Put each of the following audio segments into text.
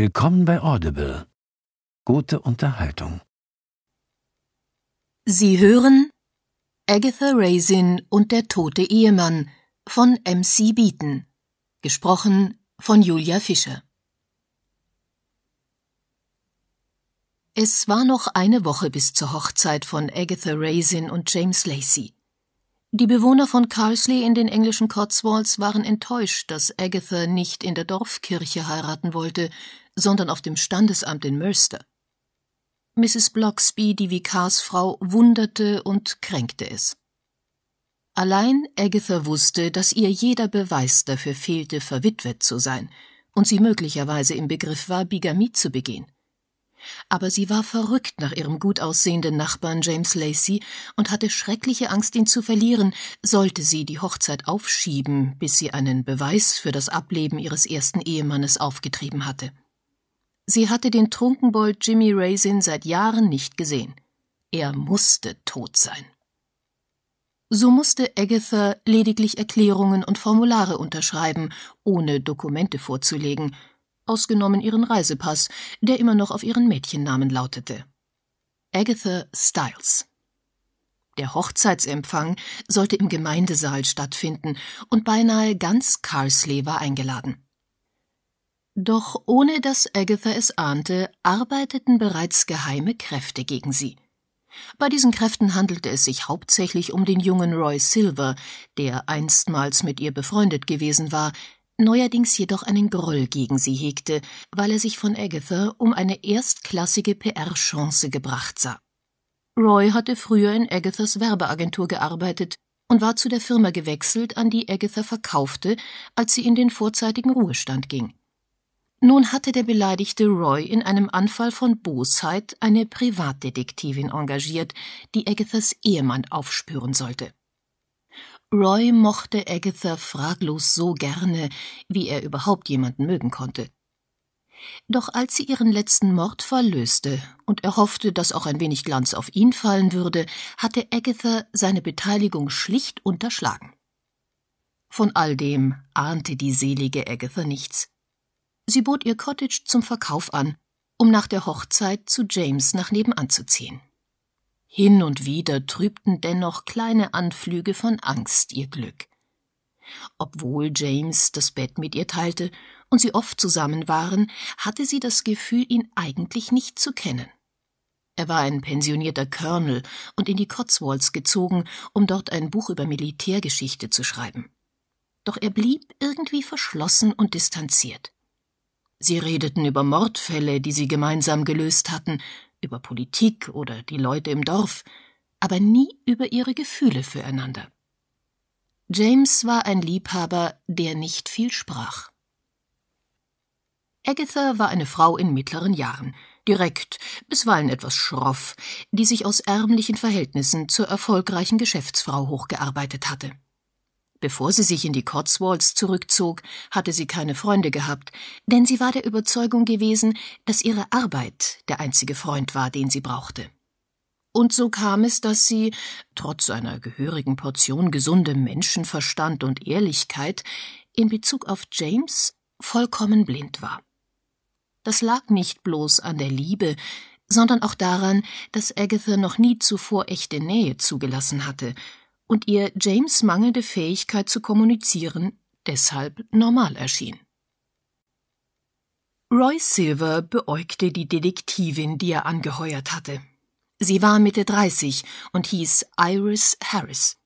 Willkommen bei Audible. Gute Unterhaltung. Sie hören Agatha Raisin und der tote Ehemann von MC Beaton. Gesprochen von Julia Fischer. Es war noch eine Woche bis zur Hochzeit von Agatha Raisin und James Lacey. Die Bewohner von Carsley in den englischen Cotswolds waren enttäuscht, dass Agatha nicht in der Dorfkirche heiraten wollte, sondern auf dem Standesamt in Mercer. Mrs. Bloxby, die Vikarsfrau, wunderte und kränkte es. Allein Agatha wusste, dass ihr jeder Beweis dafür fehlte, verwitwet zu sein und sie möglicherweise im Begriff war, Bigamie zu begehen. Aber sie war verrückt nach ihrem gut aussehenden Nachbarn James Lacey und hatte schreckliche Angst, ihn zu verlieren, sollte sie die Hochzeit aufschieben, bis sie einen Beweis für das Ableben ihres ersten Ehemannes aufgetrieben hatte. Sie hatte den Trunkenbold Jimmy Raisin seit Jahren nicht gesehen. Er musste tot sein. So musste Agatha lediglich Erklärungen und Formulare unterschreiben, ohne Dokumente vorzulegen, ausgenommen ihren Reisepass, der immer noch auf ihren Mädchennamen lautete. Agatha Stiles. Der Hochzeitsempfang sollte im Gemeindesaal stattfinden und beinahe ganz Carsley war eingeladen. Doch ohne dass Agatha es ahnte, arbeiteten bereits geheime Kräfte gegen sie. Bei diesen Kräften handelte es sich hauptsächlich um den jungen Roy Silver, der einstmals mit ihr befreundet gewesen war, neuerdings jedoch einen Groll gegen sie hegte, weil er sich von Agatha um eine erstklassige PR-Chance gebracht sah. Roy hatte früher in Agathas Werbeagentur gearbeitet und war zu der Firma gewechselt, an die Agatha verkaufte, als sie in den vorzeitigen Ruhestand ging. Nun hatte der beleidigte Roy in einem Anfall von Bosheit eine Privatdetektivin engagiert, die Agathas Ehemann aufspüren sollte. Roy mochte Agatha fraglos so gerne, wie er überhaupt jemanden mögen konnte. Doch als sie ihren letzten Mordfall löste und er hoffte, dass auch ein wenig Glanz auf ihn fallen würde, hatte Agatha seine Beteiligung schlicht unterschlagen. Von all dem ahnte die selige Agatha nichts. Sie bot ihr Cottage zum Verkauf an, um nach der Hochzeit zu James nach nebenan zu ziehen. Hin und wieder trübten dennoch kleine Anflüge von Angst ihr Glück. Obwohl James das Bett mit ihr teilte und sie oft zusammen waren, hatte sie das Gefühl, ihn eigentlich nicht zu kennen. Er war ein pensionierter Colonel und in die Cotswolds gezogen, um dort ein Buch über Militärgeschichte zu schreiben. Doch er blieb irgendwie verschlossen und distanziert. Sie redeten über Mordfälle, die sie gemeinsam gelöst hatten, über Politik oder die Leute im Dorf, aber nie über ihre Gefühle füreinander. James war ein Liebhaber, der nicht viel sprach. Agatha war eine Frau in mittleren Jahren, direkt, bisweilen etwas schroff, die sich aus ärmlichen Verhältnissen zur erfolgreichen Geschäftsfrau hochgearbeitet hatte. Bevor sie sich in die Cotswolds zurückzog, hatte sie keine Freunde gehabt, denn sie war der Überzeugung gewesen, dass ihre Arbeit der einzige Freund war, den sie brauchte. Und so kam es, dass sie, trotz einer gehörigen Portion gesundem Menschenverstand und Ehrlichkeit, in Bezug auf James vollkommen blind war. Das lag nicht bloß an der Liebe, sondern auch daran, dass Agatha noch nie zuvor echte Nähe zugelassen hatte und ihr James mangelnde Fähigkeit zu kommunizieren deshalb normal erschien. Roy Silver beäugte die Detektivin, die er angeheuert hatte. Sie war Mitte 30 und hieß Iris Harris.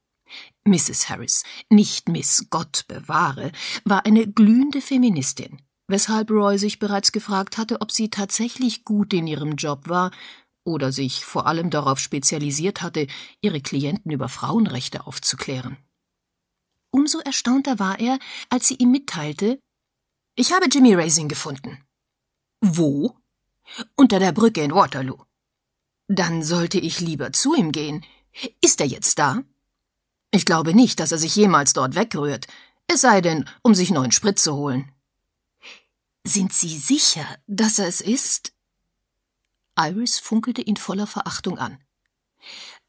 Mrs. Harris, nicht Miss Gott bewahre, war eine glühende Feministin, weshalb Roy sich bereits gefragt hatte, ob sie tatsächlich gut in ihrem Job war oder sich vor allem darauf spezialisiert hatte, ihre Klienten über Frauenrechte aufzuklären. Umso erstaunter war er, als sie ihm mitteilte Ich habe Jimmy Raising gefunden. Wo? Unter der Brücke in Waterloo. Dann sollte ich lieber zu ihm gehen. Ist er jetzt da? Ich glaube nicht, dass er sich jemals dort wegrührt, es sei denn, um sich neuen Sprit zu holen. Sind Sie sicher, dass er es ist? Iris funkelte ihn voller Verachtung an.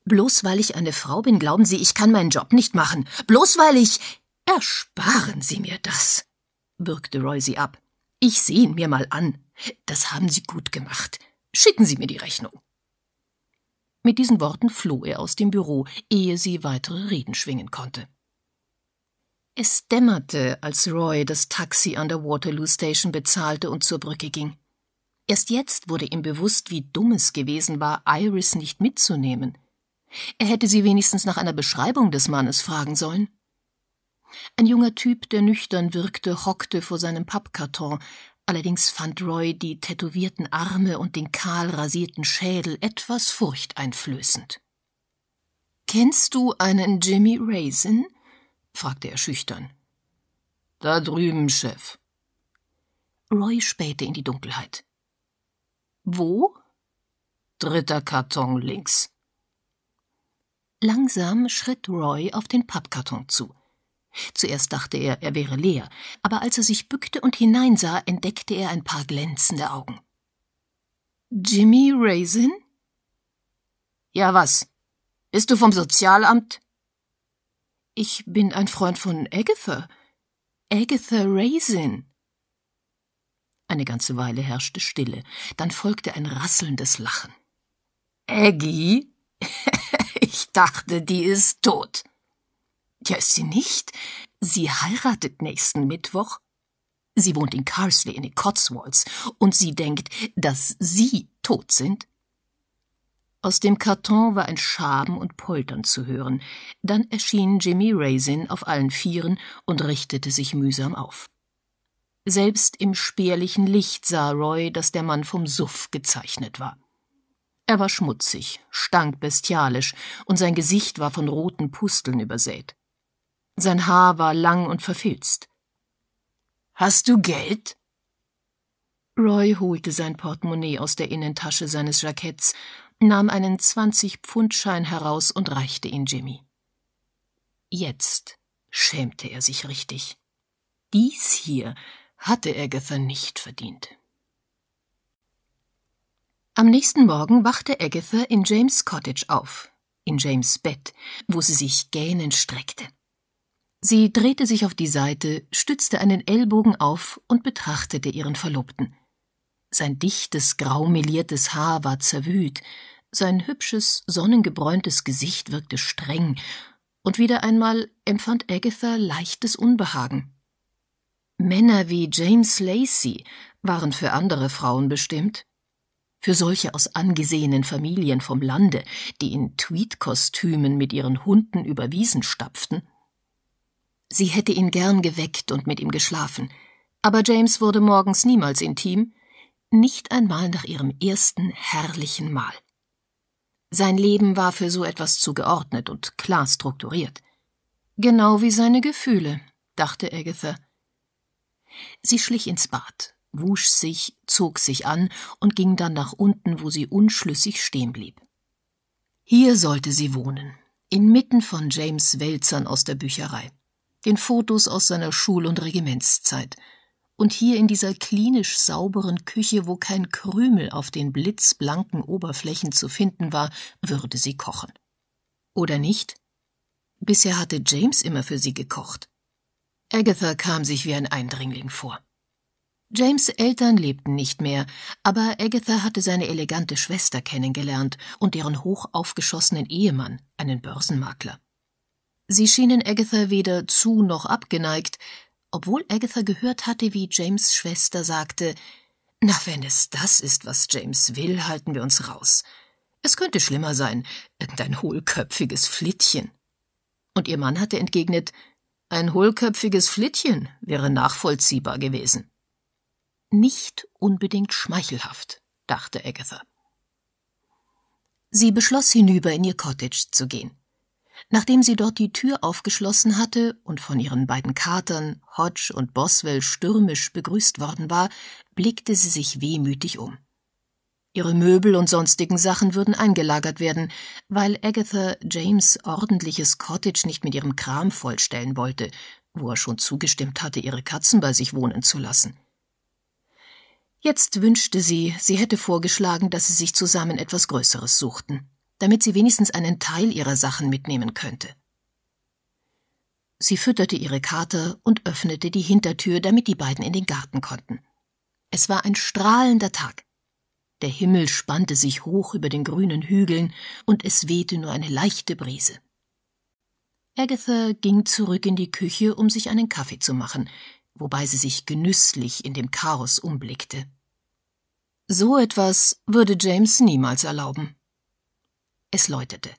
Bloß weil ich eine Frau bin, glauben Sie, ich kann meinen Job nicht machen. Bloß weil ich. Ersparen Sie mir das, bürgte Roy sie ab. Ich sehe ihn mir mal an. Das haben Sie gut gemacht. Schicken Sie mir die Rechnung. Mit diesen Worten floh er aus dem Büro, ehe sie weitere Reden schwingen konnte. Es dämmerte, als Roy das Taxi an der Waterloo Station bezahlte und zur Brücke ging. Erst jetzt wurde ihm bewusst, wie dumm es gewesen war, Iris nicht mitzunehmen. Er hätte sie wenigstens nach einer Beschreibung des Mannes fragen sollen. Ein junger Typ, der nüchtern wirkte, hockte vor seinem Pappkarton, allerdings fand Roy die tätowierten Arme und den kahl rasierten Schädel etwas furchteinflößend. Kennst du einen Jimmy Raisin? fragte er schüchtern. Da drüben, Chef. Roy spähte in die Dunkelheit. Wo? Dritter Karton links. Langsam schritt Roy auf den Pappkarton zu. Zuerst dachte er, er wäre leer, aber als er sich bückte und hineinsah, entdeckte er ein paar glänzende Augen. Jimmy Raisin? Ja, was? Bist du vom Sozialamt? Ich bin ein Freund von Agatha. Agatha Raisin. Eine ganze Weile herrschte Stille, dann folgte ein rasselndes Lachen. Aggie? ich dachte, die ist tot. Ja, ist sie nicht? Sie heiratet nächsten Mittwoch. Sie wohnt in Carsley in den Cotswolds und sie denkt, dass Sie tot sind? Aus dem Karton war ein Schaben und Poltern zu hören. Dann erschien Jimmy Raisin auf allen Vieren und richtete sich mühsam auf. Selbst im spärlichen Licht sah Roy, dass der Mann vom Suff gezeichnet war. Er war schmutzig, stank bestialisch und sein Gesicht war von roten Pusteln übersät. Sein Haar war lang und verfilzt. Hast du Geld? Roy holte sein Portemonnaie aus der Innentasche seines Jacketts, nahm einen 20-Pfund-Schein heraus und reichte ihn Jimmy. Jetzt schämte er sich richtig. Dies hier hatte Agatha nicht verdient. Am nächsten Morgen wachte Agatha in James Cottage auf, in James Bett, wo sie sich gähnend streckte. Sie drehte sich auf die Seite, stützte einen Ellbogen auf und betrachtete ihren Verlobten. Sein dichtes, graumeliertes Haar war zerwühlt, sein hübsches, sonnengebräuntes Gesicht wirkte streng, und wieder einmal empfand Agatha leichtes Unbehagen. Männer wie James Lacey waren für andere Frauen bestimmt, für solche aus angesehenen Familien vom Lande, die in Tweed-Kostümen mit ihren Hunden über Wiesen stapften. Sie hätte ihn gern geweckt und mit ihm geschlafen, aber James wurde morgens niemals intim, nicht einmal nach ihrem ersten herrlichen Mal. Sein Leben war für so etwas zu geordnet und klar strukturiert. Genau wie seine Gefühle, dachte Agatha Sie schlich ins Bad, wusch sich, zog sich an und ging dann nach unten, wo sie unschlüssig stehen blieb. Hier sollte sie wohnen, inmitten von James Wälzern aus der Bücherei, den Fotos aus seiner Schul- und Regimentszeit, und hier in dieser klinisch sauberen Küche, wo kein Krümel auf den blitzblanken Oberflächen zu finden war, würde sie kochen. Oder nicht? Bisher hatte James immer für sie gekocht. Agatha kam sich wie ein Eindringling vor. James Eltern lebten nicht mehr, aber Agatha hatte seine elegante Schwester kennengelernt und deren hoch aufgeschossenen Ehemann, einen Börsenmakler. Sie schienen Agatha weder zu noch abgeneigt, obwohl Agatha gehört hatte, wie James Schwester sagte, na, wenn es das ist, was James will, halten wir uns raus. Es könnte schlimmer sein, irgendein hohlköpfiges Flittchen. Und ihr Mann hatte entgegnet, ein hohlköpfiges Flittchen wäre nachvollziehbar gewesen. Nicht unbedingt schmeichelhaft, dachte Agatha. Sie beschloss hinüber in ihr Cottage zu gehen. Nachdem sie dort die Tür aufgeschlossen hatte und von ihren beiden Katern, Hodge und Boswell, stürmisch begrüßt worden war, blickte sie sich wehmütig um. Ihre Möbel und sonstigen Sachen würden eingelagert werden, weil Agatha James ordentliches Cottage nicht mit ihrem Kram vollstellen wollte, wo er schon zugestimmt hatte, ihre Katzen bei sich wohnen zu lassen. Jetzt wünschte sie, sie hätte vorgeschlagen, dass sie sich zusammen etwas Größeres suchten, damit sie wenigstens einen Teil ihrer Sachen mitnehmen könnte. Sie fütterte ihre Kater und öffnete die Hintertür, damit die beiden in den Garten konnten. Es war ein strahlender Tag. Der Himmel spannte sich hoch über den grünen Hügeln, und es wehte nur eine leichte Brise. Agatha ging zurück in die Küche, um sich einen Kaffee zu machen, wobei sie sich genüsslich in dem Chaos umblickte. So etwas würde James niemals erlauben. Es läutete.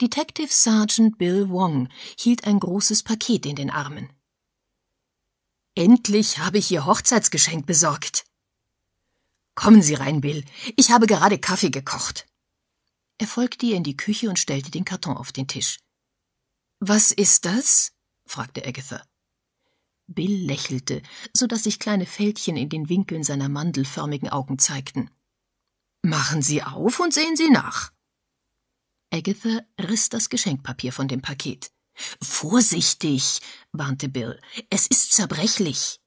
Detective Sergeant Bill Wong hielt ein großes Paket in den Armen. Endlich habe ich ihr Hochzeitsgeschenk besorgt. Kommen Sie rein, Bill. Ich habe gerade Kaffee gekocht. Er folgte ihr in die Küche und stellte den Karton auf den Tisch. Was ist das? fragte Agatha. Bill lächelte, so dass sich kleine Fältchen in den Winkeln seiner mandelförmigen Augen zeigten. Machen Sie auf und sehen Sie nach. Agatha riss das Geschenkpapier von dem Paket. Vorsichtig, warnte Bill, es ist zerbrechlich.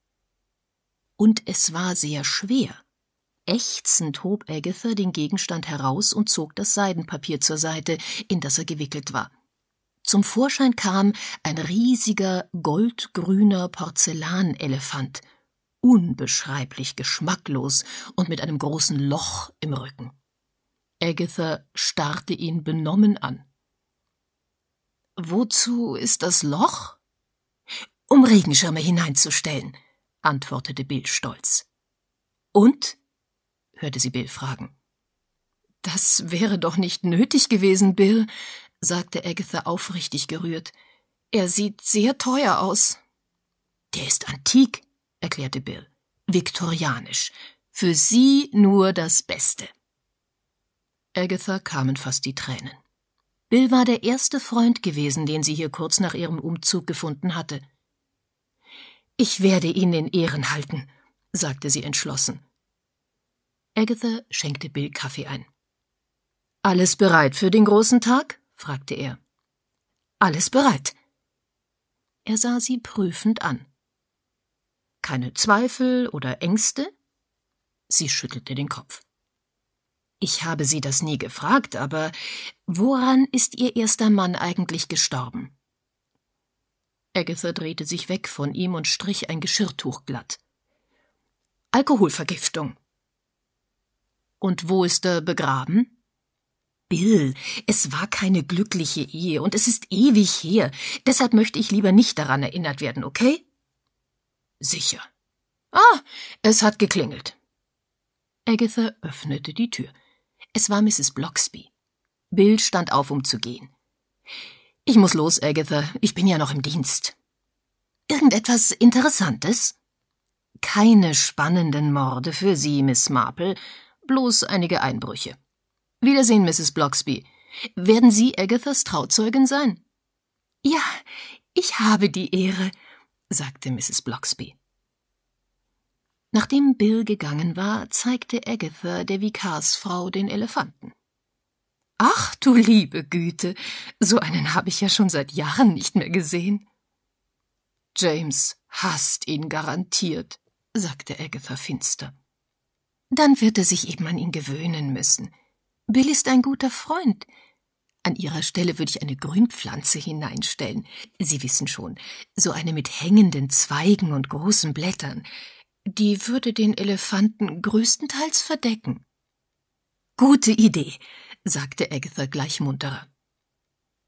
Und es war sehr schwer. Ächzend hob Agatha den Gegenstand heraus und zog das Seidenpapier zur Seite, in das er gewickelt war. Zum Vorschein kam ein riesiger goldgrüner Porzellanelefant, unbeschreiblich geschmacklos und mit einem großen Loch im Rücken. Agatha starrte ihn benommen an. Wozu ist das Loch? Um Regenschirme hineinzustellen, antwortete Bill stolz. Und? hörte sie Bill fragen. Das wäre doch nicht nötig gewesen, Bill, sagte Agatha aufrichtig gerührt. Er sieht sehr teuer aus. Der ist antik, erklärte Bill. Viktorianisch. Für Sie nur das Beste. Agatha kamen fast die Tränen. Bill war der erste Freund gewesen, den sie hier kurz nach ihrem Umzug gefunden hatte. Ich werde ihn in Ehren halten, sagte sie entschlossen. Agatha schenkte Bill Kaffee ein. Alles bereit für den großen Tag? fragte er. Alles bereit. Er sah sie prüfend an. Keine Zweifel oder Ängste? Sie schüttelte den Kopf. Ich habe sie das nie gefragt, aber woran ist ihr erster Mann eigentlich gestorben? Agatha drehte sich weg von ihm und strich ein Geschirrtuch glatt. Alkoholvergiftung, und wo ist er begraben? Bill, es war keine glückliche Ehe und es ist ewig her. Deshalb möchte ich lieber nicht daran erinnert werden, okay? Sicher. Ah, es hat geklingelt. Agatha öffnete die Tür. Es war Mrs. Bloxby. Bill stand auf, um zu gehen. Ich muss los, Agatha. Ich bin ja noch im Dienst. Irgendetwas Interessantes? Keine spannenden Morde für Sie, Miss Marple, bloß einige Einbrüche. Wiedersehen, Mrs. Bloxby. Werden Sie Agathas Trauzeugin sein? Ja, ich habe die Ehre, sagte Mrs. Bloxby. Nachdem Bill gegangen war, zeigte Agatha der Vikarsfrau den Elefanten. Ach du liebe Güte, so einen habe ich ja schon seit Jahren nicht mehr gesehen. James hasst ihn garantiert, sagte Agatha finster. Dann wird er sich eben an ihn gewöhnen müssen. Bill ist ein guter Freund. An ihrer Stelle würde ich eine Grünpflanze hineinstellen. Sie wissen schon, so eine mit hängenden Zweigen und großen Blättern. Die würde den Elefanten größtenteils verdecken. Gute Idee, sagte Agatha gleich munterer.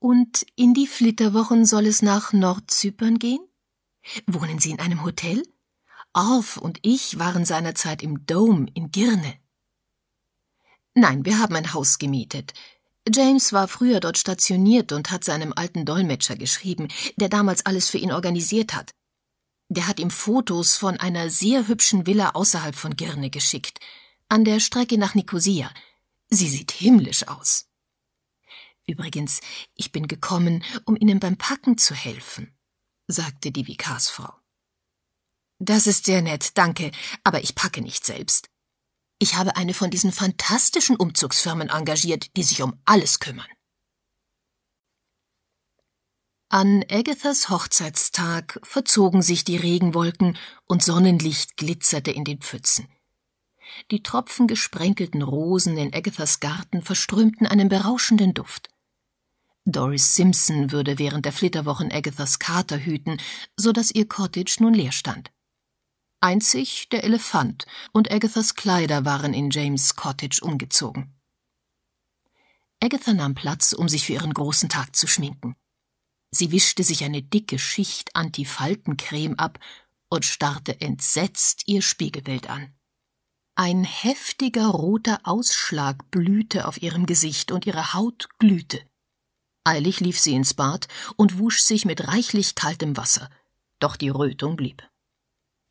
Und in die Flitterwochen soll es nach Nordzypern gehen? Wohnen Sie in einem Hotel? Orf und ich waren seinerzeit im Dome in Girne. Nein, wir haben ein Haus gemietet. James war früher dort stationiert und hat seinem alten Dolmetscher geschrieben, der damals alles für ihn organisiert hat. Der hat ihm Fotos von einer sehr hübschen Villa außerhalb von Girne geschickt, an der Strecke nach Nikosia. Sie sieht himmlisch aus. Übrigens, ich bin gekommen, um Ihnen beim Packen zu helfen, sagte die Vikarsfrau. Das ist sehr nett, danke, aber ich packe nicht selbst. Ich habe eine von diesen fantastischen Umzugsfirmen engagiert, die sich um alles kümmern. An Agathas Hochzeitstag verzogen sich die Regenwolken und Sonnenlicht glitzerte in den Pfützen. Die tropfengesprenkelten Rosen in Agathas Garten verströmten einen berauschenden Duft. Doris Simpson würde während der Flitterwochen Agathas Kater hüten, so dass ihr Cottage nun leer stand. Einzig der Elefant und Agathas Kleider waren in James Cottage umgezogen. Agatha nahm Platz, um sich für ihren großen Tag zu schminken. Sie wischte sich eine dicke Schicht Antifaltencreme ab und starrte entsetzt ihr Spiegelbild an. Ein heftiger roter Ausschlag blühte auf ihrem Gesicht und ihre Haut glühte. Eilig lief sie ins Bad und wusch sich mit reichlich kaltem Wasser, doch die Rötung blieb.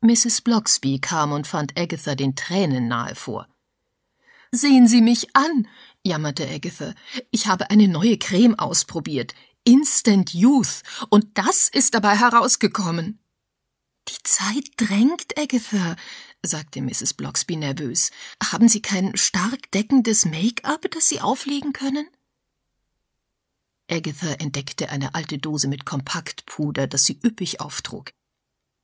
Mrs. Bloxby kam und fand Agatha den Tränen nahe vor. Sehen Sie mich an, jammerte Agatha. Ich habe eine neue Creme ausprobiert. Instant Youth. Und das ist dabei herausgekommen. Die Zeit drängt, Agatha, sagte Mrs. Bloxby nervös. Haben Sie kein stark deckendes Make-up, das Sie auflegen können? Agatha entdeckte eine alte Dose mit Kompaktpuder, das sie üppig auftrug.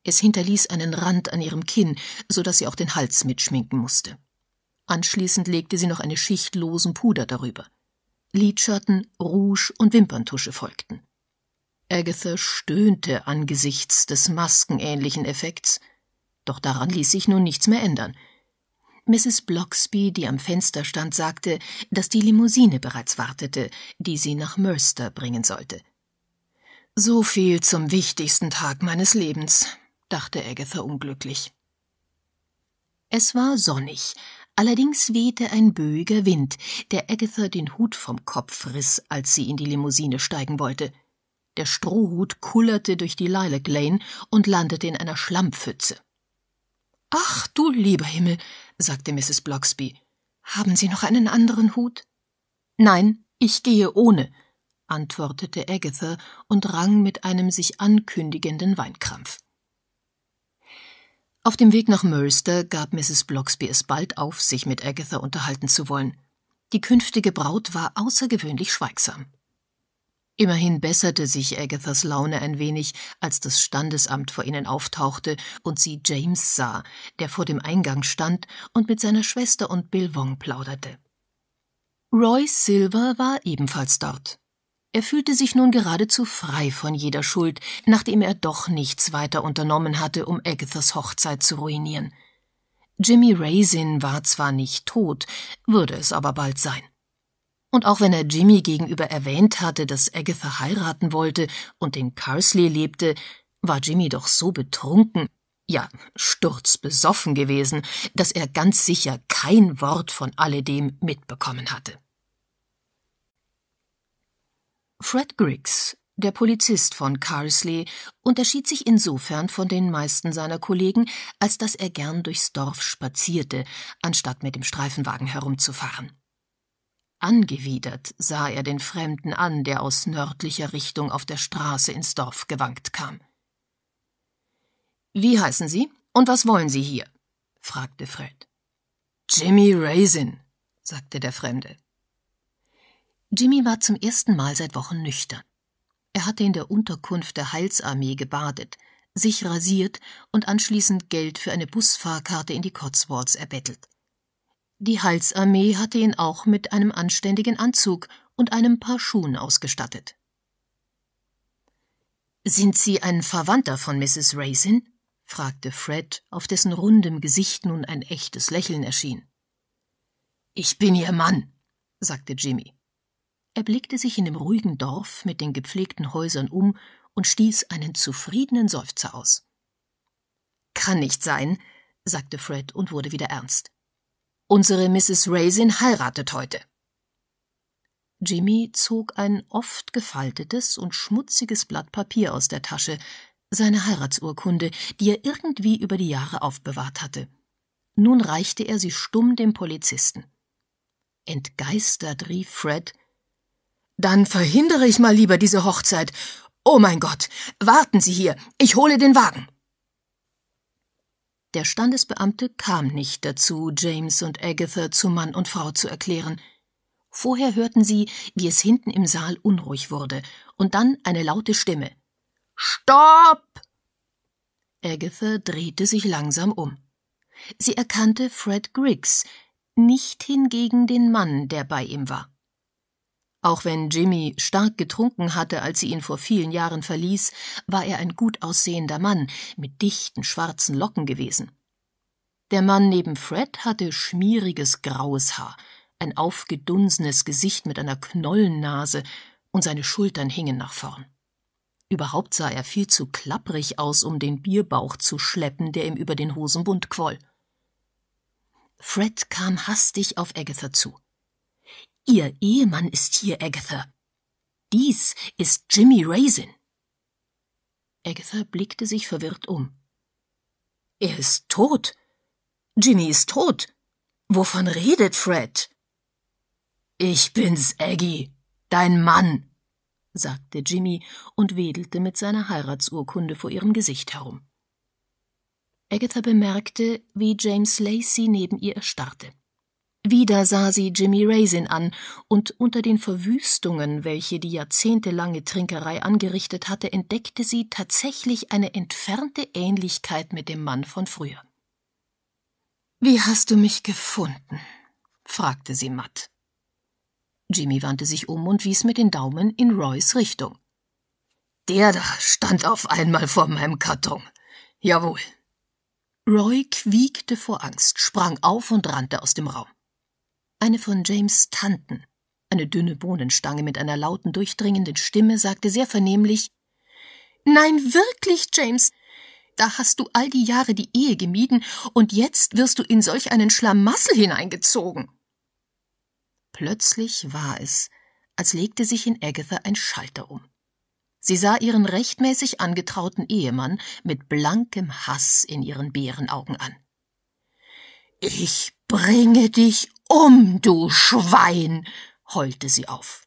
Es hinterließ einen Rand an ihrem Kinn, so dass sie auch den Hals mitschminken musste. Anschließend legte sie noch eine Schicht losen Puder darüber. Lidschatten, Rouge und Wimperntusche folgten. Agatha stöhnte angesichts des maskenähnlichen Effekts, doch daran ließ sich nun nichts mehr ändern. Mrs. Bloxby, die am Fenster stand, sagte, dass die Limousine bereits wartete, die sie nach Mercer bringen sollte. So viel zum wichtigsten Tag meines Lebens, dachte Agatha unglücklich. Es war sonnig, allerdings wehte ein böiger Wind, der Agatha den Hut vom Kopf riss, als sie in die Limousine steigen wollte. Der Strohhut kullerte durch die Lilac Lane und landete in einer Schlammpfütze. Ach, du lieber Himmel, sagte Mrs. Bloxby. Haben Sie noch einen anderen Hut? Nein, ich gehe ohne, antwortete Agatha und rang mit einem sich ankündigenden Weinkrampf. Auf dem Weg nach Mölster gab Mrs. Bloxby es bald auf, sich mit Agatha unterhalten zu wollen. Die künftige Braut war außergewöhnlich schweigsam. Immerhin besserte sich Agathas Laune ein wenig, als das Standesamt vor ihnen auftauchte und sie James sah, der vor dem Eingang stand und mit seiner Schwester und Bill Wong plauderte. Roy Silver war ebenfalls dort. Er fühlte sich nun geradezu frei von jeder Schuld, nachdem er doch nichts weiter unternommen hatte, um Agathas Hochzeit zu ruinieren. Jimmy Raisin war zwar nicht tot, würde es aber bald sein. Und auch wenn er Jimmy gegenüber erwähnt hatte, dass Agatha heiraten wollte und in Carsley lebte, war Jimmy doch so betrunken, ja, sturzbesoffen gewesen, dass er ganz sicher kein Wort von alledem mitbekommen hatte. Fred Griggs, der Polizist von Carsley, unterschied sich insofern von den meisten seiner Kollegen, als dass er gern durchs Dorf spazierte, anstatt mit dem Streifenwagen herumzufahren. Angewidert sah er den Fremden an, der aus nördlicher Richtung auf der Straße ins Dorf gewankt kam. Wie heißen Sie und was wollen Sie hier? fragte Fred. Jimmy Raisin, sagte der Fremde. Jimmy war zum ersten Mal seit Wochen nüchtern. Er hatte in der Unterkunft der Heilsarmee gebadet, sich rasiert und anschließend Geld für eine Busfahrkarte in die Cotswolds erbettelt. Die Heilsarmee hatte ihn auch mit einem anständigen Anzug und einem Paar Schuhen ausgestattet. Sind Sie ein Verwandter von Mrs. Raisin? fragte Fred, auf dessen rundem Gesicht nun ein echtes Lächeln erschien. Ich bin Ihr Mann, sagte Jimmy. Er blickte sich in dem ruhigen Dorf mit den gepflegten Häusern um und stieß einen zufriedenen Seufzer aus. Kann nicht sein, sagte Fred und wurde wieder ernst. Unsere Mrs. Raisin heiratet heute. Jimmy zog ein oft gefaltetes und schmutziges Blatt Papier aus der Tasche, seine Heiratsurkunde, die er irgendwie über die Jahre aufbewahrt hatte. Nun reichte er sie stumm dem Polizisten. Entgeistert rief Fred dann verhindere ich mal lieber diese Hochzeit. Oh mein Gott, warten Sie hier, ich hole den Wagen. Der Standesbeamte kam nicht dazu, James und Agatha zu Mann und Frau zu erklären. Vorher hörten sie, wie es hinten im Saal unruhig wurde, und dann eine laute Stimme. Stopp! Agatha drehte sich langsam um. Sie erkannte Fred Griggs, nicht hingegen den Mann, der bei ihm war. Auch wenn Jimmy stark getrunken hatte, als sie ihn vor vielen Jahren verließ, war er ein gut aussehender Mann mit dichten schwarzen Locken gewesen. Der Mann neben Fred hatte schmieriges graues Haar, ein aufgedunsenes Gesicht mit einer Knollennase und seine Schultern hingen nach vorn. Überhaupt sah er viel zu klapprig aus, um den Bierbauch zu schleppen, der ihm über den Hosenbund quoll. Fred kam hastig auf Agatha zu. Ihr Ehemann ist hier, Agatha. Dies ist Jimmy Raisin. Agatha blickte sich verwirrt um. Er ist tot. Jimmy ist tot. Wovon redet Fred? Ich bin's, Aggie, dein Mann, sagte Jimmy und wedelte mit seiner Heiratsurkunde vor ihrem Gesicht herum. Agatha bemerkte, wie James Lacey neben ihr erstarrte. Wieder sah sie Jimmy Raisin an, und unter den Verwüstungen, welche die jahrzehntelange Trinkerei angerichtet hatte, entdeckte sie tatsächlich eine entfernte Ähnlichkeit mit dem Mann von früher. Wie hast du mich gefunden? fragte sie matt. Jimmy wandte sich um und wies mit den Daumen in Roys Richtung. Der da stand auf einmal vor meinem Karton. Jawohl. Roy quiekte vor Angst, sprang auf und rannte aus dem Raum. Eine von James Tanten. Eine dünne Bohnenstange mit einer lauten, durchdringenden Stimme sagte sehr vernehmlich Nein, wirklich, James. Da hast du all die Jahre die Ehe gemieden, und jetzt wirst du in solch einen Schlamassel hineingezogen. Plötzlich war es, als legte sich in Agatha ein Schalter um. Sie sah ihren rechtmäßig angetrauten Ehemann mit blankem Hass in ihren Bärenaugen an. Ich bringe dich um, du Schwein, heulte sie auf.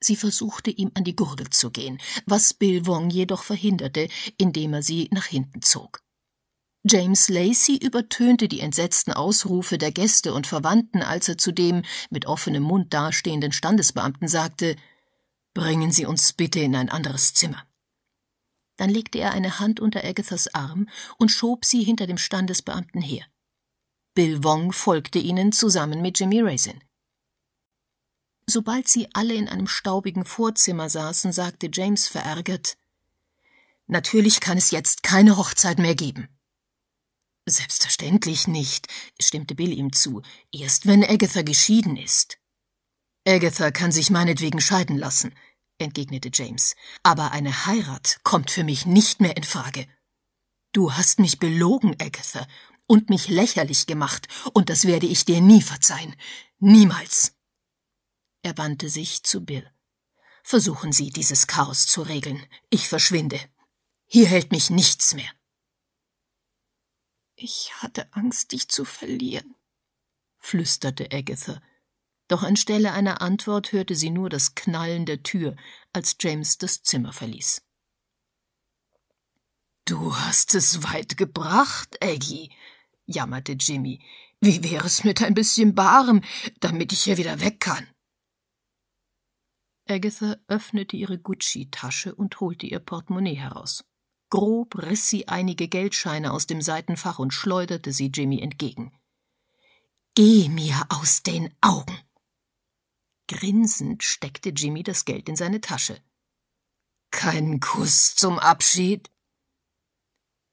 Sie versuchte ihm an die Gurgel zu gehen, was Bill Wong jedoch verhinderte, indem er sie nach hinten zog. James Lacey übertönte die entsetzten Ausrufe der Gäste und Verwandten, als er zu dem mit offenem Mund dastehenden Standesbeamten sagte Bringen Sie uns bitte in ein anderes Zimmer. Dann legte er eine Hand unter Agathas Arm und schob sie hinter dem Standesbeamten her. Bill Wong folgte ihnen zusammen mit Jimmy Raisin. Sobald sie alle in einem staubigen Vorzimmer saßen, sagte James verärgert Natürlich kann es jetzt keine Hochzeit mehr geben. Selbstverständlich nicht, stimmte Bill ihm zu, erst wenn Agatha geschieden ist. Agatha kann sich meinetwegen scheiden lassen, entgegnete James, aber eine Heirat kommt für mich nicht mehr in Frage. Du hast mich belogen, Agatha, und mich lächerlich gemacht, und das werde ich dir nie verzeihen. Niemals. Er wandte sich zu Bill. Versuchen Sie, dieses Chaos zu regeln. Ich verschwinde. Hier hält mich nichts mehr. Ich hatte Angst, dich zu verlieren, flüsterte Agatha. Doch anstelle einer Antwort hörte sie nur das Knallen der Tür, als James das Zimmer verließ. Du hast es weit gebracht, Aggie, jammerte Jimmy. Wie wäre es mit ein bisschen Barem, damit ich hier wieder weg kann? Agatha öffnete ihre Gucci-Tasche und holte ihr Portemonnaie heraus. Grob riss sie einige Geldscheine aus dem Seitenfach und schleuderte sie Jimmy entgegen. Geh mir aus den Augen! Grinsend steckte Jimmy das Geld in seine Tasche. Keinen Kuss zum Abschied?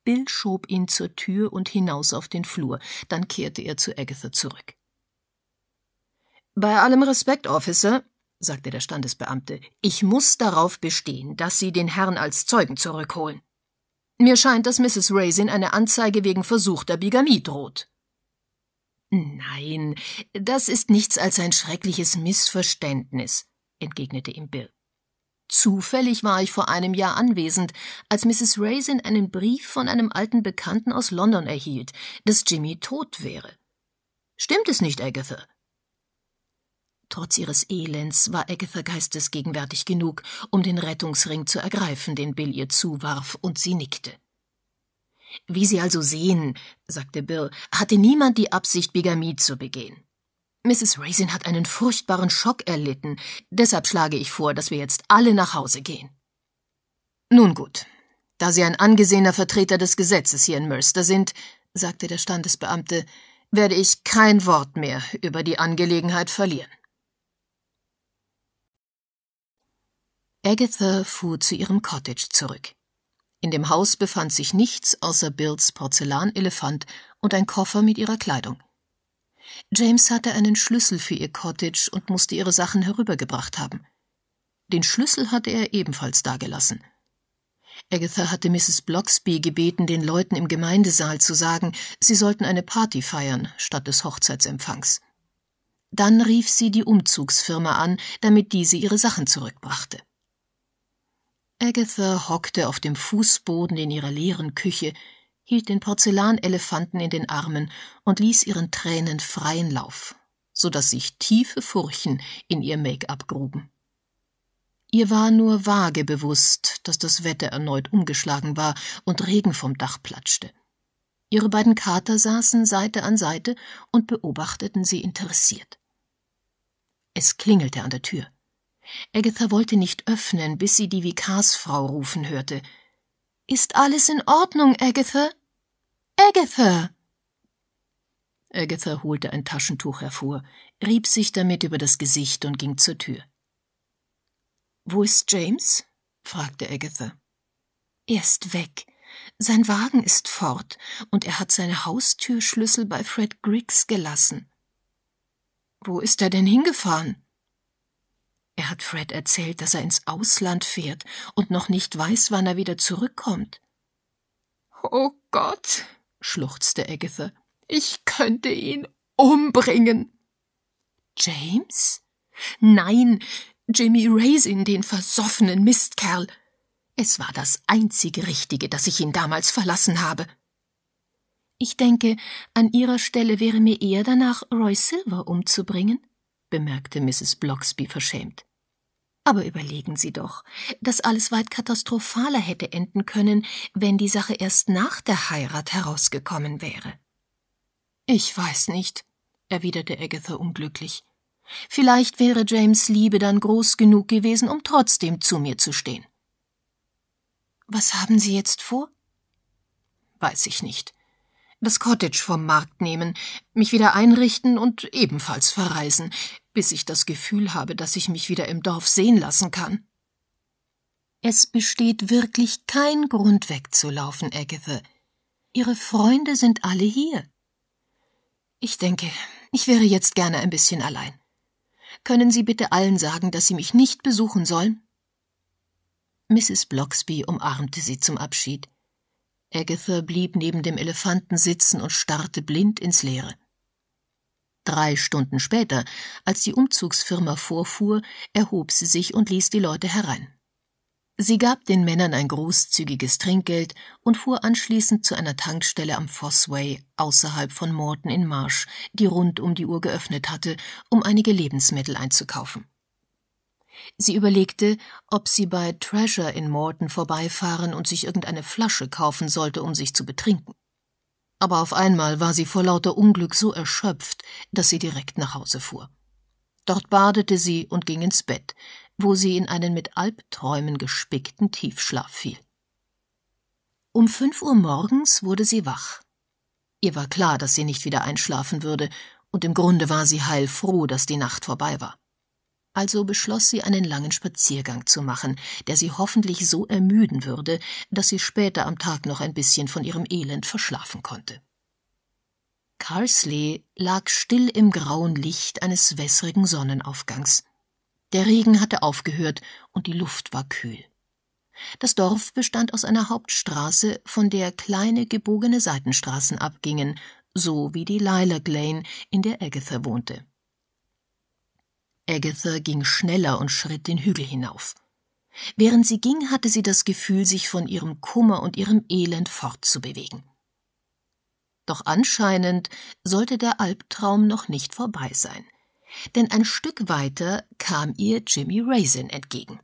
Bill schob ihn zur Tür und hinaus auf den Flur, dann kehrte er zu Agatha zurück. Bei allem Respekt, Officer, sagte der Standesbeamte, ich muss darauf bestehen, dass Sie den Herrn als Zeugen zurückholen. Mir scheint, dass Mrs. Raisin eine Anzeige wegen versuchter Bigamie droht. Nein, das ist nichts als ein schreckliches Missverständnis, entgegnete ihm Bill. Zufällig war ich vor einem Jahr anwesend, als Mrs. Raisin einen Brief von einem alten Bekannten aus London erhielt, dass Jimmy tot wäre. Stimmt es nicht, Agatha? Trotz ihres Elends war Agatha geistesgegenwärtig genug, um den Rettungsring zu ergreifen, den Bill ihr zuwarf, und sie nickte. Wie Sie also sehen, sagte Bill, hatte niemand die Absicht, Bigamie zu begehen. Mrs. Raisin hat einen furchtbaren Schock erlitten. Deshalb schlage ich vor, dass wir jetzt alle nach Hause gehen. Nun gut. Da Sie ein angesehener Vertreter des Gesetzes hier in Mercer sind, sagte der Standesbeamte, werde ich kein Wort mehr über die Angelegenheit verlieren. Agatha fuhr zu ihrem Cottage zurück. In dem Haus befand sich nichts außer Bills Porzellanelefant und ein Koffer mit ihrer Kleidung. James hatte einen Schlüssel für ihr Cottage und musste ihre Sachen herübergebracht haben. Den Schlüssel hatte er ebenfalls dagelassen. Agatha hatte Mrs. Bloxby gebeten, den Leuten im Gemeindesaal zu sagen, sie sollten eine Party feiern statt des Hochzeitsempfangs. Dann rief sie die Umzugsfirma an, damit diese ihre Sachen zurückbrachte. Agatha hockte auf dem Fußboden in ihrer leeren Küche, hielt den Porzellanelefanten in den Armen und ließ ihren Tränen freien Lauf, so dass sich tiefe Furchen in ihr Make-up gruben. Ihr war nur vage bewusst, dass das Wetter erneut umgeschlagen war und Regen vom Dach platschte. Ihre beiden Kater saßen Seite an Seite und beobachteten sie interessiert. Es klingelte an der Tür. Agatha wollte nicht öffnen, bis sie die Vikarsfrau rufen hörte. Ist alles in Ordnung, Agatha? Agatha! Agatha holte ein Taschentuch hervor, rieb sich damit über das Gesicht und ging zur Tür. Wo ist James? fragte Agatha. Er ist weg. Sein Wagen ist fort und er hat seine Haustürschlüssel bei Fred Griggs gelassen. Wo ist er denn hingefahren? Er hat Fred erzählt, dass er ins Ausland fährt und noch nicht weiß, wann er wieder zurückkommt. Oh Gott, schluchzte Agatha. Ich könnte ihn umbringen. James? Nein, Jimmy Raisin, den versoffenen Mistkerl. Es war das einzig Richtige, dass ich ihn damals verlassen habe. Ich denke, an ihrer Stelle wäre mir eher danach, Roy Silver umzubringen, bemerkte Mrs. Bloxby verschämt. Aber überlegen Sie doch, dass alles weit katastrophaler hätte enden können, wenn die Sache erst nach der Heirat herausgekommen wäre. Ich weiß nicht, erwiderte Agatha unglücklich. Vielleicht wäre James Liebe dann groß genug gewesen, um trotzdem zu mir zu stehen. Was haben Sie jetzt vor? Weiß ich nicht das Cottage vom Markt nehmen, mich wieder einrichten und ebenfalls verreisen, bis ich das Gefühl habe, dass ich mich wieder im Dorf sehen lassen kann. Es besteht wirklich kein Grund wegzulaufen, Agatha. Ihre Freunde sind alle hier. Ich denke, ich wäre jetzt gerne ein bisschen allein. Können Sie bitte allen sagen, dass Sie mich nicht besuchen sollen? Mrs. Bloxby umarmte sie zum Abschied. Agatha blieb neben dem Elefanten sitzen und starrte blind ins Leere. Drei Stunden später, als die Umzugsfirma vorfuhr, erhob sie sich und ließ die Leute herein. Sie gab den Männern ein großzügiges Trinkgeld und fuhr anschließend zu einer Tankstelle am Fossway außerhalb von Morton in Marsh, die rund um die Uhr geöffnet hatte, um einige Lebensmittel einzukaufen. Sie überlegte, ob sie bei Treasure in Morton vorbeifahren und sich irgendeine Flasche kaufen sollte, um sich zu betrinken. Aber auf einmal war sie vor lauter Unglück so erschöpft, dass sie direkt nach Hause fuhr. Dort badete sie und ging ins Bett, wo sie in einen mit Albträumen gespickten Tiefschlaf fiel. Um fünf Uhr morgens wurde sie wach. Ihr war klar, dass sie nicht wieder einschlafen würde, und im Grunde war sie heilfroh, dass die Nacht vorbei war. Also beschloss sie, einen langen Spaziergang zu machen, der sie hoffentlich so ermüden würde, dass sie später am Tag noch ein bisschen von ihrem Elend verschlafen konnte. Carsley lag still im grauen Licht eines wässrigen Sonnenaufgangs. Der Regen hatte aufgehört und die Luft war kühl. Das Dorf bestand aus einer Hauptstraße, von der kleine gebogene Seitenstraßen abgingen, so wie die Lila Lane, in der Agatha wohnte. Agatha ging schneller und schritt den Hügel hinauf. Während sie ging, hatte sie das Gefühl, sich von ihrem Kummer und ihrem Elend fortzubewegen. Doch anscheinend sollte der Albtraum noch nicht vorbei sein, denn ein Stück weiter kam ihr Jimmy Raisin entgegen.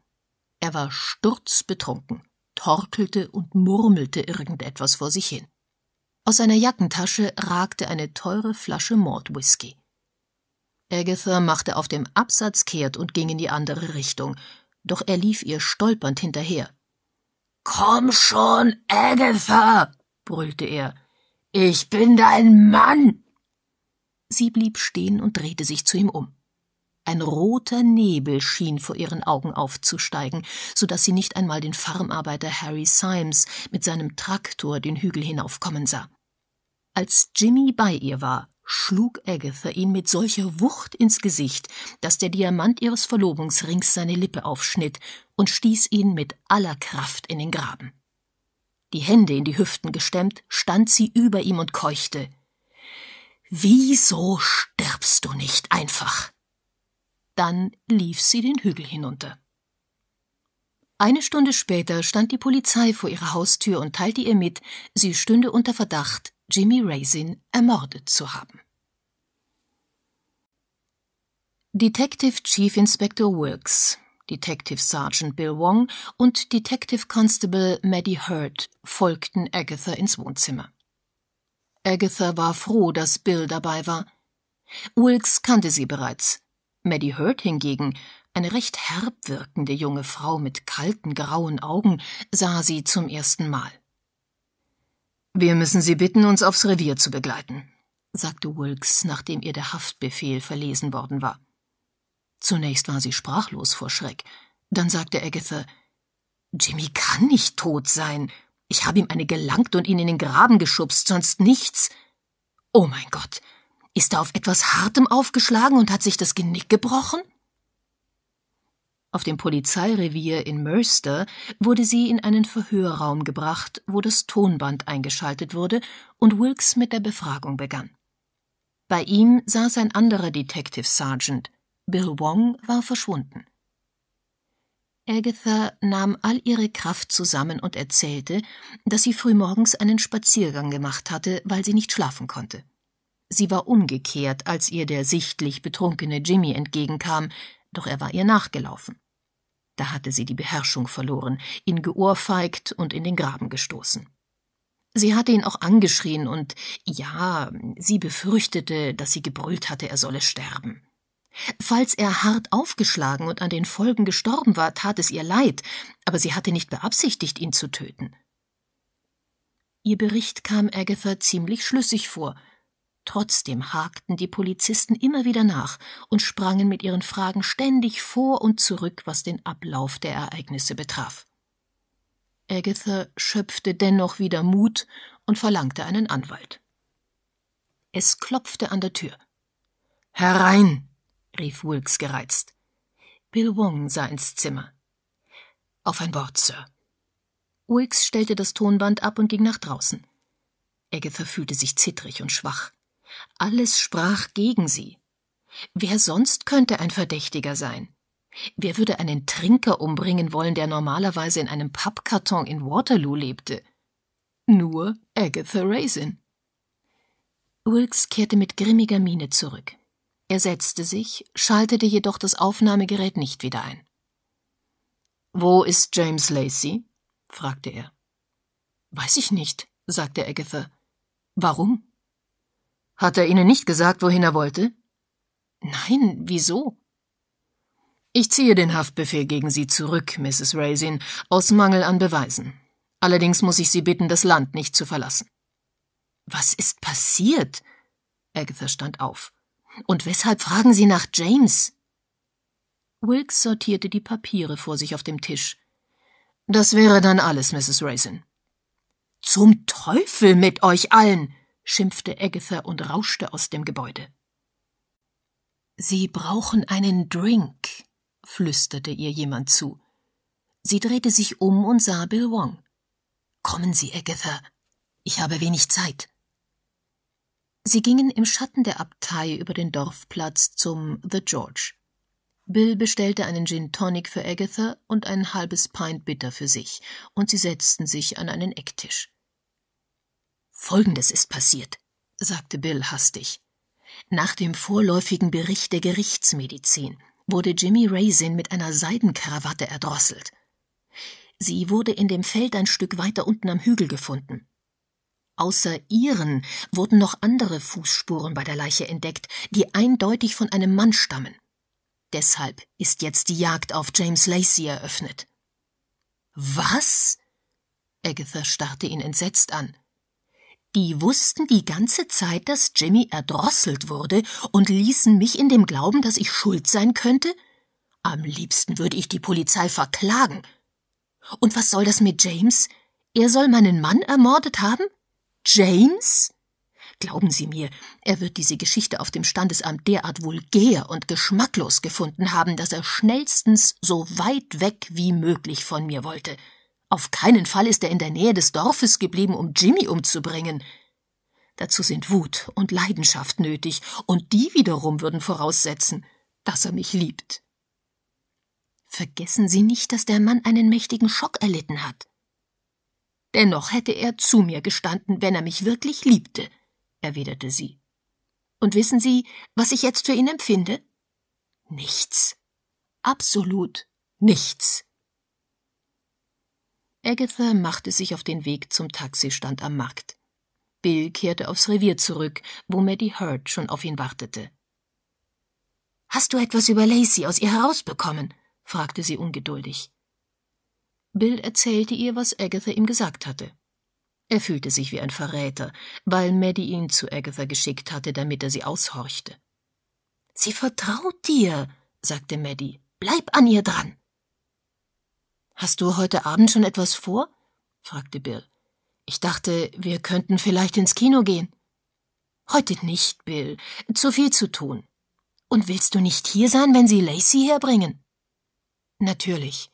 Er war sturzbetrunken, torkelte und murmelte irgendetwas vor sich hin. Aus seiner Jackentasche ragte eine teure Flasche Mordwhisky. Agatha machte auf dem Absatz kehrt und ging in die andere Richtung, doch er lief ihr stolpernd hinterher. Komm schon, Agatha, brüllte er. Ich bin dein Mann. Sie blieb stehen und drehte sich zu ihm um. Ein roter Nebel schien vor ihren Augen aufzusteigen, so dass sie nicht einmal den Farmarbeiter Harry Symes mit seinem Traktor den Hügel hinaufkommen sah. Als Jimmy bei ihr war, schlug Agatha ihn mit solcher Wucht ins Gesicht, dass der Diamant ihres Verlobungsrings seine Lippe aufschnitt und stieß ihn mit aller Kraft in den Graben. Die Hände in die Hüften gestemmt, stand sie über ihm und keuchte. Wieso stirbst du nicht einfach? Dann lief sie den Hügel hinunter. Eine Stunde später stand die Polizei vor ihrer Haustür und teilte ihr mit, sie stünde unter Verdacht, Jimmy Raisin ermordet zu haben. Detective Chief Inspector Wilkes, Detective Sergeant Bill Wong und Detective Constable Maddie Hurd folgten Agatha ins Wohnzimmer. Agatha war froh, dass Bill dabei war. Wilkes kannte sie bereits. Maddie Hurd hingegen, eine recht herb wirkende junge Frau mit kalten grauen Augen, sah sie zum ersten Mal. Wir müssen Sie bitten, uns aufs Revier zu begleiten, sagte Wilkes, nachdem ihr der Haftbefehl verlesen worden war. Zunächst war sie sprachlos vor Schreck. Dann sagte Agatha, Jimmy kann nicht tot sein. Ich habe ihm eine gelangt und ihn in den Graben geschubst, sonst nichts. Oh mein Gott. Ist er auf etwas Hartem aufgeschlagen und hat sich das Genick gebrochen? Auf dem Polizeirevier in Mercer wurde sie in einen Verhörraum gebracht, wo das Tonband eingeschaltet wurde und Wilkes mit der Befragung begann. Bei ihm saß ein anderer Detective Sergeant. Bill Wong war verschwunden. Agatha nahm all ihre Kraft zusammen und erzählte, dass sie frühmorgens einen Spaziergang gemacht hatte, weil sie nicht schlafen konnte. Sie war umgekehrt, als ihr der sichtlich betrunkene Jimmy entgegenkam, doch er war ihr nachgelaufen. Da hatte sie die Beherrschung verloren, ihn geohrfeigt und in den Graben gestoßen. Sie hatte ihn auch angeschrien und ja, sie befürchtete, dass sie gebrüllt hatte, er solle sterben. Falls er hart aufgeschlagen und an den Folgen gestorben war, tat es ihr leid, aber sie hatte nicht beabsichtigt, ihn zu töten. Ihr Bericht kam Agatha ziemlich schlüssig vor, Trotzdem hakten die Polizisten immer wieder nach und sprangen mit ihren Fragen ständig vor und zurück, was den Ablauf der Ereignisse betraf. Agatha schöpfte dennoch wieder Mut und verlangte einen Anwalt. Es klopfte an der Tür. Herein, rief Wilkes gereizt. Bill Wong sah ins Zimmer. Auf ein Wort, Sir. Wilkes stellte das Tonband ab und ging nach draußen. Agatha fühlte sich zittrig und schwach. Alles sprach gegen sie. Wer sonst könnte ein Verdächtiger sein? Wer würde einen Trinker umbringen wollen, der normalerweise in einem Pappkarton in Waterloo lebte? Nur Agatha Raisin. Wilkes kehrte mit grimmiger Miene zurück. Er setzte sich, schaltete jedoch das Aufnahmegerät nicht wieder ein. Wo ist James Lacey? fragte er. Weiß ich nicht, sagte Agatha. Warum? Hat er Ihnen nicht gesagt, wohin er wollte? Nein, wieso? Ich ziehe den Haftbefehl gegen Sie zurück, Mrs. Raisin, aus Mangel an Beweisen. Allerdings muss ich Sie bitten, das Land nicht zu verlassen. Was ist passiert? Agatha stand auf. Und weshalb fragen Sie nach James? Wilkes sortierte die Papiere vor sich auf dem Tisch. Das wäre dann alles, Mrs. Raisin. Zum Teufel mit euch allen! schimpfte Agatha und rauschte aus dem Gebäude. Sie brauchen einen Drink, flüsterte ihr jemand zu. Sie drehte sich um und sah Bill Wong. Kommen Sie, Agatha. Ich habe wenig Zeit. Sie gingen im Schatten der Abtei über den Dorfplatz zum The George. Bill bestellte einen Gin Tonic für Agatha und ein halbes Pint Bitter für sich, und sie setzten sich an einen Ecktisch. Folgendes ist passiert, sagte Bill hastig. Nach dem vorläufigen Bericht der Gerichtsmedizin wurde Jimmy Raisin mit einer Seidenkrawatte erdrosselt. Sie wurde in dem Feld ein Stück weiter unten am Hügel gefunden. Außer ihren wurden noch andere Fußspuren bei der Leiche entdeckt, die eindeutig von einem Mann stammen. Deshalb ist jetzt die Jagd auf James Lacey eröffnet. Was? Agatha starrte ihn entsetzt an. Die wussten die ganze Zeit, dass Jimmy erdrosselt wurde und ließen mich in dem Glauben, dass ich schuld sein könnte? Am liebsten würde ich die Polizei verklagen. Und was soll das mit James? Er soll meinen Mann ermordet haben? James? Glauben Sie mir, er wird diese Geschichte auf dem Standesamt derart vulgär und geschmacklos gefunden haben, dass er schnellstens so weit weg wie möglich von mir wollte. Auf keinen Fall ist er in der Nähe des Dorfes geblieben, um Jimmy umzubringen. Dazu sind Wut und Leidenschaft nötig, und die wiederum würden voraussetzen, dass er mich liebt. Vergessen Sie nicht, dass der Mann einen mächtigen Schock erlitten hat. Dennoch hätte er zu mir gestanden, wenn er mich wirklich liebte, erwiderte sie. Und wissen Sie, was ich jetzt für ihn empfinde? Nichts. Absolut nichts. Agatha machte sich auf den Weg zum Taxistand am Markt. Bill kehrte aufs Revier zurück, wo Maddie Hurd schon auf ihn wartete. Hast du etwas über Lacey aus ihr herausbekommen? fragte sie ungeduldig. Bill erzählte ihr, was Agatha ihm gesagt hatte. Er fühlte sich wie ein Verräter, weil Maddie ihn zu Agatha geschickt hatte, damit er sie aushorchte. Sie vertraut dir, sagte Maddie. Bleib an ihr dran. Hast du heute Abend schon etwas vor? fragte Bill. Ich dachte, wir könnten vielleicht ins Kino gehen. Heute nicht, Bill. Zu viel zu tun. Und willst du nicht hier sein, wenn sie Lacey herbringen? Natürlich.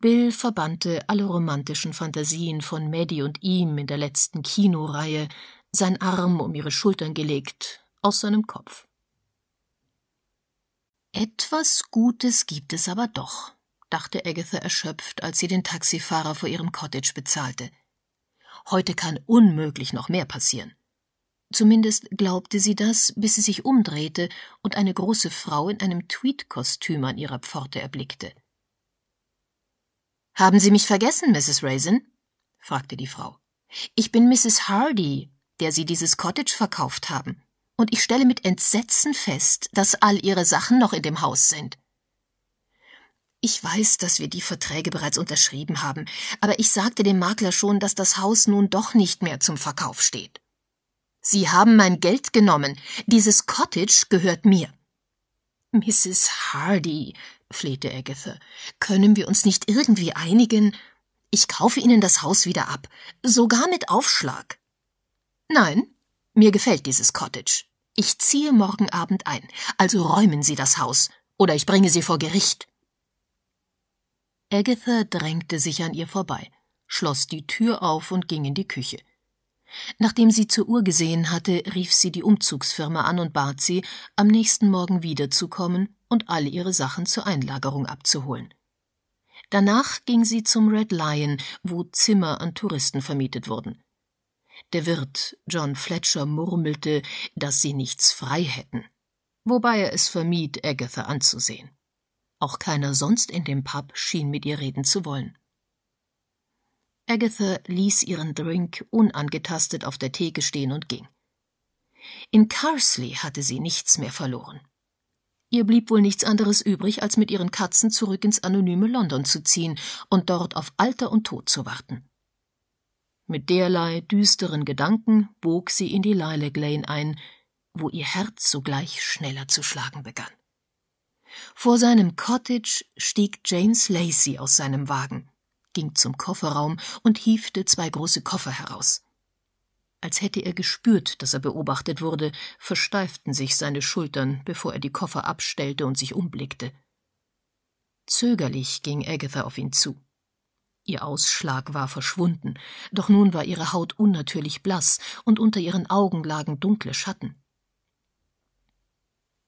Bill verbannte alle romantischen Fantasien von Maddie und ihm in der letzten Kinoreihe, sein Arm um ihre Schultern gelegt, aus seinem Kopf. Etwas Gutes gibt es aber doch dachte Agatha erschöpft, als sie den Taxifahrer vor ihrem Cottage bezahlte. Heute kann unmöglich noch mehr passieren. Zumindest glaubte sie das, bis sie sich umdrehte und eine große Frau in einem Tweed-Kostüm an ihrer Pforte erblickte. Haben Sie mich vergessen, Mrs. Raisin? fragte die Frau. Ich bin Mrs. Hardy, der Sie dieses Cottage verkauft haben, und ich stelle mit Entsetzen fest, dass all Ihre Sachen noch in dem Haus sind. Ich weiß, dass wir die Verträge bereits unterschrieben haben, aber ich sagte dem Makler schon, dass das Haus nun doch nicht mehr zum Verkauf steht. Sie haben mein Geld genommen. Dieses Cottage gehört mir. Mrs. Hardy, flehte Agatha, können wir uns nicht irgendwie einigen? Ich kaufe Ihnen das Haus wieder ab, sogar mit Aufschlag. Nein, mir gefällt dieses Cottage. Ich ziehe morgen Abend ein, also räumen Sie das Haus, oder ich bringe Sie vor Gericht. Agatha drängte sich an ihr vorbei, schloss die Tür auf und ging in die Küche. Nachdem sie zur Uhr gesehen hatte, rief sie die Umzugsfirma an und bat sie, am nächsten Morgen wiederzukommen und alle ihre Sachen zur Einlagerung abzuholen. Danach ging sie zum Red Lion, wo Zimmer an Touristen vermietet wurden. Der Wirt John Fletcher murmelte, dass sie nichts frei hätten, wobei er es vermied, Agatha anzusehen. Auch keiner sonst in dem Pub schien mit ihr reden zu wollen. Agatha ließ ihren Drink unangetastet auf der Theke stehen und ging. In Carsley hatte sie nichts mehr verloren. Ihr blieb wohl nichts anderes übrig, als mit ihren Katzen zurück ins anonyme London zu ziehen und dort auf Alter und Tod zu warten. Mit derlei düsteren Gedanken bog sie in die Lilac Lane ein, wo ihr Herz sogleich schneller zu schlagen begann. Vor seinem Cottage stieg James Lacey aus seinem Wagen, ging zum Kofferraum und hiefte zwei große Koffer heraus. Als hätte er gespürt, dass er beobachtet wurde, versteiften sich seine Schultern, bevor er die Koffer abstellte und sich umblickte. Zögerlich ging Agatha auf ihn zu. Ihr Ausschlag war verschwunden, doch nun war ihre Haut unnatürlich blass und unter ihren Augen lagen dunkle Schatten.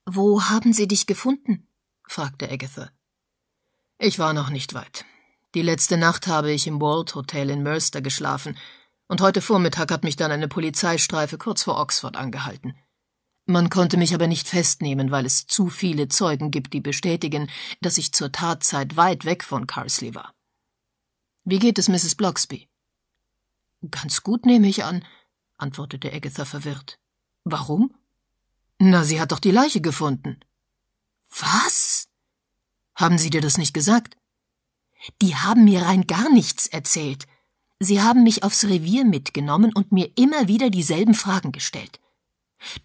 Wo haben Sie dich gefunden? fragte Agatha. Ich war noch nicht weit. Die letzte Nacht habe ich im Wald Hotel in Mercer geschlafen, und heute Vormittag hat mich dann eine Polizeistreife kurz vor Oxford angehalten. Man konnte mich aber nicht festnehmen, weil es zu viele Zeugen gibt, die bestätigen, dass ich zur Tatzeit weit weg von Carsley war. Wie geht es Mrs. Bloxby? Ganz gut, nehme ich an, antwortete Agatha verwirrt. Warum? Na, sie hat doch die Leiche gefunden. Was? Haben Sie dir das nicht gesagt? Die haben mir rein gar nichts erzählt. Sie haben mich aufs Revier mitgenommen und mir immer wieder dieselben Fragen gestellt.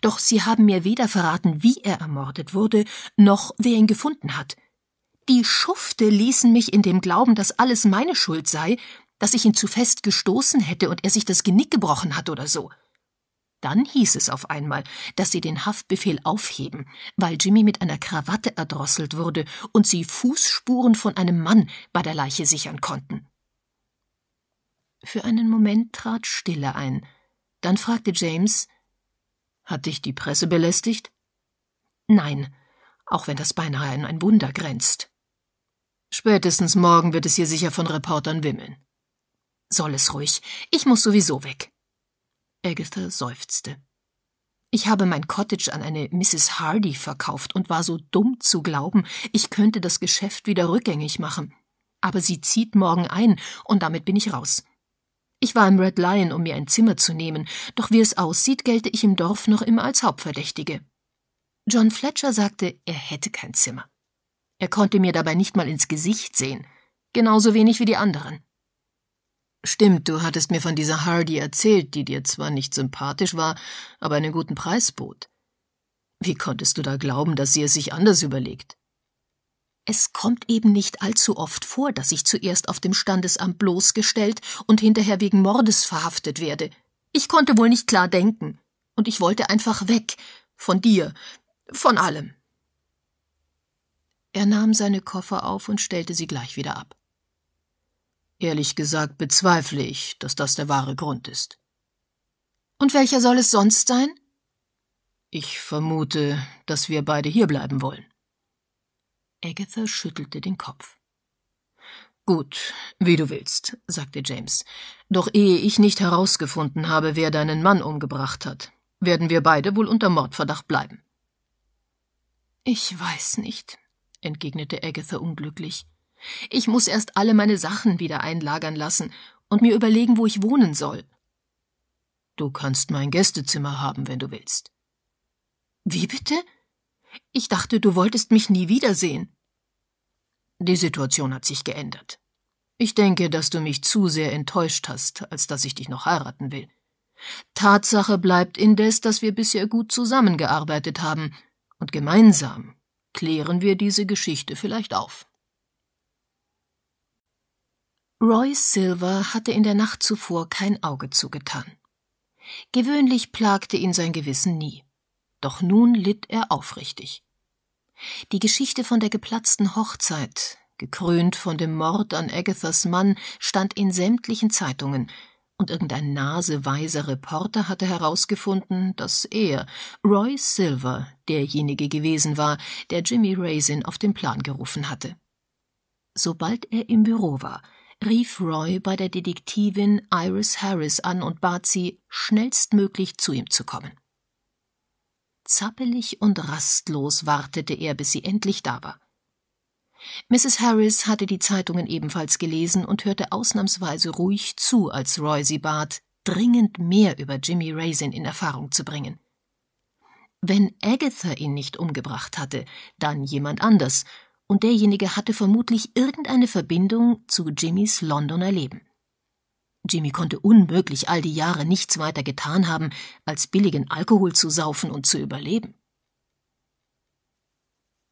Doch sie haben mir weder verraten, wie er ermordet wurde, noch wer ihn gefunden hat. Die Schufte ließen mich in dem Glauben, dass alles meine Schuld sei, dass ich ihn zu fest gestoßen hätte und er sich das Genick gebrochen hat oder so. Dann hieß es auf einmal, dass sie den Haftbefehl aufheben, weil Jimmy mit einer Krawatte erdrosselt wurde und sie Fußspuren von einem Mann bei der Leiche sichern konnten. Für einen Moment trat Stille ein. Dann fragte James Hat dich die Presse belästigt? Nein, auch wenn das beinahe an ein Wunder grenzt. Spätestens morgen wird es hier sicher von Reportern wimmeln. Soll es ruhig. Ich muss sowieso weg. Agatha seufzte. Ich habe mein Cottage an eine Mrs. Hardy verkauft und war so dumm zu glauben, ich könnte das Geschäft wieder rückgängig machen. Aber sie zieht morgen ein, und damit bin ich raus. Ich war im Red Lion, um mir ein Zimmer zu nehmen, doch wie es aussieht, gelte ich im Dorf noch immer als Hauptverdächtige. John Fletcher sagte, er hätte kein Zimmer. Er konnte mir dabei nicht mal ins Gesicht sehen, genauso wenig wie die anderen. Stimmt, du hattest mir von dieser Hardy erzählt, die dir zwar nicht sympathisch war, aber einen guten Preis bot. Wie konntest du da glauben, dass sie es sich anders überlegt? Es kommt eben nicht allzu oft vor, dass ich zuerst auf dem Standesamt bloßgestellt und hinterher wegen Mordes verhaftet werde. Ich konnte wohl nicht klar denken, und ich wollte einfach weg von dir, von allem. Er nahm seine Koffer auf und stellte sie gleich wieder ab. Ehrlich gesagt bezweifle ich, dass das der wahre Grund ist. Und welcher soll es sonst sein? Ich vermute, dass wir beide hierbleiben wollen. Agatha schüttelte den Kopf. Gut, wie du willst, sagte James. Doch ehe ich nicht herausgefunden habe, wer deinen Mann umgebracht hat, werden wir beide wohl unter Mordverdacht bleiben. Ich weiß nicht, entgegnete Agatha unglücklich. Ich muss erst alle meine Sachen wieder einlagern lassen und mir überlegen, wo ich wohnen soll. Du kannst mein Gästezimmer haben, wenn du willst. Wie bitte? Ich dachte, du wolltest mich nie wiedersehen. Die Situation hat sich geändert. Ich denke, dass du mich zu sehr enttäuscht hast, als dass ich dich noch heiraten will. Tatsache bleibt indes, dass wir bisher gut zusammengearbeitet haben, und gemeinsam klären wir diese Geschichte vielleicht auf. Roy Silver hatte in der Nacht zuvor kein Auge zugetan. Gewöhnlich plagte ihn sein Gewissen nie. Doch nun litt er aufrichtig. Die Geschichte von der geplatzten Hochzeit, gekrönt von dem Mord an Agathas Mann, stand in sämtlichen Zeitungen, und irgendein naseweiser Reporter hatte herausgefunden, dass er, Roy Silver, derjenige gewesen war, der Jimmy Raisin auf den Plan gerufen hatte. Sobald er im Büro war, rief Roy bei der Detektivin Iris Harris an und bat sie, schnellstmöglich zu ihm zu kommen. Zappelig und rastlos wartete er, bis sie endlich da war. Mrs. Harris hatte die Zeitungen ebenfalls gelesen und hörte ausnahmsweise ruhig zu, als Roy sie bat, dringend mehr über Jimmy Raisin in Erfahrung zu bringen. Wenn Agatha ihn nicht umgebracht hatte, dann jemand anders, und derjenige hatte vermutlich irgendeine Verbindung zu Jimmys Londoner Leben. Jimmy konnte unmöglich all die Jahre nichts weiter getan haben, als billigen Alkohol zu saufen und zu überleben.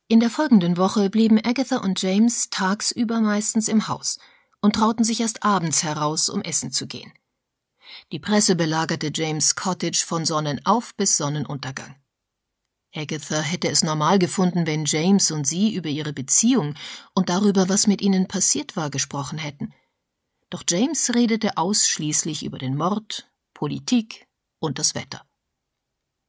In der folgenden Woche blieben Agatha und James tagsüber meistens im Haus und trauten sich erst abends heraus, um essen zu gehen. Die Presse belagerte James Cottage von Sonnenauf bis Sonnenuntergang. Agatha hätte es normal gefunden, wenn James und sie über ihre Beziehung und darüber, was mit ihnen passiert war, gesprochen hätten. Doch James redete ausschließlich über den Mord, Politik und das Wetter.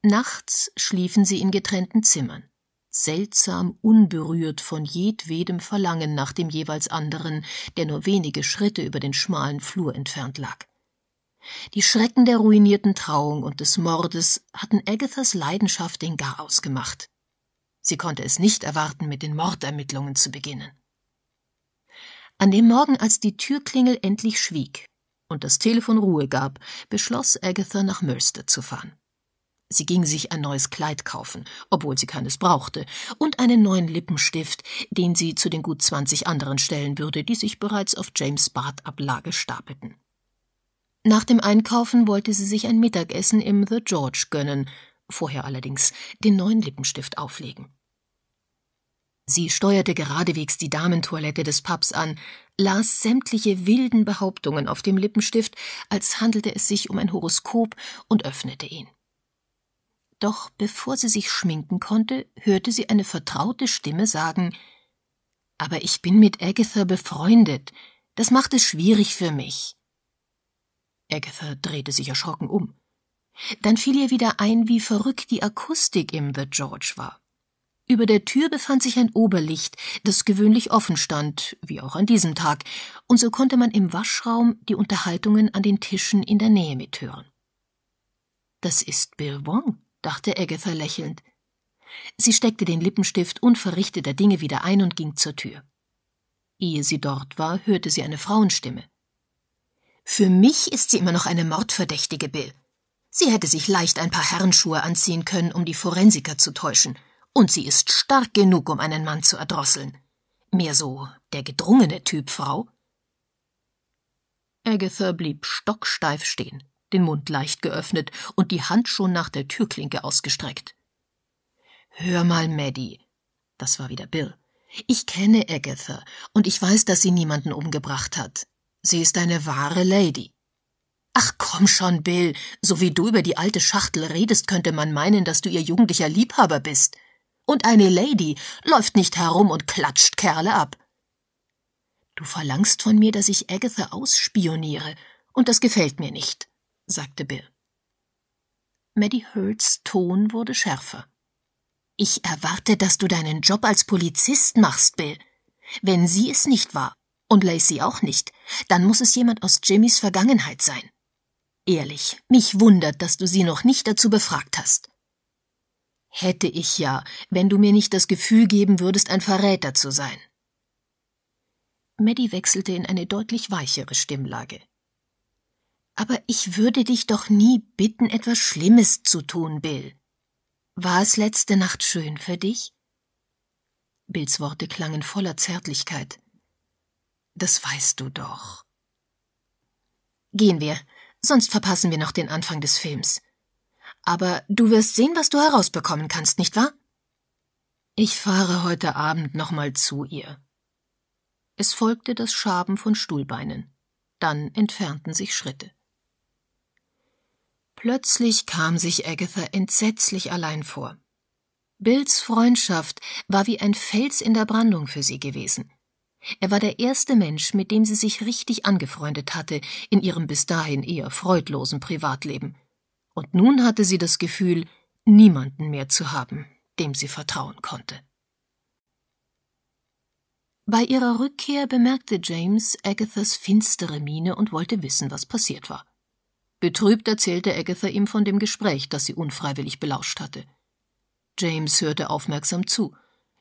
Nachts schliefen sie in getrennten Zimmern, seltsam unberührt von jedwedem Verlangen nach dem jeweils anderen, der nur wenige Schritte über den schmalen Flur entfernt lag. Die Schrecken der ruinierten Trauung und des Mordes hatten Agathas Leidenschaft den Garaus gemacht. Sie konnte es nicht erwarten, mit den Mordermittlungen zu beginnen. An dem Morgen, als die Türklingel endlich schwieg und das Telefon Ruhe gab, beschloss Agatha, nach Mölster zu fahren. Sie ging sich ein neues Kleid kaufen, obwohl sie keines brauchte, und einen neuen Lippenstift, den sie zu den gut zwanzig anderen stellen würde, die sich bereits auf James Bartablage stapelten. Nach dem Einkaufen wollte sie sich ein Mittagessen im The George gönnen, vorher allerdings den neuen Lippenstift auflegen. Sie steuerte geradewegs die Damentoilette des Pubs an, las sämtliche wilden Behauptungen auf dem Lippenstift, als handelte es sich um ein Horoskop und öffnete ihn. Doch bevor sie sich schminken konnte, hörte sie eine vertraute Stimme sagen Aber ich bin mit Agatha befreundet, das macht es schwierig für mich. Agatha drehte sich erschrocken um. Dann fiel ihr wieder ein, wie verrückt die Akustik im The George war. Über der Tür befand sich ein Oberlicht, das gewöhnlich offen stand, wie auch an diesem Tag, und so konnte man im Waschraum die Unterhaltungen an den Tischen in der Nähe mithören. Das ist Bill Wong, dachte Agatha lächelnd. Sie steckte den Lippenstift unverrichteter Dinge wieder ein und ging zur Tür. Ehe sie dort war, hörte sie eine Frauenstimme. Für mich ist sie immer noch eine Mordverdächtige, Bill. Sie hätte sich leicht ein paar Herrenschuhe anziehen können, um die Forensiker zu täuschen. Und sie ist stark genug, um einen Mann zu erdrosseln. Mehr so der gedrungene Typ, Frau. Agatha blieb stocksteif stehen, den Mund leicht geöffnet und die Hand schon nach der Türklinke ausgestreckt. Hör mal, Maddie. Das war wieder Bill. Ich kenne Agatha und ich weiß, dass sie niemanden umgebracht hat. Sie ist eine wahre Lady. Ach komm schon, Bill, so wie du über die alte Schachtel redest, könnte man meinen, dass du ihr jugendlicher Liebhaber bist. Und eine Lady läuft nicht herum und klatscht Kerle ab. Du verlangst von mir, dass ich Agatha ausspioniere, und das gefällt mir nicht, sagte Bill. Maddie Hurts Ton wurde schärfer. Ich erwarte, dass du deinen Job als Polizist machst, Bill. Wenn sie es nicht war, und Lacey auch nicht. Dann muss es jemand aus Jimmys Vergangenheit sein. Ehrlich, mich wundert, dass du sie noch nicht dazu befragt hast. Hätte ich ja, wenn du mir nicht das Gefühl geben würdest, ein Verräter zu sein. Maddie wechselte in eine deutlich weichere Stimmlage. Aber ich würde dich doch nie bitten, etwas Schlimmes zu tun, Bill. War es letzte Nacht schön für dich? Bills Worte klangen voller Zärtlichkeit. Das weißt du doch. Gehen wir, sonst verpassen wir noch den Anfang des Films. Aber du wirst sehen, was du herausbekommen kannst, nicht wahr? Ich fahre heute Abend nochmal zu ihr. Es folgte das Schaben von Stuhlbeinen. Dann entfernten sich Schritte. Plötzlich kam sich Agatha entsetzlich allein vor. Bills Freundschaft war wie ein Fels in der Brandung für sie gewesen. Er war der erste Mensch, mit dem sie sich richtig angefreundet hatte in ihrem bis dahin eher freudlosen Privatleben. Und nun hatte sie das Gefühl, niemanden mehr zu haben, dem sie vertrauen konnte. Bei ihrer Rückkehr bemerkte James Agathas finstere Miene und wollte wissen, was passiert war. Betrübt erzählte Agatha ihm von dem Gespräch, das sie unfreiwillig belauscht hatte. James hörte aufmerksam zu.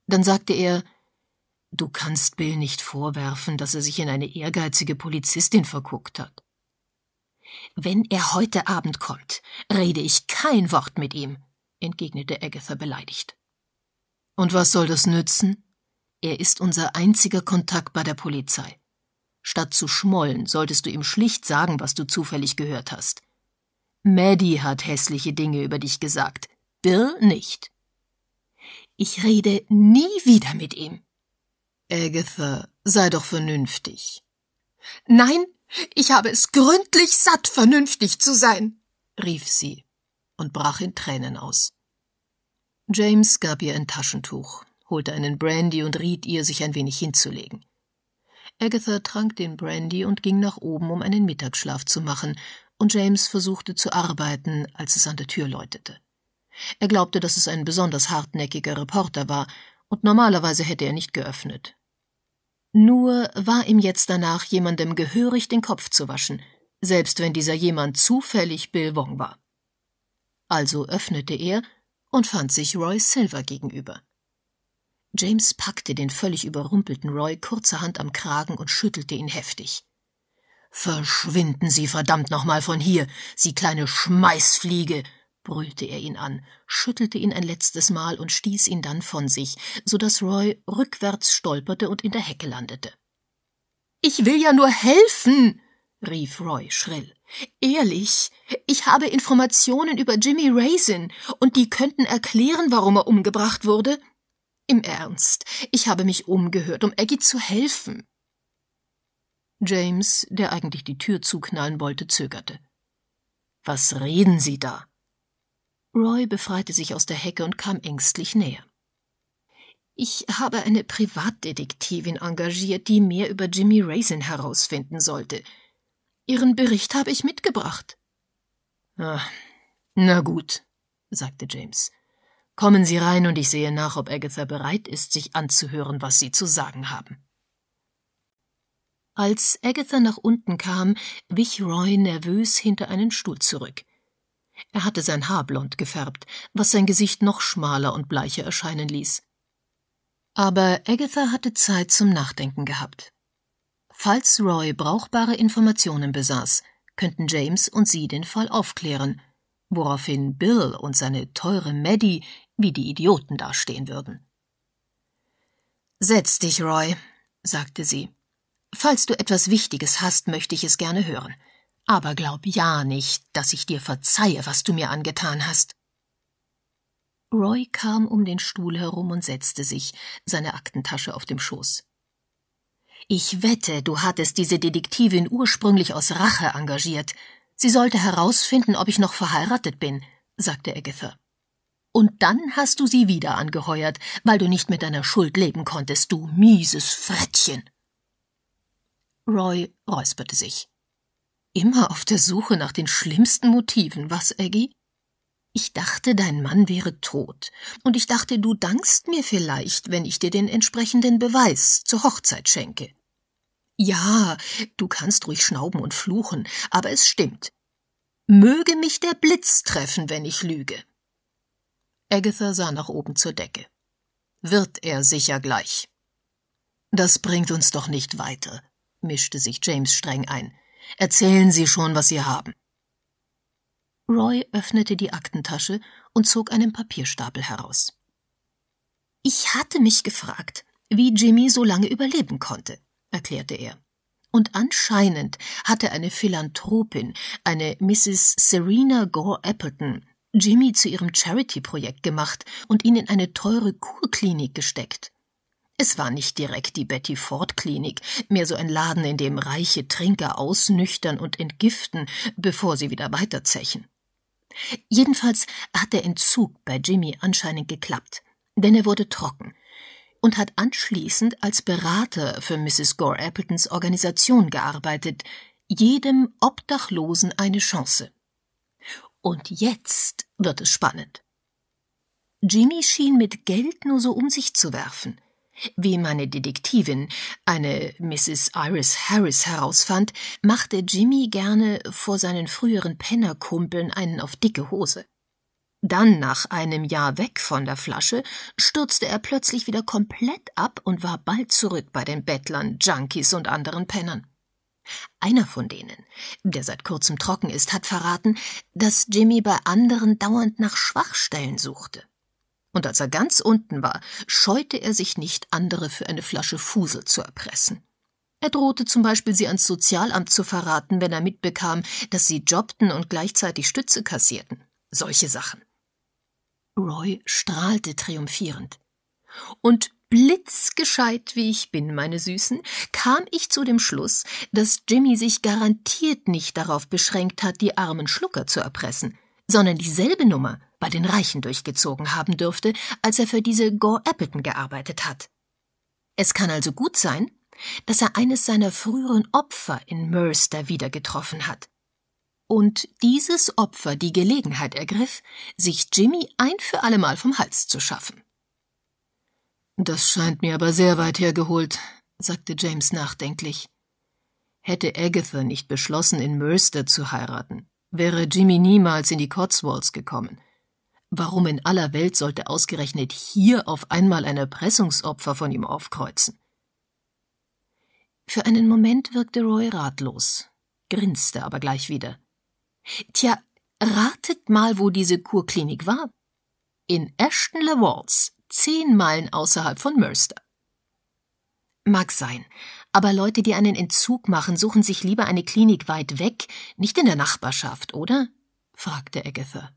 Dann sagte er, Du kannst Bill nicht vorwerfen, dass er sich in eine ehrgeizige Polizistin verguckt hat. Wenn er heute Abend kommt, rede ich kein Wort mit ihm, entgegnete Agatha beleidigt. Und was soll das nützen? Er ist unser einziger Kontakt bei der Polizei. Statt zu schmollen, solltest du ihm schlicht sagen, was du zufällig gehört hast. Maddie hat hässliche Dinge über dich gesagt, Bill nicht. Ich rede nie wieder mit ihm, Agatha, sei doch vernünftig. Nein, ich habe es gründlich satt, vernünftig zu sein, rief sie und brach in Tränen aus. James gab ihr ein Taschentuch, holte einen Brandy und riet ihr, sich ein wenig hinzulegen. Agatha trank den Brandy und ging nach oben, um einen Mittagsschlaf zu machen, und James versuchte zu arbeiten, als es an der Tür läutete. Er glaubte, dass es ein besonders hartnäckiger Reporter war, und normalerweise hätte er nicht geöffnet. Nur war ihm jetzt danach jemandem gehörig den Kopf zu waschen, selbst wenn dieser jemand zufällig Bill Wong war. Also öffnete er und fand sich Roy Silver gegenüber. James packte den völlig überrumpelten Roy kurzerhand am Kragen und schüttelte ihn heftig. Verschwinden Sie verdammt nochmal von hier, Sie kleine Schmeißfliege, brüllte er ihn an, schüttelte ihn ein letztes Mal und stieß ihn dann von sich, so daß Roy rückwärts stolperte und in der Hecke landete. Ich will ja nur helfen, rief Roy schrill. Ehrlich, ich habe Informationen über Jimmy Raisin, und die könnten erklären, warum er umgebracht wurde. Im Ernst, ich habe mich umgehört, um Aggie zu helfen. James, der eigentlich die Tür zuknallen wollte, zögerte. Was reden Sie da? Roy befreite sich aus der Hecke und kam ängstlich näher. Ich habe eine Privatdetektivin engagiert, die mehr über Jimmy Raisin herausfinden sollte. Ihren Bericht habe ich mitgebracht. Ach, na gut, sagte James. Kommen Sie rein und ich sehe nach, ob Agatha bereit ist, sich anzuhören, was Sie zu sagen haben. Als Agatha nach unten kam, wich Roy nervös hinter einen Stuhl zurück. Er hatte sein Haar blond gefärbt, was sein Gesicht noch schmaler und bleicher erscheinen ließ. Aber Agatha hatte Zeit zum Nachdenken gehabt. Falls Roy brauchbare Informationen besaß, könnten James und sie den Fall aufklären, woraufhin Bill und seine teure Maddie wie die Idioten dastehen würden. Setz dich, Roy, sagte sie. Falls du etwas Wichtiges hast, möchte ich es gerne hören aber glaub ja nicht, dass ich dir verzeihe, was du mir angetan hast. Roy kam um den Stuhl herum und setzte sich, seine Aktentasche auf dem Schoß. Ich wette, du hattest diese Detektivin ursprünglich aus Rache engagiert. Sie sollte herausfinden, ob ich noch verheiratet bin, sagte Agatha. Und dann hast du sie wieder angeheuert, weil du nicht mit deiner Schuld leben konntest, du mieses Frettchen. Roy räusperte sich immer auf der Suche nach den schlimmsten Motiven, was, Aggie? Ich dachte, dein Mann wäre tot, und ich dachte, du dankst mir vielleicht, wenn ich dir den entsprechenden Beweis zur Hochzeit schenke. Ja, du kannst ruhig schnauben und fluchen, aber es stimmt. Möge mich der Blitz treffen, wenn ich lüge. Agatha sah nach oben zur Decke. Wird er sicher gleich. Das bringt uns doch nicht weiter, mischte sich James streng ein. Erzählen Sie schon, was Sie haben. Roy öffnete die Aktentasche und zog einen Papierstapel heraus. Ich hatte mich gefragt, wie Jimmy so lange überleben konnte, erklärte er. Und anscheinend hatte eine Philanthropin, eine Mrs. Serena Gore Appleton, Jimmy zu ihrem Charity-Projekt gemacht und ihn in eine teure Kurklinik gesteckt. Es war nicht direkt die Betty Ford Klinik, mehr so ein Laden, in dem reiche Trinker ausnüchtern und entgiften, bevor sie wieder weiterzechen. Jedenfalls hat der Entzug bei Jimmy anscheinend geklappt, denn er wurde trocken und hat anschließend als Berater für Mrs. Gore Appletons Organisation gearbeitet, jedem Obdachlosen eine Chance. Und jetzt wird es spannend. Jimmy schien mit Geld nur so um sich zu werfen – wie meine Detektivin, eine Mrs. Iris Harris, herausfand, machte Jimmy gerne vor seinen früheren Pennerkumpeln einen auf dicke Hose. Dann, nach einem Jahr weg von der Flasche, stürzte er plötzlich wieder komplett ab und war bald zurück bei den Bettlern, Junkies und anderen Pennern. Einer von denen, der seit kurzem trocken ist, hat verraten, dass Jimmy bei anderen dauernd nach Schwachstellen suchte. Und als er ganz unten war, scheute er sich nicht, andere für eine Flasche Fusel zu erpressen. Er drohte zum Beispiel, sie ans Sozialamt zu verraten, wenn er mitbekam, dass sie jobbten und gleichzeitig Stütze kassierten. Solche Sachen. Roy strahlte triumphierend. Und blitzgescheit, wie ich bin, meine Süßen, kam ich zu dem Schluss, dass Jimmy sich garantiert nicht darauf beschränkt hat, die armen Schlucker zu erpressen, sondern dieselbe Nummer bei den Reichen durchgezogen haben dürfte, als er für diese Gore Appleton gearbeitet hat. Es kann also gut sein, dass er eines seiner früheren Opfer in Mercer wieder getroffen hat. Und dieses Opfer die Gelegenheit ergriff, sich Jimmy ein für allemal vom Hals zu schaffen. Das scheint mir aber sehr weit hergeholt, sagte James nachdenklich. Hätte Agatha nicht beschlossen, in Mercer zu heiraten, wäre Jimmy niemals in die Cotswolds gekommen. Warum in aller Welt sollte ausgerechnet hier auf einmal ein Erpressungsopfer von ihm aufkreuzen? Für einen Moment wirkte Roy ratlos, grinste aber gleich wieder. Tja, ratet mal, wo diese Kurklinik war. In Ashton Le Walls, zehn Meilen außerhalb von Mercer. Mag sein. Aber Leute, die einen Entzug machen, suchen sich lieber eine Klinik weit weg, nicht in der Nachbarschaft, oder? fragte Agatha.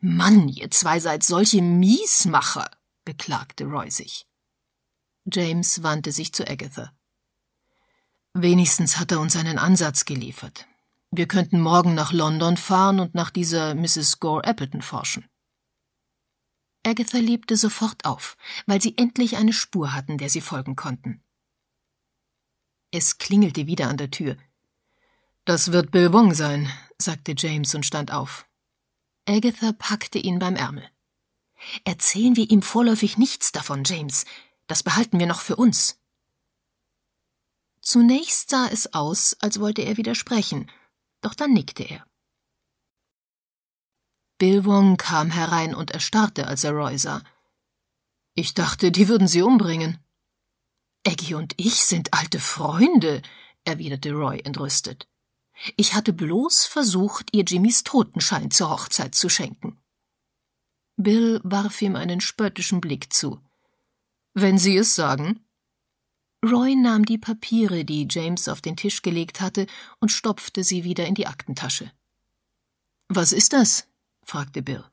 Mann, ihr zwei seid solche Miesmacher, beklagte Roy sich. James wandte sich zu Agatha. Wenigstens hat er uns einen Ansatz geliefert. Wir könnten morgen nach London fahren und nach dieser Mrs. Gore Appleton forschen. Agatha lebte sofort auf, weil sie endlich eine Spur hatten, der sie folgen konnten. Es klingelte wieder an der Tür. Das wird Bill Wong sein, sagte James und stand auf. Agatha packte ihn beim Ärmel. Erzählen wir ihm vorläufig nichts davon, James. Das behalten wir noch für uns. Zunächst sah es aus, als wollte er widersprechen, doch dann nickte er. Bill Wong kam herein und erstarrte, als er Roy sah. Ich dachte, die würden sie umbringen. Aggie und ich sind alte Freunde, erwiderte Roy entrüstet. Ich hatte bloß versucht, ihr Jimmys Totenschein zur Hochzeit zu schenken. Bill warf ihm einen spöttischen Blick zu. Wenn Sie es sagen. Roy nahm die Papiere, die James auf den Tisch gelegt hatte, und stopfte sie wieder in die Aktentasche. Was ist das? fragte Bill.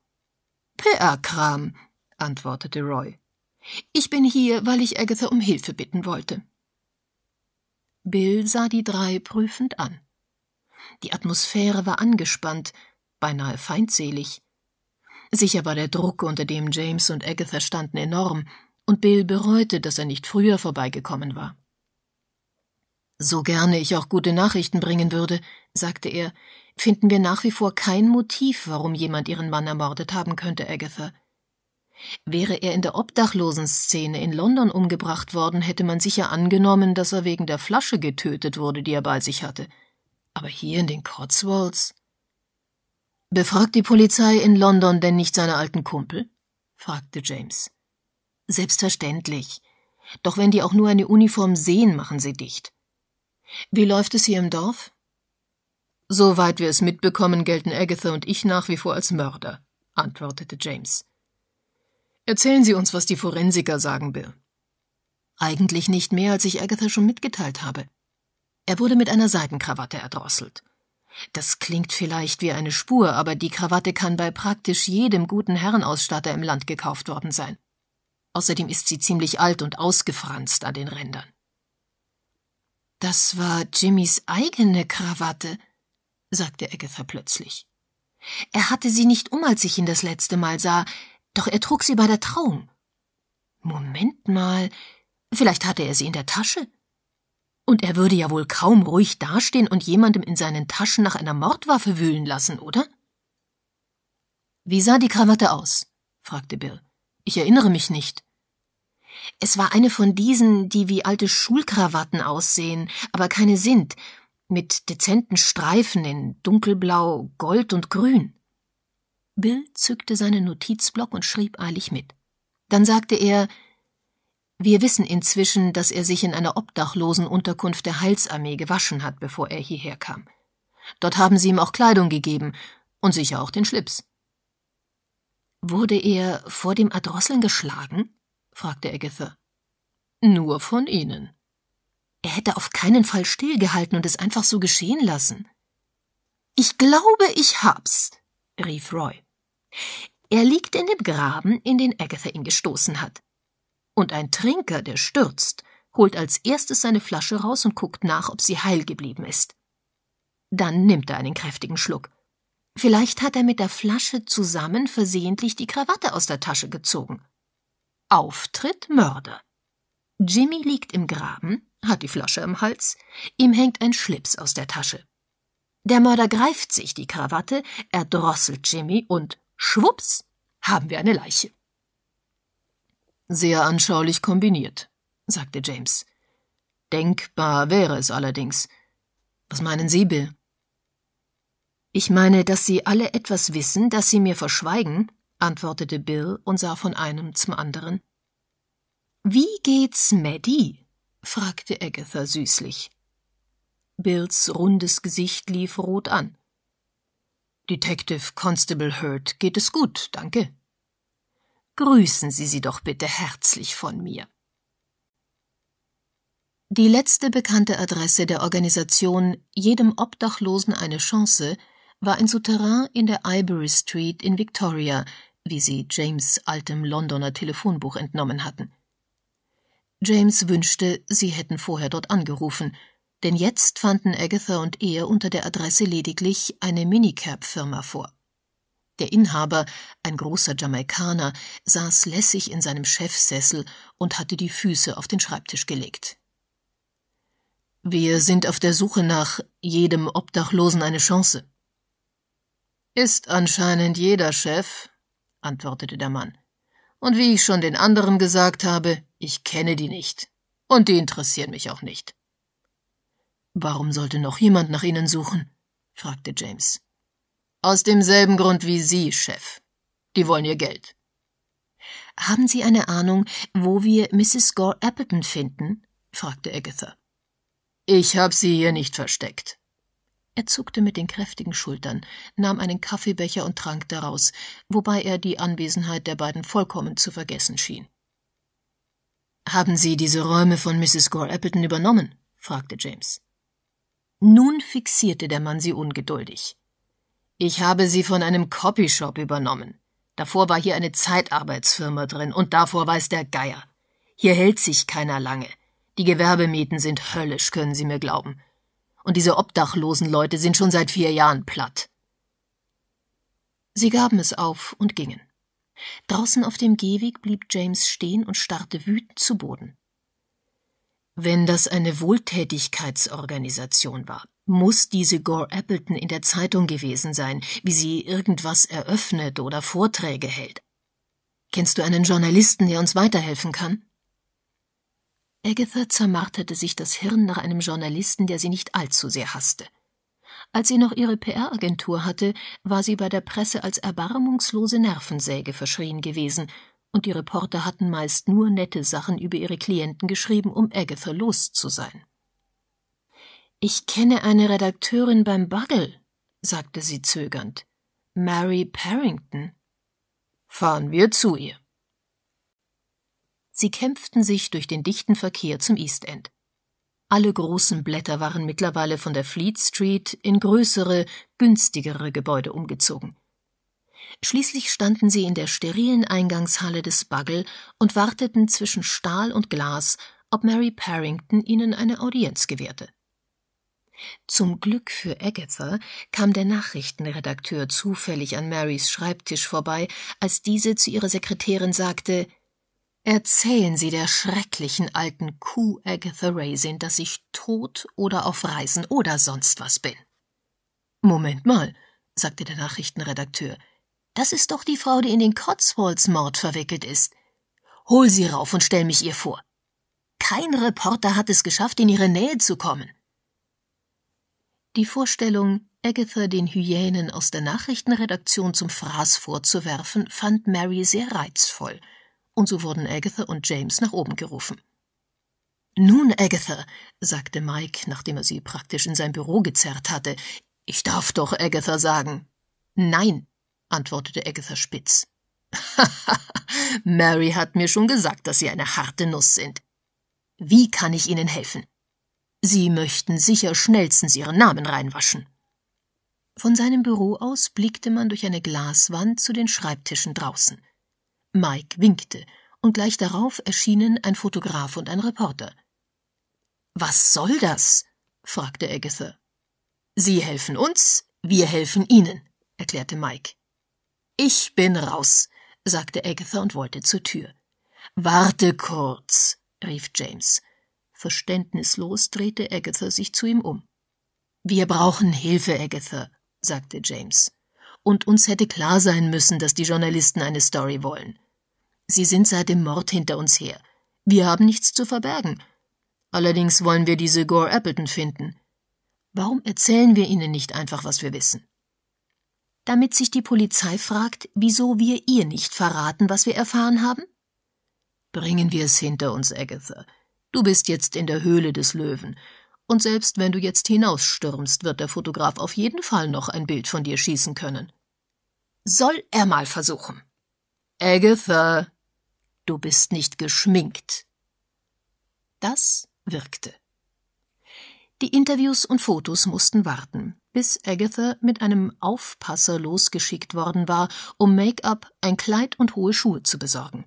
PR-Kram, antwortete Roy. Ich bin hier, weil ich Agatha um Hilfe bitten wollte. Bill sah die drei prüfend an. Die Atmosphäre war angespannt, beinahe feindselig. Sicher war der Druck, unter dem James und Agatha standen, enorm, und Bill bereute, dass er nicht früher vorbeigekommen war. So gerne ich auch gute Nachrichten bringen würde, sagte er, finden wir nach wie vor kein Motiv, warum jemand ihren Mann ermordet haben könnte, Agatha. Wäre er in der Obdachlosenszene in London umgebracht worden, hätte man sicher angenommen, dass er wegen der Flasche getötet wurde, die er bei sich hatte. Aber hier in den Cotswolds? Befragt die Polizei in London denn nicht seine alten Kumpel? fragte James. Selbstverständlich. Doch wenn die auch nur eine Uniform sehen, machen sie dicht. Wie läuft es hier im Dorf? Soweit wir es mitbekommen, gelten Agatha und ich nach wie vor als Mörder, antwortete James. Erzählen Sie uns, was die Forensiker sagen, Bill. Eigentlich nicht mehr, als ich Agatha schon mitgeteilt habe. Er wurde mit einer Seidenkrawatte erdrosselt. Das klingt vielleicht wie eine Spur, aber die Krawatte kann bei praktisch jedem guten Herrenausstatter im Land gekauft worden sein. Außerdem ist sie ziemlich alt und ausgefranst an den Rändern. Das war Jimmys eigene Krawatte, sagte Agatha plötzlich. Er hatte sie nicht um, als ich ihn das letzte Mal sah, doch er trug sie bei der Trauung. Moment mal, vielleicht hatte er sie in der Tasche. Und er würde ja wohl kaum ruhig dastehen und jemandem in seinen Taschen nach einer Mordwaffe wühlen lassen, oder? Wie sah die Krawatte aus? fragte Bill. Ich erinnere mich nicht. Es war eine von diesen, die wie alte Schulkrawatten aussehen, aber keine sind, mit dezenten Streifen in dunkelblau, gold und grün. Bill zückte seinen Notizblock und schrieb eilig mit. Dann sagte er Wir wissen inzwischen, dass er sich in einer obdachlosen Unterkunft der Heilsarmee gewaschen hat, bevor er hierher kam. Dort haben sie ihm auch Kleidung gegeben und sicher auch den Schlips. Wurde er vor dem Erdrosseln geschlagen? fragte Agatha. Nur von Ihnen. Er hätte auf keinen Fall stillgehalten und es einfach so geschehen lassen. Ich glaube, ich hab's, rief Roy. Er liegt in dem Graben, in den Agatha ihn gestoßen hat. Und ein Trinker, der stürzt, holt als erstes seine Flasche raus und guckt nach, ob sie heil geblieben ist. Dann nimmt er einen kräftigen Schluck. Vielleicht hat er mit der Flasche zusammen versehentlich die Krawatte aus der Tasche gezogen. Auftritt Mörder. Jimmy liegt im Graben, hat die Flasche im Hals, ihm hängt ein Schlips aus der Tasche. Der Mörder greift sich die Krawatte, erdrosselt Jimmy und schwupps haben wir eine Leiche. Sehr anschaulich kombiniert, sagte James. Denkbar wäre es allerdings. Was meinen Sie, Bill? Ich meine, dass Sie alle etwas wissen, das Sie mir verschweigen, antwortete Bill und sah von einem zum anderen. Wie geht's Maddie? fragte Agatha süßlich. Bills rundes Gesicht lief rot an. Detective Constable Hurt geht es gut, danke. Grüßen Sie sie doch bitte herzlich von mir. Die letzte bekannte Adresse der Organisation Jedem Obdachlosen eine Chance war ein Souterrain in der Ibury Street in Victoria, wie sie James altem Londoner Telefonbuch entnommen hatten. James wünschte, sie hätten vorher dort angerufen, denn jetzt fanden Agatha und er unter der Adresse lediglich eine Minicab-Firma vor. Der Inhaber, ein großer Jamaikaner, saß lässig in seinem Chefsessel und hatte die Füße auf den Schreibtisch gelegt. Wir sind auf der Suche nach jedem Obdachlosen eine Chance. Ist anscheinend jeder Chef, antwortete der Mann. Und wie ich schon den anderen gesagt habe, ich kenne die nicht. Und die interessieren mich auch nicht. Warum sollte noch jemand nach ihnen suchen? fragte James. Aus demselben Grund wie Sie, Chef. Die wollen ihr Geld. Haben Sie eine Ahnung, wo wir Mrs. Gore Appleton finden? fragte Agatha. Ich habe sie hier nicht versteckt, er zuckte mit den kräftigen Schultern, nahm einen Kaffeebecher und trank daraus, wobei er die Anwesenheit der beiden vollkommen zu vergessen schien. Haben Sie diese Räume von Mrs. Gore Appleton übernommen? fragte James. Nun fixierte der Mann sie ungeduldig. Ich habe sie von einem Copyshop übernommen. Davor war hier eine Zeitarbeitsfirma drin und davor weiß der Geier. Hier hält sich keiner lange. Die Gewerbemieten sind höllisch, können Sie mir glauben und diese obdachlosen Leute sind schon seit vier Jahren platt. Sie gaben es auf und gingen. Draußen auf dem Gehweg blieb James stehen und starrte wütend zu Boden. Wenn das eine Wohltätigkeitsorganisation war, muss diese Gore Appleton in der Zeitung gewesen sein, wie sie irgendwas eröffnet oder Vorträge hält. Kennst du einen Journalisten, der uns weiterhelfen kann? Agatha zermarterte sich das Hirn nach einem Journalisten, der sie nicht allzu sehr hasste. Als sie noch ihre PR-Agentur hatte, war sie bei der Presse als erbarmungslose Nervensäge verschrien gewesen, und die Reporter hatten meist nur nette Sachen über ihre Klienten geschrieben, um Agatha los zu sein. Ich kenne eine Redakteurin beim Buggle, sagte sie zögernd. Mary Parrington. Fahren wir zu ihr. Sie kämpften sich durch den dichten Verkehr zum East End. Alle großen Blätter waren mittlerweile von der Fleet Street in größere, günstigere Gebäude umgezogen. Schließlich standen sie in der sterilen Eingangshalle des Buggle und warteten zwischen Stahl und Glas, ob Mary Parrington ihnen eine Audienz gewährte. Zum Glück für Agatha kam der Nachrichtenredakteur zufällig an Marys Schreibtisch vorbei, als diese zu ihrer Sekretärin sagte Erzählen Sie der schrecklichen alten Kuh Agatha Raisin, dass ich tot oder auf Reisen oder sonst was bin. Moment mal, sagte der Nachrichtenredakteur. Das ist doch die Frau, die in den Cotswolds-Mord verwickelt ist. Hol sie rauf und stell mich ihr vor. Kein Reporter hat es geschafft, in ihre Nähe zu kommen. Die Vorstellung, Agatha den Hyänen aus der Nachrichtenredaktion zum Fraß vorzuwerfen, fand Mary sehr reizvoll – und so wurden Agatha und James nach oben gerufen. Nun, Agatha, sagte Mike, nachdem er sie praktisch in sein Büro gezerrt hatte, ich darf doch Agatha sagen. Nein, antwortete Agatha spitz. Mary hat mir schon gesagt, dass Sie eine harte Nuss sind. Wie kann ich Ihnen helfen? Sie möchten sicher schnellstens Ihren Namen reinwaschen. Von seinem Büro aus blickte man durch eine Glaswand zu den Schreibtischen draußen. Mike winkte, und gleich darauf erschienen ein Fotograf und ein Reporter. Was soll das? fragte Agatha. Sie helfen uns, wir helfen Ihnen, erklärte Mike. Ich bin raus, sagte Agatha und wollte zur Tür. Warte kurz, rief James. Verständnislos drehte Agatha sich zu ihm um. Wir brauchen Hilfe, Agatha, sagte James. Und uns hätte klar sein müssen, dass die Journalisten eine Story wollen. Sie sind seit dem Mord hinter uns her. Wir haben nichts zu verbergen. Allerdings wollen wir diese Gore Appleton finden. Warum erzählen wir ihnen nicht einfach, was wir wissen? Damit sich die Polizei fragt, wieso wir ihr nicht verraten, was wir erfahren haben? Bringen wir es hinter uns, Agatha. Du bist jetzt in der Höhle des Löwen. Und selbst wenn du jetzt hinausstürmst, wird der Fotograf auf jeden Fall noch ein Bild von dir schießen können. Soll er mal versuchen. Agatha, du bist nicht geschminkt. Das wirkte. Die Interviews und Fotos mussten warten, bis Agatha mit einem Aufpasser losgeschickt worden war, um Make-up, ein Kleid und hohe Schuhe zu besorgen.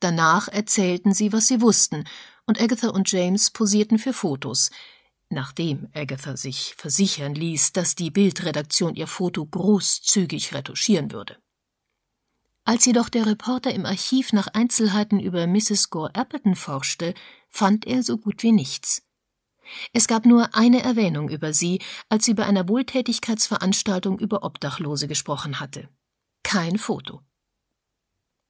Danach erzählten sie, was sie wussten, und Agatha und James posierten für Fotos, nachdem Agatha sich versichern ließ, dass die Bildredaktion ihr Foto großzügig retuschieren würde. Als jedoch der Reporter im Archiv nach Einzelheiten über Mrs. Gore Appleton forschte, fand er so gut wie nichts. Es gab nur eine Erwähnung über sie, als sie bei einer Wohltätigkeitsveranstaltung über Obdachlose gesprochen hatte. Kein Foto.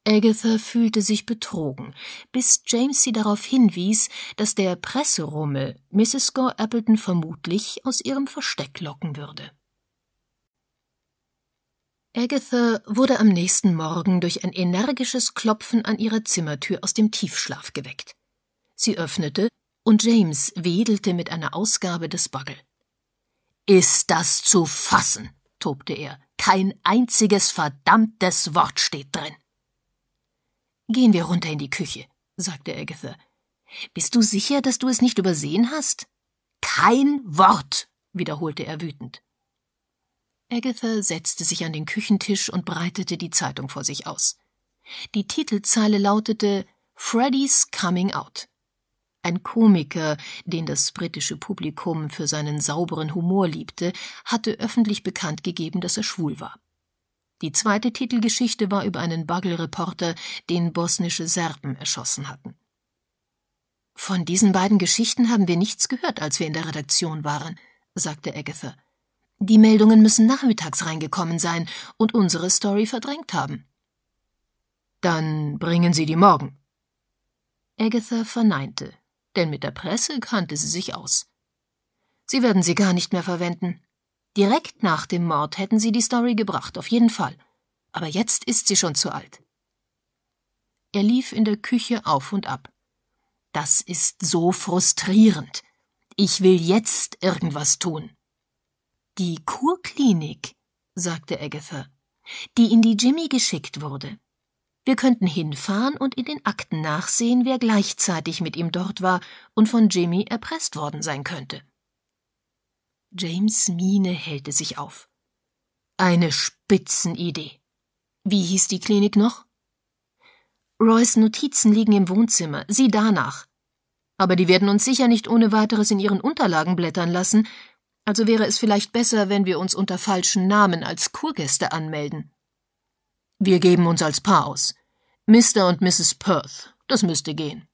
Agatha fühlte sich betrogen, bis James sie darauf hinwies, dass der Presserummel Mrs. Gore Appleton vermutlich aus ihrem Versteck locken würde. Agatha wurde am nächsten Morgen durch ein energisches Klopfen an ihrer Zimmertür aus dem Tiefschlaf geweckt. Sie öffnete, und James wedelte mit einer Ausgabe des Buggle. Ist das zu fassen? tobte er. Kein einziges verdammtes Wort steht drin. Gehen wir runter in die Küche, sagte Agatha. Bist du sicher, dass du es nicht übersehen hast? Kein Wort, wiederholte er wütend. Agatha setzte sich an den Küchentisch und breitete die Zeitung vor sich aus. Die Titelzeile lautete Freddy's Coming Out. Ein Komiker, den das britische Publikum für seinen sauberen Humor liebte, hatte öffentlich bekannt gegeben, dass er schwul war. Die zweite Titelgeschichte war über einen buggle reporter den bosnische Serben erschossen hatten. Von diesen beiden Geschichten haben wir nichts gehört, als wir in der Redaktion waren, sagte Agatha. Die Meldungen müssen nachmittags reingekommen sein und unsere Story verdrängt haben. Dann bringen Sie die morgen. Agatha verneinte, denn mit der Presse kannte sie sich aus. Sie werden sie gar nicht mehr verwenden. Direkt nach dem Mord hätten sie die Story gebracht, auf jeden Fall. Aber jetzt ist sie schon zu alt. Er lief in der Küche auf und ab. Das ist so frustrierend. Ich will jetzt irgendwas tun. Die Kurklinik, sagte Agatha, die in die Jimmy geschickt wurde. Wir könnten hinfahren und in den Akten nachsehen, wer gleichzeitig mit ihm dort war und von Jimmy erpresst worden sein könnte. James Miene hellte sich auf. Eine Spitzenidee. Wie hieß die Klinik noch? Roys Notizen liegen im Wohnzimmer, sieh danach. Aber die werden uns sicher nicht ohne weiteres in ihren Unterlagen blättern lassen, also wäre es vielleicht besser, wenn wir uns unter falschen Namen als Kurgäste anmelden. Wir geben uns als Paar aus. Mr. und Mrs. Perth. Das müsste gehen.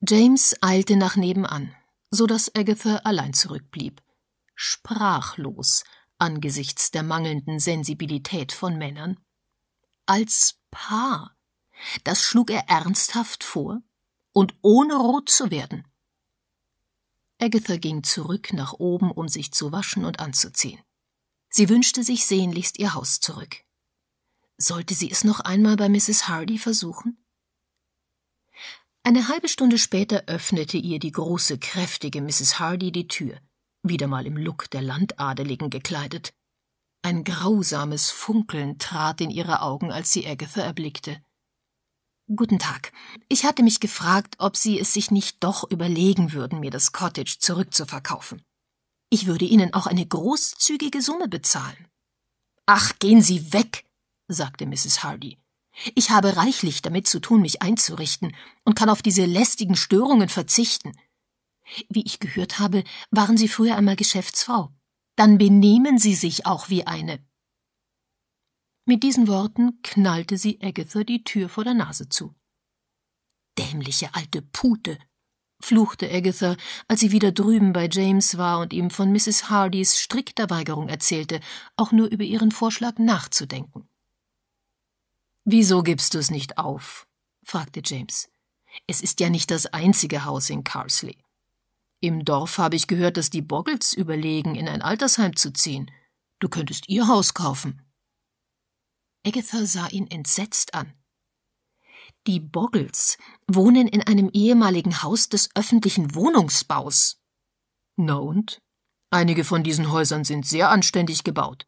James eilte nach nebenan, so dass Agatha allein zurückblieb. Sprachlos angesichts der mangelnden Sensibilität von Männern. Als Paar. Das schlug er ernsthaft vor und ohne rot zu werden. Agatha ging zurück nach oben, um sich zu waschen und anzuziehen. Sie wünschte sich sehnlichst ihr Haus zurück. Sollte sie es noch einmal bei Mrs. Hardy versuchen? Eine halbe Stunde später öffnete ihr die große, kräftige Mrs. Hardy die Tür, wieder mal im Look der Landadeligen gekleidet. Ein grausames Funkeln trat in ihre Augen, als sie Agatha erblickte. Guten Tag. Ich hatte mich gefragt, ob Sie es sich nicht doch überlegen würden, mir das Cottage zurückzuverkaufen. Ich würde Ihnen auch eine großzügige Summe bezahlen. Ach, gehen Sie weg, sagte Mrs. Hardy. Ich habe reichlich damit zu tun, mich einzurichten und kann auf diese lästigen Störungen verzichten. Wie ich gehört habe, waren Sie früher einmal Geschäftsfrau. Dann benehmen Sie sich auch wie eine. Mit diesen Worten knallte sie Agatha die Tür vor der Nase zu. Dämliche alte Pute, fluchte Agatha, als sie wieder drüben bei James war und ihm von Mrs. Hardys strikter Weigerung erzählte, auch nur über ihren Vorschlag nachzudenken. Wieso gibst du es nicht auf? fragte James. Es ist ja nicht das einzige Haus in Carsley. Im Dorf habe ich gehört, dass die Boggles überlegen, in ein Altersheim zu ziehen. Du könntest ihr Haus kaufen. Agatha sah ihn entsetzt an. Die Boggles wohnen in einem ehemaligen Haus des öffentlichen Wohnungsbaus. Na und? Einige von diesen Häusern sind sehr anständig gebaut.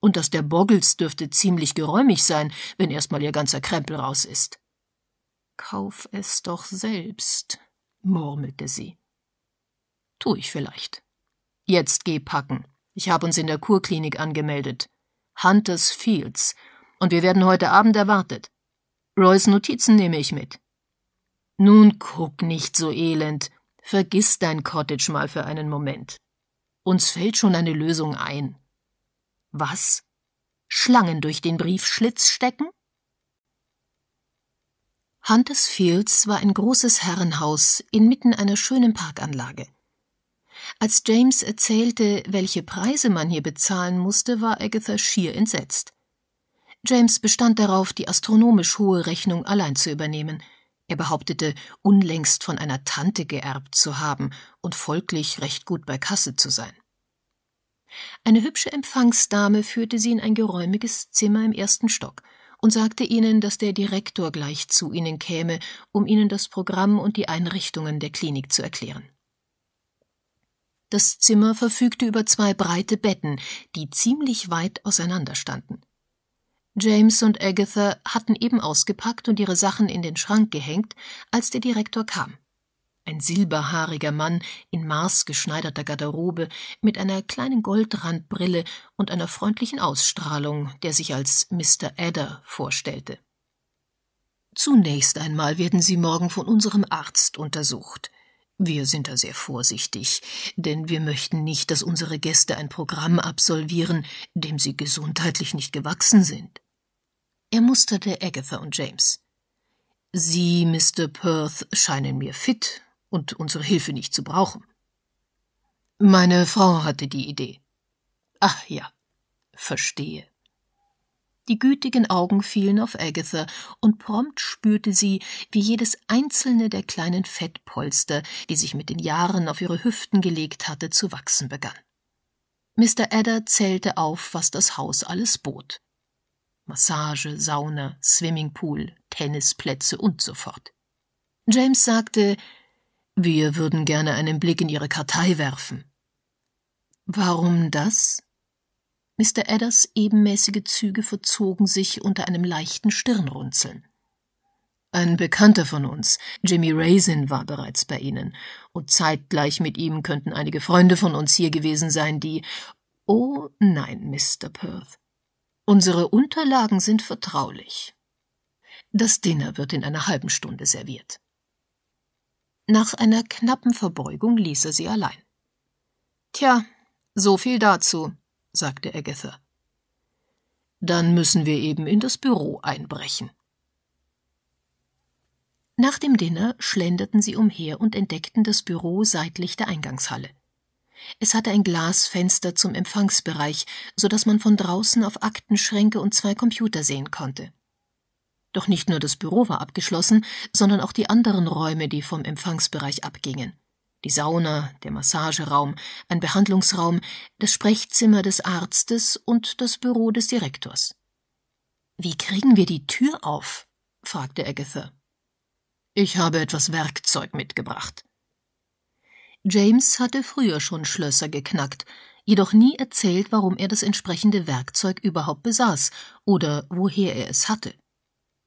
Und das der Boggles dürfte ziemlich geräumig sein, wenn erstmal ihr ganzer Krempel raus ist. Kauf es doch selbst, murmelte sie. Tu ich vielleicht. Jetzt geh packen. Ich habe uns in der Kurklinik angemeldet. Hunters Fields und wir werden heute Abend erwartet. Roys Notizen nehme ich mit. Nun guck nicht so elend. Vergiss dein Cottage mal für einen Moment. Uns fällt schon eine Lösung ein. Was? Schlangen durch den Briefschlitz stecken? Hunters Fields war ein großes Herrenhaus inmitten einer schönen Parkanlage. Als James erzählte, welche Preise man hier bezahlen musste, war Agatha schier entsetzt. James bestand darauf, die astronomisch hohe Rechnung allein zu übernehmen. Er behauptete, unlängst von einer Tante geerbt zu haben und folglich recht gut bei Kasse zu sein. Eine hübsche Empfangsdame führte sie in ein geräumiges Zimmer im ersten Stock und sagte ihnen, dass der Direktor gleich zu ihnen käme, um ihnen das Programm und die Einrichtungen der Klinik zu erklären. Das Zimmer verfügte über zwei breite Betten, die ziemlich weit auseinander standen. James und Agatha hatten eben ausgepackt und ihre Sachen in den Schrank gehängt, als der Direktor kam. Ein silberhaariger Mann in maßgeschneiderter Garderobe mit einer kleinen Goldrandbrille und einer freundlichen Ausstrahlung, der sich als Mr. Adder vorstellte. Zunächst einmal werden Sie morgen von unserem Arzt untersucht. Wir sind da sehr vorsichtig, denn wir möchten nicht, dass unsere Gäste ein Programm absolvieren, dem sie gesundheitlich nicht gewachsen sind. Er musterte Agatha und James. Sie, Mr. Perth, scheinen mir fit und unsere Hilfe nicht zu brauchen. Meine Frau hatte die Idee. Ach ja, verstehe. Die gütigen Augen fielen auf Agatha, und prompt spürte sie, wie jedes einzelne der kleinen Fettpolster, die sich mit den Jahren auf ihre Hüften gelegt hatte, zu wachsen begann. Mr. Adder zählte auf, was das Haus alles bot. Massage, Sauna, Swimmingpool, Tennisplätze und so fort. James sagte, wir würden gerne einen Blick in Ihre Kartei werfen. Warum das? Mr. Adders ebenmäßige Züge verzogen sich unter einem leichten Stirnrunzeln. Ein Bekannter von uns, Jimmy Raisin, war bereits bei Ihnen, und zeitgleich mit ihm könnten einige Freunde von uns hier gewesen sein, die. Oh nein, Mr. Perth. Unsere Unterlagen sind vertraulich. Das Dinner wird in einer halben Stunde serviert. Nach einer knappen Verbeugung ließ er sie allein. Tja, so viel dazu, sagte Agatha. Dann müssen wir eben in das Büro einbrechen. Nach dem Dinner schlenderten sie umher und entdeckten das Büro seitlich der Eingangshalle. Es hatte ein Glasfenster zum Empfangsbereich, so dass man von draußen auf Aktenschränke und zwei Computer sehen konnte. Doch nicht nur das Büro war abgeschlossen, sondern auch die anderen Räume, die vom Empfangsbereich abgingen. Die Sauna, der Massageraum, ein Behandlungsraum, das Sprechzimmer des Arztes und das Büro des Direktors. Wie kriegen wir die Tür auf? fragte Agatha. Ich habe etwas Werkzeug mitgebracht. James hatte früher schon Schlösser geknackt, jedoch nie erzählt, warum er das entsprechende Werkzeug überhaupt besaß oder woher er es hatte.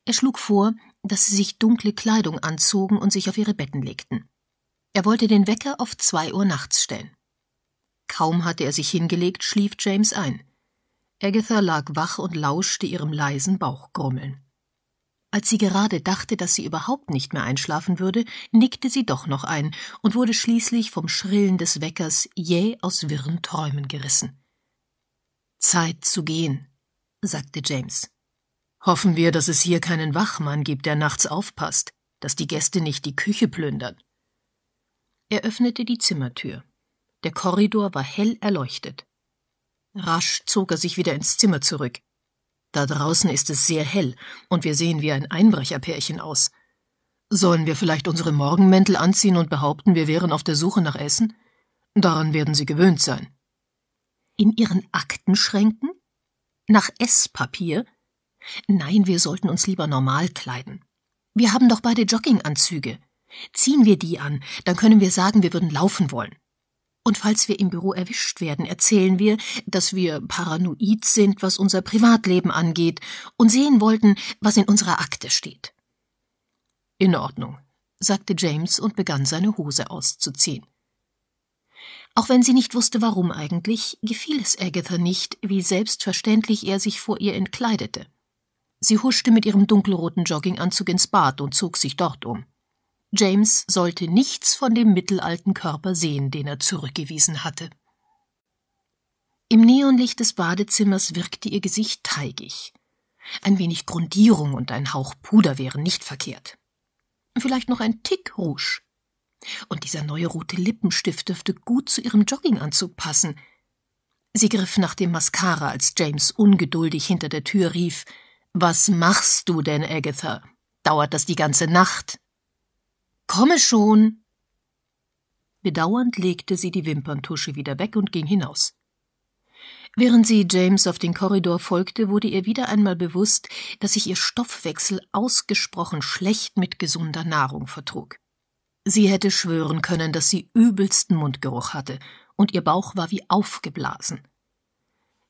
Er schlug vor, dass sie sich dunkle Kleidung anzogen und sich auf ihre Betten legten. Er wollte den Wecker auf zwei Uhr nachts stellen. Kaum hatte er sich hingelegt, schlief James ein. Agatha lag wach und lauschte ihrem leisen Bauchgrummeln. Als sie gerade dachte, dass sie überhaupt nicht mehr einschlafen würde, nickte sie doch noch ein und wurde schließlich vom Schrillen des Weckers jäh aus wirren Träumen gerissen. Zeit zu gehen, sagte James. Hoffen wir, dass es hier keinen Wachmann gibt, der nachts aufpasst, dass die Gäste nicht die Küche plündern. Er öffnete die Zimmertür. Der Korridor war hell erleuchtet. Rasch zog er sich wieder ins Zimmer zurück. Da draußen ist es sehr hell, und wir sehen wie ein Einbrecherpärchen aus. Sollen wir vielleicht unsere Morgenmäntel anziehen und behaupten, wir wären auf der Suche nach Essen? Daran werden Sie gewöhnt sein. In Ihren Aktenschränken? Nach Esspapier? Nein, wir sollten uns lieber normal kleiden. Wir haben doch beide Jogginganzüge. Ziehen wir die an, dann können wir sagen, wir würden laufen wollen. Und falls wir im Büro erwischt werden, erzählen wir, dass wir paranoid sind, was unser Privatleben angeht, und sehen wollten, was in unserer Akte steht. In Ordnung, sagte James und begann seine Hose auszuziehen. Auch wenn sie nicht wusste, warum eigentlich, gefiel es Agatha nicht, wie selbstverständlich er sich vor ihr entkleidete. Sie huschte mit ihrem dunkelroten Jogginganzug ins Bad und zog sich dort um. James sollte nichts von dem mittelalten Körper sehen, den er zurückgewiesen hatte. Im Neonlicht des Badezimmers wirkte ihr Gesicht teigig. Ein wenig Grundierung und ein Hauch Puder wären nicht verkehrt. Vielleicht noch ein Tick Rouge. Und dieser neue rote Lippenstift dürfte gut zu ihrem Jogginganzug passen. Sie griff nach dem Mascara, als James ungeduldig hinter der Tür rief Was machst du denn, Agatha? Dauert das die ganze Nacht? Komme schon. Bedauernd legte sie die Wimperntusche wieder weg und ging hinaus. Während sie James auf den Korridor folgte, wurde ihr wieder einmal bewusst, dass sich ihr Stoffwechsel ausgesprochen schlecht mit gesunder Nahrung vertrug. Sie hätte schwören können, dass sie übelsten Mundgeruch hatte, und ihr Bauch war wie aufgeblasen.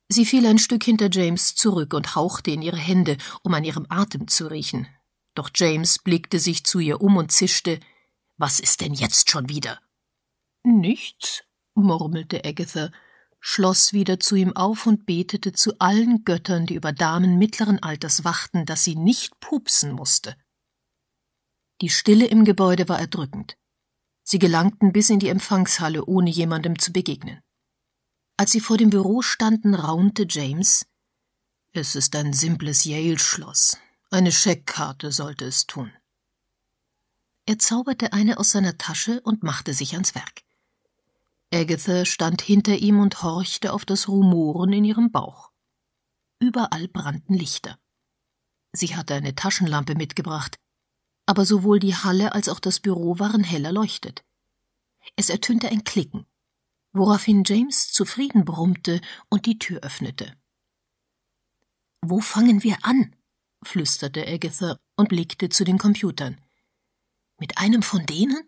Sie fiel ein Stück hinter James zurück und hauchte in ihre Hände, um an ihrem Atem zu riechen. Doch James blickte sich zu ihr um und zischte was ist denn jetzt schon wieder? Nichts, murmelte Agatha, schloss wieder zu ihm auf und betete zu allen Göttern, die über Damen mittleren Alters wachten, dass sie nicht pupsen musste. Die Stille im Gebäude war erdrückend. Sie gelangten bis in die Empfangshalle, ohne jemandem zu begegnen. Als sie vor dem Büro standen, raunte James Es ist ein simples Yale-Schloss. Eine Scheckkarte sollte es tun. Er zauberte eine aus seiner Tasche und machte sich ans Werk. Agatha stand hinter ihm und horchte auf das Rumoren in ihrem Bauch. Überall brannten Lichter. Sie hatte eine Taschenlampe mitgebracht, aber sowohl die Halle als auch das Büro waren hell erleuchtet. Es ertönte ein Klicken, woraufhin James zufrieden brummte und die Tür öffnete. Wo fangen wir an? flüsterte Agatha und blickte zu den Computern. Mit einem von denen?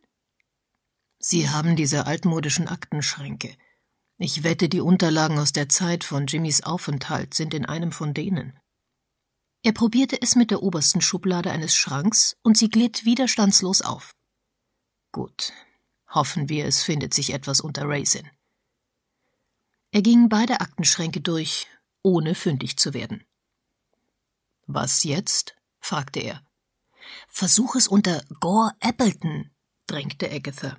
Sie haben diese altmodischen Aktenschränke. Ich wette, die Unterlagen aus der Zeit von Jimmys Aufenthalt sind in einem von denen. Er probierte es mit der obersten Schublade eines Schranks und sie glitt widerstandslos auf. Gut. Hoffen wir, es findet sich etwas unter Raisin. Er ging beide Aktenschränke durch, ohne fündig zu werden. Was jetzt? fragte er. Versuch es unter Gore Appleton, drängte Agatha.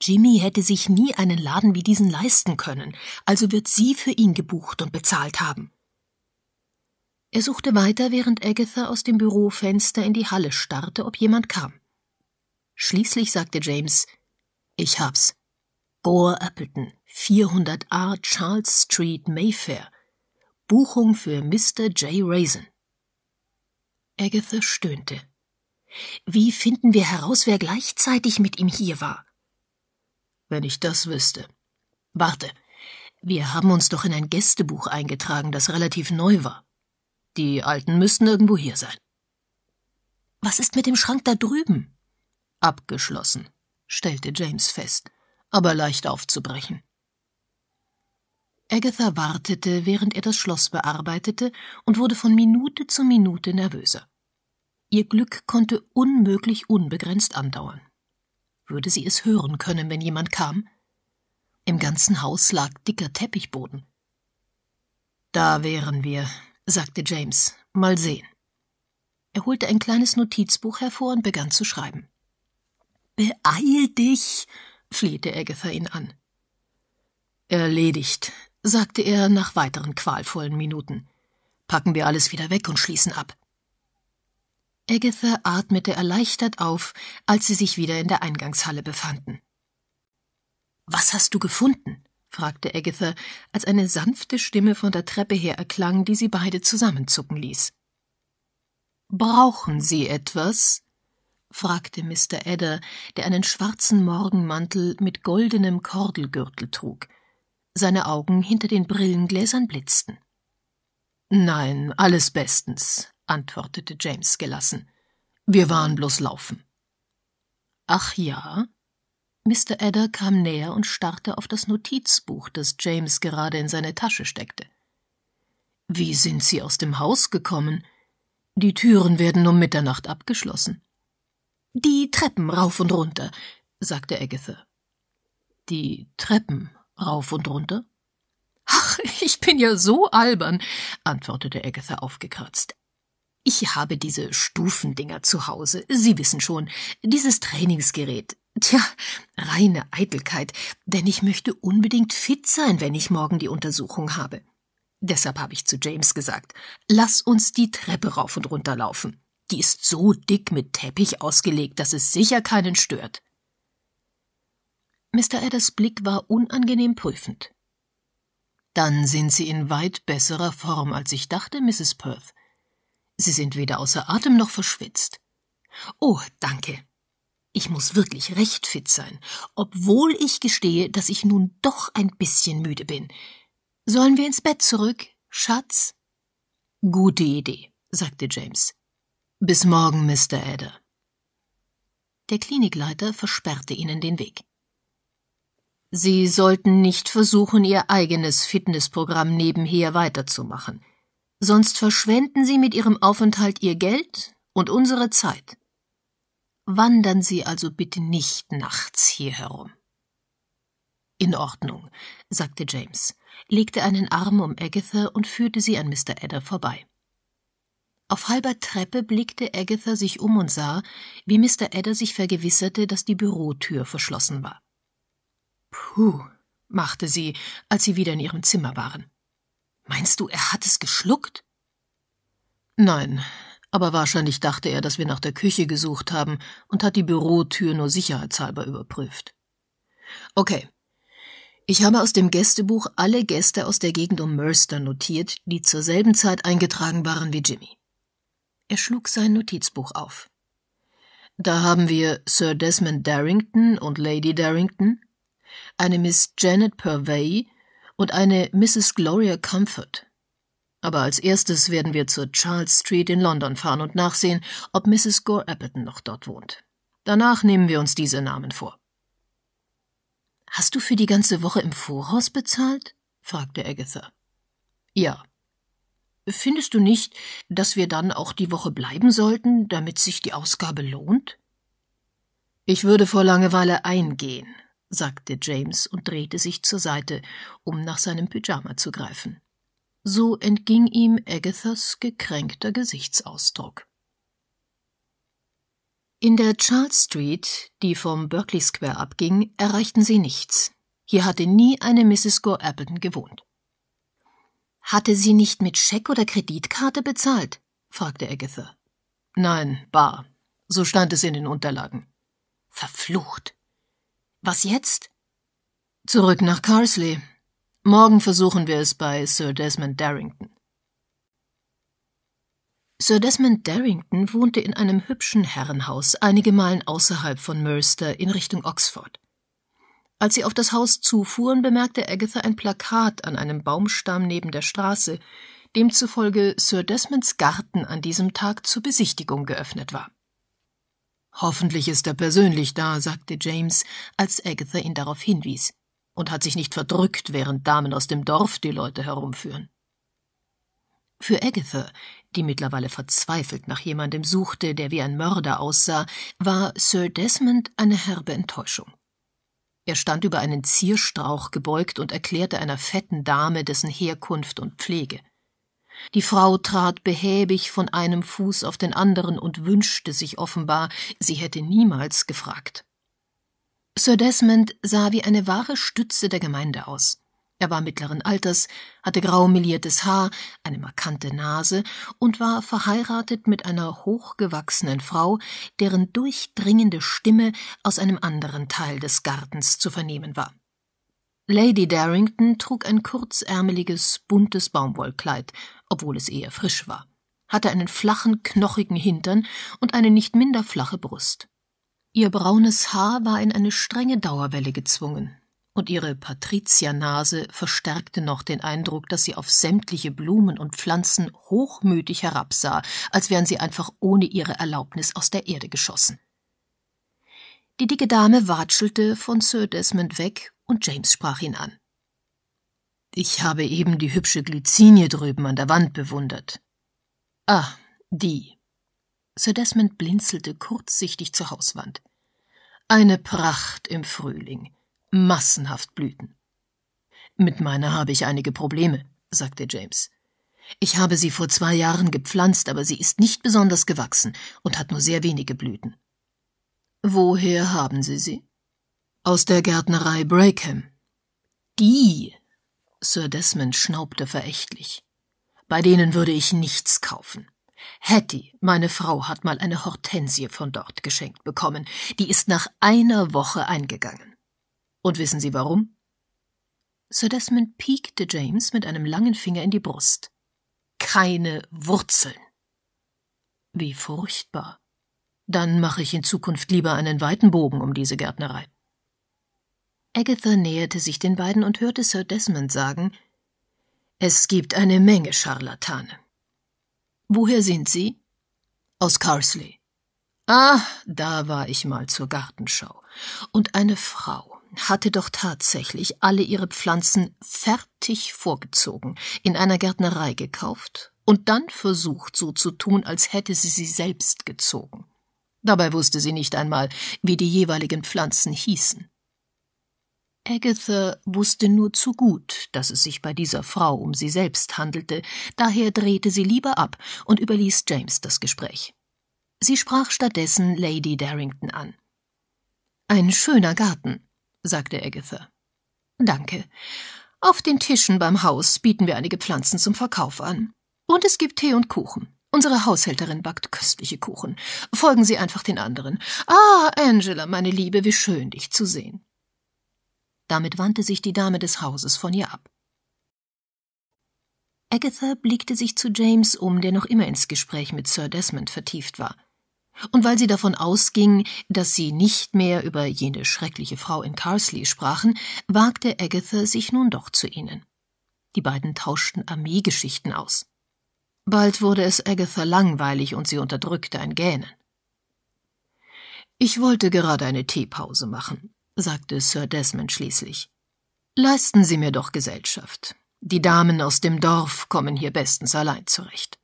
Jimmy hätte sich nie einen Laden wie diesen leisten können, also wird sie für ihn gebucht und bezahlt haben. Er suchte weiter, während Agatha aus dem Bürofenster in die Halle starrte, ob jemand kam. Schließlich sagte James, ich hab's. Gore Appleton, 400a Charles Street, Mayfair. Buchung für Mr. J. Raisin. Agatha stöhnte. Wie finden wir heraus, wer gleichzeitig mit ihm hier war? Wenn ich das wüsste. Warte, wir haben uns doch in ein Gästebuch eingetragen, das relativ neu war. Die Alten müssten irgendwo hier sein. Was ist mit dem Schrank da drüben? Abgeschlossen, stellte James fest, aber leicht aufzubrechen. Agatha wartete, während er das Schloss bearbeitete, und wurde von Minute zu Minute nervöser. Ihr Glück konnte unmöglich unbegrenzt andauern. Würde sie es hören können, wenn jemand kam? Im ganzen Haus lag dicker Teppichboden. Da wären wir, sagte James. Mal sehen. Er holte ein kleines Notizbuch hervor und begann zu schreiben. Beeil dich, flehte Agatha ihn an. Erledigt, sagte er nach weiteren qualvollen Minuten. Packen wir alles wieder weg und schließen ab. Agatha atmete erleichtert auf, als sie sich wieder in der Eingangshalle befanden. Was hast du gefunden? fragte Agatha, als eine sanfte Stimme von der Treppe her erklang, die sie beide zusammenzucken ließ. Brauchen Sie etwas? fragte Mr. Edder, der einen schwarzen Morgenmantel mit goldenem Kordelgürtel trug seine Augen hinter den Brillengläsern blitzten. Nein, alles bestens, antwortete James gelassen. Wir waren bloß laufen. Ach ja? Mr. Adder kam näher und starrte auf das Notizbuch, das James gerade in seine Tasche steckte. Wie sind Sie aus dem Haus gekommen? Die Türen werden um Mitternacht abgeschlossen. Die Treppen rauf und runter, sagte Agatha. Die Treppen rauf und runter. Ach, ich bin ja so albern, antwortete Agatha aufgekratzt. Ich habe diese Stufendinger zu Hause, Sie wissen schon, dieses Trainingsgerät. Tja, reine Eitelkeit, denn ich möchte unbedingt fit sein, wenn ich morgen die Untersuchung habe. Deshalb habe ich zu James gesagt, lass uns die Treppe rauf und runter laufen. Die ist so dick mit Teppich ausgelegt, dass es sicher keinen stört. Mr. Adders Blick war unangenehm prüfend. Dann sind Sie in weit besserer Form, als ich dachte, Mrs. Perth. Sie sind weder außer Atem noch verschwitzt. Oh, danke. Ich muss wirklich recht fit sein, obwohl ich gestehe, dass ich nun doch ein bisschen müde bin. Sollen wir ins Bett zurück, Schatz? Gute Idee, sagte James. Bis morgen, Mr. Adder. Der Klinikleiter versperrte ihnen den Weg. Sie sollten nicht versuchen, Ihr eigenes Fitnessprogramm nebenher weiterzumachen. Sonst verschwenden Sie mit Ihrem Aufenthalt Ihr Geld und unsere Zeit. Wandern Sie also bitte nicht nachts hier herum. In Ordnung, sagte James, legte einen Arm um Agatha und führte sie an Mr. Adder vorbei. Auf halber Treppe blickte Agatha sich um und sah, wie Mr. Adder sich vergewisserte, dass die Bürotür verschlossen war. Puh, machte sie, als sie wieder in ihrem Zimmer waren. Meinst du, er hat es geschluckt? Nein, aber wahrscheinlich dachte er, dass wir nach der Küche gesucht haben und hat die Bürotür nur sicherheitshalber überprüft. Okay. Ich habe aus dem Gästebuch alle Gäste aus der Gegend um Merster notiert, die zur selben Zeit eingetragen waren wie Jimmy. Er schlug sein Notizbuch auf. Da haben wir Sir Desmond Darrington und Lady Darrington, eine Miss Janet Purvey und eine Mrs. Gloria Comfort. Aber als erstes werden wir zur Charles Street in London fahren und nachsehen, ob Mrs. Gore Appleton noch dort wohnt. Danach nehmen wir uns diese Namen vor. Hast du für die ganze Woche im Voraus bezahlt? fragte Agatha. Ja. Findest du nicht, dass wir dann auch die Woche bleiben sollten, damit sich die Ausgabe lohnt? Ich würde vor Langeweile eingehen, sagte James und drehte sich zur Seite, um nach seinem Pyjama zu greifen. So entging ihm Agathas gekränkter Gesichtsausdruck. In der Charles Street, die vom Berkeley Square abging, erreichten sie nichts. Hier hatte nie eine Mrs. Gore Appleton gewohnt. Hatte sie nicht mit Scheck oder Kreditkarte bezahlt? fragte Agatha. Nein, bar. So stand es in den Unterlagen. Verflucht, was jetzt? Zurück nach Carsley. Morgen versuchen wir es bei Sir Desmond Darrington. Sir Desmond Darrington wohnte in einem hübschen Herrenhaus einige Meilen außerhalb von Mercer in Richtung Oxford. Als sie auf das Haus zufuhren, bemerkte Agatha ein Plakat an einem Baumstamm neben der Straße, demzufolge Sir Desmonds Garten an diesem Tag zur Besichtigung geöffnet war. Hoffentlich ist er persönlich da, sagte James, als Agatha ihn darauf hinwies, und hat sich nicht verdrückt, während Damen aus dem Dorf die Leute herumführen. Für Agatha, die mittlerweile verzweifelt nach jemandem suchte, der wie ein Mörder aussah, war Sir Desmond eine herbe Enttäuschung. Er stand über einen Zierstrauch gebeugt und erklärte einer fetten Dame dessen Herkunft und Pflege. Die Frau trat behäbig von einem Fuß auf den anderen und wünschte sich offenbar, sie hätte niemals gefragt. Sir Desmond sah wie eine wahre Stütze der Gemeinde aus. Er war mittleren Alters, hatte grau meliertes Haar, eine markante Nase und war verheiratet mit einer hochgewachsenen Frau, deren durchdringende Stimme aus einem anderen Teil des Gartens zu vernehmen war. Lady Darrington trug ein kurzärmeliges, buntes Baumwollkleid, obwohl es eher frisch war, hatte einen flachen, knochigen Hintern und eine nicht minder flache Brust. Ihr braunes Haar war in eine strenge Dauerwelle gezwungen, und ihre Patriziernase verstärkte noch den Eindruck, dass sie auf sämtliche Blumen und Pflanzen hochmütig herabsah, als wären sie einfach ohne ihre Erlaubnis aus der Erde geschossen. Die dicke Dame watschelte von Sir Desmond weg und James sprach ihn an. Ich habe eben die hübsche Glycinie drüben an der Wand bewundert. Ah, die. Sir Desmond blinzelte kurzsichtig zur Hauswand. Eine Pracht im Frühling. Massenhaft Blüten. Mit meiner habe ich einige Probleme, sagte James. Ich habe sie vor zwei Jahren gepflanzt, aber sie ist nicht besonders gewachsen und hat nur sehr wenige Blüten. Woher haben Sie sie? Aus der Gärtnerei Brakeham. Die Sir Desmond schnaubte verächtlich. Bei denen würde ich nichts kaufen. Hattie, meine Frau, hat mal eine Hortensie von dort geschenkt bekommen. Die ist nach einer Woche eingegangen. Und wissen Sie warum? Sir Desmond piekte James mit einem langen Finger in die Brust. Keine Wurzeln. Wie furchtbar. Dann mache ich in Zukunft lieber einen weiten Bogen um diese Gärtnerei. Agatha näherte sich den beiden und hörte Sir Desmond sagen Es gibt eine Menge Scharlatane. Woher sind Sie? Aus Carsley. Ah, da war ich mal zur Gartenschau. Und eine Frau hatte doch tatsächlich alle ihre Pflanzen fertig vorgezogen, in einer Gärtnerei gekauft und dann versucht, so zu tun, als hätte sie sie selbst gezogen. Dabei wusste sie nicht einmal, wie die jeweiligen Pflanzen hießen. Agatha wusste nur zu gut, dass es sich bei dieser Frau um sie selbst handelte, daher drehte sie lieber ab und überließ James das Gespräch. Sie sprach stattdessen Lady Darrington an. Ein schöner Garten, sagte Agatha. Danke. Auf den Tischen beim Haus bieten wir einige Pflanzen zum Verkauf an. Und es gibt Tee und Kuchen. Unsere Haushälterin backt köstliche Kuchen. Folgen Sie einfach den anderen. Ah, Angela, meine Liebe, wie schön, dich zu sehen. Damit wandte sich die Dame des Hauses von ihr ab. Agatha blickte sich zu James um, der noch immer ins Gespräch mit Sir Desmond vertieft war. Und weil sie davon ausging, dass sie nicht mehr über jene schreckliche Frau in Carsley sprachen, wagte Agatha sich nun doch zu ihnen. Die beiden tauschten Armeegeschichten aus. Bald wurde es Agatha langweilig und sie unterdrückte ein Gähnen. Ich wollte gerade eine Teepause machen, sagte Sir Desmond schließlich. Leisten Sie mir doch Gesellschaft. Die Damen aus dem Dorf kommen hier bestens allein zurecht.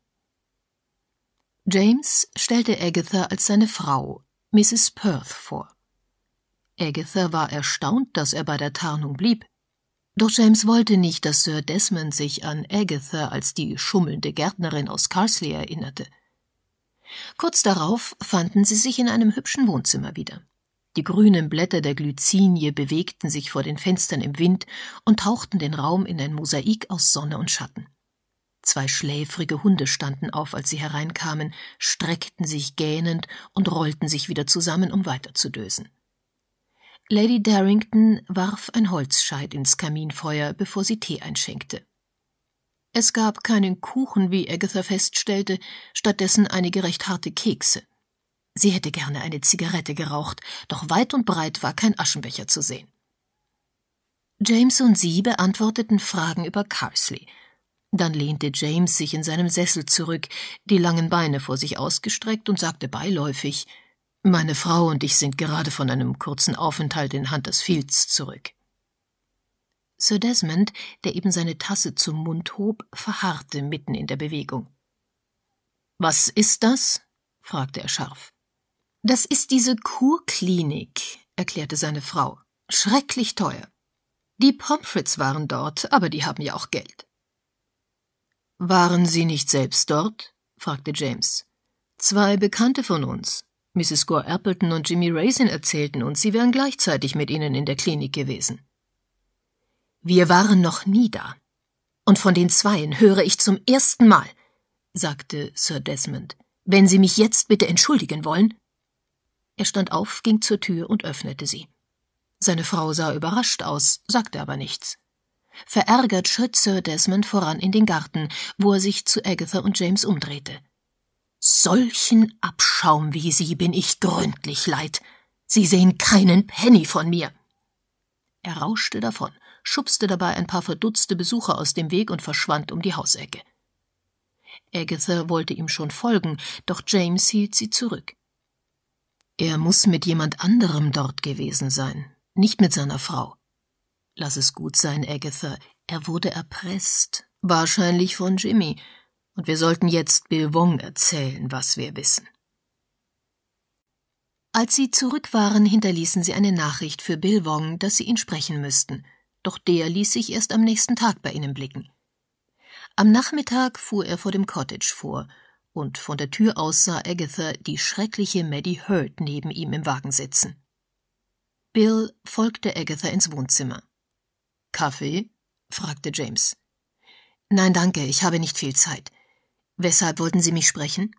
James stellte Agatha als seine Frau, Mrs. Perth, vor. Agatha war erstaunt, dass er bei der Tarnung blieb. Doch James wollte nicht, dass Sir Desmond sich an Agatha als die schummelnde Gärtnerin aus Carsley erinnerte. Kurz darauf fanden sie sich in einem hübschen Wohnzimmer wieder. Die grünen Blätter der Glycinie bewegten sich vor den Fenstern im Wind und tauchten den Raum in ein Mosaik aus Sonne und Schatten. Zwei schläfrige Hunde standen auf, als sie hereinkamen, streckten sich gähnend und rollten sich wieder zusammen, um weiterzudösen. Lady Darrington warf ein Holzscheit ins Kaminfeuer, bevor sie Tee einschenkte. Es gab keinen Kuchen, wie Agatha feststellte, stattdessen einige recht harte Kekse. Sie hätte gerne eine Zigarette geraucht, doch weit und breit war kein Aschenbecher zu sehen. James und sie beantworteten Fragen über Carsley. Dann lehnte James sich in seinem Sessel zurück, die langen Beine vor sich ausgestreckt und sagte beiläufig Meine Frau und ich sind gerade von einem kurzen Aufenthalt in Hunters Fields zurück. Sir Desmond, der eben seine Tasse zum Mund hob, verharrte mitten in der Bewegung. Was ist das? fragte er scharf. Das ist diese Kurklinik, erklärte seine Frau. Schrecklich teuer. Die Pomfrits waren dort, aber die haben ja auch Geld. Waren Sie nicht selbst dort? fragte James. Zwei Bekannte von uns, Mrs. Gore Appleton und Jimmy Raisin, erzählten uns, sie wären gleichzeitig mit Ihnen in der Klinik gewesen. Wir waren noch nie da. Und von den Zweien höre ich zum ersten Mal, sagte Sir Desmond. Wenn Sie mich jetzt bitte entschuldigen wollen. Er stand auf, ging zur Tür und öffnete sie. Seine Frau sah überrascht aus, sagte aber nichts. Verärgert schritt Sir Desmond voran in den Garten, wo er sich zu Agatha und James umdrehte. Solchen Abschaum wie Sie bin ich gründlich leid. Sie sehen keinen Penny von mir. Er rauschte davon, schubste dabei ein paar verdutzte Besucher aus dem Weg und verschwand um die Hausecke. Agatha wollte ihm schon folgen, doch James hielt sie zurück. Er muss mit jemand anderem dort gewesen sein, nicht mit seiner Frau. Lass es gut sein, Agatha. Er wurde erpresst, wahrscheinlich von Jimmy, und wir sollten jetzt Bill Wong erzählen, was wir wissen. Als sie zurück waren, hinterließen sie eine Nachricht für Bill Wong, dass sie ihn sprechen müssten, doch der ließ sich erst am nächsten Tag bei ihnen blicken. Am Nachmittag fuhr er vor dem Cottage vor und von der Tür aus sah Agatha die schreckliche Maddie Hurd neben ihm im Wagen sitzen. Bill folgte Agatha ins Wohnzimmer. Kaffee? fragte James. Nein, danke, ich habe nicht viel Zeit. Weshalb wollten Sie mich sprechen?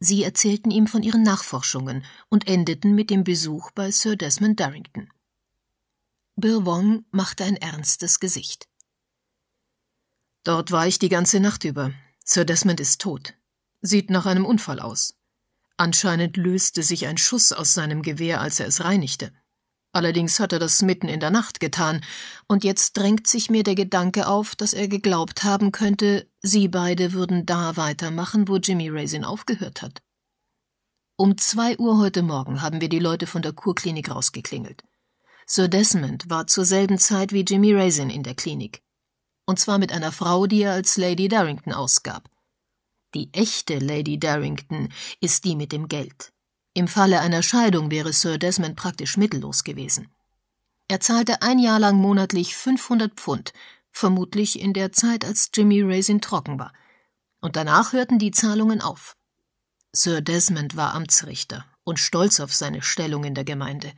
Sie erzählten ihm von ihren Nachforschungen und endeten mit dem Besuch bei Sir Desmond Darrington. Bill Wong machte ein ernstes Gesicht. Dort war ich die ganze Nacht über, Sir Desmond ist tot. Sieht nach einem Unfall aus. Anscheinend löste sich ein Schuss aus seinem Gewehr, als er es reinigte. Allerdings hat er das mitten in der Nacht getan, und jetzt drängt sich mir der Gedanke auf, dass er geglaubt haben könnte, sie beide würden da weitermachen, wo Jimmy Raisin aufgehört hat. Um zwei Uhr heute Morgen haben wir die Leute von der Kurklinik rausgeklingelt. Sir Desmond war zur selben Zeit wie Jimmy Raisin in der Klinik und zwar mit einer Frau, die er als Lady Darrington ausgab. Die echte Lady Darrington ist die mit dem Geld. Im Falle einer Scheidung wäre Sir Desmond praktisch mittellos gewesen. Er zahlte ein Jahr lang monatlich 500 Pfund, vermutlich in der Zeit, als Jimmy Raisin trocken war. Und danach hörten die Zahlungen auf. Sir Desmond war Amtsrichter und stolz auf seine Stellung in der Gemeinde.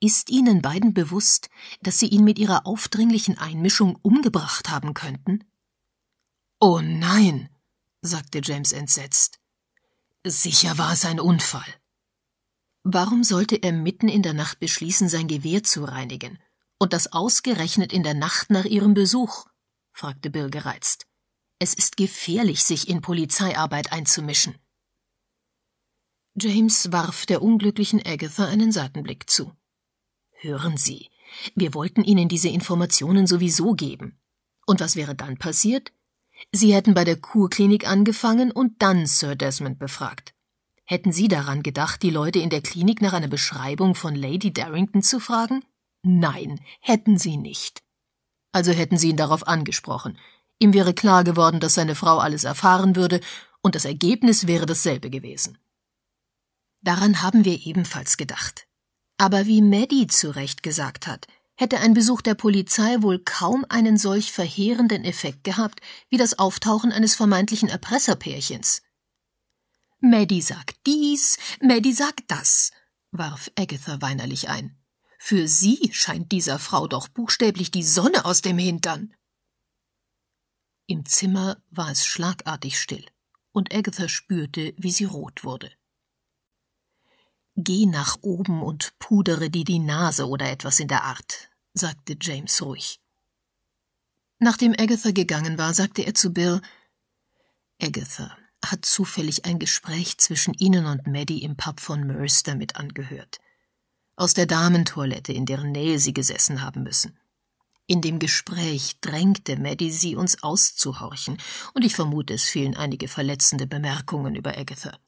Ist Ihnen beiden bewusst, dass Sie ihn mit Ihrer aufdringlichen Einmischung umgebracht haben könnten? Oh nein, sagte James entsetzt. Sicher war es ein Unfall. Warum sollte er mitten in der Nacht beschließen, sein Gewehr zu reinigen? Und das ausgerechnet in der Nacht nach Ihrem Besuch? fragte Bill gereizt. Es ist gefährlich, sich in Polizeiarbeit einzumischen. James warf der unglücklichen Agatha einen Seitenblick zu. Hören Sie, wir wollten Ihnen diese Informationen sowieso geben. Und was wäre dann passiert? Sie hätten bei der Kurklinik angefangen und dann Sir Desmond befragt. Hätten Sie daran gedacht, die Leute in der Klinik nach einer Beschreibung von Lady Darrington zu fragen? Nein, hätten Sie nicht. Also hätten Sie ihn darauf angesprochen. Ihm wäre klar geworden, dass seine Frau alles erfahren würde, und das Ergebnis wäre dasselbe gewesen. Daran haben wir ebenfalls gedacht. Aber wie Maddie zu Recht gesagt hat, hätte ein Besuch der Polizei wohl kaum einen solch verheerenden Effekt gehabt wie das Auftauchen eines vermeintlichen Erpresserpärchens. Maddie sagt dies, Maddie sagt das, warf Agatha weinerlich ein. Für sie scheint dieser Frau doch buchstäblich die Sonne aus dem Hintern. Im Zimmer war es schlagartig still, und Agatha spürte, wie sie rot wurde. Geh nach oben und pudere dir die Nase oder etwas in der Art, sagte James ruhig. Nachdem Agatha gegangen war, sagte er zu Bill Agatha hat zufällig ein Gespräch zwischen ihnen und Maddie im Pub von Mercer mit angehört. Aus der Damentoilette, in deren Nähe sie gesessen haben müssen. In dem Gespräch drängte Maddie sie, uns auszuhorchen, und ich vermute, es fielen einige verletzende Bemerkungen über Agatha.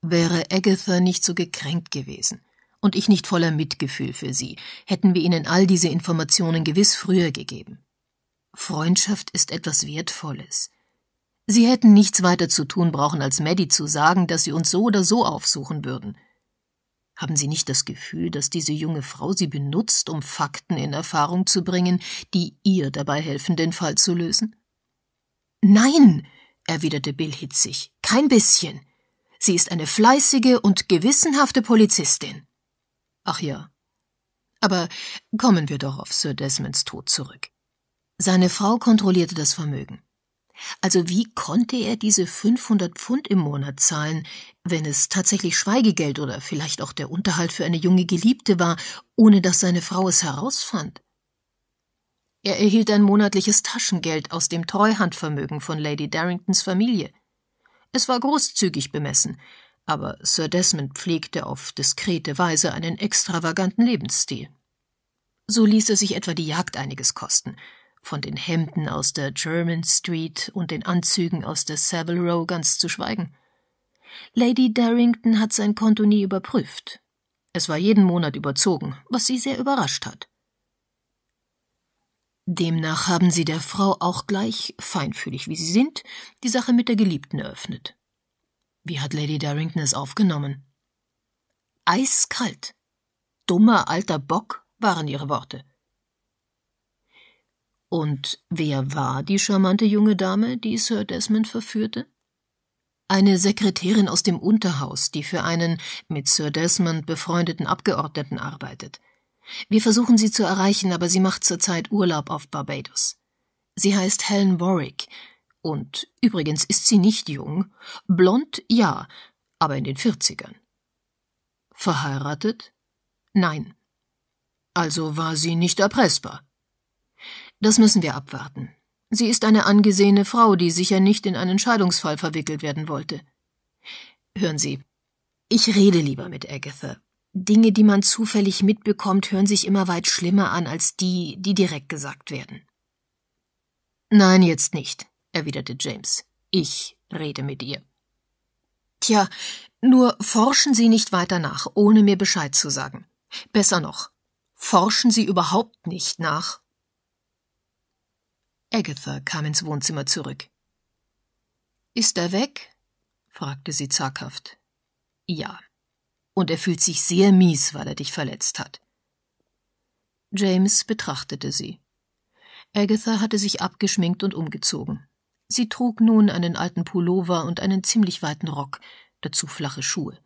Wäre Agatha nicht so gekränkt gewesen und ich nicht voller Mitgefühl für sie, hätten wir ihnen all diese Informationen gewiss früher gegeben. Freundschaft ist etwas Wertvolles. Sie hätten nichts weiter zu tun brauchen, als Maddie zu sagen, dass sie uns so oder so aufsuchen würden. Haben Sie nicht das Gefühl, dass diese junge Frau Sie benutzt, um Fakten in Erfahrung zu bringen, die ihr dabei helfen, den Fall zu lösen? Nein, erwiderte Bill hitzig, kein bisschen. Sie ist eine fleißige und gewissenhafte Polizistin. Ach ja. Aber kommen wir doch auf Sir Desmonds Tod zurück. Seine Frau kontrollierte das Vermögen. Also wie konnte er diese 500 Pfund im Monat zahlen, wenn es tatsächlich Schweigegeld oder vielleicht auch der Unterhalt für eine junge Geliebte war, ohne dass seine Frau es herausfand? Er erhielt ein monatliches Taschengeld aus dem Treuhandvermögen von Lady Darringtons Familie – es war großzügig bemessen, aber Sir Desmond pflegte auf diskrete Weise einen extravaganten Lebensstil. So ließ er sich etwa die Jagd einiges kosten, von den Hemden aus der German Street und den Anzügen aus der Savile Row ganz zu schweigen. Lady Darrington hat sein Konto nie überprüft. Es war jeden Monat überzogen, was sie sehr überrascht hat. Demnach haben Sie der Frau auch gleich, feinfühlig wie Sie sind, die Sache mit der Geliebten eröffnet. Wie hat Lady Darrington es aufgenommen? Eiskalt. Dummer alter Bock waren ihre Worte. Und wer war die charmante junge Dame, die Sir Desmond verführte? Eine Sekretärin aus dem Unterhaus, die für einen mit Sir Desmond befreundeten Abgeordneten arbeitet. Wir versuchen sie zu erreichen, aber sie macht zurzeit Urlaub auf Barbados. Sie heißt Helen Warwick. Und übrigens ist sie nicht jung. Blond, ja, aber in den Vierzigern. Verheiratet? Nein. Also war sie nicht erpressbar. Das müssen wir abwarten. Sie ist eine angesehene Frau, die sicher nicht in einen Scheidungsfall verwickelt werden wollte. Hören Sie, ich rede lieber mit Agatha, Dinge, die man zufällig mitbekommt, hören sich immer weit schlimmer an als die, die direkt gesagt werden. Nein, jetzt nicht, erwiderte James. Ich rede mit ihr. Tja, nur forschen Sie nicht weiter nach, ohne mir Bescheid zu sagen. Besser noch, forschen Sie überhaupt nicht nach. Agatha kam ins Wohnzimmer zurück. Ist er weg? fragte sie zaghaft. Ja und er fühlt sich sehr mies, weil er dich verletzt hat. James betrachtete sie. Agatha hatte sich abgeschminkt und umgezogen. Sie trug nun einen alten Pullover und einen ziemlich weiten Rock, dazu flache Schuhe.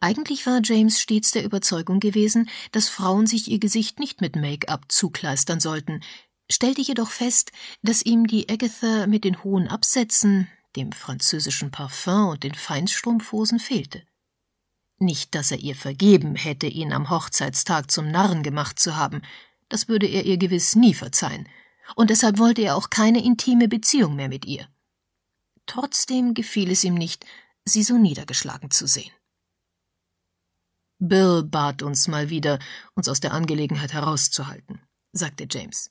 Eigentlich war James stets der Überzeugung gewesen, dass Frauen sich ihr Gesicht nicht mit Make-up zukleistern sollten, stellte jedoch fest, dass ihm die Agatha mit den hohen Absätzen, dem französischen Parfum und den Feinstrumpfhosen fehlte. Nicht, dass er ihr vergeben hätte, ihn am Hochzeitstag zum Narren gemacht zu haben, das würde er ihr gewiss nie verzeihen, und deshalb wollte er auch keine intime Beziehung mehr mit ihr. Trotzdem gefiel es ihm nicht, sie so niedergeschlagen zu sehen. Bill bat uns mal wieder, uns aus der Angelegenheit herauszuhalten, sagte James.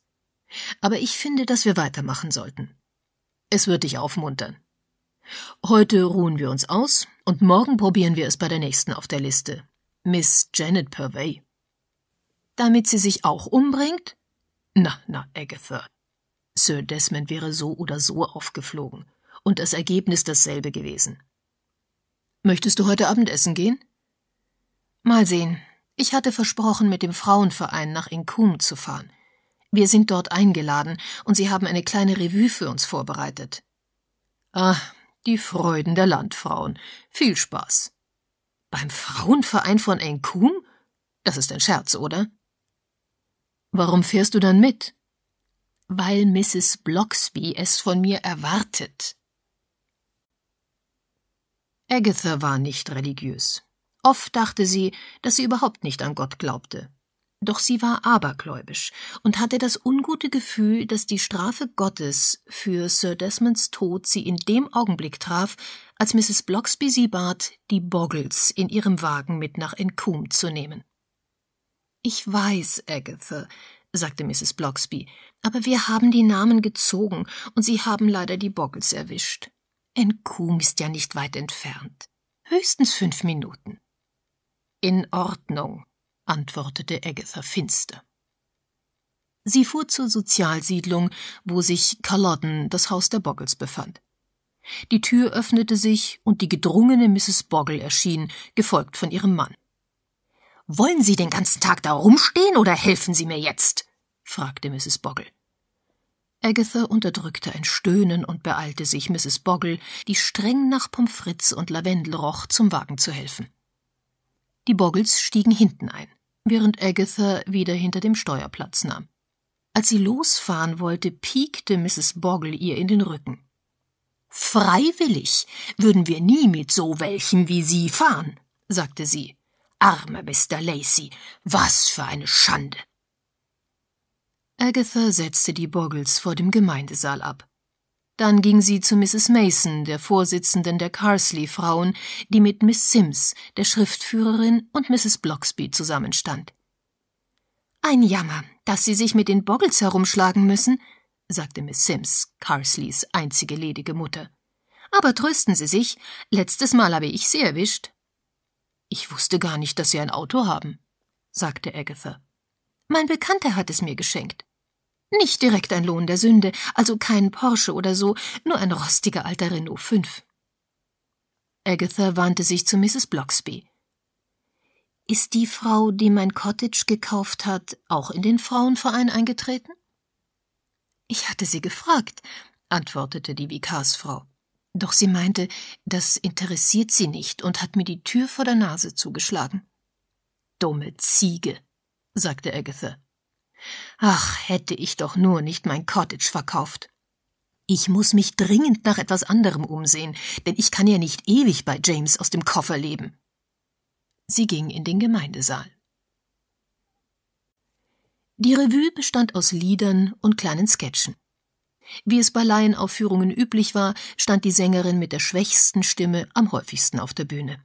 Aber ich finde, dass wir weitermachen sollten. Es wird dich aufmuntern. Heute ruhen wir uns aus und morgen probieren wir es bei der nächsten auf der Liste. Miss Janet Purvey. Damit sie sich auch umbringt? Na, na, Agatha. Sir Desmond wäre so oder so aufgeflogen und das Ergebnis dasselbe gewesen. Möchtest du heute Abend essen gehen? Mal sehen. Ich hatte versprochen, mit dem Frauenverein nach Inkum zu fahren. Wir sind dort eingeladen und sie haben eine kleine Revue für uns vorbereitet. Ah, die Freuden der Landfrauen. Viel Spaß. Beim Frauenverein von Enkum? Das ist ein Scherz, oder? Warum fährst du dann mit? Weil Mrs. Bloxby es von mir erwartet. Agatha war nicht religiös. Oft dachte sie, dass sie überhaupt nicht an Gott glaubte. Doch sie war abergläubisch und hatte das ungute Gefühl, dass die Strafe Gottes für Sir Desmonds Tod sie in dem Augenblick traf, als Mrs. Bloxby sie bat, die Boggles in ihrem Wagen mit nach Encombe zu nehmen. Ich weiß, Agatha, sagte Mrs. Bloxby, aber wir haben die Namen gezogen und sie haben leider die Boggles erwischt. Encombe ist ja nicht weit entfernt. Höchstens fünf Minuten. In Ordnung, antwortete Agatha finster. Sie fuhr zur Sozialsiedlung, wo sich Culloden, das Haus der Boggles, befand. Die Tür öffnete sich und die gedrungene Mrs. Boggle erschien, gefolgt von ihrem Mann. Wollen Sie den ganzen Tag da rumstehen oder helfen Sie mir jetzt? fragte Mrs. Boggle. Agatha unterdrückte ein Stöhnen und beeilte sich, Mrs. Boggle, die streng nach Pomfritz und Lavendel roch, zum Wagen zu helfen. Die Boggles stiegen hinten ein während Agatha wieder hinter dem Steuerplatz nahm. Als sie losfahren wollte, piekte Mrs. Boggle ihr in den Rücken. Freiwillig würden wir nie mit so welchem wie Sie fahren, sagte sie. Armer Mr. Lacey, was für eine Schande! Agatha setzte die Boggles vor dem Gemeindesaal ab. Dann ging sie zu Mrs. Mason, der Vorsitzenden der Carsley-Frauen, die mit Miss Sims, der Schriftführerin, und Mrs. Bloxby zusammenstand. Ein Jammer, dass Sie sich mit den Boggles herumschlagen müssen, sagte Miss Sims, Carsleys einzige ledige Mutter. Aber trösten Sie sich, letztes Mal habe ich Sie erwischt. Ich wusste gar nicht, dass Sie ein Auto haben, sagte Agatha. Mein Bekannter hat es mir geschenkt. Nicht direkt ein Lohn der Sünde, also kein Porsche oder so, nur ein rostiger alter Renault 5. Agatha wandte sich zu Mrs. Bloxby. Ist die Frau, die mein Cottage gekauft hat, auch in den Frauenverein eingetreten? Ich hatte sie gefragt, antwortete die Vikarsfrau. Doch sie meinte, das interessiert sie nicht und hat mir die Tür vor der Nase zugeschlagen. Dumme Ziege, sagte Agatha. Ach, hätte ich doch nur nicht mein Cottage verkauft. Ich muss mich dringend nach etwas anderem umsehen, denn ich kann ja nicht ewig bei James aus dem Koffer leben. Sie ging in den Gemeindesaal. Die Revue bestand aus Liedern und kleinen Sketchen. Wie es bei Laienaufführungen üblich war, stand die Sängerin mit der schwächsten Stimme am häufigsten auf der Bühne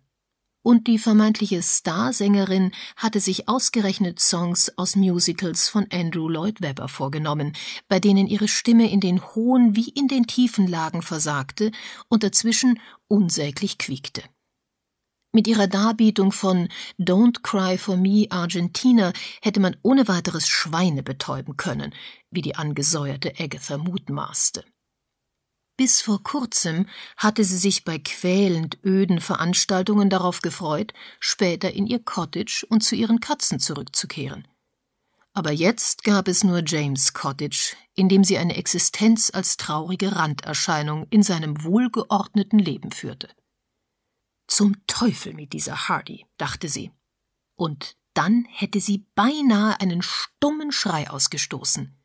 und die vermeintliche Starsängerin hatte sich ausgerechnet Songs aus Musicals von Andrew Lloyd Webber vorgenommen, bei denen ihre Stimme in den hohen wie in den tiefen Lagen versagte und dazwischen unsäglich quiekte. Mit ihrer Darbietung von Don't Cry for Me Argentina hätte man ohne weiteres Schweine betäuben können, wie die angesäuerte Agatha mutmaßte. Bis vor kurzem hatte sie sich bei quälend öden Veranstaltungen darauf gefreut, später in ihr Cottage und zu ihren Katzen zurückzukehren. Aber jetzt gab es nur James Cottage, in dem sie eine Existenz als traurige Randerscheinung in seinem wohlgeordneten Leben führte. Zum Teufel mit dieser Hardy, dachte sie. Und dann hätte sie beinahe einen stummen Schrei ausgestoßen.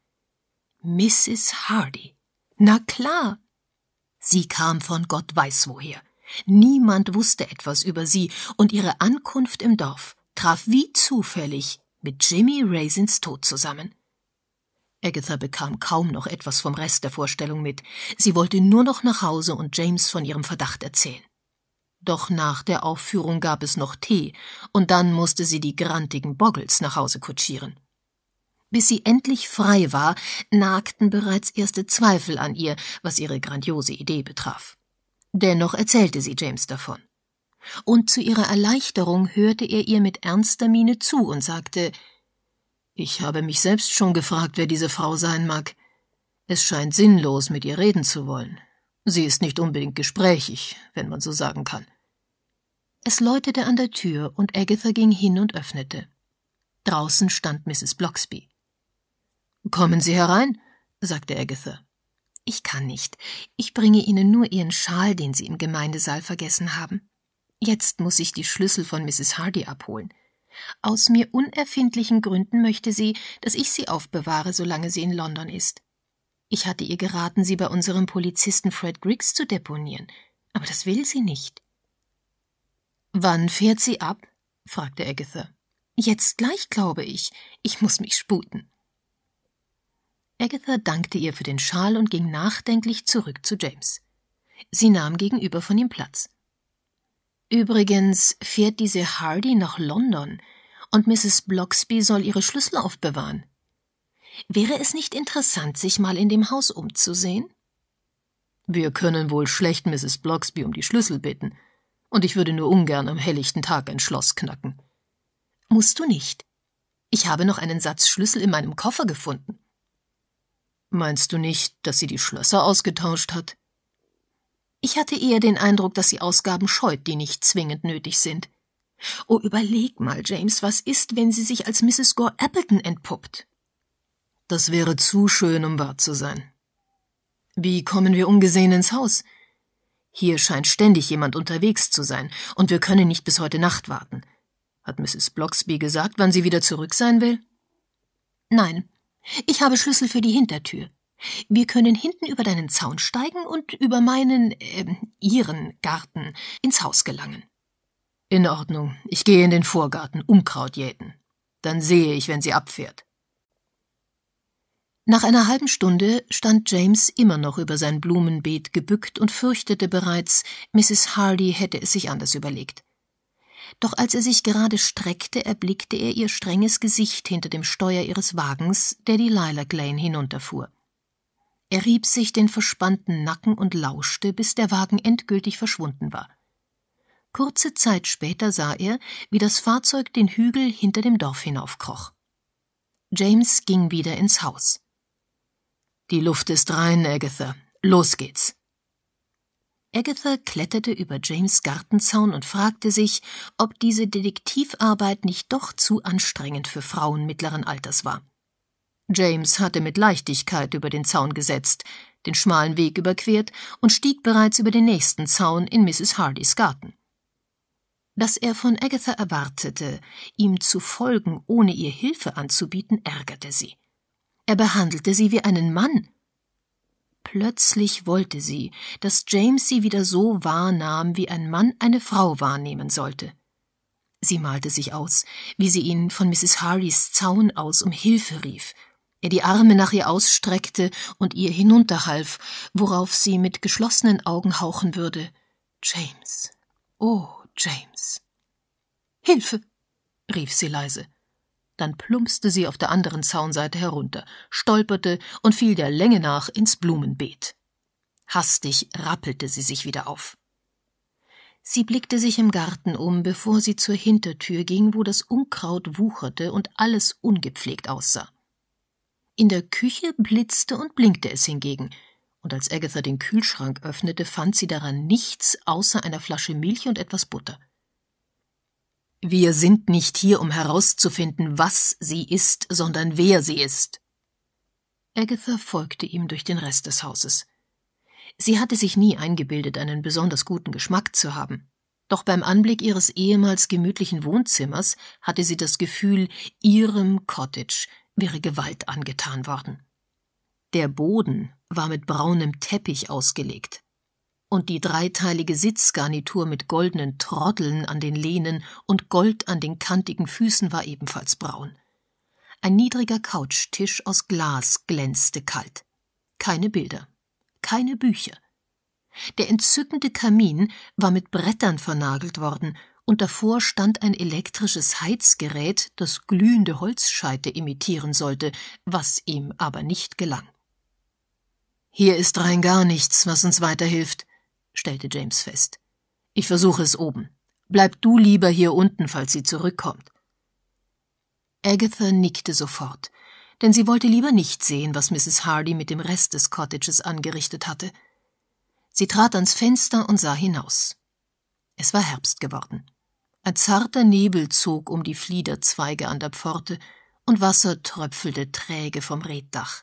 Mrs. Hardy. Na klar, Sie kam von Gott weiß woher. Niemand wusste etwas über sie, und ihre Ankunft im Dorf traf wie zufällig mit Jimmy Raisins Tod zusammen. Agatha bekam kaum noch etwas vom Rest der Vorstellung mit. Sie wollte nur noch nach Hause und James von ihrem Verdacht erzählen. Doch nach der Aufführung gab es noch Tee, und dann musste sie die grantigen Boggles nach Hause kutschieren. Bis sie endlich frei war, nagten bereits erste Zweifel an ihr, was ihre grandiose Idee betraf. Dennoch erzählte sie James davon. Und zu ihrer Erleichterung hörte er ihr mit ernster Miene zu und sagte Ich habe mich selbst schon gefragt, wer diese Frau sein mag. Es scheint sinnlos, mit ihr reden zu wollen. Sie ist nicht unbedingt gesprächig, wenn man so sagen kann. Es läutete an der Tür, und Agatha ging hin und öffnete. Draußen stand Mrs. Bloxby. Kommen Sie herein, sagte Agatha. Ich kann nicht. Ich bringe Ihnen nur Ihren Schal, den Sie im Gemeindesaal vergessen haben. Jetzt muss ich die Schlüssel von Mrs. Hardy abholen. Aus mir unerfindlichen Gründen möchte sie, dass ich sie aufbewahre, solange sie in London ist. Ich hatte ihr geraten, sie bei unserem Polizisten Fred Griggs zu deponieren, aber das will sie nicht. Wann fährt sie ab? fragte Agatha. Jetzt gleich, glaube ich. Ich muss mich sputen. Agatha dankte ihr für den Schal und ging nachdenklich zurück zu James. Sie nahm gegenüber von ihm Platz. Übrigens fährt diese Hardy nach London und Mrs. Bloxby soll ihre Schlüssel aufbewahren. Wäre es nicht interessant, sich mal in dem Haus umzusehen? Wir können wohl schlecht Mrs. Bloxby um die Schlüssel bitten, und ich würde nur ungern am helllichten Tag ein Schloss knacken. Musst du nicht. Ich habe noch einen Satz Schlüssel in meinem Koffer gefunden. Meinst du nicht, dass sie die Schlösser ausgetauscht hat? Ich hatte eher den Eindruck, dass sie Ausgaben scheut, die nicht zwingend nötig sind. Oh, überleg mal, James, was ist, wenn sie sich als Mrs. Gore Appleton entpuppt? Das wäre zu schön, um wahr zu sein. Wie kommen wir ungesehen ins Haus? Hier scheint ständig jemand unterwegs zu sein, und wir können nicht bis heute Nacht warten. Hat Mrs. Bloxby gesagt, wann sie wieder zurück sein will? Nein, ich habe Schlüssel für die Hintertür. Wir können hinten über deinen Zaun steigen und über meinen, äh, ihren Garten ins Haus gelangen. In Ordnung. Ich gehe in den Vorgarten, Unkraut jäten. Dann sehe ich, wenn sie abfährt. Nach einer halben Stunde stand James immer noch über sein Blumenbeet gebückt und fürchtete bereits, Mrs. Hardy hätte es sich anders überlegt. Doch als er sich gerade streckte, erblickte er ihr strenges Gesicht hinter dem Steuer ihres Wagens, der die Lilac Lane hinunterfuhr. Er rieb sich den verspannten Nacken und lauschte, bis der Wagen endgültig verschwunden war. Kurze Zeit später sah er, wie das Fahrzeug den Hügel hinter dem Dorf hinaufkroch. James ging wieder ins Haus. Die Luft ist rein, Agatha. Los geht's. Agatha kletterte über James Gartenzaun und fragte sich, ob diese Detektivarbeit nicht doch zu anstrengend für Frauen mittleren Alters war. James hatte mit Leichtigkeit über den Zaun gesetzt, den schmalen Weg überquert und stieg bereits über den nächsten Zaun in Mrs. Hardys Garten. Dass er von Agatha erwartete, ihm zu folgen, ohne ihr Hilfe anzubieten, ärgerte sie. Er behandelte sie wie einen Mann, Plötzlich wollte sie, dass James sie wieder so wahrnahm, wie ein Mann eine Frau wahrnehmen sollte. Sie malte sich aus, wie sie ihn von Mrs. Harrys Zaun aus um Hilfe rief, er die Arme nach ihr ausstreckte und ihr hinunterhalf, worauf sie mit geschlossenen Augen hauchen würde. James. Oh, James. Hilfe. rief sie leise. Dann plumpste sie auf der anderen Zaunseite herunter, stolperte und fiel der Länge nach ins Blumenbeet. Hastig rappelte sie sich wieder auf. Sie blickte sich im Garten um, bevor sie zur Hintertür ging, wo das Unkraut wucherte und alles ungepflegt aussah. In der Küche blitzte und blinkte es hingegen, und als Agatha den Kühlschrank öffnete, fand sie daran nichts außer einer Flasche Milch und etwas Butter. Wir sind nicht hier, um herauszufinden, was sie ist, sondern wer sie ist. Agatha folgte ihm durch den Rest des Hauses. Sie hatte sich nie eingebildet, einen besonders guten Geschmack zu haben. Doch beim Anblick ihres ehemals gemütlichen Wohnzimmers hatte sie das Gefühl, ihrem Cottage wäre Gewalt angetan worden. Der Boden war mit braunem Teppich ausgelegt und die dreiteilige Sitzgarnitur mit goldenen Troddeln an den Lehnen und Gold an den kantigen Füßen war ebenfalls braun. Ein niedriger Couchtisch aus Glas glänzte kalt. Keine Bilder, keine Bücher. Der entzückende Kamin war mit Brettern vernagelt worden, und davor stand ein elektrisches Heizgerät, das glühende Holzscheite imitieren sollte, was ihm aber nicht gelang. Hier ist rein gar nichts, was uns weiterhilft, stellte James fest. Ich versuche es oben. Bleib du lieber hier unten, falls sie zurückkommt. Agatha nickte sofort, denn sie wollte lieber nicht sehen, was Mrs. Hardy mit dem Rest des Cottages angerichtet hatte. Sie trat ans Fenster und sah hinaus. Es war Herbst geworden. Ein zarter Nebel zog um die Fliederzweige an der Pforte, und Wasser tröpfelte träge vom Reddach.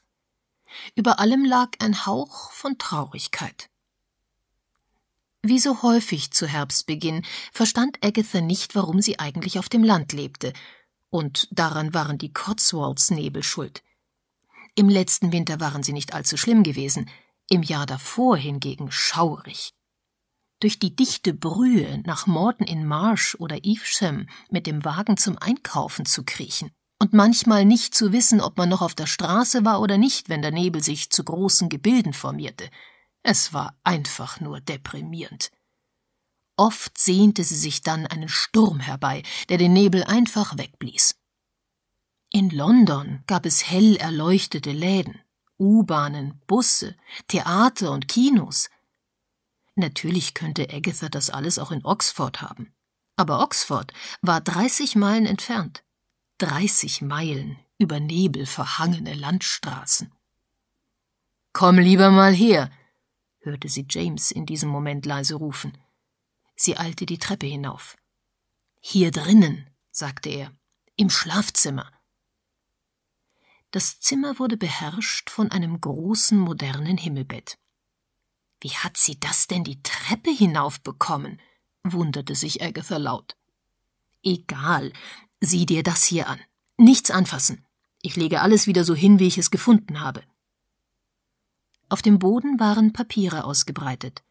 Über allem lag ein Hauch von Traurigkeit. Wie so häufig zu Herbstbeginn verstand Agatha nicht, warum sie eigentlich auf dem Land lebte, und daran waren die Cotswolds Nebel schuld. Im letzten Winter waren sie nicht allzu schlimm gewesen, im Jahr davor hingegen schaurig. Durch die dichte Brühe nach Morton in Marsh oder Evesham mit dem Wagen zum Einkaufen zu kriechen und manchmal nicht zu wissen, ob man noch auf der Straße war oder nicht, wenn der Nebel sich zu großen Gebilden formierte – es war einfach nur deprimierend. Oft sehnte sie sich dann einen Sturm herbei, der den Nebel einfach wegblies. In London gab es hell erleuchtete Läden, U-Bahnen, Busse, Theater und Kinos. Natürlich könnte Agatha das alles auch in Oxford haben. Aber Oxford war 30 Meilen entfernt. 30 Meilen über Nebel verhangene Landstraßen. Komm lieber mal her, hörte sie James in diesem Moment leise rufen. Sie eilte die Treppe hinauf. Hier drinnen, sagte er, im Schlafzimmer. Das Zimmer wurde beherrscht von einem großen modernen Himmelbett. Wie hat sie das denn die Treppe hinaufbekommen? wunderte sich Agatha laut. Egal, sieh dir das hier an. Nichts anfassen. Ich lege alles wieder so hin, wie ich es gefunden habe. Auf dem Boden waren Papiere ausgebreitet.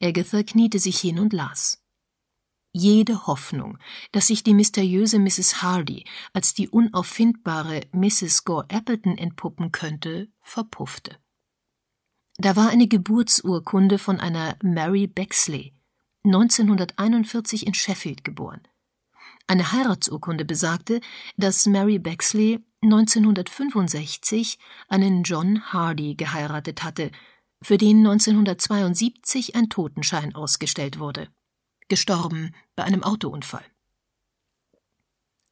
Agatha kniete sich hin und las. Jede Hoffnung, dass sich die mysteriöse Mrs. Hardy als die unauffindbare Mrs. Gore Appleton entpuppen könnte, verpuffte. Da war eine Geburtsurkunde von einer Mary Bexley, 1941 in Sheffield geboren. Eine Heiratsurkunde besagte, dass Mary Bexley 1965 einen John Hardy geheiratet hatte, für den 1972 ein Totenschein ausgestellt wurde. Gestorben bei einem Autounfall.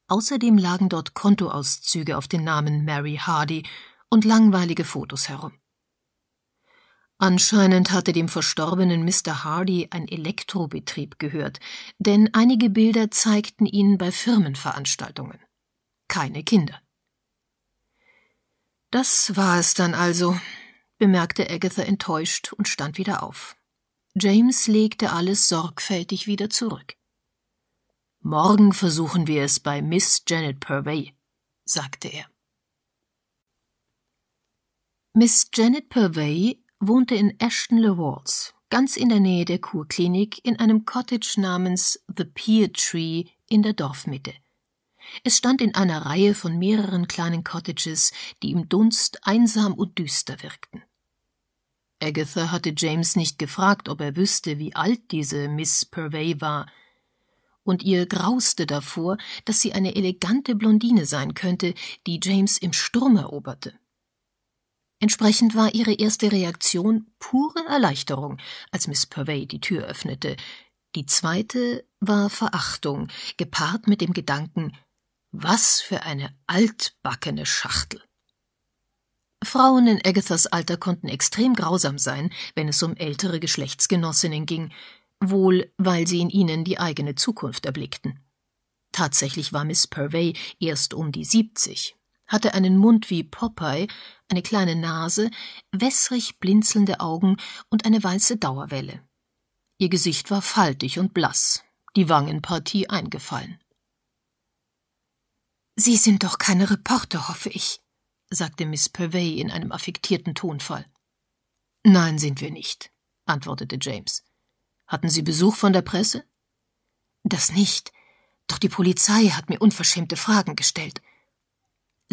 Außerdem lagen dort Kontoauszüge auf den Namen Mary Hardy und langweilige Fotos herum. Anscheinend hatte dem verstorbenen Mr. Hardy ein Elektrobetrieb gehört, denn einige Bilder zeigten ihn bei Firmenveranstaltungen. Keine Kinder. Das war es dann also, bemerkte Agatha enttäuscht und stand wieder auf. James legte alles sorgfältig wieder zurück. Morgen versuchen wir es bei Miss Janet Purvey, sagte er. Miss Janet Purvey wohnte in Ashton-Le Walls, ganz in der Nähe der Kurklinik, in einem Cottage namens The Pear Tree in der Dorfmitte. Es stand in einer Reihe von mehreren kleinen Cottages, die im Dunst einsam und düster wirkten. Agatha hatte James nicht gefragt, ob er wüsste, wie alt diese Miss Purvey war, und ihr grauste davor, dass sie eine elegante Blondine sein könnte, die James im Sturm eroberte. Entsprechend war ihre erste Reaktion pure Erleichterung, als Miss Purvey die Tür öffnete. Die zweite war Verachtung, gepaart mit dem Gedanken, was für eine altbackene Schachtel. Frauen in Agathas Alter konnten extrem grausam sein, wenn es um ältere Geschlechtsgenossinnen ging, wohl weil sie in ihnen die eigene Zukunft erblickten. Tatsächlich war Miss Purvey erst um die siebzig, hatte einen Mund wie Popeye, eine kleine Nase, wässrig blinzelnde Augen und eine weiße Dauerwelle. Ihr Gesicht war faltig und blass, die Wangenpartie eingefallen. Sie sind doch keine Reporter, hoffe ich, sagte Miss Purvey in einem affektierten Tonfall. Nein, sind wir nicht, antwortete James. Hatten Sie Besuch von der Presse? Das nicht. Doch die Polizei hat mir unverschämte Fragen gestellt.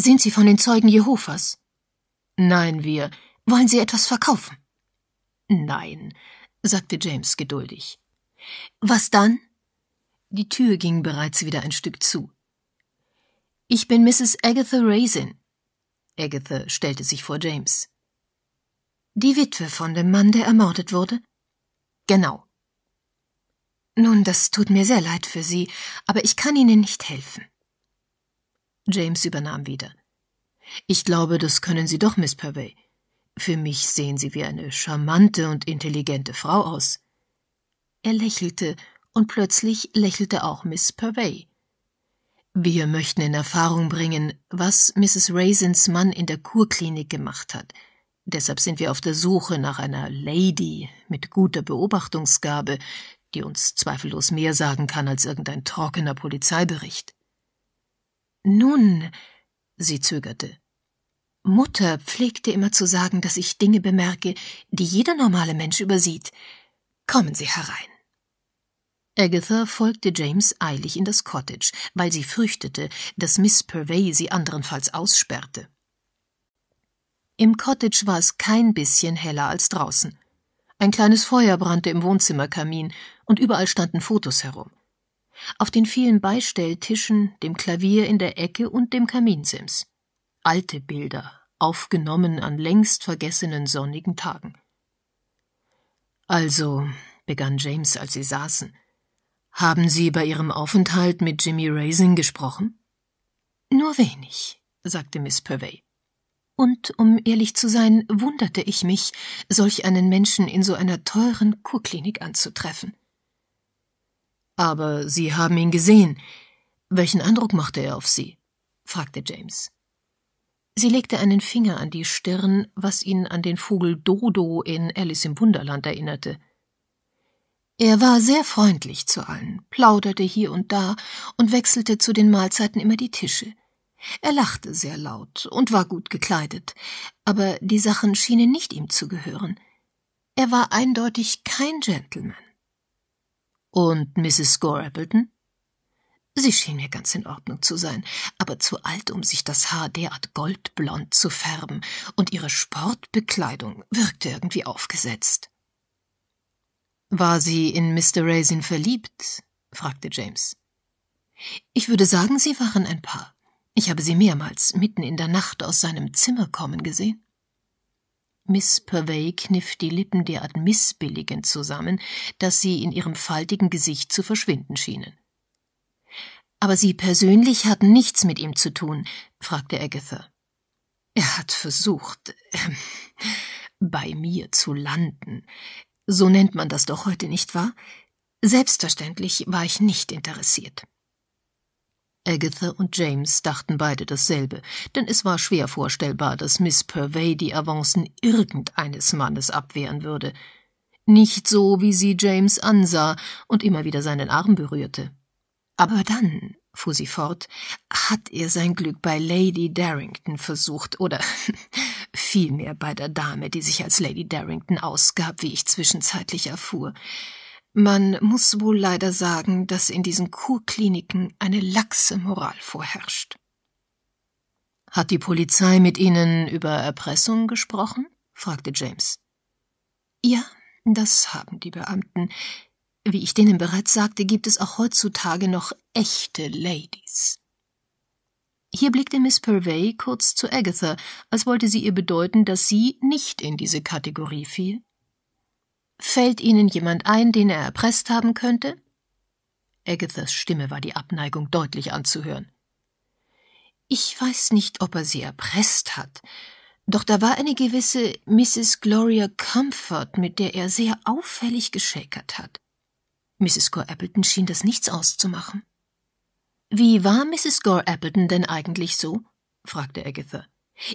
Sind Sie von den Zeugen Jehovas? Nein, wir. Wollen Sie etwas verkaufen? Nein, sagte James geduldig. Was dann? Die Tür ging bereits wieder ein Stück zu. Ich bin Mrs. Agatha Raisin. Agatha stellte sich vor James. Die Witwe von dem Mann, der ermordet wurde? Genau. Nun, das tut mir sehr leid für Sie, aber ich kann Ihnen nicht helfen. James übernahm wieder. Ich glaube, das können Sie doch, Miss Purvey. Für mich sehen Sie wie eine charmante und intelligente Frau aus. Er lächelte, und plötzlich lächelte auch Miss Purvey. Wir möchten in Erfahrung bringen, was Mrs. Raisins Mann in der Kurklinik gemacht hat. Deshalb sind wir auf der Suche nach einer Lady mit guter Beobachtungsgabe, die uns zweifellos mehr sagen kann als irgendein trockener Polizeibericht. Nun, sie zögerte. Mutter pflegte immer zu sagen, dass ich Dinge bemerke, die jeder normale Mensch übersieht. Kommen Sie herein. Agatha folgte James eilig in das Cottage, weil sie fürchtete, dass Miss Purvey sie anderenfalls aussperrte. Im Cottage war es kein bisschen heller als draußen. Ein kleines Feuer brannte im Wohnzimmerkamin und überall standen Fotos herum auf den vielen Beistelltischen, dem Klavier in der Ecke und dem Kaminsims. Alte Bilder, aufgenommen an längst vergessenen sonnigen Tagen. Also, begann James, als sie saßen, haben Sie bei Ihrem Aufenthalt mit Jimmy Raisin gesprochen? Nur wenig, sagte Miss Purvey. Und um ehrlich zu sein, wunderte ich mich, solch einen Menschen in so einer teuren Kurklinik anzutreffen. Aber Sie haben ihn gesehen. Welchen Eindruck machte er auf Sie? fragte James. Sie legte einen Finger an die Stirn, was ihn an den Vogel Dodo in Alice im Wunderland erinnerte. Er war sehr freundlich zu allen, plauderte hier und da und wechselte zu den Mahlzeiten immer die Tische. Er lachte sehr laut und war gut gekleidet, aber die Sachen schienen nicht ihm zu gehören. Er war eindeutig kein Gentleman. Und Mrs. Score Appleton? Sie schien mir ganz in Ordnung zu sein, aber zu alt, um sich das Haar derart goldblond zu färben, und ihre Sportbekleidung wirkte irgendwie aufgesetzt. War sie in Mr. Raisin verliebt? fragte James. Ich würde sagen, sie waren ein Paar. Ich habe sie mehrmals mitten in der Nacht aus seinem Zimmer kommen gesehen. Miss Purvey kniff die Lippen derart missbilligend zusammen, dass sie in ihrem faltigen Gesicht zu verschwinden schienen. Aber Sie persönlich hatten nichts mit ihm zu tun, fragte Agatha. Er hat versucht, äh, bei mir zu landen. So nennt man das doch heute, nicht wahr? Selbstverständlich war ich nicht interessiert. Agatha und James dachten beide dasselbe, denn es war schwer vorstellbar, dass Miss Purvey die Avancen irgendeines Mannes abwehren würde. Nicht so, wie sie James ansah und immer wieder seinen Arm berührte. Aber dann, fuhr sie fort, hat er sein Glück bei Lady Darrington versucht oder vielmehr bei der Dame, die sich als Lady Darrington ausgab, wie ich zwischenzeitlich erfuhr. Man muss wohl leider sagen, dass in diesen Kurkliniken eine laxe Moral vorherrscht. Hat die Polizei mit Ihnen über Erpressung gesprochen? fragte James. Ja, das haben die Beamten. Wie ich denen bereits sagte, gibt es auch heutzutage noch echte Ladies. Hier blickte Miss Purvey kurz zu Agatha, als wollte sie ihr bedeuten, dass sie nicht in diese Kategorie fiel. Fällt Ihnen jemand ein, den er erpresst haben könnte? Agathas Stimme war die Abneigung deutlich anzuhören. Ich weiß nicht, ob er sie erpresst hat, doch da war eine gewisse Mrs. Gloria Comfort, mit der er sehr auffällig geschäkert hat. Mrs. Gore Appleton schien das nichts auszumachen. Wie war Mrs. Gore Appleton denn eigentlich so? fragte Agatha.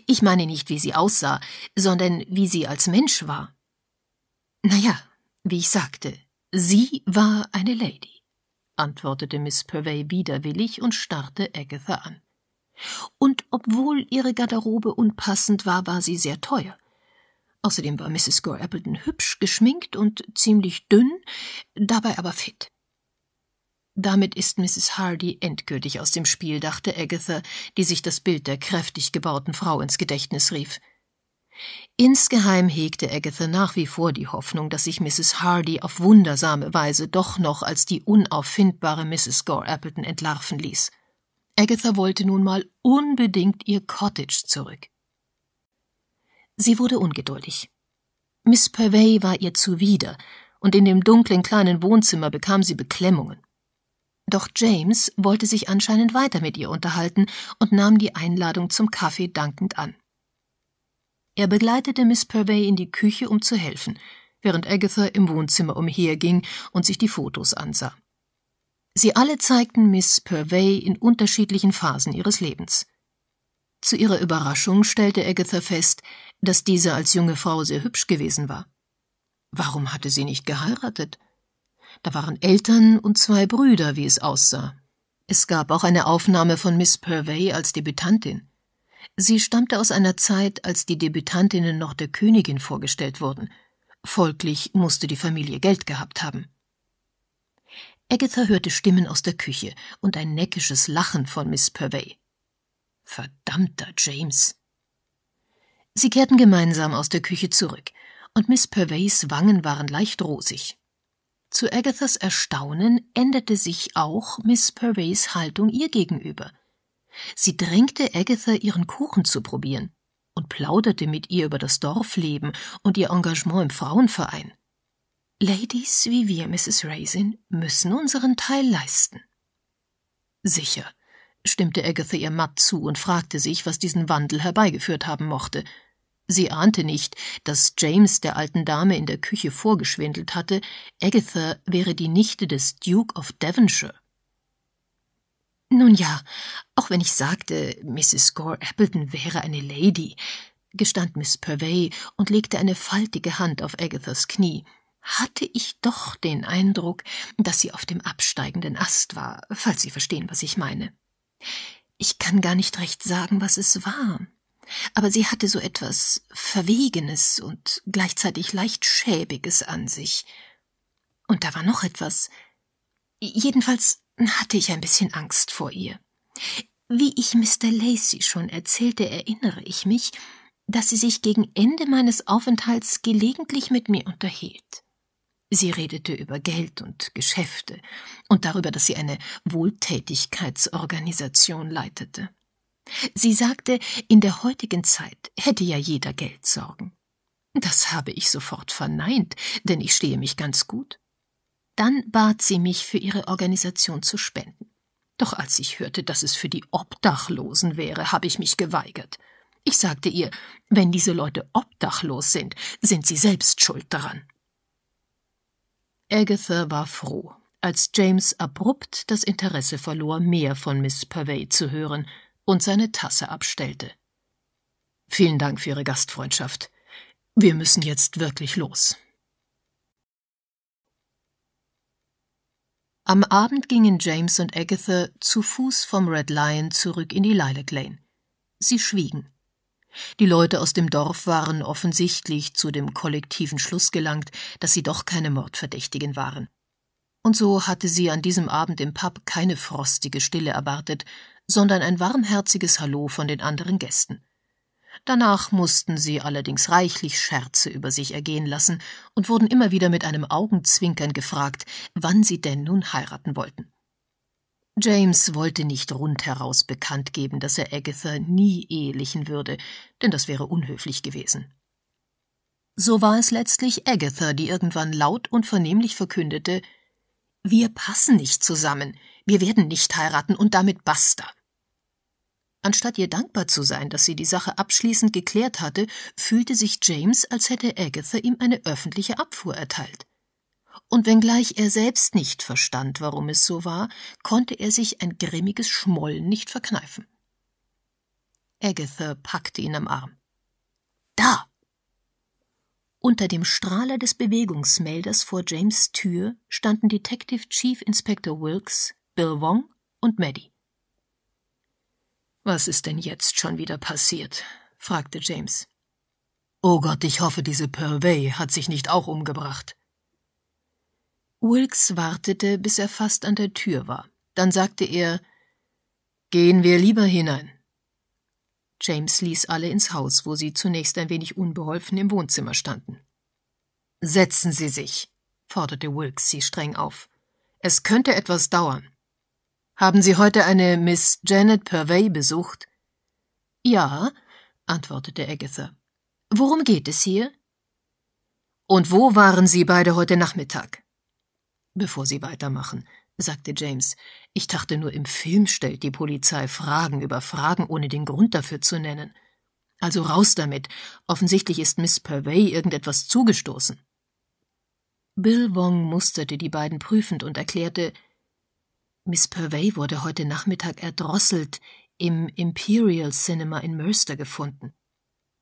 Ich meine nicht, wie sie aussah, sondern wie sie als Mensch war. Naja, wie ich sagte, sie war eine Lady, antwortete Miss Purvey widerwillig und starrte Agatha an. Und obwohl ihre Garderobe unpassend war, war sie sehr teuer. Außerdem war Mrs. Gore Appleton hübsch geschminkt und ziemlich dünn, dabei aber fit. Damit ist Mrs. Hardy endgültig aus dem Spiel, dachte Agatha, die sich das Bild der kräftig gebauten Frau ins Gedächtnis rief. Insgeheim hegte Agatha nach wie vor die Hoffnung, dass sich Mrs. Hardy auf wundersame Weise doch noch als die unauffindbare Mrs. Gore Appleton entlarven ließ. Agatha wollte nun mal unbedingt ihr Cottage zurück. Sie wurde ungeduldig. Miss Purvey war ihr zuwider, und in dem dunklen kleinen Wohnzimmer bekam sie Beklemmungen. Doch James wollte sich anscheinend weiter mit ihr unterhalten und nahm die Einladung zum Kaffee dankend an. Er begleitete Miss Purvey in die Küche, um zu helfen, während Agatha im Wohnzimmer umherging und sich die Fotos ansah. Sie alle zeigten Miss Purvey in unterschiedlichen Phasen ihres Lebens. Zu ihrer Überraschung stellte Agatha fest, dass diese als junge Frau sehr hübsch gewesen war. Warum hatte sie nicht geheiratet? Da waren Eltern und zwei Brüder, wie es aussah. Es gab auch eine Aufnahme von Miss Purvey als Debütantin. Sie stammte aus einer Zeit, als die Debütantinnen noch der Königin vorgestellt wurden. Folglich musste die Familie Geld gehabt haben. Agatha hörte Stimmen aus der Küche und ein neckisches Lachen von Miss Purvey. Verdammter James! Sie kehrten gemeinsam aus der Küche zurück, und Miss Purveys Wangen waren leicht rosig. Zu Agathas Erstaunen änderte sich auch Miss Purveys Haltung ihr gegenüber – Sie drängte Agatha, ihren Kuchen zu probieren und plauderte mit ihr über das Dorfleben und ihr Engagement im Frauenverein. Ladies wie wir, Mrs. Raisin, müssen unseren Teil leisten. Sicher, stimmte Agatha ihr matt zu und fragte sich, was diesen Wandel herbeigeführt haben mochte. Sie ahnte nicht, dass James der alten Dame in der Küche vorgeschwindelt hatte, Agatha wäre die Nichte des Duke of Devonshire. Nun ja, auch wenn ich sagte, Mrs. Gore Appleton wäre eine Lady, gestand Miss Purvey und legte eine faltige Hand auf Agathas Knie, hatte ich doch den Eindruck, dass sie auf dem absteigenden Ast war, falls Sie verstehen, was ich meine. Ich kann gar nicht recht sagen, was es war, aber sie hatte so etwas Verwegenes und gleichzeitig leicht Schäbiges an sich. Und da war noch etwas. Jedenfalls hatte ich ein bisschen Angst vor ihr. Wie ich Mr. Lacey schon erzählte, erinnere ich mich, dass sie sich gegen Ende meines Aufenthalts gelegentlich mit mir unterhielt. Sie redete über Geld und Geschäfte und darüber, dass sie eine Wohltätigkeitsorganisation leitete. Sie sagte, in der heutigen Zeit hätte ja jeder Geld Sorgen. Das habe ich sofort verneint, denn ich stehe mich ganz gut. Dann bat sie mich, für ihre Organisation zu spenden. Doch als ich hörte, dass es für die Obdachlosen wäre, habe ich mich geweigert. Ich sagte ihr, wenn diese Leute obdachlos sind, sind sie selbst schuld daran. Agatha war froh, als James abrupt das Interesse verlor, mehr von Miss Purvey zu hören und seine Tasse abstellte. Vielen Dank für Ihre Gastfreundschaft. Wir müssen jetzt wirklich los. Am Abend gingen James und Agatha zu Fuß vom Red Lion zurück in die Lilac Lane. Sie schwiegen. Die Leute aus dem Dorf waren offensichtlich zu dem kollektiven Schluss gelangt, dass sie doch keine Mordverdächtigen waren. Und so hatte sie an diesem Abend im Pub keine frostige Stille erwartet, sondern ein warmherziges Hallo von den anderen Gästen. Danach mussten sie allerdings reichlich Scherze über sich ergehen lassen und wurden immer wieder mit einem Augenzwinkern gefragt, wann sie denn nun heiraten wollten. James wollte nicht rundheraus bekannt geben, dass er Agatha nie ehelichen würde, denn das wäre unhöflich gewesen. So war es letztlich Agatha, die irgendwann laut und vernehmlich verkündete Wir passen nicht zusammen, wir werden nicht heiraten und damit basta. Anstatt ihr dankbar zu sein, dass sie die Sache abschließend geklärt hatte, fühlte sich James, als hätte Agatha ihm eine öffentliche Abfuhr erteilt. Und wenngleich er selbst nicht verstand, warum es so war, konnte er sich ein grimmiges Schmollen nicht verkneifen. Agatha packte ihn am Arm. Da! Unter dem Strahler des Bewegungsmelders vor James Tür standen Detective Chief Inspector Wilkes, Bill Wong und Maddie. Was ist denn jetzt schon wieder passiert? fragte James. Oh Gott, ich hoffe, diese Purvey hat sich nicht auch umgebracht. Wilkes wartete, bis er fast an der Tür war. Dann sagte er Gehen wir lieber hinein. James ließ alle ins Haus, wo sie zunächst ein wenig unbeholfen im Wohnzimmer standen. Setzen Sie sich, forderte Wilkes sie streng auf. Es könnte etwas dauern. Haben Sie heute eine Miss Janet Purvey besucht? Ja, antwortete Agatha. Worum geht es hier? Und wo waren Sie beide heute Nachmittag? Bevor Sie weitermachen, sagte James, ich dachte nur, im Film stellt die Polizei Fragen über Fragen, ohne den Grund dafür zu nennen. Also raus damit. Offensichtlich ist Miss Purvey irgendetwas zugestoßen. Bill Wong musterte die beiden prüfend und erklärte, Miss Purvey wurde heute Nachmittag erdrosselt im Imperial Cinema in Mercer gefunden.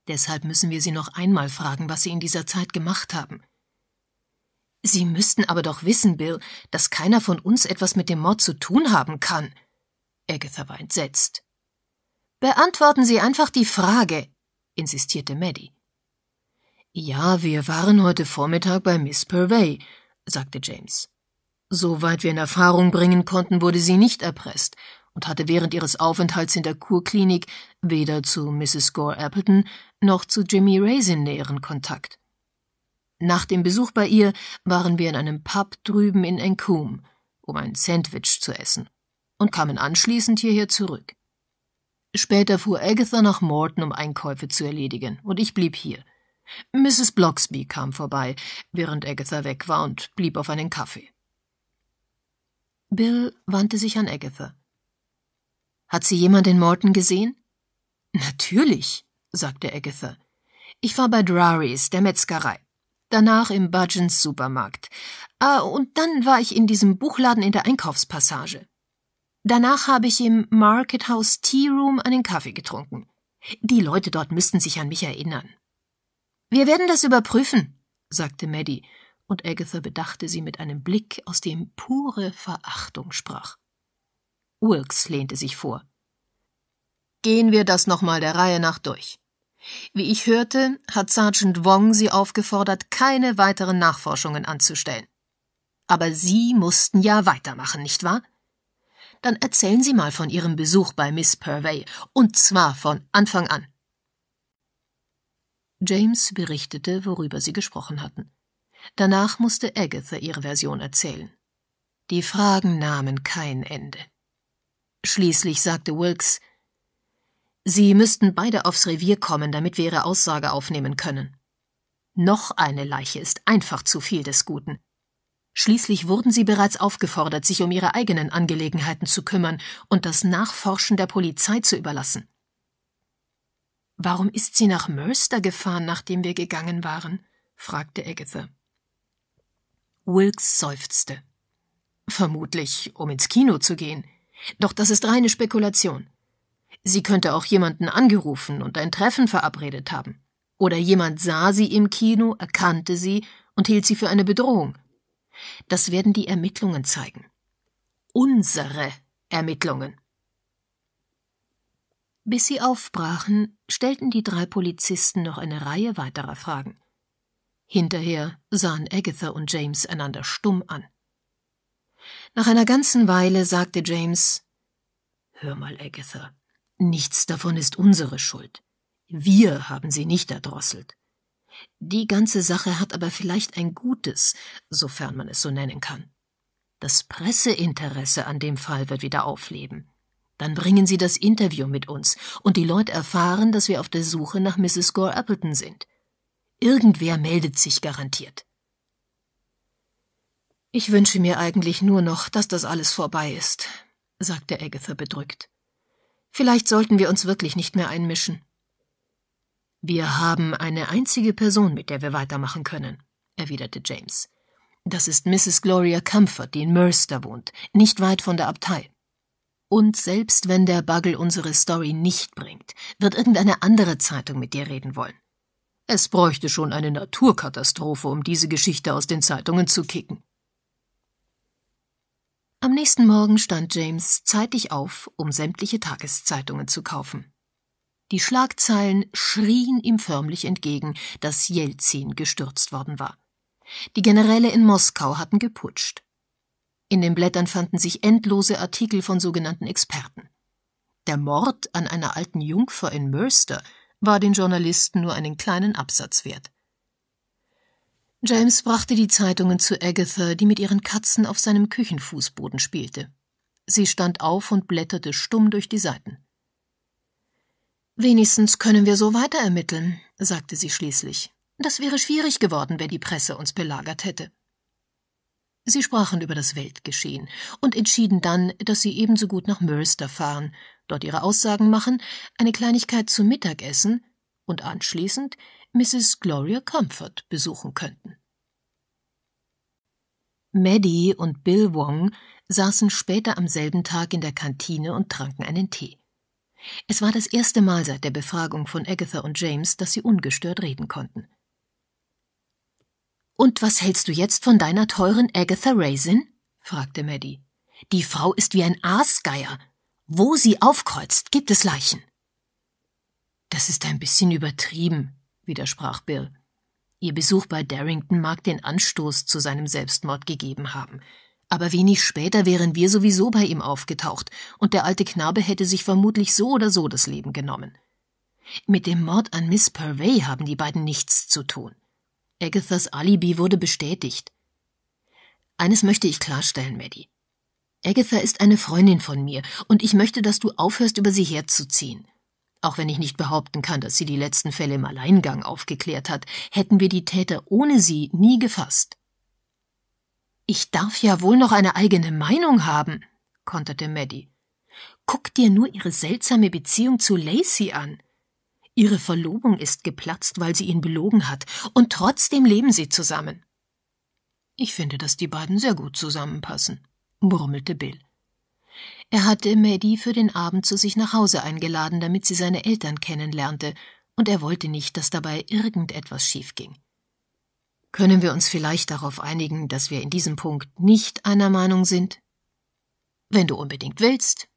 Deshalb müssen wir Sie noch einmal fragen, was Sie in dieser Zeit gemacht haben. Sie müssten aber doch wissen, Bill, dass keiner von uns etwas mit dem Mord zu tun haben kann. Agatha war entsetzt. Beantworten Sie einfach die Frage, insistierte Maddie. Ja, wir waren heute Vormittag bei Miss Purvey, sagte James. Soweit wir in Erfahrung bringen konnten, wurde sie nicht erpresst und hatte während ihres Aufenthalts in der Kurklinik weder zu Mrs. Gore Appleton noch zu Jimmy Raisin näheren Kontakt. Nach dem Besuch bei ihr waren wir in einem Pub drüben in Encombe, um ein Sandwich zu essen, und kamen anschließend hierher zurück. Später fuhr Agatha nach Morton, um Einkäufe zu erledigen, und ich blieb hier. Mrs. Bloxby kam vorbei, während Agatha weg war und blieb auf einen Kaffee. Bill wandte sich an Agatha. Hat sie jemand in Morton gesehen? Natürlich, sagte Agatha. Ich war bei Drury's, der Metzgerei. Danach im Budgeons Supermarkt. Ah, und dann war ich in diesem Buchladen in der Einkaufspassage. Danach habe ich im Market House Tea Room einen Kaffee getrunken. Die Leute dort müssten sich an mich erinnern. Wir werden das überprüfen, sagte Maddie und Agatha bedachte sie mit einem Blick, aus dem pure Verachtung sprach. Wilkes lehnte sich vor. Gehen wir das nochmal der Reihe nach durch. Wie ich hörte, hat Sergeant Wong Sie aufgefordert, keine weiteren Nachforschungen anzustellen. Aber Sie mussten ja weitermachen, nicht wahr? Dann erzählen Sie mal von Ihrem Besuch bei Miss Purvey, und zwar von Anfang an. James berichtete, worüber sie gesprochen hatten. Danach musste Agatha ihre Version erzählen. Die Fragen nahmen kein Ende. Schließlich sagte Wilkes, Sie müssten beide aufs Revier kommen, damit wir Ihre Aussage aufnehmen können. Noch eine Leiche ist einfach zu viel des Guten. Schließlich wurden sie bereits aufgefordert, sich um ihre eigenen Angelegenheiten zu kümmern und das Nachforschen der Polizei zu überlassen. Warum ist sie nach Mörster gefahren, nachdem wir gegangen waren? fragte Agatha. Wilkes seufzte. Vermutlich, um ins Kino zu gehen. Doch das ist reine Spekulation. Sie könnte auch jemanden angerufen und ein Treffen verabredet haben. Oder jemand sah sie im Kino, erkannte sie und hielt sie für eine Bedrohung. Das werden die Ermittlungen zeigen. Unsere Ermittlungen. Bis sie aufbrachen, stellten die drei Polizisten noch eine Reihe weiterer Fragen. Hinterher sahen Agatha und James einander stumm an. Nach einer ganzen Weile sagte James Hör mal, Agatha, nichts davon ist unsere Schuld. Wir haben sie nicht erdrosselt. Die ganze Sache hat aber vielleicht ein gutes, sofern man es so nennen kann. Das Presseinteresse an dem Fall wird wieder aufleben. Dann bringen Sie das Interview mit uns und die Leute erfahren, dass wir auf der Suche nach Mrs. Gore Appleton sind. Irgendwer meldet sich garantiert. Ich wünsche mir eigentlich nur noch, dass das alles vorbei ist, sagte Agatha bedrückt. Vielleicht sollten wir uns wirklich nicht mehr einmischen. Wir haben eine einzige Person, mit der wir weitermachen können, erwiderte James. Das ist Mrs. Gloria Comfort, die in Mercer wohnt, nicht weit von der Abtei. Und selbst wenn der Buggle unsere Story nicht bringt, wird irgendeine andere Zeitung mit dir reden wollen. Es bräuchte schon eine Naturkatastrophe, um diese Geschichte aus den Zeitungen zu kicken. Am nächsten Morgen stand James zeitig auf, um sämtliche Tageszeitungen zu kaufen. Die Schlagzeilen schrien ihm förmlich entgegen, dass Jelzin gestürzt worden war. Die Generäle in Moskau hatten geputscht. In den Blättern fanden sich endlose Artikel von sogenannten Experten. Der Mord an einer alten Jungfer in Mörster war den Journalisten nur einen kleinen Absatz wert. James brachte die Zeitungen zu Agatha, die mit ihren Katzen auf seinem Küchenfußboden spielte. Sie stand auf und blätterte stumm durch die Seiten. Wenigstens können wir so weiter ermitteln, sagte sie schließlich. Das wäre schwierig geworden, wenn die Presse uns belagert hätte. Sie sprachen über das Weltgeschehen und entschieden dann, dass sie ebenso gut nach Mürster fahren, dort ihre Aussagen machen, eine Kleinigkeit zum Mittagessen und anschließend Mrs. Gloria Comfort besuchen könnten. Maddie und Bill Wong saßen später am selben Tag in der Kantine und tranken einen Tee. Es war das erste Mal seit der Befragung von Agatha und James, dass sie ungestört reden konnten. Und was hältst du jetzt von deiner teuren Agatha Raisin? fragte Maddie. Die Frau ist wie ein Aasgeier. Wo sie aufkreuzt, gibt es Leichen. Das ist ein bisschen übertrieben, widersprach Bill. Ihr Besuch bei Darrington mag den Anstoß zu seinem Selbstmord gegeben haben. Aber wenig später wären wir sowieso bei ihm aufgetaucht, und der alte Knabe hätte sich vermutlich so oder so das Leben genommen. Mit dem Mord an Miss Purvey haben die beiden nichts zu tun. Agathas Alibi wurde bestätigt. Eines möchte ich klarstellen, Maddie. Agatha ist eine Freundin von mir, und ich möchte, dass du aufhörst, über sie herzuziehen. Auch wenn ich nicht behaupten kann, dass sie die letzten Fälle im Alleingang aufgeklärt hat, hätten wir die Täter ohne sie nie gefasst. Ich darf ja wohl noch eine eigene Meinung haben, konterte Maddie. Guck dir nur ihre seltsame Beziehung zu Lacey an. Ihre Verlobung ist geplatzt, weil sie ihn belogen hat, und trotzdem leben sie zusammen. Ich finde, dass die beiden sehr gut zusammenpassen murmelte Bill. Er hatte Maddie für den Abend zu sich nach Hause eingeladen, damit sie seine Eltern kennenlernte, und er wollte nicht, dass dabei irgendetwas schiefging. Können wir uns vielleicht darauf einigen, dass wir in diesem Punkt nicht einer Meinung sind? Wenn du unbedingt willst.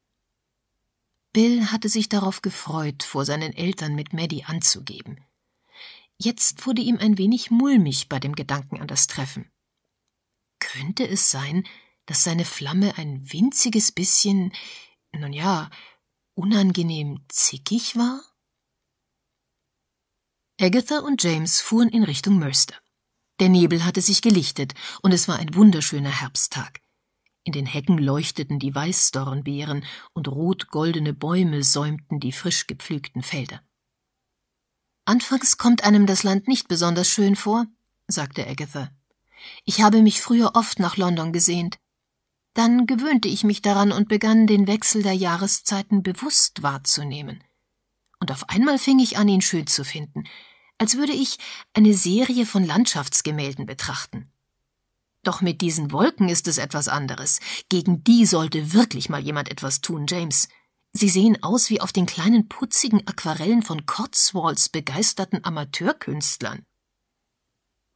Bill hatte sich darauf gefreut, vor seinen Eltern mit Maddie anzugeben. Jetzt wurde ihm ein wenig mulmig bei dem Gedanken an das Treffen. Könnte es sein, dass seine Flamme ein winziges bisschen, nun ja, unangenehm zickig war? Agatha und James fuhren in Richtung Mörster. Der Nebel hatte sich gelichtet, und es war ein wunderschöner Herbsttag. In den Hecken leuchteten die Weißdornbeeren und rot-goldene Bäume säumten die frisch gepflügten Felder. Anfangs kommt einem das Land nicht besonders schön vor, sagte Agatha. Ich habe mich früher oft nach London gesehnt. Dann gewöhnte ich mich daran und begann, den Wechsel der Jahreszeiten bewusst wahrzunehmen. Und auf einmal fing ich an, ihn schön zu finden, als würde ich eine Serie von Landschaftsgemälden betrachten. Doch mit diesen Wolken ist es etwas anderes. Gegen die sollte wirklich mal jemand etwas tun, James. Sie sehen aus wie auf den kleinen putzigen Aquarellen von Cotswolds begeisterten Amateurkünstlern.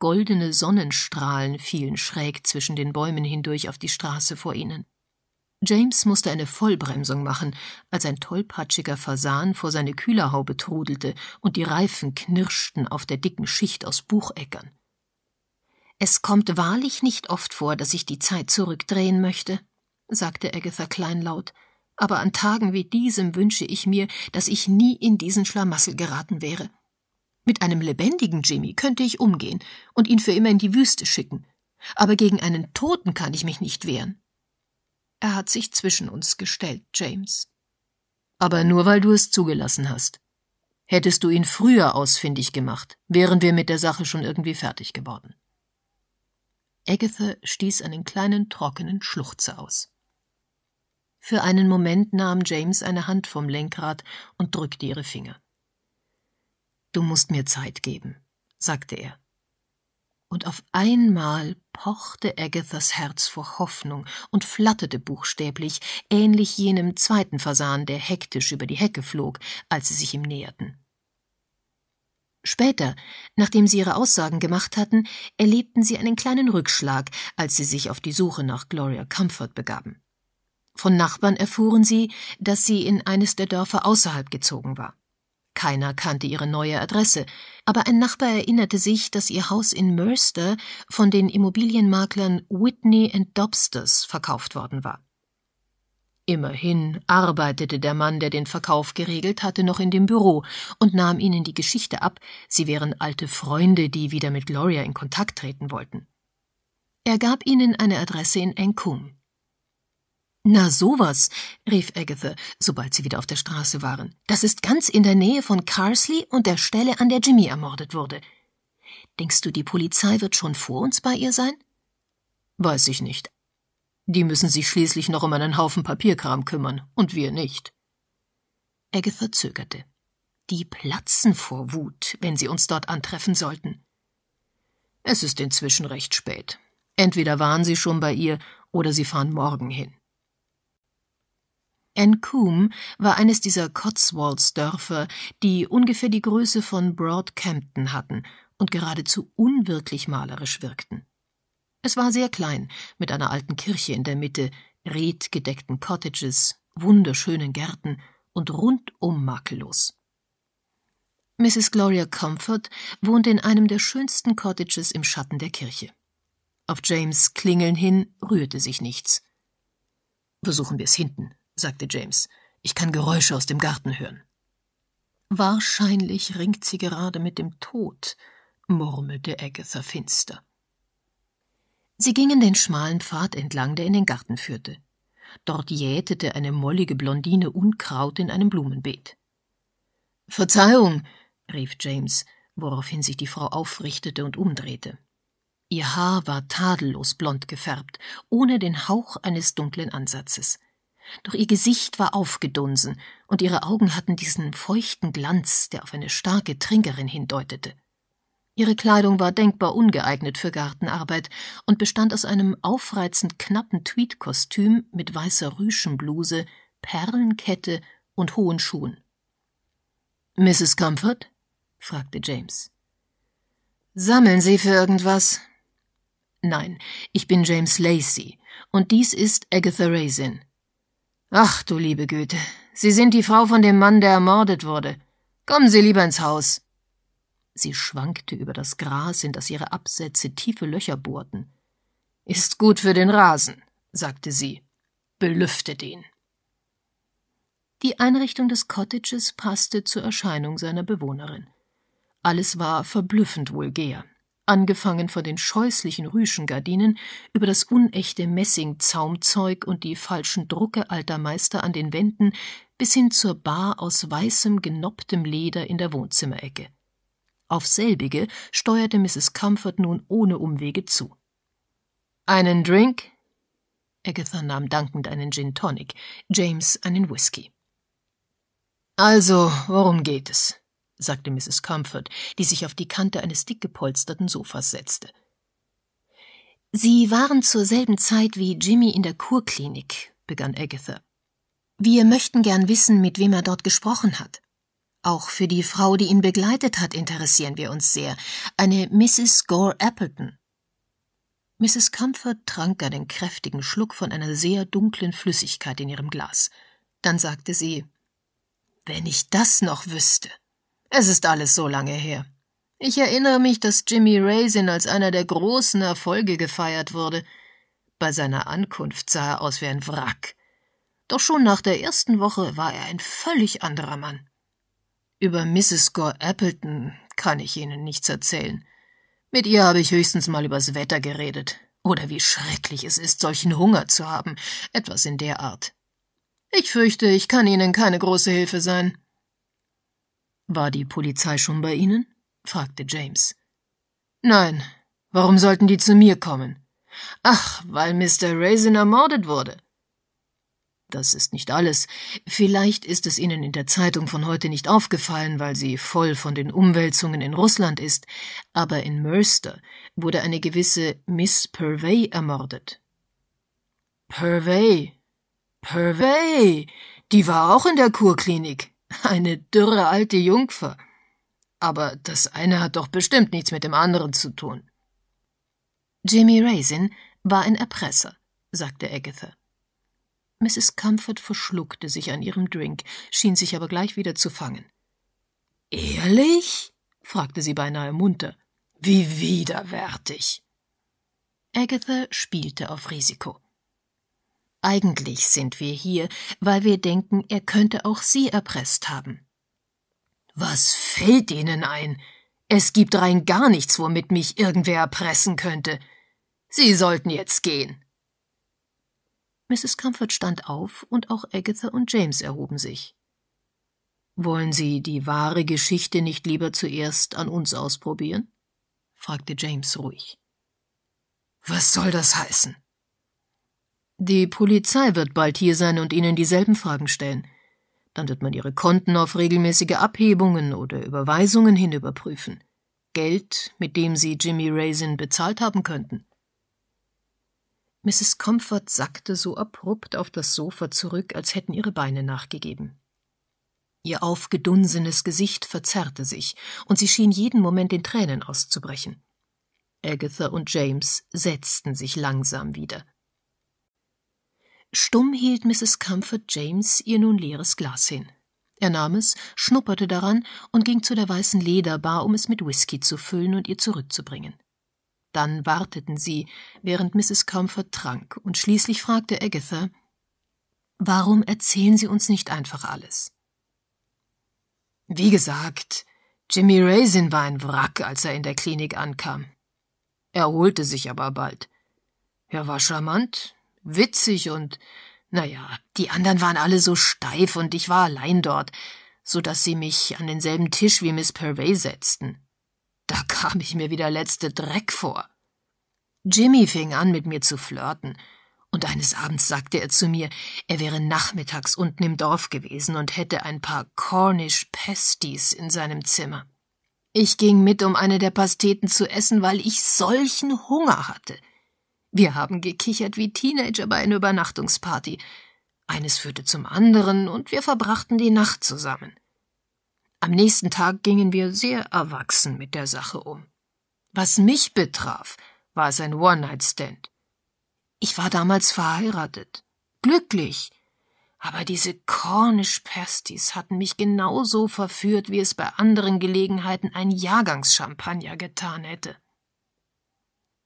Goldene Sonnenstrahlen fielen schräg zwischen den Bäumen hindurch auf die Straße vor ihnen. James musste eine Vollbremsung machen, als ein tollpatschiger Fasan vor seine Kühlerhaube trudelte und die Reifen knirschten auf der dicken Schicht aus Bucheckern. Es kommt wahrlich nicht oft vor, dass ich die Zeit zurückdrehen möchte, sagte Agatha kleinlaut, aber an Tagen wie diesem wünsche ich mir, dass ich nie in diesen Schlamassel geraten wäre. Mit einem lebendigen Jimmy könnte ich umgehen und ihn für immer in die Wüste schicken, aber gegen einen Toten kann ich mich nicht wehren. Er hat sich zwischen uns gestellt, James. Aber nur weil du es zugelassen hast. Hättest du ihn früher ausfindig gemacht, wären wir mit der Sache schon irgendwie fertig geworden. Agatha stieß einen kleinen trockenen Schluchzer aus. Für einen Moment nahm James eine Hand vom Lenkrad und drückte ihre Finger. Du musst mir Zeit geben, sagte er. Und auf einmal pochte Agathas Herz vor Hoffnung und flatterte buchstäblich, ähnlich jenem zweiten Fasan, der hektisch über die Hecke flog, als sie sich ihm näherten. Später, nachdem sie ihre Aussagen gemacht hatten, erlebten sie einen kleinen Rückschlag, als sie sich auf die Suche nach Gloria Comfort begaben. Von Nachbarn erfuhren sie, dass sie in eines der Dörfer außerhalb gezogen war. Keiner kannte ihre neue Adresse, aber ein Nachbar erinnerte sich, dass ihr Haus in Mörster von den Immobilienmaklern Whitney and Dobsters verkauft worden war. Immerhin arbeitete der Mann, der den Verkauf geregelt hatte, noch in dem Büro und nahm ihnen die Geschichte ab, sie wären alte Freunde, die wieder mit Gloria in Kontakt treten wollten. Er gab ihnen eine Adresse in Encum. Na sowas, rief Agatha, sobald sie wieder auf der Straße waren. Das ist ganz in der Nähe von Carsley und der Stelle, an der Jimmy ermordet wurde. Denkst du, die Polizei wird schon vor uns bei ihr sein? Weiß ich nicht. Die müssen sich schließlich noch um einen Haufen Papierkram kümmern, und wir nicht. Agatha zögerte. Die platzen vor Wut, wenn sie uns dort antreffen sollten. Es ist inzwischen recht spät. Entweder waren sie schon bei ihr, oder sie fahren morgen hin. Encombe war eines dieser Cotswolds-Dörfer, die ungefähr die Größe von Broadhampton hatten und geradezu unwirklich malerisch wirkten. Es war sehr klein, mit einer alten Kirche in der Mitte, redgedeckten Cottages, wunderschönen Gärten und rundum makellos. Mrs. Gloria Comfort wohnte in einem der schönsten Cottages im Schatten der Kirche. Auf James Klingeln hin rührte sich nichts. Versuchen wir es hinten, sagte James. Ich kann Geräusche aus dem Garten hören. Wahrscheinlich ringt sie gerade mit dem Tod, murmelte Agatha finster. Sie gingen den schmalen Pfad entlang, der in den Garten führte. Dort jätete eine mollige Blondine Unkraut in einem Blumenbeet. Verzeihung, rief James, woraufhin sich die Frau aufrichtete und umdrehte. Ihr Haar war tadellos blond gefärbt, ohne den Hauch eines dunklen Ansatzes. Doch ihr Gesicht war aufgedunsen, und ihre Augen hatten diesen feuchten Glanz, der auf eine starke Trinkerin hindeutete. Ihre Kleidung war denkbar ungeeignet für Gartenarbeit und bestand aus einem aufreizend knappen tweed mit weißer Rüschenbluse, Perlenkette und hohen Schuhen. Mrs. Comfort? fragte James. Sammeln Sie für irgendwas? Nein, ich bin James Lacey, und dies ist Agatha Raisin. Ach du liebe Güte, Sie sind die Frau von dem Mann, der ermordet wurde. Kommen Sie lieber ins Haus. Sie schwankte über das Gras, in das ihre Absätze tiefe Löcher bohrten. Ist gut für den Rasen, sagte sie. Belüftet ihn. Die Einrichtung des Cottages passte zur Erscheinung seiner Bewohnerin. Alles war verblüffend vulgär angefangen von den scheußlichen Rüschengardinen über das unechte Messingzaumzeug und die falschen Drucke alter Meister an den Wänden bis hin zur Bar aus weißem, genopptem Leder in der Wohnzimmerecke. Auf selbige steuerte Mrs. Comfort nun ohne Umwege zu. Einen Drink? Agatha nahm dankend einen Gin Tonic, James einen Whisky. Also, worum geht es? sagte Mrs. Comfort, die sich auf die Kante eines dick gepolsterten Sofas setzte. Sie waren zur selben Zeit wie Jimmy in der Kurklinik, begann Agatha. Wir möchten gern wissen, mit wem er dort gesprochen hat. Auch für die Frau, die ihn begleitet hat, interessieren wir uns sehr. Eine Mrs. Gore Appleton. Mrs. Comfort trank einen kräftigen Schluck von einer sehr dunklen Flüssigkeit in ihrem Glas. Dann sagte sie Wenn ich das noch wüsste. Es ist alles so lange her. Ich erinnere mich, dass Jimmy Raisin als einer der großen Erfolge gefeiert wurde. Bei seiner Ankunft sah er aus wie ein Wrack. Doch schon nach der ersten Woche war er ein völlig anderer Mann. Über Mrs. Gore Appleton kann ich Ihnen nichts erzählen. Mit ihr habe ich höchstens mal übers Wetter geredet. Oder wie schrecklich es ist, solchen Hunger zu haben. Etwas in der Art. Ich fürchte, ich kann Ihnen keine große Hilfe sein. War die Polizei schon bei Ihnen? fragte James. Nein, warum sollten die zu mir kommen? Ach, weil Mr. Raisin ermordet wurde. Das ist nicht alles. Vielleicht ist es Ihnen in der Zeitung von heute nicht aufgefallen, weil sie voll von den Umwälzungen in Russland ist, aber in Murster wurde eine gewisse Miss Purvey ermordet. Purvey. Purvey. Die war auch in der Kurklinik. Eine dürre alte Jungfer. Aber das eine hat doch bestimmt nichts mit dem anderen zu tun. Jimmy Raisin war ein Erpresser, sagte Agatha. Mrs. Comfort verschluckte sich an ihrem Drink, schien sich aber gleich wieder zu fangen. Ehrlich? fragte sie beinahe munter. Wie widerwärtig. Agatha spielte auf Risiko. Eigentlich sind wir hier, weil wir denken, er könnte auch Sie erpresst haben. Was fällt Ihnen ein? Es gibt rein gar nichts, womit mich irgendwer erpressen könnte. Sie sollten jetzt gehen. Mrs. Comfort stand auf und auch Agatha und James erhoben sich. Wollen Sie die wahre Geschichte nicht lieber zuerst an uns ausprobieren? fragte James ruhig. Was soll das heißen? Die Polizei wird bald hier sein und Ihnen dieselben Fragen stellen. Dann wird man Ihre Konten auf regelmäßige Abhebungen oder Überweisungen hin überprüfen. Geld, mit dem Sie Jimmy Raisin bezahlt haben könnten. Mrs. Comfort sackte so abrupt auf das Sofa zurück, als hätten ihre Beine nachgegeben. Ihr aufgedunsenes Gesicht verzerrte sich, und sie schien jeden Moment in Tränen auszubrechen. Agatha und James setzten sich langsam wieder. Stumm hielt Mrs. Comfort James ihr nun leeres Glas hin. Er nahm es, schnupperte daran und ging zu der weißen Lederbar, um es mit Whisky zu füllen und ihr zurückzubringen. Dann warteten sie, während Mrs. Comfort trank, und schließlich fragte Agatha, Warum erzählen Sie uns nicht einfach alles? Wie gesagt, Jimmy Raisin war ein Wrack, als er in der Klinik ankam. Er holte sich aber bald. Er war charmant, witzig und naja, die anderen waren alle so steif und ich war allein dort, so dass sie mich an denselben Tisch wie Miss Purvey setzten. Da kam ich mir wie der letzte Dreck vor. Jimmy fing an, mit mir zu flirten, und eines Abends sagte er zu mir, er wäre nachmittags unten im Dorf gewesen und hätte ein paar Cornish Pasties in seinem Zimmer. Ich ging mit, um eine der Pasteten zu essen, weil ich solchen Hunger hatte – wir haben gekichert wie Teenager bei einer Übernachtungsparty. Eines führte zum anderen und wir verbrachten die Nacht zusammen. Am nächsten Tag gingen wir sehr erwachsen mit der Sache um. Was mich betraf, war es ein One-Night-Stand. Ich war damals verheiratet, glücklich, aber diese Cornish-Pasties hatten mich genauso verführt, wie es bei anderen Gelegenheiten ein Jahrgangschampagner getan hätte.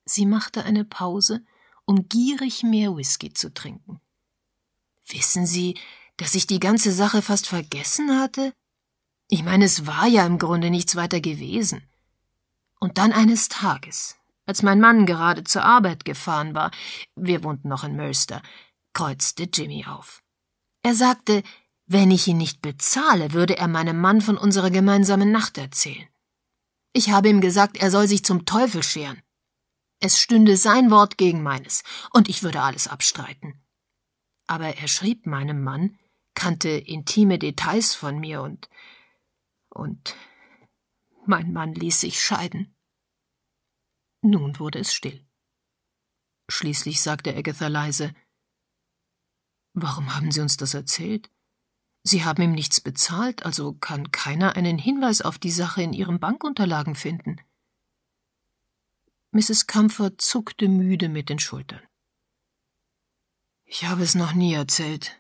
Sie machte eine Pause, um gierig mehr Whisky zu trinken. Wissen Sie, dass ich die ganze Sache fast vergessen hatte? Ich meine, es war ja im Grunde nichts weiter gewesen. Und dann eines Tages, als mein Mann gerade zur Arbeit gefahren war, wir wohnten noch in Mölster, kreuzte Jimmy auf. Er sagte, wenn ich ihn nicht bezahle, würde er meinem Mann von unserer gemeinsamen Nacht erzählen. Ich habe ihm gesagt, er soll sich zum Teufel scheren. Es stünde sein Wort gegen meines, und ich würde alles abstreiten. Aber er schrieb meinem Mann, kannte intime Details von mir und und mein Mann ließ sich scheiden. Nun wurde es still. Schließlich sagte Agatha leise Warum haben Sie uns das erzählt? Sie haben ihm nichts bezahlt, also kann keiner einen Hinweis auf die Sache in Ihren Bankunterlagen finden. Mrs. Kampfer zuckte müde mit den Schultern. Ich habe es noch nie erzählt.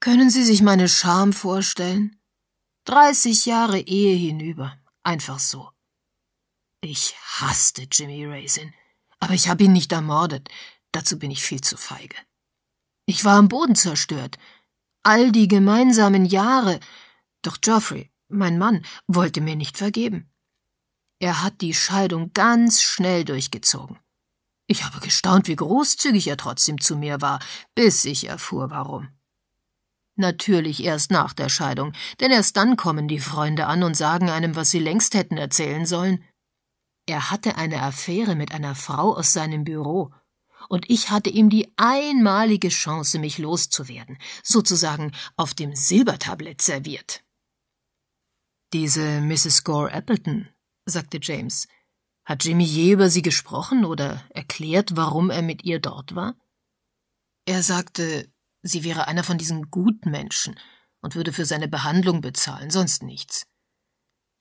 Können Sie sich meine Scham vorstellen? Dreißig Jahre Ehe hinüber, einfach so. Ich hasste Jimmy Raisin, aber ich habe ihn nicht ermordet, dazu bin ich viel zu feige. Ich war am Boden zerstört. All die gemeinsamen Jahre. Doch Geoffrey, mein Mann, wollte mir nicht vergeben. Er hat die Scheidung ganz schnell durchgezogen. Ich habe gestaunt, wie großzügig er trotzdem zu mir war, bis ich erfuhr, warum. Natürlich erst nach der Scheidung, denn erst dann kommen die Freunde an und sagen einem, was sie längst hätten erzählen sollen. Er hatte eine Affäre mit einer Frau aus seinem Büro, und ich hatte ihm die einmalige Chance, mich loszuwerden, sozusagen auf dem Silbertablett serviert. Diese Mrs. Gore Appleton sagte James. Hat Jimmy je über sie gesprochen oder erklärt, warum er mit ihr dort war? Er sagte, sie wäre einer von diesen Gutmenschen und würde für seine Behandlung bezahlen, sonst nichts.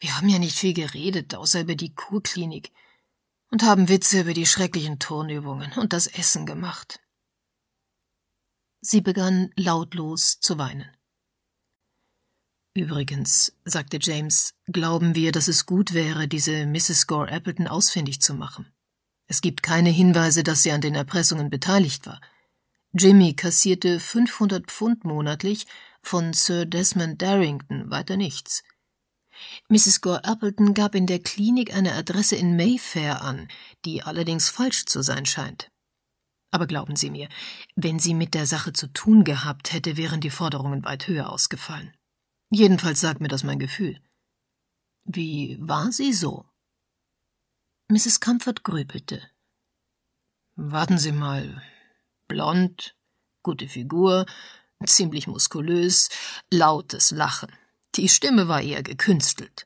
Wir haben ja nicht viel geredet, außer über die Kurklinik und haben Witze über die schrecklichen Turnübungen und das Essen gemacht. Sie begann lautlos zu weinen. Übrigens, sagte James, glauben wir, dass es gut wäre, diese Mrs. Gore Appleton ausfindig zu machen. Es gibt keine Hinweise, dass sie an den Erpressungen beteiligt war. Jimmy kassierte 500 Pfund monatlich von Sir Desmond Darrington, weiter nichts. Mrs. Gore Appleton gab in der Klinik eine Adresse in Mayfair an, die allerdings falsch zu sein scheint. Aber glauben Sie mir, wenn sie mit der Sache zu tun gehabt hätte, wären die Forderungen weit höher ausgefallen. Jedenfalls sagt mir das mein Gefühl. Wie war sie so? Mrs. Comfort grübelte. Warten Sie mal. Blond, gute Figur, ziemlich muskulös, lautes Lachen. Die Stimme war eher gekünstelt.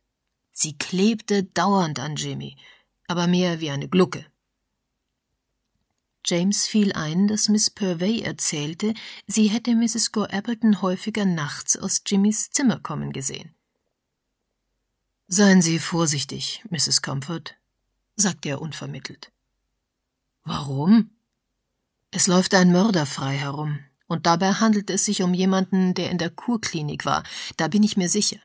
Sie klebte dauernd an Jimmy, aber mehr wie eine Glucke. James fiel ein, dass Miss Purvey erzählte, sie hätte Mrs. Gore Appleton häufiger nachts aus Jimmys Zimmer kommen gesehen. Seien Sie vorsichtig, Mrs. Comfort, sagte er unvermittelt. Warum? Es läuft ein Mörder frei herum, und dabei handelt es sich um jemanden, der in der Kurklinik war, da bin ich mir sicher.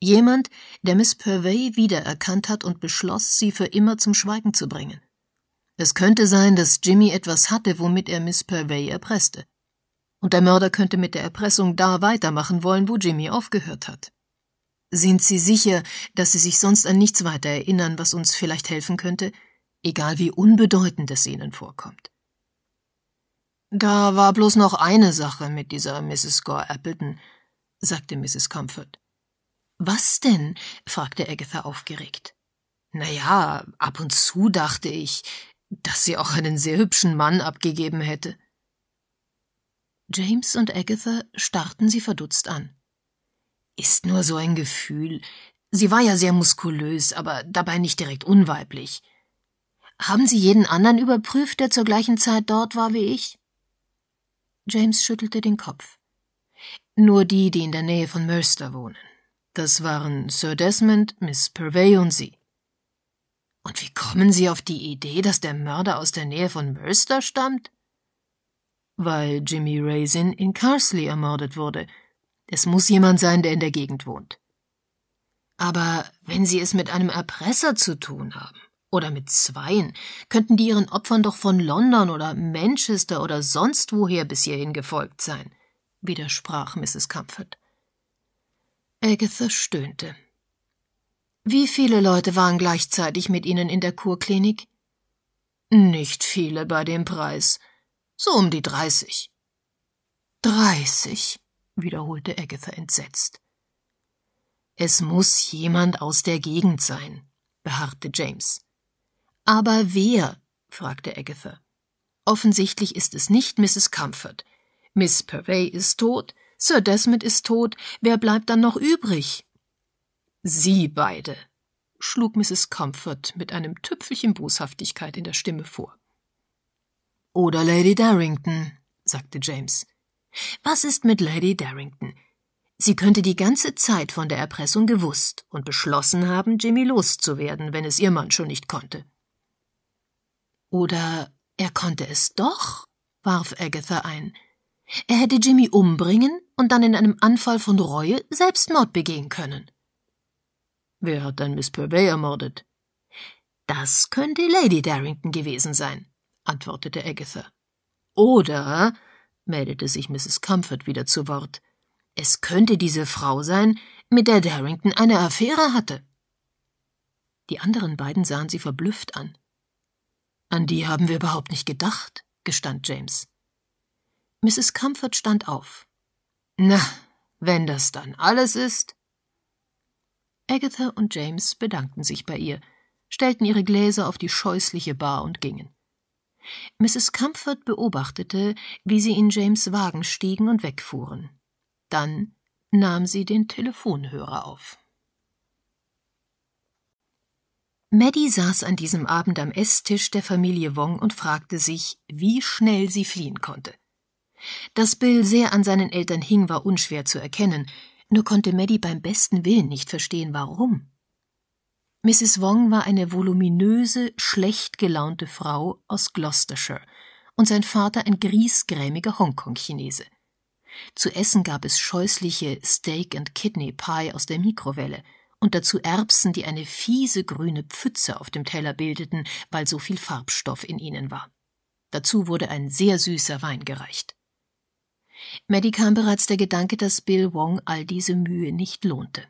Jemand, der Miss Purvey wiedererkannt hat und beschloss, sie für immer zum Schweigen zu bringen. Es könnte sein, dass Jimmy etwas hatte, womit er Miss Purvey erpresste. Und der Mörder könnte mit der Erpressung da weitermachen wollen, wo Jimmy aufgehört hat. Sind Sie sicher, dass Sie sich sonst an nichts weiter erinnern, was uns vielleicht helfen könnte, egal wie unbedeutend es Ihnen vorkommt? Da war bloß noch eine Sache mit dieser Mrs. Gore Appleton, sagte Mrs. Comfort. Was denn? fragte Agatha aufgeregt. Na ja, ab und zu dachte ich, dass sie auch einen sehr hübschen Mann abgegeben hätte. James und Agatha starrten sie verdutzt an. Ist nur so ein Gefühl. Sie war ja sehr muskulös, aber dabei nicht direkt unweiblich. Haben Sie jeden anderen überprüft, der zur gleichen Zeit dort war wie ich? James schüttelte den Kopf. Nur die, die in der Nähe von Mercer wohnen. Das waren Sir Desmond, Miss Purvey und sie. Und wie kommen Sie auf die Idee, dass der Mörder aus der Nähe von Mercer stammt? Weil Jimmy Raisin in Carsley ermordet wurde. Es muss jemand sein, der in der Gegend wohnt. Aber wenn Sie es mit einem Erpresser zu tun haben, oder mit zweien, könnten die ihren Opfern doch von London oder Manchester oder sonst woher bis hierhin gefolgt sein, widersprach Mrs. Comfort. Agatha stöhnte. Wie viele Leute waren gleichzeitig mit Ihnen in der Kurklinik? Nicht viele bei dem Preis. So um die dreißig. Dreißig, wiederholte Agatha entsetzt. Es muss jemand aus der Gegend sein, beharrte James. Aber wer? fragte Agatha. Offensichtlich ist es nicht Mrs. Comfort. Miss Purvey ist tot, Sir Desmond ist tot, wer bleibt dann noch übrig? Sie beide, schlug Mrs. Comfort mit einem Tüpfelchen Boshaftigkeit in der Stimme vor. Oder Lady Darrington, sagte James. Was ist mit Lady Darrington? Sie könnte die ganze Zeit von der Erpressung gewusst und beschlossen haben, Jimmy loszuwerden, wenn es ihr Mann schon nicht konnte. Oder er konnte es doch, warf Agatha ein. Er hätte Jimmy umbringen und dann in einem Anfall von Reue Selbstmord begehen können. Wer hat dann Miss Purvey ermordet? Das könnte Lady Darrington gewesen sein, antwortete Agatha. Oder, meldete sich Mrs. Comfort wieder zu Wort, es könnte diese Frau sein, mit der Darrington eine Affäre hatte. Die anderen beiden sahen sie verblüfft an. An die haben wir überhaupt nicht gedacht, gestand James. Mrs. Comfort stand auf. Na, wenn das dann alles ist. Agatha und James bedankten sich bei ihr, stellten ihre Gläser auf die scheußliche Bar und gingen. Mrs. Comfort beobachtete, wie sie in James Wagen stiegen und wegfuhren. Dann nahm sie den Telefonhörer auf. Maddie saß an diesem Abend am Esstisch der Familie Wong und fragte sich, wie schnell sie fliehen konnte. Dass Bill sehr an seinen Eltern hing, war unschwer zu erkennen, nur konnte Maddie beim besten Willen nicht verstehen, warum. Mrs. Wong war eine voluminöse, schlecht gelaunte Frau aus Gloucestershire und sein Vater ein griesgrämiger Hongkong-Chinese. Zu essen gab es scheußliche Steak and Kidney Pie aus der Mikrowelle und dazu Erbsen, die eine fiese grüne Pfütze auf dem Teller bildeten, weil so viel Farbstoff in ihnen war. Dazu wurde ein sehr süßer Wein gereicht. Maddie kam bereits der Gedanke, dass Bill Wong all diese Mühe nicht lohnte.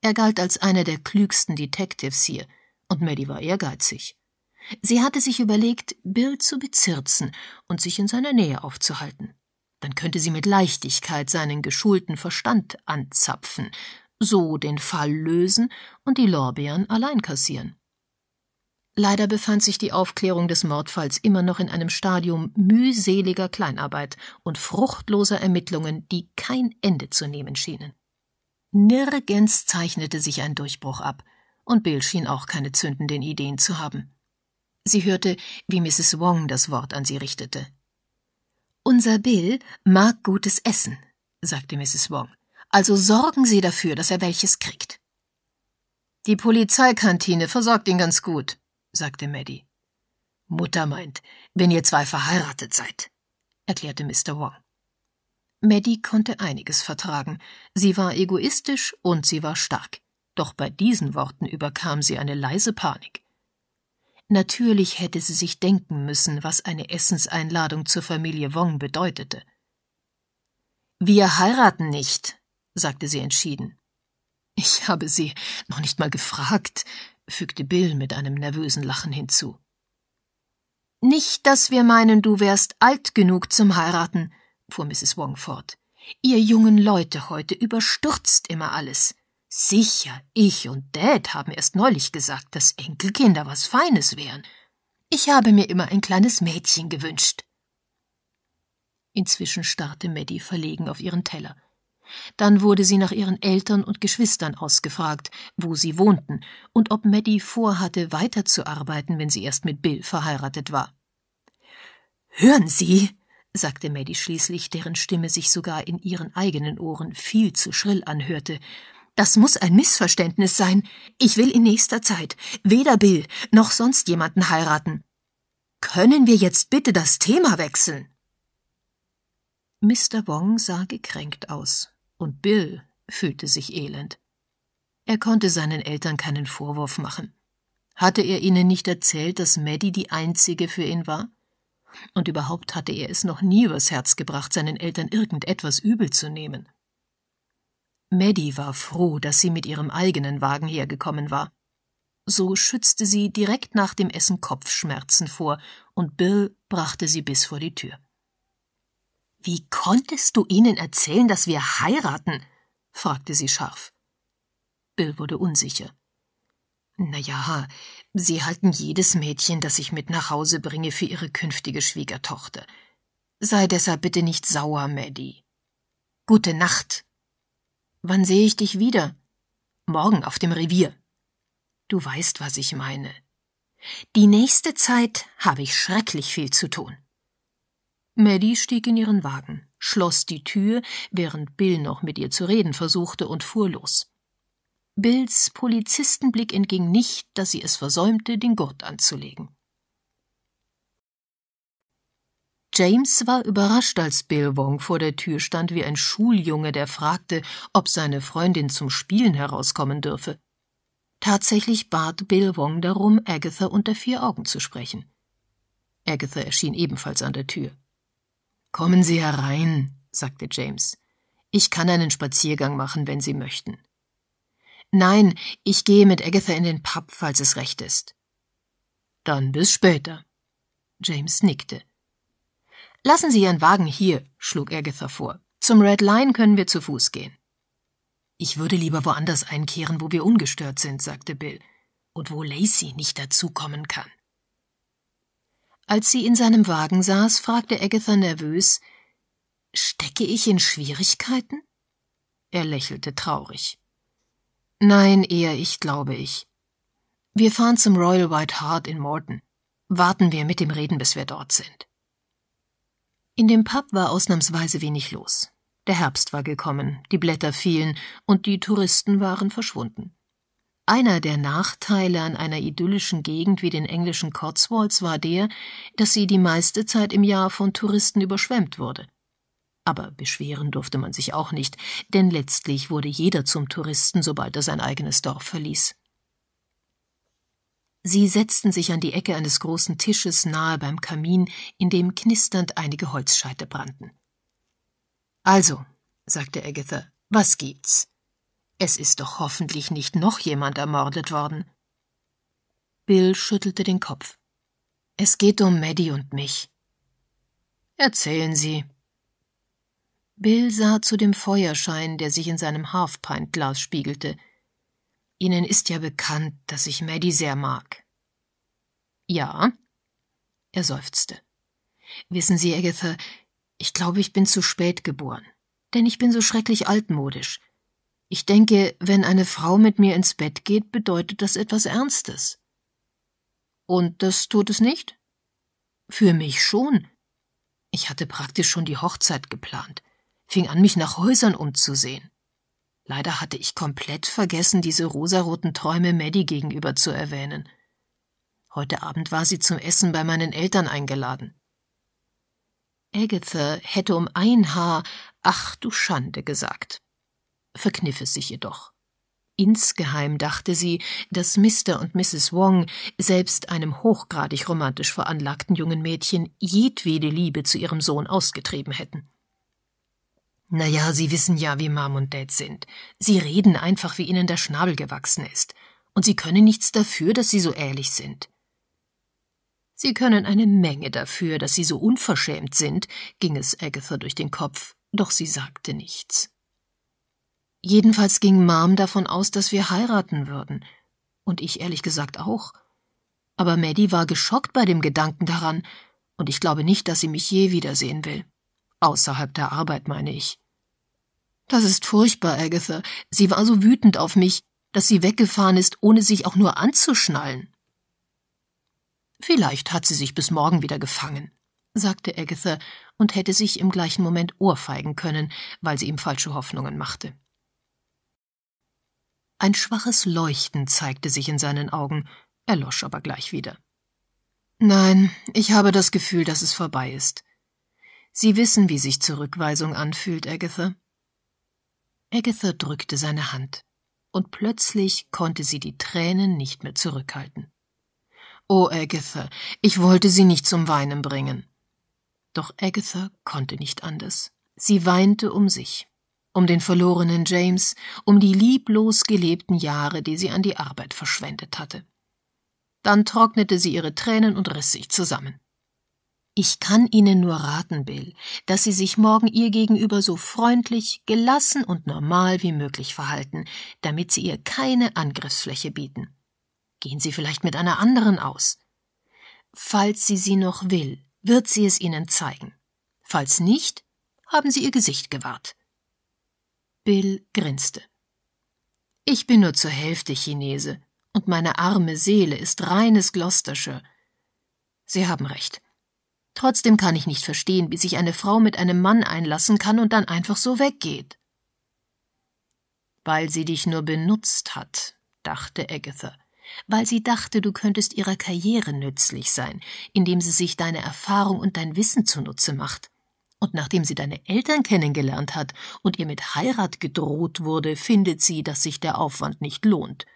Er galt als einer der klügsten Detectives hier, und Maddie war ehrgeizig. Sie hatte sich überlegt, Bill zu bezirzen und sich in seiner Nähe aufzuhalten. Dann könnte sie mit Leichtigkeit seinen geschulten Verstand anzapfen, so den Fall lösen und die Lorbeeren allein kassieren. Leider befand sich die Aufklärung des Mordfalls immer noch in einem Stadium mühseliger Kleinarbeit und fruchtloser Ermittlungen, die kein Ende zu nehmen schienen. Nirgends zeichnete sich ein Durchbruch ab, und Bill schien auch keine zündenden Ideen zu haben. Sie hörte, wie Mrs. Wong das Wort an sie richtete. Unser Bill mag gutes Essen, sagte Mrs. Wong, also sorgen Sie dafür, dass er welches kriegt. Die Polizeikantine versorgt ihn ganz gut, sagte Maddie. Mutter meint, wenn ihr zwei verheiratet seid, erklärte Mr. Wong. Maddie konnte einiges vertragen. Sie war egoistisch und sie war stark. Doch bei diesen Worten überkam sie eine leise Panik. Natürlich hätte sie sich denken müssen, was eine Essenseinladung zur Familie Wong bedeutete. Wir heiraten nicht, sagte sie entschieden. Ich habe sie noch nicht mal gefragt, fügte Bill mit einem nervösen Lachen hinzu. Nicht, dass wir meinen, du wärst alt genug zum Heiraten, fuhr Mrs. Wong fort. Ihr jungen Leute heute überstürzt immer alles. Sicher, ich und Dad haben erst neulich gesagt, dass Enkelkinder was Feines wären. Ich habe mir immer ein kleines Mädchen gewünscht. Inzwischen starrte Maddie verlegen auf ihren Teller. Dann wurde sie nach ihren Eltern und Geschwistern ausgefragt, wo sie wohnten und ob Maddie vorhatte, weiterzuarbeiten, wenn sie erst mit Bill verheiratet war. Hören Sie, sagte Maddie schließlich, deren Stimme sich sogar in ihren eigenen Ohren viel zu schrill anhörte. Das muss ein Missverständnis sein. Ich will in nächster Zeit weder Bill noch sonst jemanden heiraten. Können wir jetzt bitte das Thema wechseln? Mr. Wong sah gekränkt aus und Bill fühlte sich elend. Er konnte seinen Eltern keinen Vorwurf machen. Hatte er ihnen nicht erzählt, dass Maddie die einzige für ihn war? Und überhaupt hatte er es noch nie übers Herz gebracht, seinen Eltern irgendetwas übel zu nehmen. Maddie war froh, dass sie mit ihrem eigenen Wagen hergekommen war. So schützte sie direkt nach dem Essen Kopfschmerzen vor, und Bill brachte sie bis vor die Tür. Wie konntest du ihnen erzählen, dass wir heiraten? fragte sie scharf. Bill wurde unsicher. Na ja, sie halten jedes Mädchen, das ich mit nach Hause bringe, für ihre künftige Schwiegertochter. Sei deshalb bitte nicht sauer, Maddie. Gute Nacht. Wann sehe ich dich wieder? Morgen auf dem Revier. Du weißt, was ich meine. Die nächste Zeit habe ich schrecklich viel zu tun. Maddie stieg in ihren Wagen, schloss die Tür, während Bill noch mit ihr zu reden versuchte, und fuhr los. Bills Polizistenblick entging nicht, dass sie es versäumte, den Gurt anzulegen. James war überrascht, als Bill Wong vor der Tür stand wie ein Schuljunge, der fragte, ob seine Freundin zum Spielen herauskommen dürfe. Tatsächlich bat Bill Wong darum, Agatha unter vier Augen zu sprechen. Agatha erschien ebenfalls an der Tür. Kommen Sie herein, sagte James. Ich kann einen Spaziergang machen, wenn Sie möchten. Nein, ich gehe mit Agatha in den Pub, falls es recht ist. Dann bis später. James nickte. Lassen Sie Ihren Wagen hier, schlug Agatha vor. Zum Red Line können wir zu Fuß gehen. Ich würde lieber woanders einkehren, wo wir ungestört sind, sagte Bill, und wo Lacey nicht dazukommen kann. Als sie in seinem Wagen saß, fragte Agatha nervös Stecke ich in Schwierigkeiten? Er lächelte traurig. Nein, eher ich, glaube ich. Wir fahren zum Royal White Hart in Morton. Warten wir mit dem Reden, bis wir dort sind. In dem Pub war ausnahmsweise wenig los. Der Herbst war gekommen, die Blätter fielen und die Touristen waren verschwunden. Einer der Nachteile an einer idyllischen Gegend wie den englischen Cotswolds war der, dass sie die meiste Zeit im Jahr von Touristen überschwemmt wurde. Aber beschweren durfte man sich auch nicht, denn letztlich wurde jeder zum Touristen, sobald er sein eigenes Dorf verließ. Sie setzten sich an die Ecke eines großen Tisches nahe beim Kamin, in dem knisternd einige Holzscheite brannten. Also, sagte Agatha, was gibt's? Es ist doch hoffentlich nicht noch jemand ermordet worden. Bill schüttelte den Kopf. Es geht um Maddie und mich. Erzählen Sie. Bill sah zu dem Feuerschein, der sich in seinem Halfpint-Glas spiegelte. Ihnen ist ja bekannt, dass ich Maddie sehr mag. Ja? Er seufzte. Wissen Sie, Agatha, ich glaube, ich bin zu spät geboren, denn ich bin so schrecklich altmodisch. Ich denke, wenn eine Frau mit mir ins Bett geht, bedeutet das etwas Ernstes. Und das tut es nicht? Für mich schon. Ich hatte praktisch schon die Hochzeit geplant, fing an, mich nach Häusern umzusehen. Leider hatte ich komplett vergessen, diese rosaroten Träume Maddie gegenüber zu erwähnen. Heute Abend war sie zum Essen bei meinen Eltern eingeladen. Agatha hätte um ein Haar, ach du Schande, gesagt verkniff es sich jedoch. Insgeheim dachte sie, dass Mr. und Mrs. Wong, selbst einem hochgradig romantisch veranlagten jungen Mädchen, jedwede Liebe zu ihrem Sohn ausgetrieben hätten. Na ja, Sie wissen ja, wie Mom und Dad sind. Sie reden einfach, wie ihnen der Schnabel gewachsen ist. Und Sie können nichts dafür, dass Sie so ehrlich sind. Sie können eine Menge dafür, dass Sie so unverschämt sind, ging es Agatha durch den Kopf, doch sie sagte nichts. Jedenfalls ging Mom davon aus, dass wir heiraten würden. Und ich ehrlich gesagt auch. Aber Maddie war geschockt bei dem Gedanken daran, und ich glaube nicht, dass sie mich je wiedersehen will. Außerhalb der Arbeit, meine ich. Das ist furchtbar, Agatha. Sie war so wütend auf mich, dass sie weggefahren ist, ohne sich auch nur anzuschnallen. Vielleicht hat sie sich bis morgen wieder gefangen, sagte Agatha und hätte sich im gleichen Moment ohrfeigen können, weil sie ihm falsche Hoffnungen machte. Ein schwaches Leuchten zeigte sich in seinen Augen, erlosch aber gleich wieder. Nein, ich habe das Gefühl, dass es vorbei ist. Sie wissen, wie sich Zurückweisung anfühlt, Agatha. Agatha drückte seine Hand, und plötzlich konnte sie die Tränen nicht mehr zurückhalten. Oh, Agatha, ich wollte sie nicht zum Weinen bringen. Doch Agatha konnte nicht anders. Sie weinte um sich um den verlorenen James, um die lieblos gelebten Jahre, die sie an die Arbeit verschwendet hatte. Dann trocknete sie ihre Tränen und riss sich zusammen. Ich kann Ihnen nur raten, Bill, dass Sie sich morgen ihr gegenüber so freundlich, gelassen und normal wie möglich verhalten, damit Sie ihr keine Angriffsfläche bieten. Gehen Sie vielleicht mit einer anderen aus. Falls sie sie noch will, wird sie es Ihnen zeigen. Falls nicht, haben Sie ihr Gesicht gewahrt. Bill grinste. Ich bin nur zur Hälfte Chinese und meine arme Seele ist reines Gloucestershire. Sie haben recht. Trotzdem kann ich nicht verstehen, wie sich eine Frau mit einem Mann einlassen kann und dann einfach so weggeht. Weil sie dich nur benutzt hat, dachte Agatha. Weil sie dachte, du könntest ihrer Karriere nützlich sein, indem sie sich deine Erfahrung und dein Wissen zunutze macht. Und nachdem sie deine Eltern kennengelernt hat und ihr mit Heirat gedroht wurde, findet sie, dass sich der Aufwand nicht lohnt,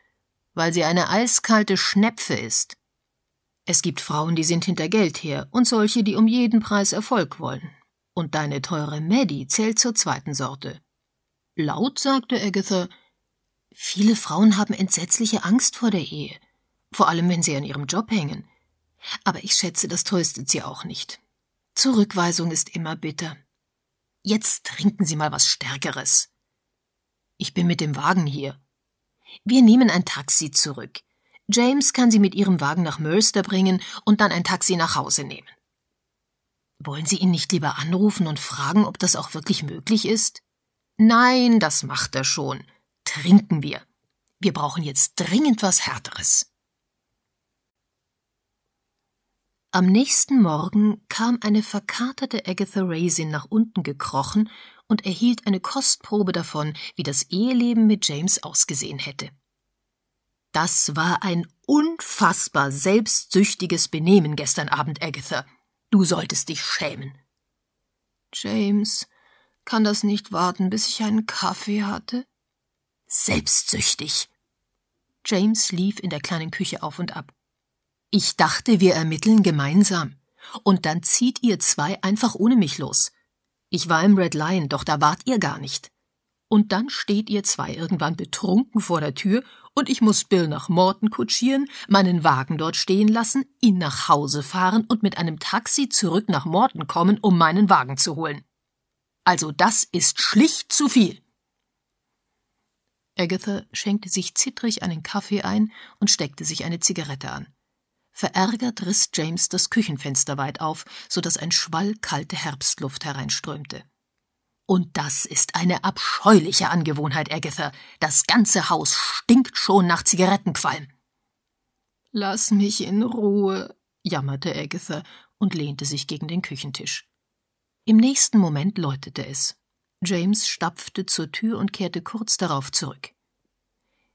weil sie eine eiskalte Schnepfe ist. Es gibt Frauen, die sind hinter Geld her und solche, die um jeden Preis Erfolg wollen. Und deine teure Maddie zählt zur zweiten Sorte. Laut sagte Agatha, viele Frauen haben entsetzliche Angst vor der Ehe, vor allem wenn sie an ihrem Job hängen. Aber ich schätze, das tröstet sie auch nicht. Zurückweisung ist immer bitter. Jetzt trinken Sie mal was Stärkeres. Ich bin mit dem Wagen hier. Wir nehmen ein Taxi zurück. James kann Sie mit Ihrem Wagen nach Mölster bringen und dann ein Taxi nach Hause nehmen. Wollen Sie ihn nicht lieber anrufen und fragen, ob das auch wirklich möglich ist? Nein, das macht er schon. Trinken wir. Wir brauchen jetzt dringend was Härteres. Am nächsten Morgen kam eine verkaterte Agatha Raisin nach unten gekrochen und erhielt eine Kostprobe davon, wie das Eheleben mit James ausgesehen hätte. Das war ein unfassbar selbstsüchtiges Benehmen gestern Abend, Agatha. Du solltest dich schämen. James, kann das nicht warten, bis ich einen Kaffee hatte? Selbstsüchtig. James lief in der kleinen Küche auf und ab. Ich dachte, wir ermitteln gemeinsam. Und dann zieht ihr zwei einfach ohne mich los. Ich war im Red Lion, doch da wart ihr gar nicht. Und dann steht ihr zwei irgendwann betrunken vor der Tür und ich muss Bill nach Morton kutschieren, meinen Wagen dort stehen lassen, ihn nach Hause fahren und mit einem Taxi zurück nach Morton kommen, um meinen Wagen zu holen. Also das ist schlicht zu viel. Agatha schenkte sich zittrig einen Kaffee ein und steckte sich eine Zigarette an. Verärgert riss James das Küchenfenster weit auf, so dass ein Schwall kalte Herbstluft hereinströmte. Und das ist eine abscheuliche Angewohnheit, Agatha. Das ganze Haus stinkt schon nach Zigarettenqualm. Lass mich in Ruhe, jammerte Agatha und lehnte sich gegen den Küchentisch. Im nächsten Moment läutete es. James stapfte zur Tür und kehrte kurz darauf zurück.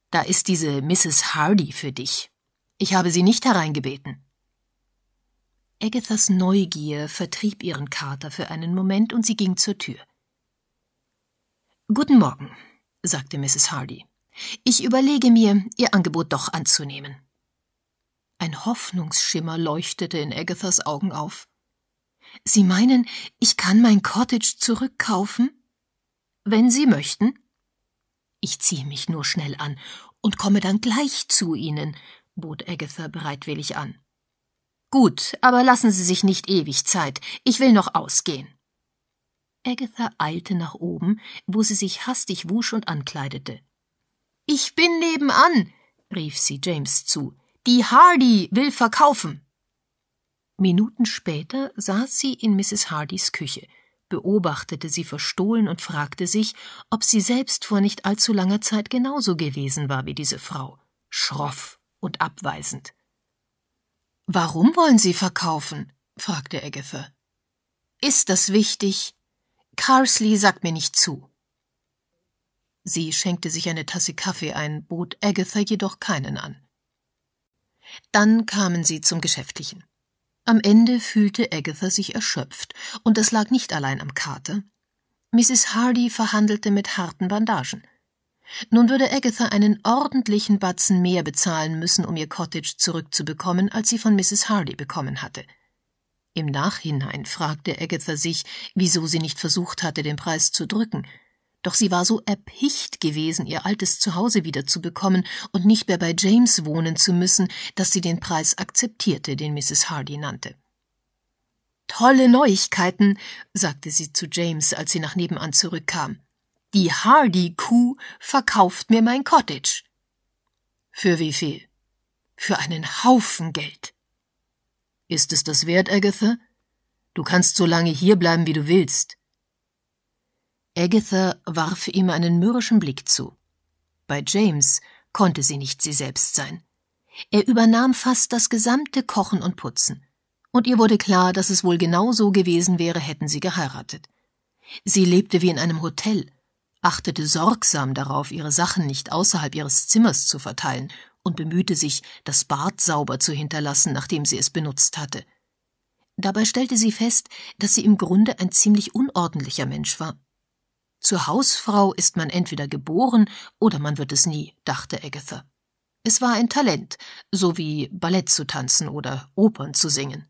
Da ist diese Mrs. Hardy für dich, ich habe sie nicht hereingebeten. Agathas Neugier vertrieb ihren Kater für einen Moment und sie ging zur Tür. Guten Morgen, sagte Mrs. Hardy. Ich überlege mir, Ihr Angebot doch anzunehmen. Ein Hoffnungsschimmer leuchtete in Agathas Augen auf. Sie meinen, ich kann mein Cottage zurückkaufen? Wenn Sie möchten. Ich ziehe mich nur schnell an und komme dann gleich zu Ihnen, bot Agatha bereitwillig an. Gut, aber lassen Sie sich nicht ewig Zeit. Ich will noch ausgehen. Agatha eilte nach oben, wo sie sich hastig wusch und ankleidete. Ich bin nebenan, rief sie James zu. Die Hardy will verkaufen. Minuten später saß sie in Mrs. Hardys Küche, beobachtete sie verstohlen und fragte sich, ob sie selbst vor nicht allzu langer Zeit genauso gewesen war wie diese Frau, schroff und abweisend. Warum wollen Sie verkaufen? fragte Agatha. Ist das wichtig? Carsley sagt mir nicht zu. Sie schenkte sich eine Tasse Kaffee ein, bot Agatha jedoch keinen an. Dann kamen sie zum Geschäftlichen. Am Ende fühlte Agatha sich erschöpft, und das lag nicht allein am Kater. Mrs. Hardy verhandelte mit harten Bandagen. Nun würde Agatha einen ordentlichen Batzen mehr bezahlen müssen, um ihr Cottage zurückzubekommen, als sie von Mrs. Hardy bekommen hatte. Im Nachhinein fragte Agatha sich, wieso sie nicht versucht hatte, den Preis zu drücken. Doch sie war so erpicht gewesen, ihr altes Zuhause wiederzubekommen und nicht mehr bei James wohnen zu müssen, dass sie den Preis akzeptierte, den Mrs. Hardy nannte. Tolle Neuigkeiten, sagte sie zu James, als sie nach nebenan zurückkam. Die Hardy-Kuh verkauft mir mein Cottage. Für wie viel? Für einen Haufen Geld. Ist es das wert, Agatha? Du kannst so lange hier bleiben, wie du willst. Agatha warf ihm einen mürrischen Blick zu. Bei James konnte sie nicht sie selbst sein. Er übernahm fast das gesamte Kochen und Putzen. Und ihr wurde klar, dass es wohl genau so gewesen wäre, hätten sie geheiratet. Sie lebte wie in einem Hotel achtete sorgsam darauf, ihre Sachen nicht außerhalb ihres Zimmers zu verteilen und bemühte sich, das Bad sauber zu hinterlassen, nachdem sie es benutzt hatte. Dabei stellte sie fest, dass sie im Grunde ein ziemlich unordentlicher Mensch war. Zur Hausfrau ist man entweder geboren oder man wird es nie, dachte Agatha. Es war ein Talent, so wie Ballett zu tanzen oder Opern zu singen.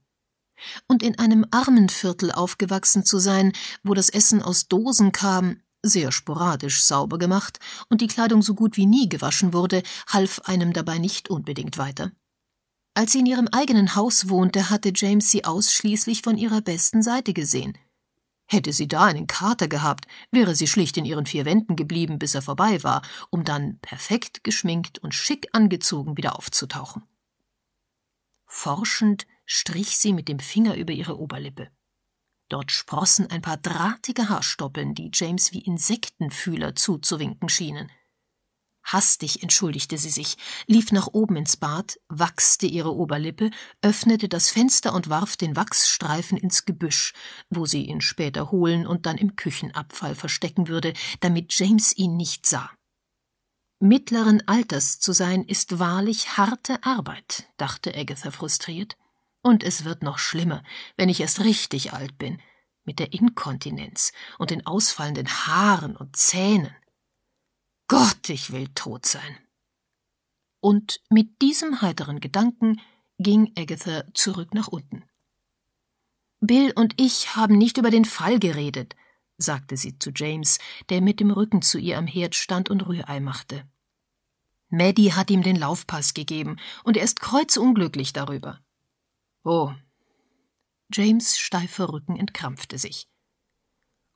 Und in einem armen Viertel aufgewachsen zu sein, wo das Essen aus Dosen kam, sehr sporadisch sauber gemacht und die Kleidung so gut wie nie gewaschen wurde, half einem dabei nicht unbedingt weiter. Als sie in ihrem eigenen Haus wohnte, hatte James sie ausschließlich von ihrer besten Seite gesehen. Hätte sie da einen Kater gehabt, wäre sie schlicht in ihren vier Wänden geblieben, bis er vorbei war, um dann perfekt geschminkt und schick angezogen wieder aufzutauchen. Forschend strich sie mit dem Finger über ihre Oberlippe. Dort sprossen ein paar drahtige Haarstoppeln, die James wie Insektenfühler zuzuwinken schienen. Hastig entschuldigte sie sich, lief nach oben ins Bad, wachste ihre Oberlippe, öffnete das Fenster und warf den Wachsstreifen ins Gebüsch, wo sie ihn später holen und dann im Küchenabfall verstecken würde, damit James ihn nicht sah. Mittleren Alters zu sein ist wahrlich harte Arbeit, dachte Agatha frustriert. Und es wird noch schlimmer, wenn ich erst richtig alt bin, mit der Inkontinenz und den ausfallenden Haaren und Zähnen. Gott, ich will tot sein. Und mit diesem heiteren Gedanken ging Agatha zurück nach unten. Bill und ich haben nicht über den Fall geredet, sagte sie zu James, der mit dem Rücken zu ihr am Herd stand und Rührei machte. Maddie hat ihm den Laufpass gegeben und er ist kreuzunglücklich darüber. Oh. James steifer Rücken entkrampfte sich.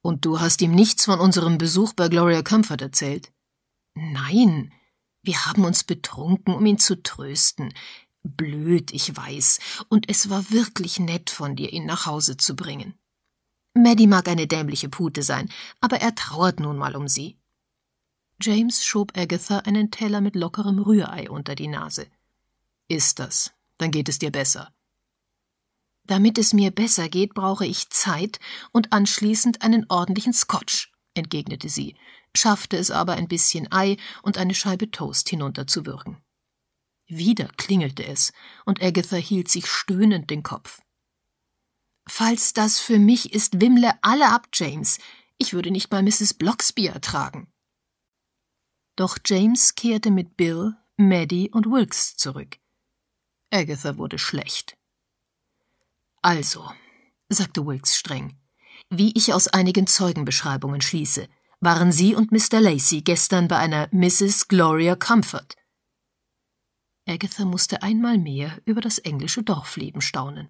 Und du hast ihm nichts von unserem Besuch bei Gloria Comfort erzählt? Nein, wir haben uns betrunken, um ihn zu trösten. Blöd, ich weiß, und es war wirklich nett von dir, ihn nach Hause zu bringen. Maddie mag eine dämliche Pute sein, aber er trauert nun mal um sie. James schob Agatha einen Teller mit lockerem Rührei unter die Nase. Iss das, dann geht es dir besser. Damit es mir besser geht, brauche ich Zeit und anschließend einen ordentlichen Scotch, entgegnete sie, schaffte es aber ein bisschen Ei und eine Scheibe Toast hinunterzuwürgen. Wieder klingelte es, und Agatha hielt sich stöhnend den Kopf. Falls das für mich ist, wimmle alle ab, James. Ich würde nicht mal Mrs. Blocksby ertragen. Doch James kehrte mit Bill, Maddie und Wilkes zurück. Agatha wurde schlecht. Also, sagte Wilkes streng, wie ich aus einigen Zeugenbeschreibungen schließe, waren Sie und Mr. Lacey gestern bei einer Mrs. Gloria Comfort. Agatha musste einmal mehr über das englische Dorfleben staunen.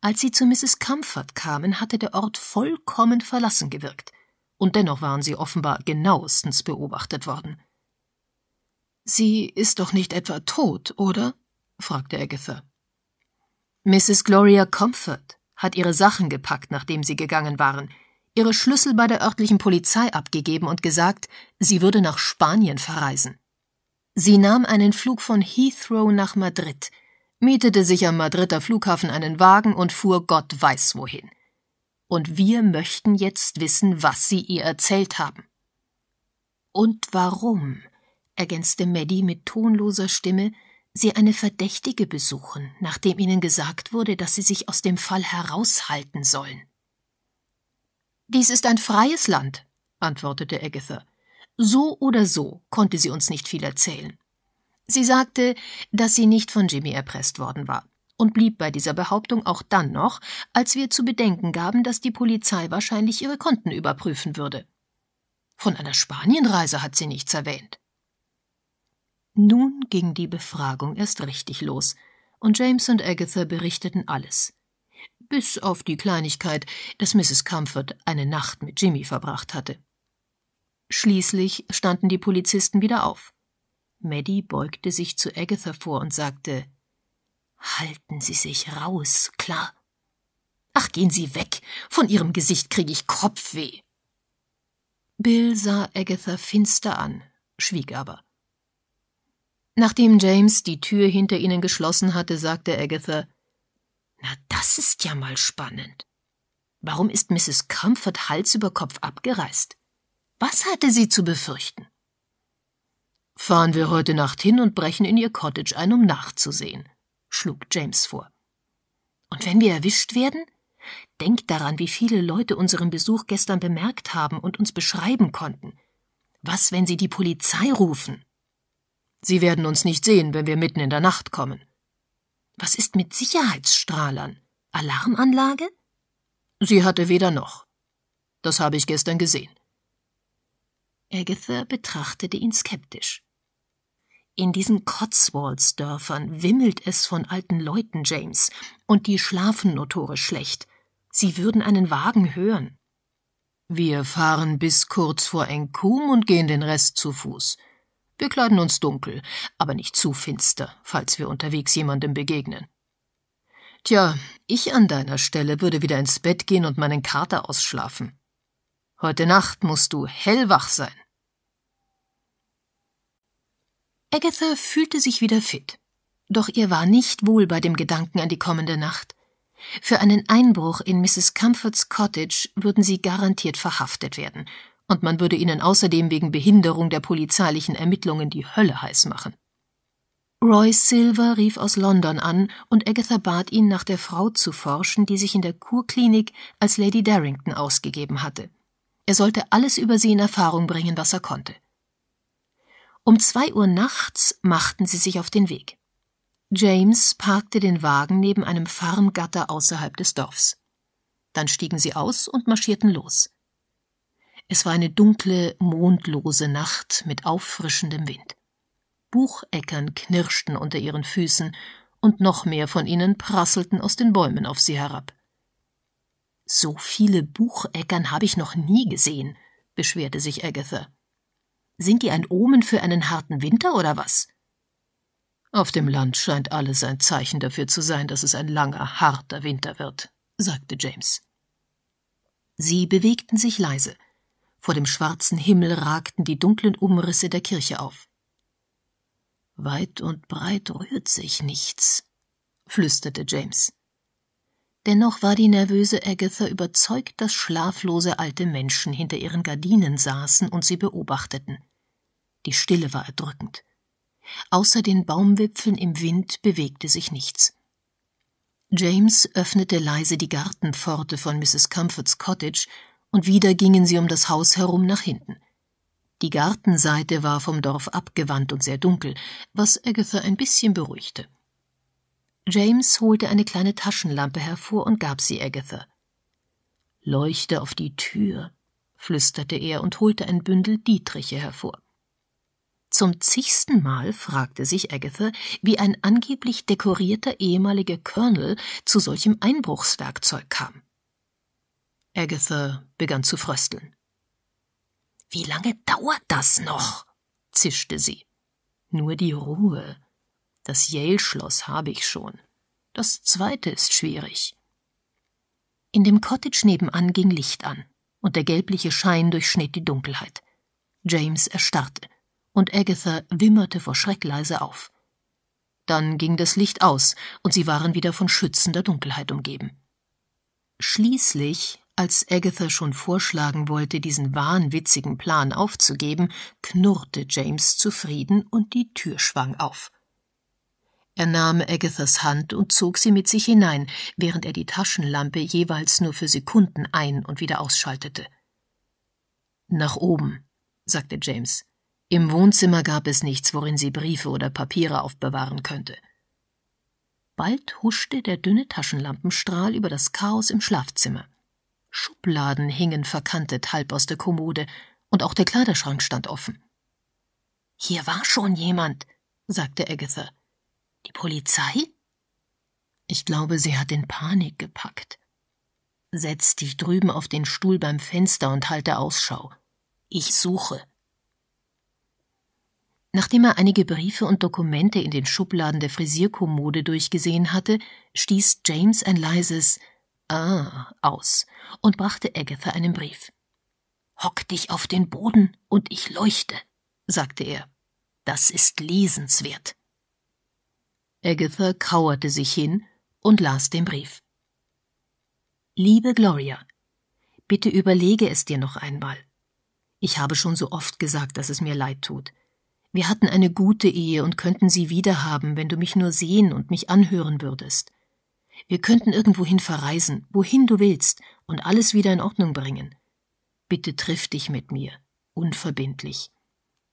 Als sie zu Mrs. Comfort kamen, hatte der Ort vollkommen verlassen gewirkt, und dennoch waren sie offenbar genauestens beobachtet worden. Sie ist doch nicht etwa tot, oder? fragte Agatha. Mrs. Gloria Comfort hat ihre Sachen gepackt, nachdem sie gegangen waren, ihre Schlüssel bei der örtlichen Polizei abgegeben und gesagt, sie würde nach Spanien verreisen. Sie nahm einen Flug von Heathrow nach Madrid, mietete sich am Madrider Flughafen einen Wagen und fuhr Gott weiß wohin. Und wir möchten jetzt wissen, was sie ihr erzählt haben. Und warum, ergänzte Maddie mit tonloser Stimme, sie eine Verdächtige besuchen, nachdem ihnen gesagt wurde, dass sie sich aus dem Fall heraushalten sollen. Dies ist ein freies Land, antwortete Agatha. So oder so konnte sie uns nicht viel erzählen. Sie sagte, dass sie nicht von Jimmy erpresst worden war und blieb bei dieser Behauptung auch dann noch, als wir zu bedenken gaben, dass die Polizei wahrscheinlich ihre Konten überprüfen würde. Von einer Spanienreise hat sie nichts erwähnt. Nun ging die Befragung erst richtig los, und James und Agatha berichteten alles. Bis auf die Kleinigkeit, dass Mrs. Comfort eine Nacht mit Jimmy verbracht hatte. Schließlich standen die Polizisten wieder auf. Maddie beugte sich zu Agatha vor und sagte Halten Sie sich raus, klar. Ach, gehen Sie weg. Von Ihrem Gesicht kriege ich Kopfweh. Bill sah Agatha finster an, schwieg aber. Nachdem James die Tür hinter ihnen geschlossen hatte, sagte Agatha Na, das ist ja mal spannend. Warum ist Mrs. Comfort Hals über Kopf abgereist? Was hatte sie zu befürchten? Fahren wir heute Nacht hin und brechen in ihr Cottage ein, um nachzusehen, schlug James vor. Und wenn wir erwischt werden? Denkt daran, wie viele Leute unseren Besuch gestern bemerkt haben und uns beschreiben konnten. Was, wenn sie die Polizei rufen? Sie werden uns nicht sehen, wenn wir mitten in der Nacht kommen. Was ist mit Sicherheitsstrahlern? Alarmanlage? Sie hatte weder noch. Das habe ich gestern gesehen. Agatha betrachtete ihn skeptisch. In diesen Cotswolds-Dörfern wimmelt es von alten Leuten, James, und die schlafen notorisch schlecht. Sie würden einen Wagen hören. Wir fahren bis kurz vor Enkum und gehen den Rest zu Fuß. Wir kleiden uns dunkel, aber nicht zu finster, falls wir unterwegs jemandem begegnen. Tja, ich an deiner Stelle würde wieder ins Bett gehen und meinen Kater ausschlafen. Heute Nacht musst du hellwach sein. Agatha fühlte sich wieder fit. Doch ihr war nicht wohl bei dem Gedanken an die kommende Nacht. Für einen Einbruch in Mrs. Comforts Cottage würden sie garantiert verhaftet werden, und man würde ihnen außerdem wegen Behinderung der polizeilichen Ermittlungen die Hölle heiß machen. Roy Silver rief aus London an und Agatha bat ihn, nach der Frau zu forschen, die sich in der Kurklinik als Lady Darrington ausgegeben hatte. Er sollte alles über sie in Erfahrung bringen, was er konnte. Um zwei Uhr nachts machten sie sich auf den Weg. James parkte den Wagen neben einem Farmgatter außerhalb des Dorfs. Dann stiegen sie aus und marschierten los. Es war eine dunkle, mondlose Nacht mit auffrischendem Wind. Bucheckern knirschten unter ihren Füßen und noch mehr von ihnen prasselten aus den Bäumen auf sie herab. So viele Bucheckern habe ich noch nie gesehen, beschwerte sich Agatha. Sind die ein Omen für einen harten Winter oder was? Auf dem Land scheint alles ein Zeichen dafür zu sein, dass es ein langer, harter Winter wird, sagte James. Sie bewegten sich leise vor dem schwarzen Himmel ragten die dunklen Umrisse der Kirche auf. Weit und breit rührt sich nichts, flüsterte James. Dennoch war die nervöse Agatha überzeugt, dass schlaflose alte Menschen hinter ihren Gardinen saßen und sie beobachteten. Die Stille war erdrückend. Außer den Baumwipfeln im Wind bewegte sich nichts. James öffnete leise die Gartenpforte von Mrs. Comforts Cottage und wieder gingen sie um das Haus herum nach hinten. Die Gartenseite war vom Dorf abgewandt und sehr dunkel, was Agatha ein bisschen beruhigte. James holte eine kleine Taschenlampe hervor und gab sie Agatha. Leuchte auf die Tür, flüsterte er und holte ein Bündel Dietriche hervor. Zum zigsten Mal fragte sich Agatha, wie ein angeblich dekorierter ehemaliger Colonel zu solchem Einbruchswerkzeug kam. Agatha begann zu frösteln. Wie lange dauert das noch? zischte sie. Nur die Ruhe. Das Yale-Schloss habe ich schon. Das zweite ist schwierig. In dem Cottage nebenan ging Licht an, und der gelbliche Schein durchschnitt die Dunkelheit. James erstarrte, und Agatha wimmerte vor Schreck leise auf. Dann ging das Licht aus, und sie waren wieder von schützender Dunkelheit umgeben. Schließlich als Agatha schon vorschlagen wollte, diesen wahnwitzigen Plan aufzugeben, knurrte James zufrieden und die Tür schwang auf. Er nahm Agathas Hand und zog sie mit sich hinein, während er die Taschenlampe jeweils nur für Sekunden ein und wieder ausschaltete. Nach oben, sagte James. Im Wohnzimmer gab es nichts, worin sie Briefe oder Papiere aufbewahren könnte. Bald huschte der dünne Taschenlampenstrahl über das Chaos im Schlafzimmer. Schubladen hingen verkantet halb aus der Kommode, und auch der Kleiderschrank stand offen. Hier war schon jemand, sagte Agatha. Die Polizei? Ich glaube, sie hat in Panik gepackt. Setz dich drüben auf den Stuhl beim Fenster und halte Ausschau. Ich suche. Nachdem er einige Briefe und Dokumente in den Schubladen der Frisierkommode durchgesehen hatte, stieß James ein leises Ah aus und brachte Agatha einen Brief. Hock dich auf den Boden und ich leuchte, sagte er. Das ist lesenswert. Agatha kauerte sich hin und las den Brief. Liebe Gloria, bitte überlege es dir noch einmal. Ich habe schon so oft gesagt, dass es mir leid tut. Wir hatten eine gute Ehe und könnten sie wieder haben, wenn du mich nur sehen und mich anhören würdest. Wir könnten irgendwohin verreisen, wohin du willst, und alles wieder in Ordnung bringen. Bitte triff dich mit mir, unverbindlich.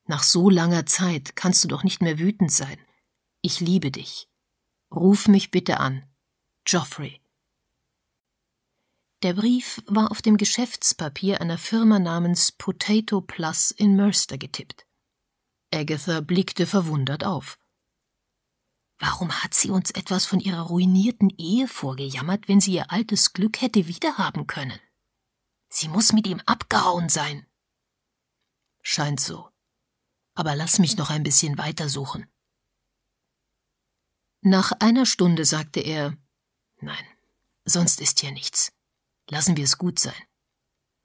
Nach so langer Zeit kannst du doch nicht mehr wütend sein. Ich liebe dich. Ruf mich bitte an. Geoffrey. Der Brief war auf dem Geschäftspapier einer Firma namens Potato Plus in Mercer getippt. Agatha blickte verwundert auf. Warum hat sie uns etwas von ihrer ruinierten Ehe vorgejammert, wenn sie ihr altes Glück hätte wiederhaben können? Sie muss mit ihm abgehauen sein. Scheint so. Aber lass mich noch ein bisschen weitersuchen. Nach einer Stunde sagte er Nein, sonst ist hier nichts. Lassen wir es gut sein.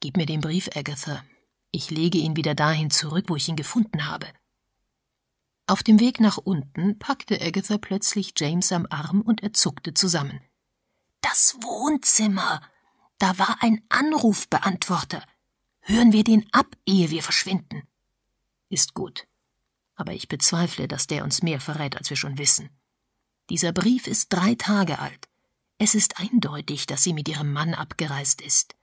Gib mir den Brief, Agatha. Ich lege ihn wieder dahin zurück, wo ich ihn gefunden habe. Auf dem Weg nach unten packte Agatha plötzlich James am Arm und er zuckte zusammen. Das Wohnzimmer. Da war ein Anrufbeantworter. Hören wir den ab, ehe wir verschwinden. Ist gut. Aber ich bezweifle, dass der uns mehr verrät, als wir schon wissen. Dieser Brief ist drei Tage alt. Es ist eindeutig, dass sie mit ihrem Mann abgereist ist.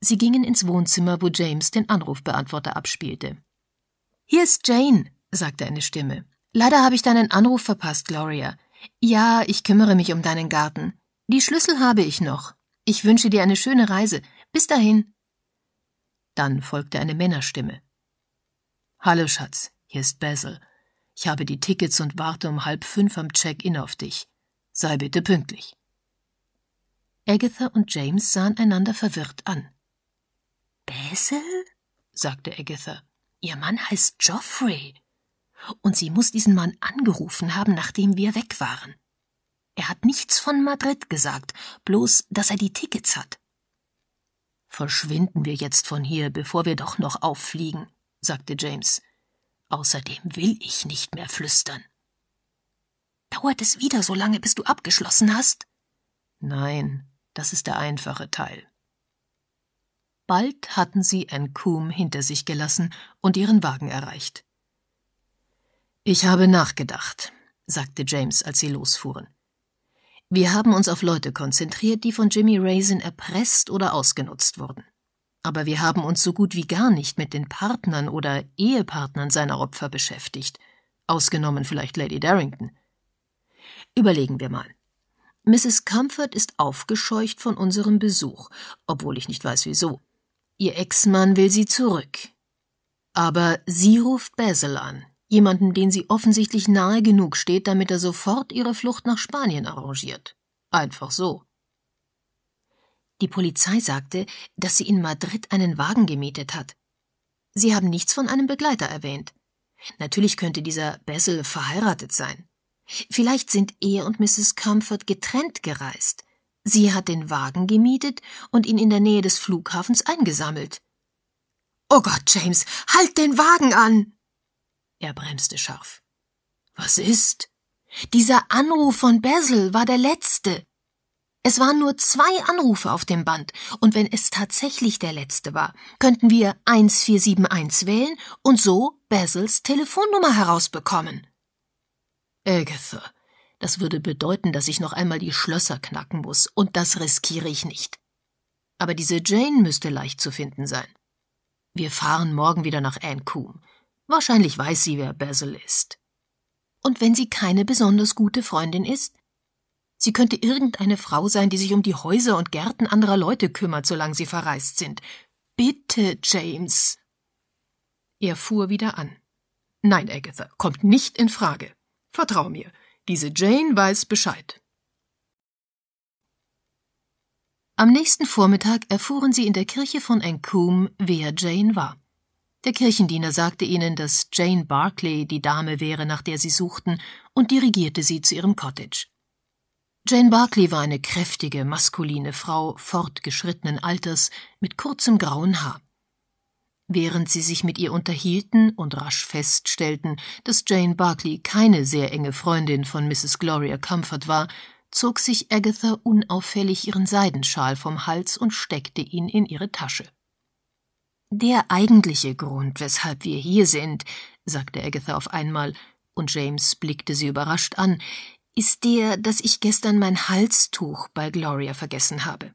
Sie gingen ins Wohnzimmer, wo James den Anrufbeantworter abspielte. Hier ist Jane, sagte eine Stimme. Leider habe ich deinen Anruf verpasst, Gloria. Ja, ich kümmere mich um deinen Garten. Die Schlüssel habe ich noch. Ich wünsche dir eine schöne Reise. Bis dahin. Dann folgte eine Männerstimme. Hallo, Schatz, hier ist Basil. Ich habe die Tickets und warte um halb fünf am Check-in auf dich. Sei bitte pünktlich. Agatha und James sahen einander verwirrt an. Basil? sagte Agatha. Ihr Mann heißt Geoffrey. Und sie muss diesen Mann angerufen haben, nachdem wir weg waren. Er hat nichts von Madrid gesagt, bloß, dass er die Tickets hat. Verschwinden wir jetzt von hier, bevor wir doch noch auffliegen, sagte James. Außerdem will ich nicht mehr flüstern. Dauert es wieder so lange, bis du abgeschlossen hast? Nein, das ist der einfache Teil. Bald hatten sie Ancombe hinter sich gelassen und ihren Wagen erreicht. Ich habe nachgedacht, sagte James, als sie losfuhren. Wir haben uns auf Leute konzentriert, die von Jimmy Raisin erpresst oder ausgenutzt wurden. Aber wir haben uns so gut wie gar nicht mit den Partnern oder Ehepartnern seiner Opfer beschäftigt, ausgenommen vielleicht Lady Darrington. Überlegen wir mal. Mrs. Comfort ist aufgescheucht von unserem Besuch, obwohl ich nicht weiß wieso. Ihr Ex-Mann will sie zurück. Aber sie ruft Basil an, jemanden, den sie offensichtlich nahe genug steht, damit er sofort ihre Flucht nach Spanien arrangiert. Einfach so. Die Polizei sagte, dass sie in Madrid einen Wagen gemietet hat. Sie haben nichts von einem Begleiter erwähnt. Natürlich könnte dieser Basil verheiratet sein. Vielleicht sind er und Mrs. Comfort getrennt gereist, Sie hat den Wagen gemietet und ihn in der Nähe des Flughafens eingesammelt. Oh Gott, James, halt den Wagen an! Er bremste scharf. Was ist? Dieser Anruf von Basil war der letzte. Es waren nur zwei Anrufe auf dem Band, und wenn es tatsächlich der letzte war, könnten wir 1471 wählen und so Basils Telefonnummer herausbekommen. Agatha, das würde bedeuten, dass ich noch einmal die Schlösser knacken muss, und das riskiere ich nicht. Aber diese Jane müsste leicht zu finden sein. Wir fahren morgen wieder nach Ancombe. Wahrscheinlich weiß sie, wer Basil ist. Und wenn sie keine besonders gute Freundin ist? Sie könnte irgendeine Frau sein, die sich um die Häuser und Gärten anderer Leute kümmert, solange sie verreist sind. Bitte, James. Er fuhr wieder an. Nein, Agatha, kommt nicht in Frage. Vertrau mir. Diese Jane weiß Bescheid. Am nächsten Vormittag erfuhren sie in der Kirche von Encombe, wer Jane war. Der Kirchendiener sagte ihnen, dass Jane Barclay die Dame wäre, nach der sie suchten, und dirigierte sie zu ihrem Cottage. Jane Barclay war eine kräftige, maskuline Frau fortgeschrittenen Alters mit kurzem grauen Haar. Während sie sich mit ihr unterhielten und rasch feststellten, dass Jane Barclay keine sehr enge Freundin von Mrs. Gloria Comfort war, zog sich Agatha unauffällig ihren Seidenschal vom Hals und steckte ihn in ihre Tasche. Der eigentliche Grund, weshalb wir hier sind, sagte Agatha auf einmal, und James blickte sie überrascht an, ist der, dass ich gestern mein Halstuch bei Gloria vergessen habe.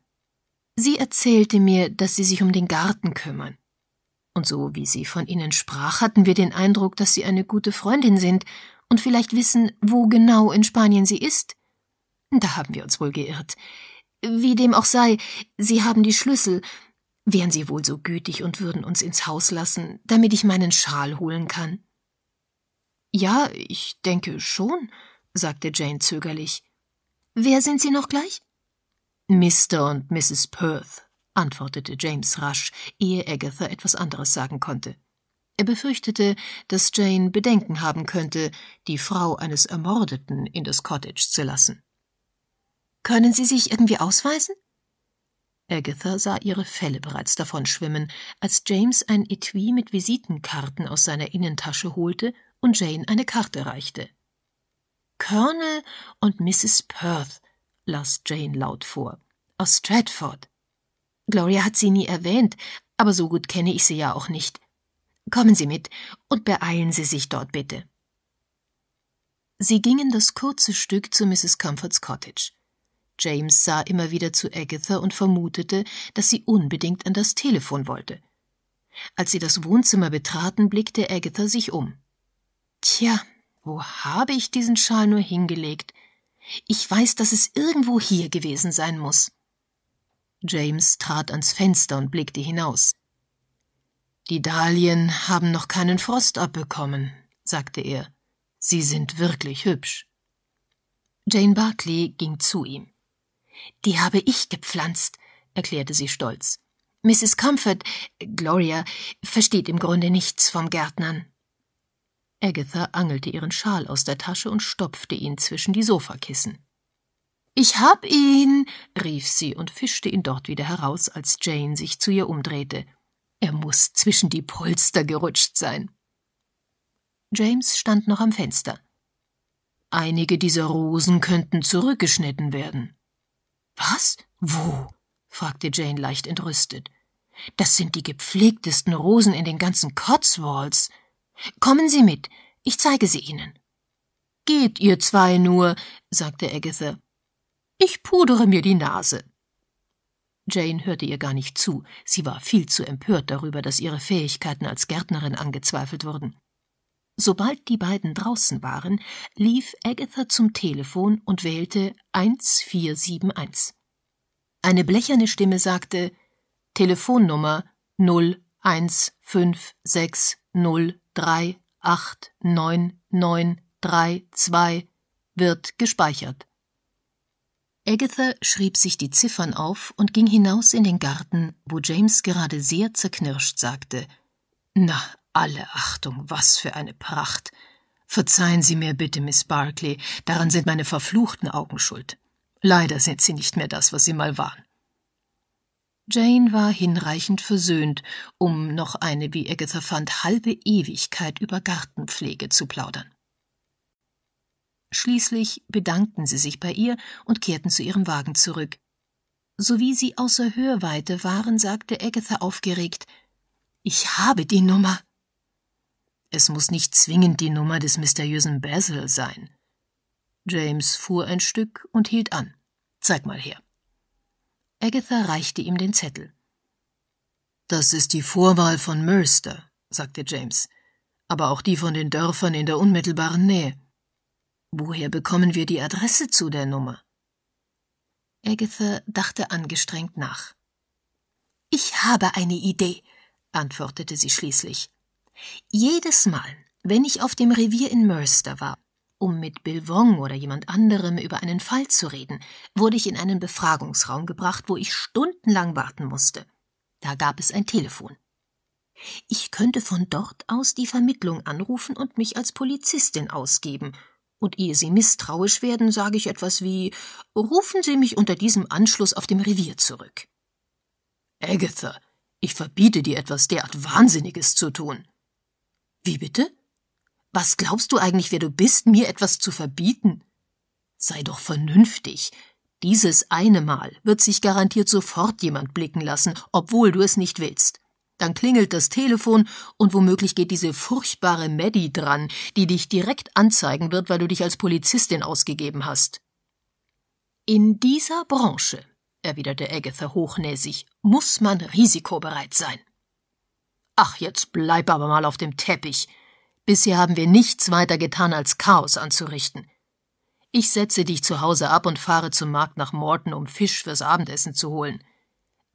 Sie erzählte mir, dass sie sich um den Garten kümmern. Und so wie sie von ihnen sprach, hatten wir den Eindruck, dass sie eine gute Freundin sind und vielleicht wissen, wo genau in Spanien sie ist. Da haben wir uns wohl geirrt. Wie dem auch sei, sie haben die Schlüssel. Wären sie wohl so gütig und würden uns ins Haus lassen, damit ich meinen Schal holen kann. Ja, ich denke schon, sagte Jane zögerlich. Wer sind Sie noch gleich? Mr. und Mrs. Perth, antwortete James rasch, ehe Agatha etwas anderes sagen konnte. Er befürchtete, dass Jane Bedenken haben könnte, die Frau eines Ermordeten in das Cottage zu lassen. Können Sie sich irgendwie ausweisen? Agatha sah ihre Felle bereits davon schwimmen, als James ein Etui mit Visitenkarten aus seiner Innentasche holte und Jane eine Karte reichte. Colonel und Mrs. Perth, las Jane laut vor, aus Stratford. Gloria hat sie nie erwähnt, aber so gut kenne ich sie ja auch nicht. Kommen Sie mit und beeilen Sie sich dort bitte. Sie gingen das kurze Stück zu Mrs. Comforts Cottage. James sah immer wieder zu Agatha und vermutete, dass sie unbedingt an das Telefon wollte. Als sie das Wohnzimmer betraten, blickte Agatha sich um. Tja, wo habe ich diesen Schal nur hingelegt? Ich weiß, dass es irgendwo hier gewesen sein muss. James trat ans Fenster und blickte hinaus. Die Dahlien haben noch keinen Frost abbekommen, sagte er. Sie sind wirklich hübsch. Jane Barclay ging zu ihm. Die habe ich gepflanzt, erklärte sie stolz. Mrs. Comfort, Gloria, versteht im Grunde nichts vom Gärtnern. Agatha angelte ihren Schal aus der Tasche und stopfte ihn zwischen die Sofakissen. Ich hab ihn, rief sie und fischte ihn dort wieder heraus, als Jane sich zu ihr umdrehte. Er muss zwischen die Polster gerutscht sein. James stand noch am Fenster. Einige dieser Rosen könnten zurückgeschnitten werden. Was? Wo? fragte Jane leicht entrüstet. Das sind die gepflegtesten Rosen in den ganzen Cotswolds. Kommen Sie mit, ich zeige sie Ihnen. Geht ihr zwei nur, sagte Agatha ich pudere mir die Nase. Jane hörte ihr gar nicht zu, sie war viel zu empört darüber, dass ihre Fähigkeiten als Gärtnerin angezweifelt wurden. Sobald die beiden draußen waren, lief Agatha zum Telefon und wählte 1471. Eine blecherne Stimme sagte Telefonnummer 01560389932 wird gespeichert. Agatha schrieb sich die Ziffern auf und ging hinaus in den Garten, wo James gerade sehr zerknirscht sagte Na, alle Achtung, was für eine Pracht. Verzeihen Sie mir bitte, Miss Barclay, daran sind meine verfluchten Augen schuld. Leider sind sie nicht mehr das, was sie mal waren. Jane war hinreichend versöhnt, um noch eine, wie Agatha fand, halbe Ewigkeit über Gartenpflege zu plaudern. Schließlich bedankten sie sich bei ihr und kehrten zu ihrem Wagen zurück. Sowie sie außer Hörweite waren, sagte Agatha aufgeregt Ich habe die Nummer. Es muss nicht zwingend die Nummer des mysteriösen Basil sein. James fuhr ein Stück und hielt an. Zeig mal her. Agatha reichte ihm den Zettel. Das ist die Vorwahl von Murster, sagte James, aber auch die von den Dörfern in der unmittelbaren Nähe. Woher bekommen wir die Adresse zu der Nummer? Agatha dachte angestrengt nach. Ich habe eine Idee, antwortete sie schließlich. Jedes Mal, wenn ich auf dem Revier in Mercer war, um mit Bill Wong oder jemand anderem über einen Fall zu reden, wurde ich in einen Befragungsraum gebracht, wo ich stundenlang warten musste. Da gab es ein Telefon. Ich könnte von dort aus die Vermittlung anrufen und mich als Polizistin ausgeben und ehe Sie misstrauisch werden, sage ich etwas wie Rufen Sie mich unter diesem Anschluss auf dem Revier zurück. Agatha, ich verbiete dir etwas derart Wahnsinniges zu tun. Wie bitte? Was glaubst du eigentlich, wer du bist, mir etwas zu verbieten? Sei doch vernünftig. Dieses eine Mal wird sich garantiert sofort jemand blicken lassen, obwohl du es nicht willst. Dann klingelt das Telefon und womöglich geht diese furchtbare Maddie dran, die dich direkt anzeigen wird, weil du dich als Polizistin ausgegeben hast. In dieser Branche, erwiderte Agatha hochnäsig, muss man risikobereit sein. Ach, jetzt bleib aber mal auf dem Teppich. Bisher haben wir nichts weiter getan, als Chaos anzurichten. Ich setze dich zu Hause ab und fahre zum Markt nach Morton, um Fisch fürs Abendessen zu holen.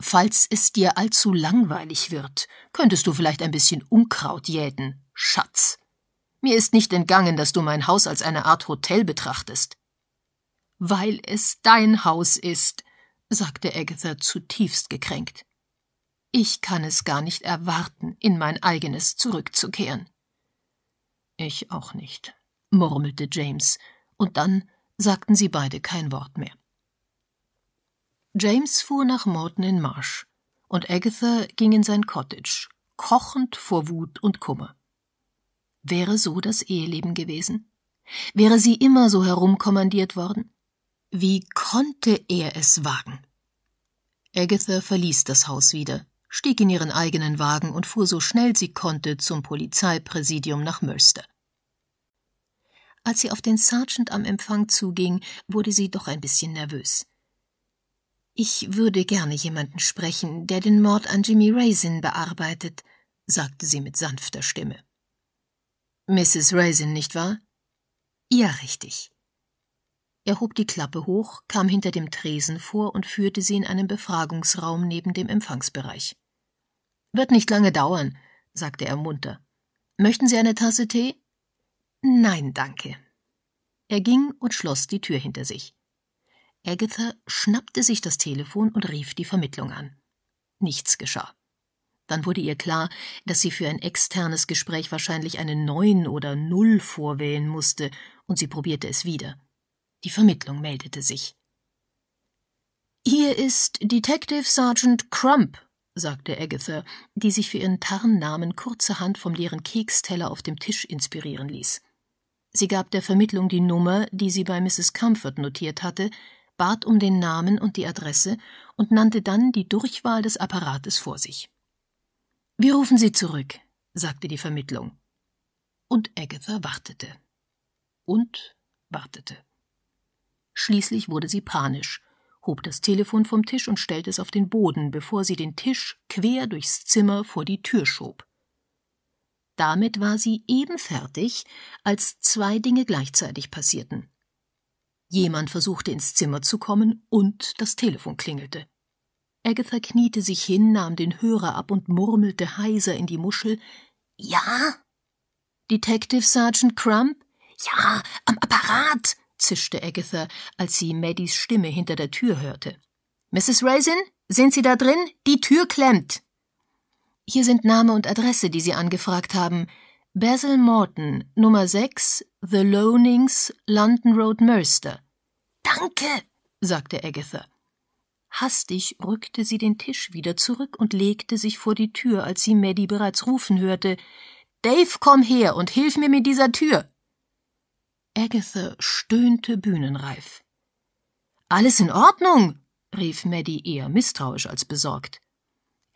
Falls es dir allzu langweilig wird, könntest du vielleicht ein bisschen Unkraut jäten, Schatz. Mir ist nicht entgangen, dass du mein Haus als eine Art Hotel betrachtest. Weil es dein Haus ist, sagte Agatha zutiefst gekränkt. Ich kann es gar nicht erwarten, in mein eigenes zurückzukehren. Ich auch nicht, murmelte James, und dann sagten sie beide kein Wort mehr. James fuhr nach Morton in Marsh und Agatha ging in sein Cottage, kochend vor Wut und Kummer. Wäre so das Eheleben gewesen? Wäre sie immer so herumkommandiert worden? Wie konnte er es wagen? Agatha verließ das Haus wieder, stieg in ihren eigenen Wagen und fuhr so schnell sie konnte zum Polizeipräsidium nach Mörster. Als sie auf den Sergeant am Empfang zuging, wurde sie doch ein bisschen nervös. Ich würde gerne jemanden sprechen, der den Mord an Jimmy Raisin bearbeitet, sagte sie mit sanfter Stimme. Mrs. Raisin, nicht wahr? Ja, richtig. Er hob die Klappe hoch, kam hinter dem Tresen vor und führte sie in einen Befragungsraum neben dem Empfangsbereich. Wird nicht lange dauern, sagte er munter. Möchten Sie eine Tasse Tee? Nein, danke. Er ging und schloss die Tür hinter sich. Agatha schnappte sich das Telefon und rief die Vermittlung an. Nichts geschah. Dann wurde ihr klar, dass sie für ein externes Gespräch wahrscheinlich eine Neun oder Null vorwählen musste, und sie probierte es wieder. Die Vermittlung meldete sich. Hier ist Detective Sergeant Crump, sagte Agatha, die sich für ihren Tarnnamen kurzerhand vom leeren Keksteller auf dem Tisch inspirieren ließ. Sie gab der Vermittlung die Nummer, die sie bei Mrs. Comfort notiert hatte, bat um den Namen und die Adresse und nannte dann die Durchwahl des Apparates vor sich. Wir rufen Sie zurück, sagte die Vermittlung. Und Agatha wartete. Und wartete. Schließlich wurde sie panisch, hob das Telefon vom Tisch und stellte es auf den Boden, bevor sie den Tisch quer durchs Zimmer vor die Tür schob. Damit war sie eben fertig, als zwei Dinge gleichzeitig passierten. Jemand versuchte ins Zimmer zu kommen und das Telefon klingelte. Agatha kniete sich hin, nahm den Hörer ab und murmelte heiser in die Muschel. Ja? Detective Sergeant Crump? Ja, am Apparat, zischte Agatha, als sie Maddys Stimme hinter der Tür hörte. Mrs. Raisin, sind Sie da drin? Die Tür klemmt. Hier sind Name und Adresse, die Sie angefragt haben. Basil Morton, Nummer 6, The Loanings, London Road, Merster. Danke, sagte Agatha. Hastig rückte sie den Tisch wieder zurück und legte sich vor die Tür, als sie Maddie bereits rufen hörte. Dave, komm her und hilf mir mit dieser Tür. Agatha stöhnte bühnenreif. Alles in Ordnung, rief Maddie eher misstrauisch als besorgt.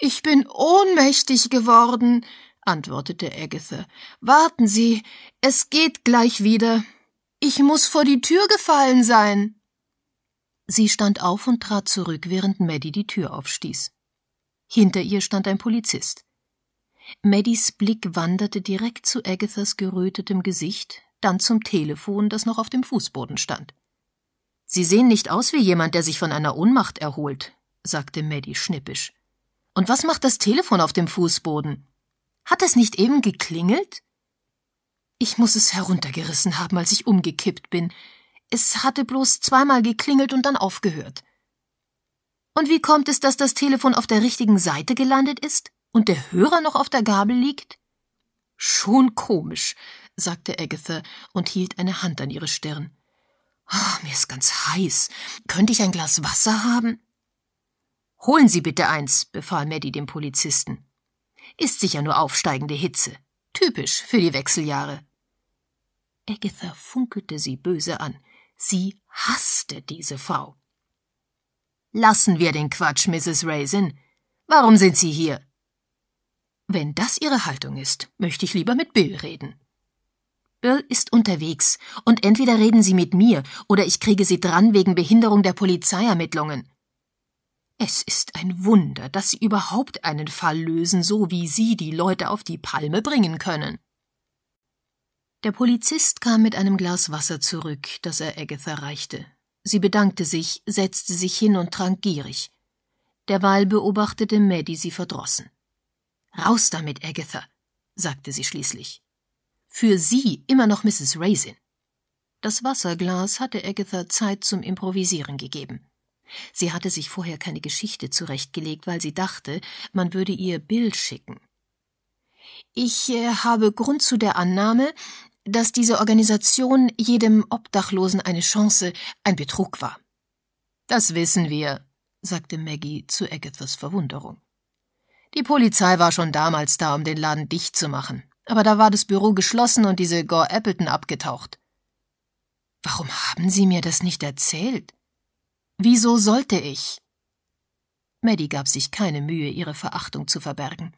Ich bin ohnmächtig geworden, antwortete Agatha. Warten Sie, es geht gleich wieder. Ich muss vor die Tür gefallen sein. Sie stand auf und trat zurück, während Maddie die Tür aufstieß. Hinter ihr stand ein Polizist. Maddies Blick wanderte direkt zu Agathas gerötetem Gesicht, dann zum Telefon, das noch auf dem Fußboden stand. Sie sehen nicht aus wie jemand, der sich von einer Ohnmacht erholt, sagte Maddie schnippisch. Und was macht das Telefon auf dem Fußboden? Hat es nicht eben geklingelt? Ich muss es heruntergerissen haben, als ich umgekippt bin. Es hatte bloß zweimal geklingelt und dann aufgehört. Und wie kommt es, dass das Telefon auf der richtigen Seite gelandet ist und der Hörer noch auf der Gabel liegt? Schon komisch, sagte Agatha und hielt eine Hand an ihre Stirn. Oh, mir ist ganz heiß. Könnte ich ein Glas Wasser haben? Holen Sie bitte eins, befahl Maddie dem Polizisten ist sicher nur aufsteigende Hitze. Typisch für die Wechseljahre. Agatha funkelte sie böse an. Sie hasste diese Frau. Lassen wir den Quatsch, Mrs. Raisin. Warum sind Sie hier? Wenn das Ihre Haltung ist, möchte ich lieber mit Bill reden. Bill ist unterwegs, und entweder reden Sie mit mir, oder ich kriege Sie dran wegen Behinderung der Polizeiermittlungen. Es ist ein Wunder, dass Sie überhaupt einen Fall lösen, so wie Sie die Leute auf die Palme bringen können. Der Polizist kam mit einem Glas Wasser zurück, das er Agatha reichte. Sie bedankte sich, setzte sich hin und trank gierig. Derweil beobachtete Maddie sie verdrossen. Raus damit, Agatha, sagte sie schließlich. Für Sie immer noch Mrs. Raisin. Das Wasserglas hatte Agatha Zeit zum Improvisieren gegeben. Sie hatte sich vorher keine Geschichte zurechtgelegt, weil sie dachte, man würde ihr Bill schicken. Ich äh, habe Grund zu der Annahme, dass diese Organisation jedem Obdachlosen eine Chance, ein Betrug war. Das wissen wir, sagte Maggie zu Agathas Verwunderung. Die Polizei war schon damals da, um den Laden dicht zu machen, aber da war das Büro geschlossen und diese Gore Appleton abgetaucht. Warum haben Sie mir das nicht erzählt? Wieso sollte ich? Maddie gab sich keine Mühe, ihre Verachtung zu verbergen.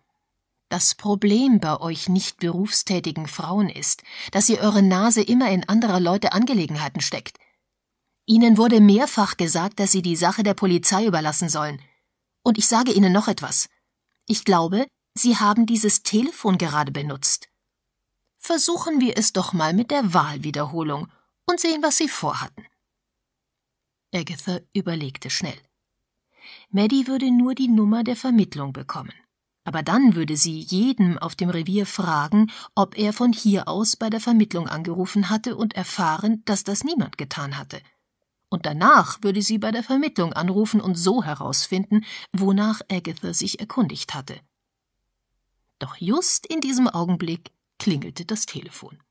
Das Problem bei euch nicht berufstätigen Frauen ist, dass ihr eure Nase immer in anderer Leute Angelegenheiten steckt. Ihnen wurde mehrfach gesagt, dass sie die Sache der Polizei überlassen sollen. Und ich sage Ihnen noch etwas. Ich glaube, Sie haben dieses Telefon gerade benutzt. Versuchen wir es doch mal mit der Wahlwiederholung und sehen, was Sie vorhatten. Agatha überlegte schnell. Maddie würde nur die Nummer der Vermittlung bekommen. Aber dann würde sie jedem auf dem Revier fragen, ob er von hier aus bei der Vermittlung angerufen hatte und erfahren, dass das niemand getan hatte. Und danach würde sie bei der Vermittlung anrufen und so herausfinden, wonach Agatha sich erkundigt hatte. Doch just in diesem Augenblick klingelte das Telefon.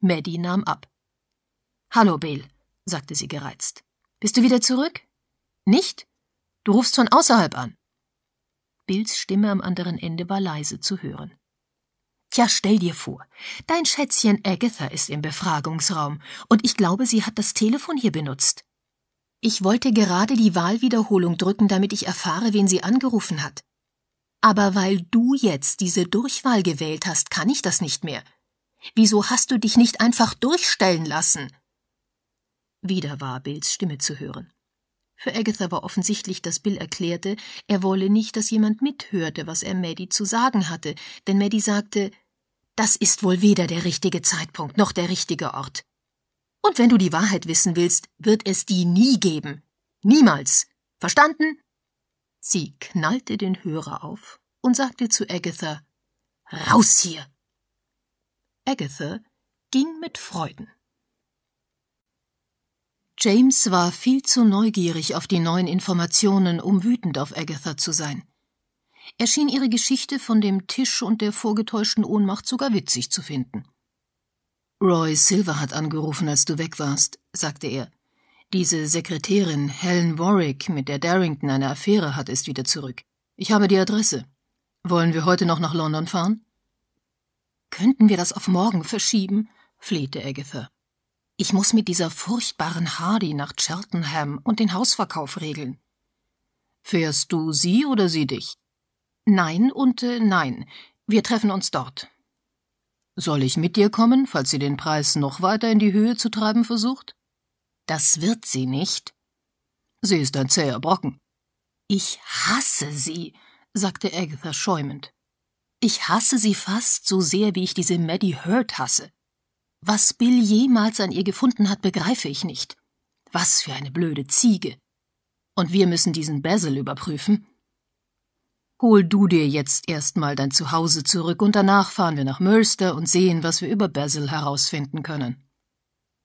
Maddie nahm ab. Hallo, Bill, sagte sie gereizt. Bist du wieder zurück? Nicht? Du rufst von außerhalb an. Bills Stimme am anderen Ende war leise zu hören. Tja, stell dir vor, dein Schätzchen Agatha ist im Befragungsraum, und ich glaube, sie hat das Telefon hier benutzt. Ich wollte gerade die Wahlwiederholung drücken, damit ich erfahre, wen sie angerufen hat. Aber weil du jetzt diese Durchwahl gewählt hast, kann ich das nicht mehr. Wieso hast du dich nicht einfach durchstellen lassen? Wieder war Bills Stimme zu hören. Für Agatha war offensichtlich, dass Bill erklärte, er wolle nicht, dass jemand mithörte, was er Maddie zu sagen hatte, denn Maddie sagte, das ist wohl weder der richtige Zeitpunkt noch der richtige Ort. Und wenn du die Wahrheit wissen willst, wird es die nie geben. Niemals. Verstanden? Sie knallte den Hörer auf und sagte zu Agatha, Raus hier! Agatha ging mit Freuden. James war viel zu neugierig auf die neuen Informationen, um wütend auf Agatha zu sein. Er schien ihre Geschichte von dem Tisch und der vorgetäuschten Ohnmacht sogar witzig zu finden. Roy Silver hat angerufen, als du weg warst, sagte er. Diese Sekretärin Helen Warwick, mit der Darrington eine Affäre hat, ist wieder zurück. Ich habe die Adresse. Wollen wir heute noch nach London fahren? Könnten wir das auf morgen verschieben? flehte Agatha. Ich muss mit dieser furchtbaren Hardy nach Cheltenham und den Hausverkauf regeln. Fährst du sie oder sie dich? Nein und äh, nein. Wir treffen uns dort. Soll ich mit dir kommen, falls sie den Preis noch weiter in die Höhe zu treiben versucht? Das wird sie nicht. Sie ist ein zäher Brocken. Ich hasse sie, sagte Agatha schäumend. Ich hasse sie fast so sehr, wie ich diese Maddie Hurt hasse. Was Bill jemals an ihr gefunden hat, begreife ich nicht. Was für eine blöde Ziege. Und wir müssen diesen Basil überprüfen. Hol du dir jetzt erstmal dein Zuhause zurück und danach fahren wir nach Mölster und sehen, was wir über Basil herausfinden können.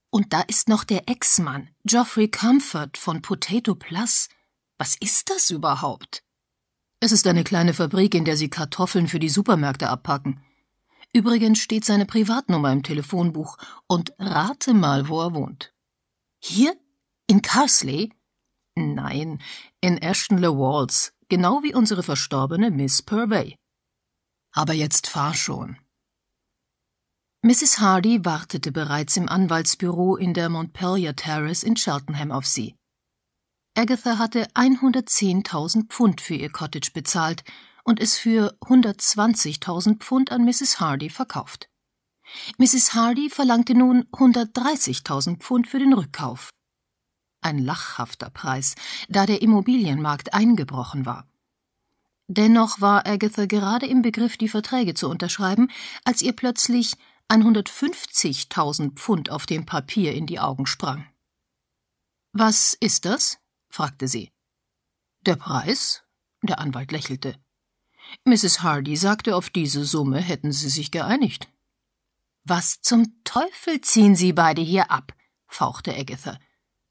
Und da ist noch der Ex-Mann, Geoffrey Comfort von Potato Plus. Was ist das überhaupt? Es ist eine kleine Fabrik, in der sie Kartoffeln für die Supermärkte abpacken. Übrigens steht seine Privatnummer im Telefonbuch und rate mal, wo er wohnt. Hier? In Carsley? Nein, in Ashton Le Walls, genau wie unsere verstorbene Miss Purvey. Aber jetzt fahr schon. Mrs. Hardy wartete bereits im Anwaltsbüro in der Montpellier Terrace in Cheltenham auf sie. Agatha hatte 110.000 Pfund für ihr Cottage bezahlt und es für 120.000 Pfund an Mrs. Hardy verkauft. Mrs. Hardy verlangte nun 130.000 Pfund für den Rückkauf. Ein lachhafter Preis, da der Immobilienmarkt eingebrochen war. Dennoch war Agatha gerade im Begriff, die Verträge zu unterschreiben, als ihr plötzlich 150.000 Pfund auf dem Papier in die Augen sprang. Was ist das? fragte sie. Der Preis? Der Anwalt lächelte. Mrs. Hardy sagte, auf diese Summe hätten sie sich geeinigt. Was zum Teufel ziehen Sie beide hier ab? fauchte Agatha.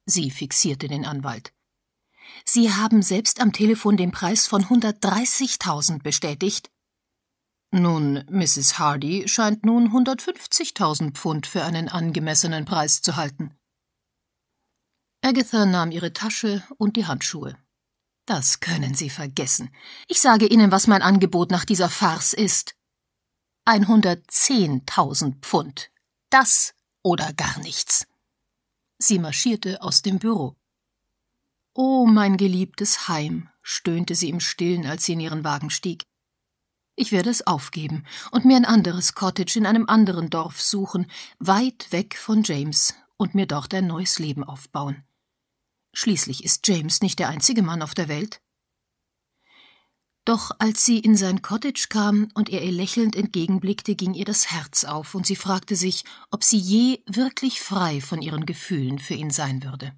Sie fixierte den Anwalt. Sie haben selbst am Telefon den Preis von 130.000 bestätigt. Nun, Mrs. Hardy scheint nun 150.000 Pfund für einen angemessenen Preis zu halten. Agatha nahm ihre Tasche und die Handschuhe. Das können Sie vergessen. Ich sage Ihnen, was mein Angebot nach dieser Farce ist. 110.000 Pfund. Das oder gar nichts. Sie marschierte aus dem Büro. Oh, mein geliebtes Heim, stöhnte sie im Stillen, als sie in ihren Wagen stieg. Ich werde es aufgeben und mir ein anderes Cottage in einem anderen Dorf suchen, weit weg von James, und mir dort ein neues Leben aufbauen. Schließlich ist James nicht der einzige Mann auf der Welt. Doch als sie in sein Cottage kam und er ihr lächelnd entgegenblickte, ging ihr das Herz auf, und sie fragte sich, ob sie je wirklich frei von ihren Gefühlen für ihn sein würde.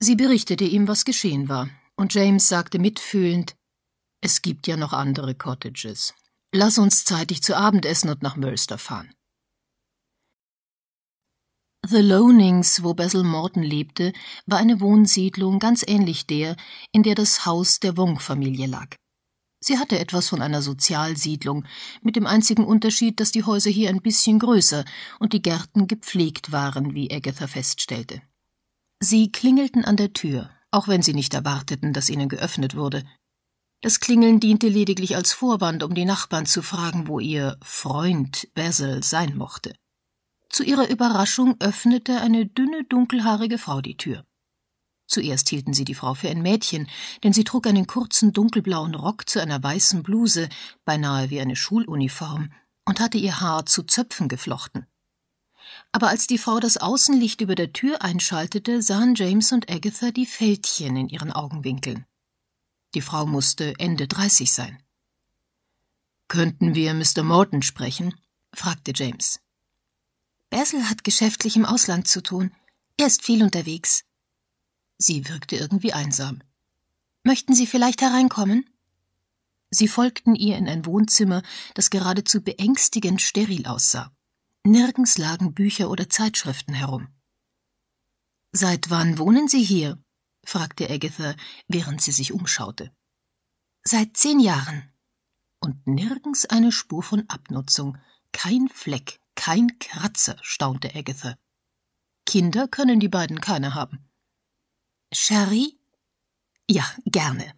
Sie berichtete ihm, was geschehen war, und James sagte mitfühlend Es gibt ja noch andere Cottages. Lass uns zeitig zu Abend essen und nach Mölster fahren. The Lonings, wo Basil Morton lebte, war eine Wohnsiedlung ganz ähnlich der, in der das Haus der Wong-Familie lag. Sie hatte etwas von einer Sozialsiedlung, mit dem einzigen Unterschied, dass die Häuser hier ein bisschen größer und die Gärten gepflegt waren, wie Agatha feststellte. Sie klingelten an der Tür, auch wenn sie nicht erwarteten, dass ihnen geöffnet wurde. Das Klingeln diente lediglich als Vorwand, um die Nachbarn zu fragen, wo ihr Freund Basil sein mochte. Zu ihrer Überraschung öffnete eine dünne, dunkelhaarige Frau die Tür. Zuerst hielten sie die Frau für ein Mädchen, denn sie trug einen kurzen dunkelblauen Rock zu einer weißen Bluse, beinahe wie eine Schuluniform, und hatte ihr Haar zu Zöpfen geflochten. Aber als die Frau das Außenlicht über der Tür einschaltete, sahen James und Agatha die Fältchen in ihren Augenwinkeln. Die Frau musste Ende dreißig sein. Könnten wir Mr. Morton sprechen? fragte James. Basil hat geschäftlich im Ausland zu tun. Er ist viel unterwegs. Sie wirkte irgendwie einsam. Möchten Sie vielleicht hereinkommen? Sie folgten ihr in ein Wohnzimmer, das geradezu beängstigend steril aussah. Nirgends lagen Bücher oder Zeitschriften herum. Seit wann wohnen Sie hier? fragte Agatha, während sie sich umschaute. Seit zehn Jahren. Und nirgends eine Spur von Abnutzung, kein Fleck kein Kratzer, staunte Agatha. Kinder können die beiden keine haben. Sherry? Ja, gerne.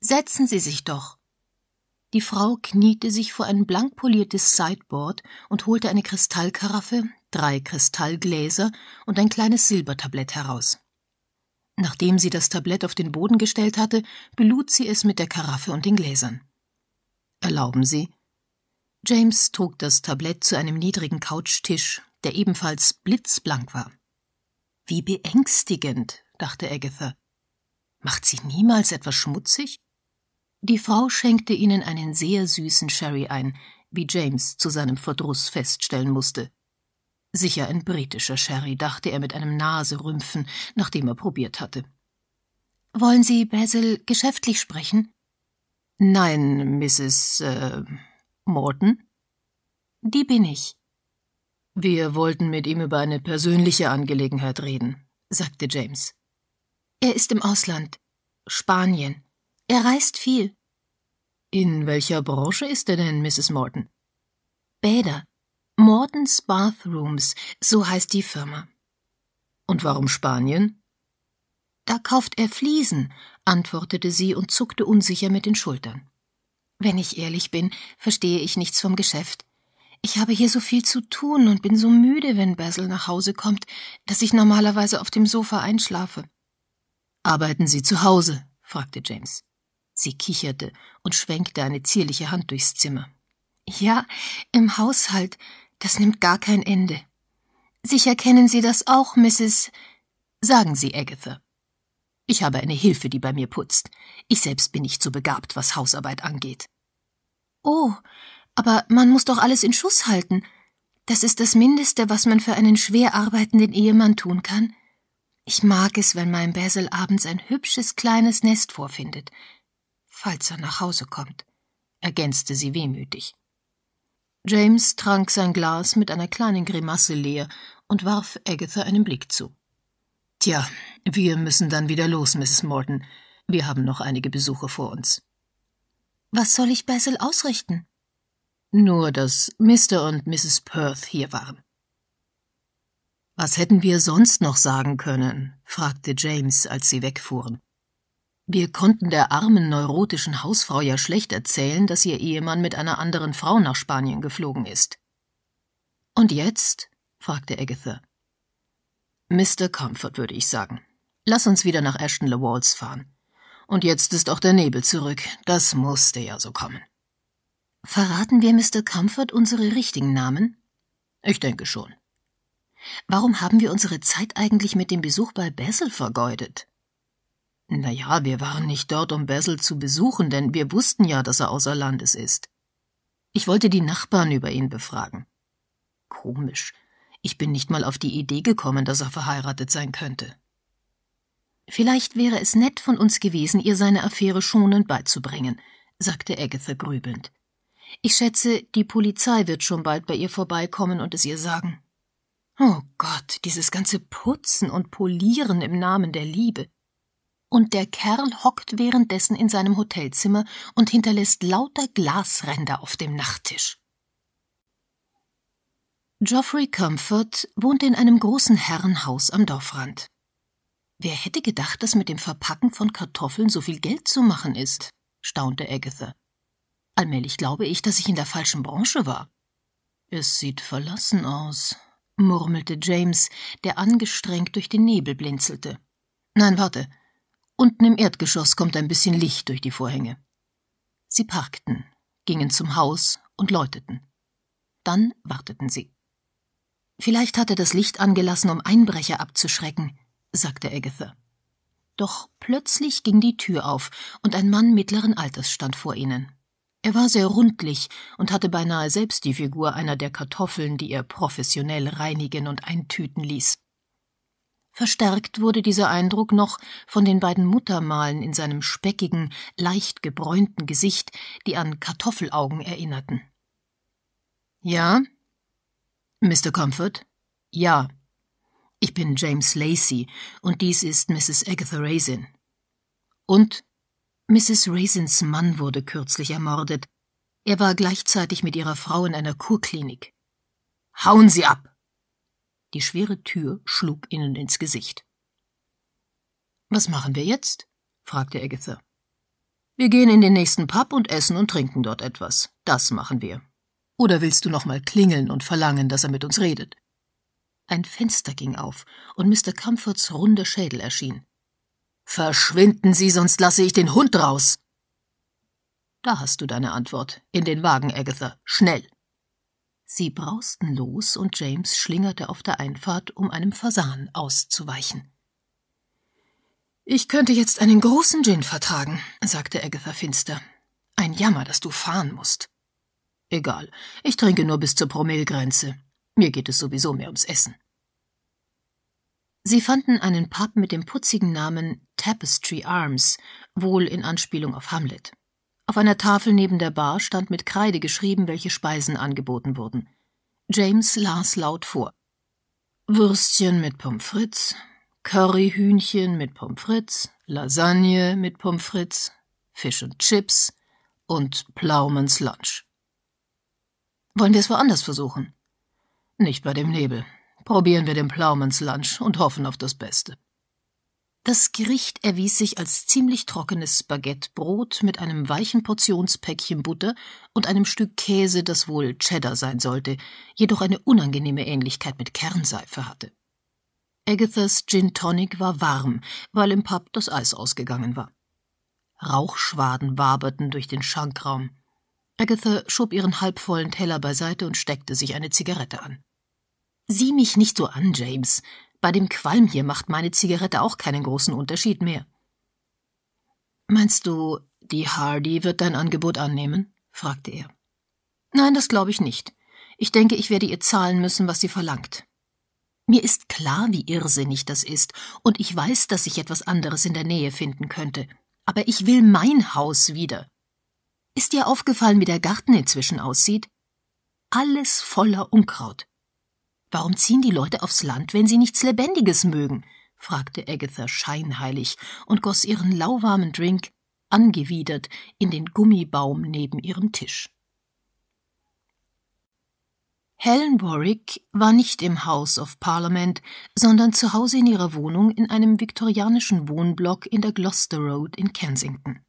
Setzen Sie sich doch. Die Frau kniete sich vor ein blank poliertes Sideboard und holte eine Kristallkaraffe, drei Kristallgläser und ein kleines Silbertablett heraus. Nachdem sie das Tablett auf den Boden gestellt hatte, belud sie es mit der Karaffe und den Gläsern. Erlauben Sie, James trug das Tablett zu einem niedrigen Couchtisch, der ebenfalls blitzblank war. Wie beängstigend, dachte Agatha. Macht sie niemals etwas schmutzig? Die Frau schenkte ihnen einen sehr süßen Sherry ein, wie James zu seinem Verdruss feststellen musste. Sicher ein britischer Sherry, dachte er mit einem Naserümpfen, nachdem er probiert hatte. Wollen Sie Basil geschäftlich sprechen? Nein, Mrs. Äh Morton? Die bin ich. Wir wollten mit ihm über eine persönliche Angelegenheit reden, sagte James. Er ist im Ausland. Spanien. Er reist viel. In welcher Branche ist er denn, Mrs. Morton? Bäder. Mortons Bathrooms, so heißt die Firma. Und warum Spanien? Da kauft er Fliesen, antwortete sie und zuckte unsicher mit den Schultern. Wenn ich ehrlich bin, verstehe ich nichts vom Geschäft. Ich habe hier so viel zu tun und bin so müde, wenn Basil nach Hause kommt, dass ich normalerweise auf dem Sofa einschlafe. Arbeiten Sie zu Hause? fragte James. Sie kicherte und schwenkte eine zierliche Hand durchs Zimmer. Ja, im Haushalt. Das nimmt gar kein Ende. Sicher kennen Sie das auch, Mrs. Sagen Sie, Agatha. Ich habe eine Hilfe, die bei mir putzt. Ich selbst bin nicht so begabt, was Hausarbeit angeht. Oh, aber man muss doch alles in Schuss halten. Das ist das Mindeste, was man für einen schwer arbeitenden Ehemann tun kann. Ich mag es, wenn mein Basil abends ein hübsches kleines Nest vorfindet, falls er nach Hause kommt, ergänzte sie wehmütig. James trank sein Glas mit einer kleinen Grimasse leer und warf Agatha einen Blick zu. Tja, wir müssen dann wieder los, Mrs. Morton. Wir haben noch einige Besuche vor uns. Was soll ich Basil ausrichten? Nur, dass Mr. und Mrs. Perth hier waren. Was hätten wir sonst noch sagen können? fragte James, als sie wegfuhren. Wir konnten der armen neurotischen Hausfrau ja schlecht erzählen, dass ihr Ehemann mit einer anderen Frau nach Spanien geflogen ist. Und jetzt? fragte Agatha. Mr. Comfort, würde ich sagen. Lass uns wieder nach Ashtonle Walls fahren. Und jetzt ist auch der Nebel zurück. Das musste ja so kommen. Verraten wir Mr. Comfort unsere richtigen Namen? Ich denke schon. Warum haben wir unsere Zeit eigentlich mit dem Besuch bei Basil vergeudet? Naja, wir waren nicht dort, um Basil zu besuchen, denn wir wussten ja, dass er außer Landes ist. Ich wollte die Nachbarn über ihn befragen. Komisch. Ich bin nicht mal auf die Idee gekommen, dass er verheiratet sein könnte. Vielleicht wäre es nett von uns gewesen, ihr seine Affäre schonend beizubringen, sagte Agatha grübelnd. Ich schätze, die Polizei wird schon bald bei ihr vorbeikommen und es ihr sagen. Oh Gott, dieses ganze Putzen und Polieren im Namen der Liebe. Und der Kerl hockt währenddessen in seinem Hotelzimmer und hinterlässt lauter Glasränder auf dem Nachttisch. Geoffrey Comfort wohnt in einem großen Herrenhaus am Dorfrand. Wer hätte gedacht, dass mit dem Verpacken von Kartoffeln so viel Geld zu machen ist? staunte Agatha. Allmählich glaube ich, dass ich in der falschen Branche war. Es sieht verlassen aus, murmelte James, der angestrengt durch den Nebel blinzelte. Nein, warte. Unten im Erdgeschoss kommt ein bisschen Licht durch die Vorhänge. Sie parkten, gingen zum Haus und läuteten. Dann warteten sie. Vielleicht hatte das Licht angelassen, um Einbrecher abzuschrecken, sagte Agatha. Doch plötzlich ging die Tür auf, und ein Mann mittleren Alters stand vor ihnen. Er war sehr rundlich und hatte beinahe selbst die Figur einer der Kartoffeln, die er professionell reinigen und eintüten ließ. Verstärkt wurde dieser Eindruck noch von den beiden Muttermalen in seinem speckigen, leicht gebräunten Gesicht, die an Kartoffelaugen erinnerten. Ja? Mr. Comfort? Ja, ich bin James Lacey und dies ist Mrs. Agatha Raisin. Und Mrs. Raisins Mann wurde kürzlich ermordet. Er war gleichzeitig mit ihrer Frau in einer Kurklinik. Hauen Sie ab! Die schwere Tür schlug ihnen ins Gesicht. Was machen wir jetzt? fragte Agatha. Wir gehen in den nächsten Pub und essen und trinken dort etwas. Das machen wir. Oder willst du noch mal klingeln und verlangen, dass er mit uns redet? Ein Fenster ging auf und Mr. Comforts runder Schädel erschien. Verschwinden Sie, sonst lasse ich den Hund raus! Da hast du deine Antwort. In den Wagen, Agatha. Schnell! Sie brausten los und James schlingerte auf der Einfahrt, um einem Fasan auszuweichen. Ich könnte jetzt einen großen Gin vertragen, sagte Agatha finster. Ein Jammer, dass du fahren musst. Egal, ich trinke nur bis zur Promillegrenze. Mir geht es sowieso mehr ums Essen. Sie fanden einen Pub mit dem putzigen Namen Tapestry Arms, wohl in Anspielung auf Hamlet. Auf einer Tafel neben der Bar stand mit Kreide geschrieben, welche Speisen angeboten wurden. James las laut vor. Würstchen mit Pommes frites, Curryhühnchen mit Pommes frites, Lasagne mit Pommes frites, Fisch und Chips und Plaumens Lunch. Wollen wir es woanders versuchen? Nicht bei dem Nebel. Probieren wir den Plaumenslunch und hoffen auf das Beste. Das Gericht erwies sich als ziemlich trockenes Baguettebrot mit einem weichen Portionspäckchen Butter und einem Stück Käse, das wohl Cheddar sein sollte, jedoch eine unangenehme Ähnlichkeit mit Kernseife hatte. Agathas Gin Tonic war warm, weil im Pub das Eis ausgegangen war. Rauchschwaden waberten durch den Schankraum. Agatha schob ihren halbvollen Teller beiseite und steckte sich eine Zigarette an. Sieh mich nicht so an, James. Bei dem Qualm hier macht meine Zigarette auch keinen großen Unterschied mehr. Meinst du, die Hardy wird dein Angebot annehmen? fragte er. Nein, das glaube ich nicht. Ich denke, ich werde ihr zahlen müssen, was sie verlangt. Mir ist klar, wie irrsinnig das ist, und ich weiß, dass ich etwas anderes in der Nähe finden könnte. Aber ich will mein Haus wieder. Ist dir aufgefallen, wie der Garten inzwischen aussieht? Alles voller Unkraut. Warum ziehen die Leute aufs Land, wenn sie nichts Lebendiges mögen? fragte Agatha scheinheilig und goss ihren lauwarmen Drink, angewidert, in den Gummibaum neben ihrem Tisch. Helen Warwick war nicht im House of Parliament, sondern zu Hause in ihrer Wohnung in einem viktorianischen Wohnblock in der Gloucester Road in Kensington.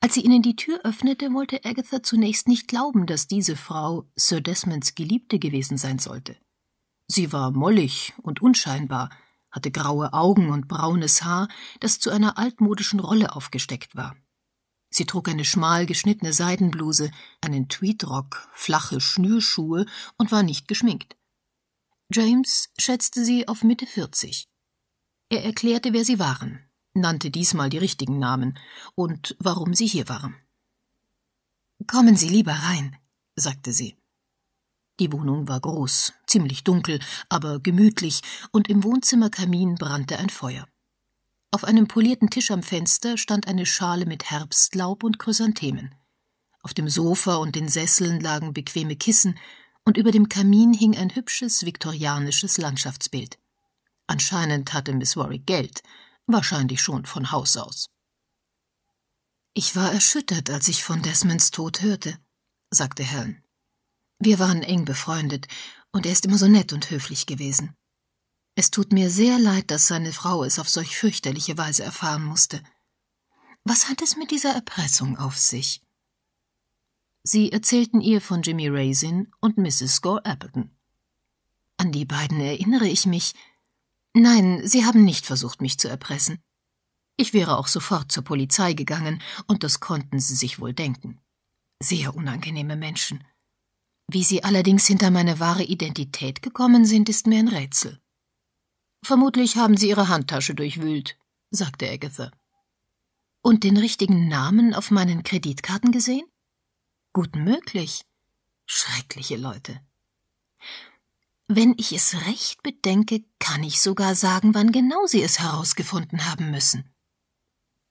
Als sie ihnen die Tür öffnete, wollte Agatha zunächst nicht glauben, dass diese Frau Sir Desmonds Geliebte gewesen sein sollte. Sie war mollig und unscheinbar, hatte graue Augen und braunes Haar, das zu einer altmodischen Rolle aufgesteckt war. Sie trug eine schmal geschnittene Seidenbluse, einen Tweedrock, flache Schnürschuhe und war nicht geschminkt. James schätzte sie auf Mitte 40. Er erklärte, wer sie waren, nannte diesmal die richtigen Namen und warum sie hier waren. Kommen Sie lieber rein, sagte sie. Die Wohnung war groß, ziemlich dunkel, aber gemütlich, und im Wohnzimmerkamin brannte ein Feuer. Auf einem polierten Tisch am Fenster stand eine Schale mit Herbstlaub und Chrysanthemen. Auf dem Sofa und den Sesseln lagen bequeme Kissen, und über dem Kamin hing ein hübsches viktorianisches Landschaftsbild. Anscheinend hatte Miss Warwick Geld, Wahrscheinlich schon von Haus aus. Ich war erschüttert, als ich von Desmonds Tod hörte, sagte Helen. Wir waren eng befreundet, und er ist immer so nett und höflich gewesen. Es tut mir sehr leid, dass seine Frau es auf solch fürchterliche Weise erfahren musste. Was hat es mit dieser Erpressung auf sich? Sie erzählten ihr von Jimmy Raisin und Mrs. Gore Appleton. An die beiden erinnere ich mich, Nein, Sie haben nicht versucht, mich zu erpressen. Ich wäre auch sofort zur Polizei gegangen, und das konnten Sie sich wohl denken. Sehr unangenehme Menschen. Wie Sie allerdings hinter meine wahre Identität gekommen sind, ist mir ein Rätsel. Vermutlich haben Sie Ihre Handtasche durchwühlt, sagte Agatha. Und den richtigen Namen auf meinen Kreditkarten gesehen? Gut möglich. Schreckliche Leute. Wenn ich es recht bedenke, kann ich sogar sagen, wann genau Sie es herausgefunden haben müssen.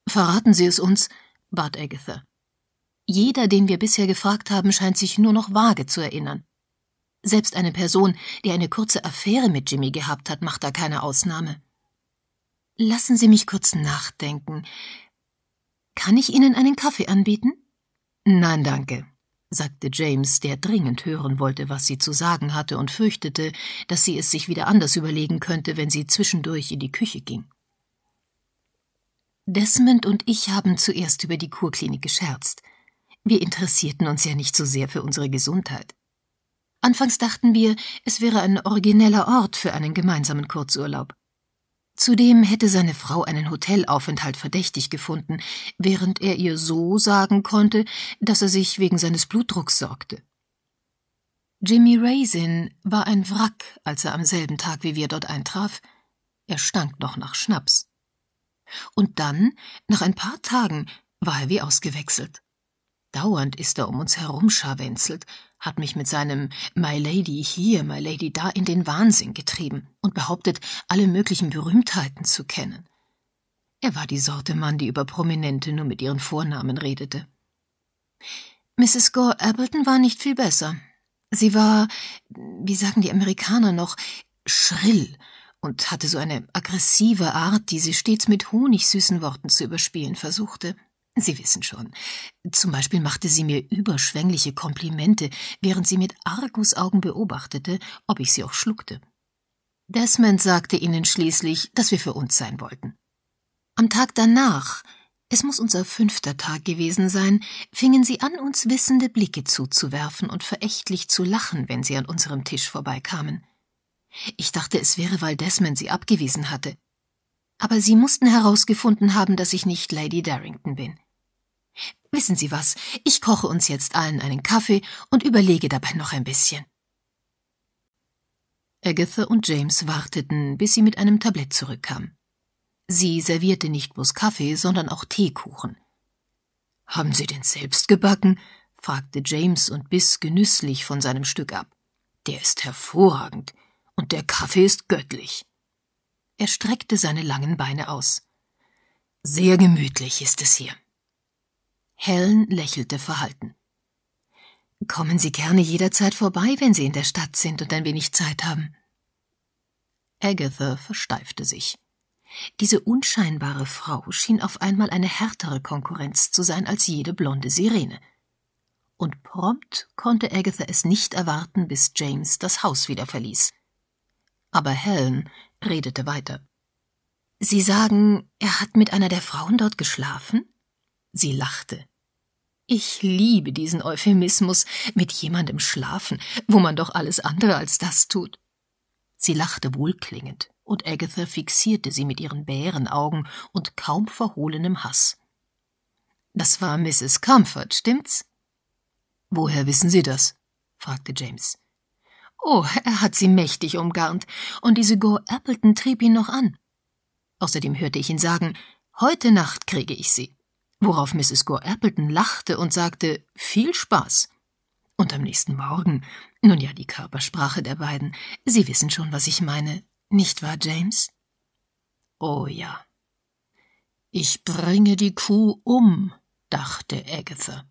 Verraten Sie es uns, bat Agatha. Jeder, den wir bisher gefragt haben, scheint sich nur noch vage zu erinnern. Selbst eine Person, die eine kurze Affäre mit Jimmy gehabt hat, macht da keine Ausnahme. Lassen Sie mich kurz nachdenken. Kann ich Ihnen einen Kaffee anbieten? Nein, danke, sagte James, der dringend hören wollte, was sie zu sagen hatte und fürchtete, dass sie es sich wieder anders überlegen könnte, wenn sie zwischendurch in die Küche ging. Desmond und ich haben zuerst über die Kurklinik gescherzt. Wir interessierten uns ja nicht so sehr für unsere Gesundheit. Anfangs dachten wir, es wäre ein origineller Ort für einen gemeinsamen Kurzurlaub. Zudem hätte seine Frau einen Hotelaufenthalt verdächtig gefunden, während er ihr so sagen konnte, dass er sich wegen seines Blutdrucks sorgte. Jimmy Raisin war ein Wrack, als er am selben Tag wie wir dort eintraf. Er stank noch nach Schnaps. Und dann, nach ein paar Tagen, war er wie ausgewechselt. Dauernd ist er um uns herumscharwenzelt hat mich mit seinem My Lady hier, My Lady da in den Wahnsinn getrieben und behauptet, alle möglichen Berühmtheiten zu kennen. Er war die Sorte Mann, die über Prominente nur mit ihren Vornamen redete. Mrs. Gore Appleton war nicht viel besser. Sie war, wie sagen die Amerikaner noch, schrill und hatte so eine aggressive Art, die sie stets mit honigsüßen Worten zu überspielen versuchte. Sie wissen schon. Zum Beispiel machte sie mir überschwängliche Komplimente, während sie mit Argusaugen beobachtete, ob ich sie auch schluckte. Desmond sagte ihnen schließlich, dass wir für uns sein wollten. Am Tag danach, es muss unser fünfter Tag gewesen sein, fingen sie an, uns wissende Blicke zuzuwerfen und verächtlich zu lachen, wenn sie an unserem Tisch vorbeikamen. Ich dachte, es wäre, weil Desmond sie abgewiesen hatte aber Sie mussten herausgefunden haben, dass ich nicht Lady Darrington bin. Wissen Sie was, ich koche uns jetzt allen einen Kaffee und überlege dabei noch ein bisschen. Agatha und James warteten, bis sie mit einem Tablett zurückkam. Sie servierte nicht bloß Kaffee, sondern auch Teekuchen. Haben Sie den selbst gebacken? fragte James und biss genüsslich von seinem Stück ab. Der ist hervorragend und der Kaffee ist göttlich. Er streckte seine langen Beine aus. Sehr gemütlich ist es hier. Helen lächelte verhalten. Kommen Sie gerne jederzeit vorbei, wenn Sie in der Stadt sind und ein wenig Zeit haben. Agatha versteifte sich. Diese unscheinbare Frau schien auf einmal eine härtere Konkurrenz zu sein als jede blonde Sirene. Und prompt konnte Agatha es nicht erwarten, bis James das Haus wieder verließ. Aber Helen redete weiter. Sie sagen, er hat mit einer der Frauen dort geschlafen? Sie lachte. Ich liebe diesen Euphemismus mit jemandem schlafen, wo man doch alles andere als das tut. Sie lachte wohlklingend, und Agatha fixierte sie mit ihren Bärenaugen und kaum verhohlenem Hass. Das war Mrs. Comfort, stimmt's? Woher wissen Sie das? fragte James. Oh, er hat sie mächtig umgarnt, und diese Go Appleton trieb ihn noch an. Außerdem hörte ich ihn sagen, heute Nacht kriege ich sie. Worauf Mrs. Go Appleton lachte und sagte, viel Spaß. Und am nächsten Morgen, nun ja, die Körpersprache der beiden, Sie wissen schon, was ich meine, nicht wahr, James? Oh ja. Ich bringe die Kuh um, dachte Agatha.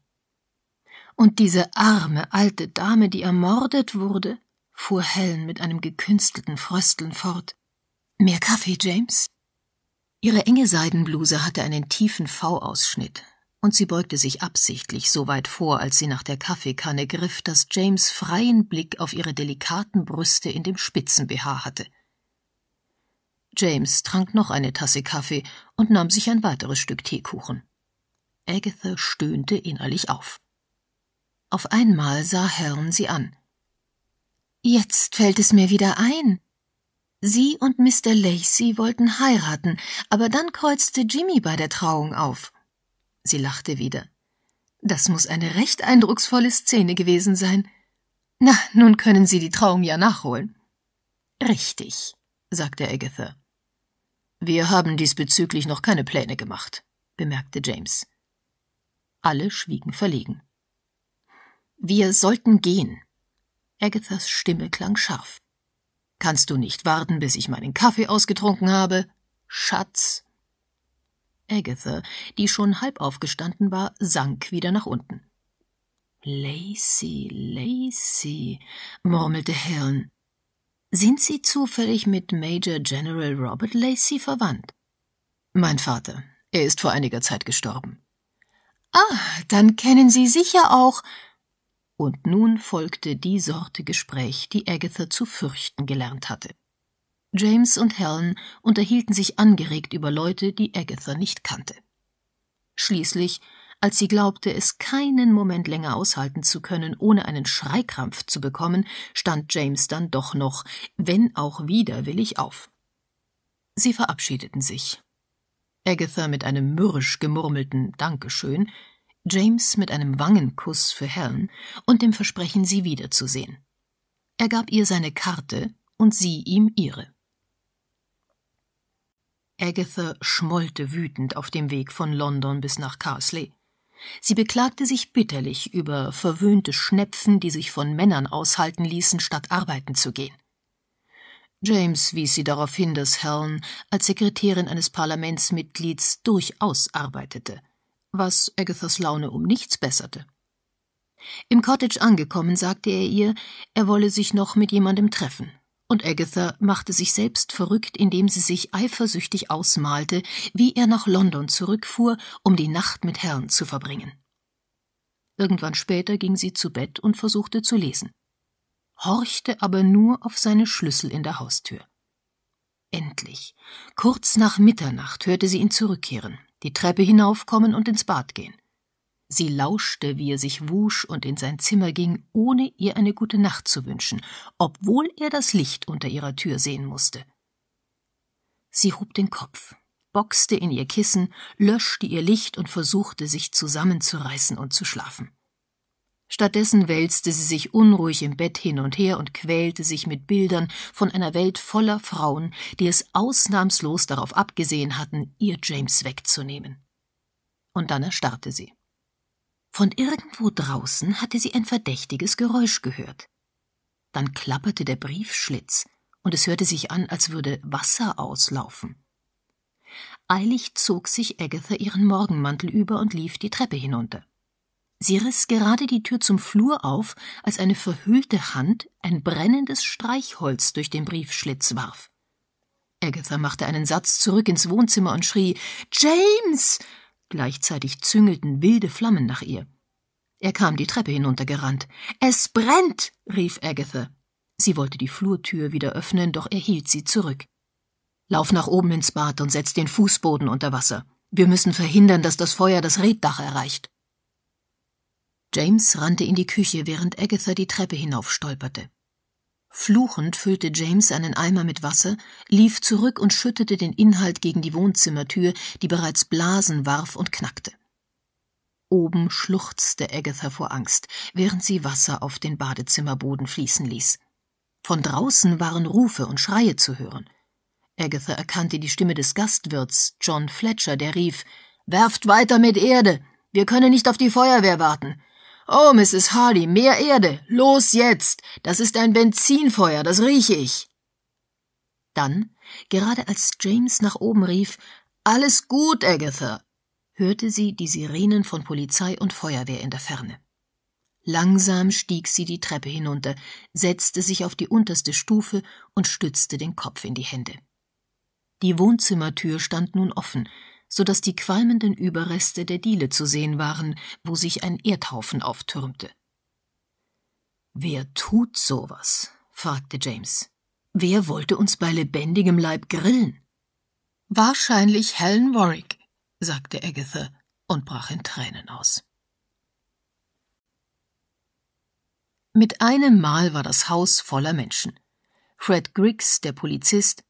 Und diese arme alte Dame, die ermordet wurde, fuhr Helen mit einem gekünstelten Frösteln fort. Mehr Kaffee, James? Ihre enge Seidenbluse hatte einen tiefen V-Ausschnitt, und sie beugte sich absichtlich so weit vor, als sie nach der Kaffeekanne griff, dass James freien Blick auf ihre delikaten Brüste in dem spitzen BH hatte. James trank noch eine Tasse Kaffee und nahm sich ein weiteres Stück Teekuchen. Agatha stöhnte innerlich auf. Auf einmal sah Helen sie an. Jetzt fällt es mir wieder ein. Sie und Mr. Lacey wollten heiraten, aber dann kreuzte Jimmy bei der Trauung auf. Sie lachte wieder. Das muss eine recht eindrucksvolle Szene gewesen sein. Na, nun können Sie die Trauung ja nachholen. Richtig, sagte Agatha. Wir haben diesbezüglich noch keine Pläne gemacht, bemerkte James. Alle schwiegen verlegen. Wir sollten gehen, Agathas Stimme klang scharf. Kannst du nicht warten, bis ich meinen Kaffee ausgetrunken habe? Schatz! Agatha, die schon halb aufgestanden war, sank wieder nach unten. Lacey, Lacey, murmelte Helen. Sind Sie zufällig mit Major General Robert Lacey verwandt? Mein Vater. Er ist vor einiger Zeit gestorben. Ah, dann kennen Sie sicher auch. Und nun folgte die Sorte Gespräch, die Agatha zu fürchten gelernt hatte. James und Helen unterhielten sich angeregt über Leute, die Agatha nicht kannte. Schließlich, als sie glaubte, es keinen Moment länger aushalten zu können, ohne einen Schreikrampf zu bekommen, stand James dann doch noch, wenn auch widerwillig, auf. Sie verabschiedeten sich. Agatha mit einem mürrisch gemurmelten Dankeschön, James mit einem Wangenkuss für Helen und dem Versprechen, sie wiederzusehen. Er gab ihr seine Karte und sie ihm ihre. Agatha schmollte wütend auf dem Weg von London bis nach Carsley. Sie beklagte sich bitterlich über verwöhnte Schnepfen, die sich von Männern aushalten ließen, statt arbeiten zu gehen. James wies sie darauf hin, dass Helen als Sekretärin eines Parlamentsmitglieds durchaus arbeitete was Agathas Laune um nichts besserte. Im Cottage angekommen, sagte er ihr, er wolle sich noch mit jemandem treffen. Und Agatha machte sich selbst verrückt, indem sie sich eifersüchtig ausmalte, wie er nach London zurückfuhr, um die Nacht mit Herrn zu verbringen. Irgendwann später ging sie zu Bett und versuchte zu lesen, horchte aber nur auf seine Schlüssel in der Haustür. Endlich, kurz nach Mitternacht, hörte sie ihn zurückkehren die Treppe hinaufkommen und ins Bad gehen. Sie lauschte, wie er sich wusch und in sein Zimmer ging, ohne ihr eine gute Nacht zu wünschen, obwohl er das Licht unter ihrer Tür sehen musste. Sie hob den Kopf, boxte in ihr Kissen, löschte ihr Licht und versuchte, sich zusammenzureißen und zu schlafen. Stattdessen wälzte sie sich unruhig im Bett hin und her und quälte sich mit Bildern von einer Welt voller Frauen, die es ausnahmslos darauf abgesehen hatten, ihr James wegzunehmen. Und dann erstarrte sie. Von irgendwo draußen hatte sie ein verdächtiges Geräusch gehört. Dann klapperte der Briefschlitz, und es hörte sich an, als würde Wasser auslaufen. Eilig zog sich Agatha ihren Morgenmantel über und lief die Treppe hinunter. Sie riss gerade die Tür zum Flur auf, als eine verhüllte Hand ein brennendes Streichholz durch den Briefschlitz warf. Agatha machte einen Satz zurück ins Wohnzimmer und schrie James. Gleichzeitig züngelten wilde Flammen nach ihr. Er kam die Treppe hinuntergerannt. Es brennt. rief Agatha. Sie wollte die Flurtür wieder öffnen, doch er hielt sie zurück. Lauf nach oben ins Bad und setz den Fußboden unter Wasser. Wir müssen verhindern, dass das Feuer das Reddach erreicht. James rannte in die Küche, während Agatha die Treppe hinaufstolperte. Fluchend füllte James einen Eimer mit Wasser, lief zurück und schüttete den Inhalt gegen die Wohnzimmertür, die bereits Blasen warf und knackte. Oben schluchzte Agatha vor Angst, während sie Wasser auf den Badezimmerboden fließen ließ. Von draußen waren Rufe und Schreie zu hören. Agatha erkannte die Stimme des Gastwirts, John Fletcher, der rief Werft weiter mit Erde. Wir können nicht auf die Feuerwehr warten. Oh, Mrs. Hardy, mehr Erde. Los jetzt. Das ist ein Benzinfeuer, das rieche ich. Dann, gerade als James nach oben rief Alles gut, Agatha, hörte sie die Sirenen von Polizei und Feuerwehr in der Ferne. Langsam stieg sie die Treppe hinunter, setzte sich auf die unterste Stufe und stützte den Kopf in die Hände. Die Wohnzimmertür stand nun offen, so dass die qualmenden Überreste der Diele zu sehen waren, wo sich ein Erdhaufen auftürmte. Wer tut sowas? fragte James. Wer wollte uns bei lebendigem Leib grillen? Wahrscheinlich Helen Warwick, sagte Agatha und brach in Tränen aus. Mit einem Mal war das Haus voller Menschen. Fred Griggs, der Polizist,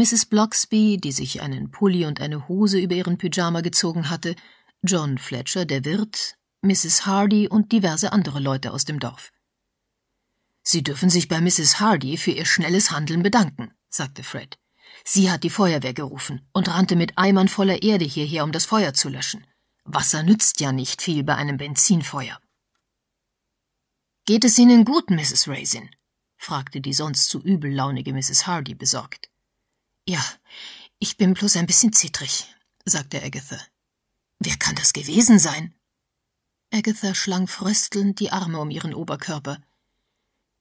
Mrs. Bloxby, die sich einen Pulli und eine Hose über ihren Pyjama gezogen hatte, John Fletcher, der Wirt, Mrs. Hardy und diverse andere Leute aus dem Dorf. Sie dürfen sich bei Mrs. Hardy für ihr schnelles Handeln bedanken, sagte Fred. Sie hat die Feuerwehr gerufen und rannte mit Eimern voller Erde hierher, um das Feuer zu löschen. Wasser nützt ja nicht viel bei einem Benzinfeuer. Geht es Ihnen gut, Mrs. Raisin? fragte die sonst so übellaunige Mrs. Hardy besorgt. Ja, ich bin bloß ein bisschen zittrig, sagte Agatha. Wer kann das gewesen sein? Agatha schlang fröstelnd die Arme um ihren Oberkörper.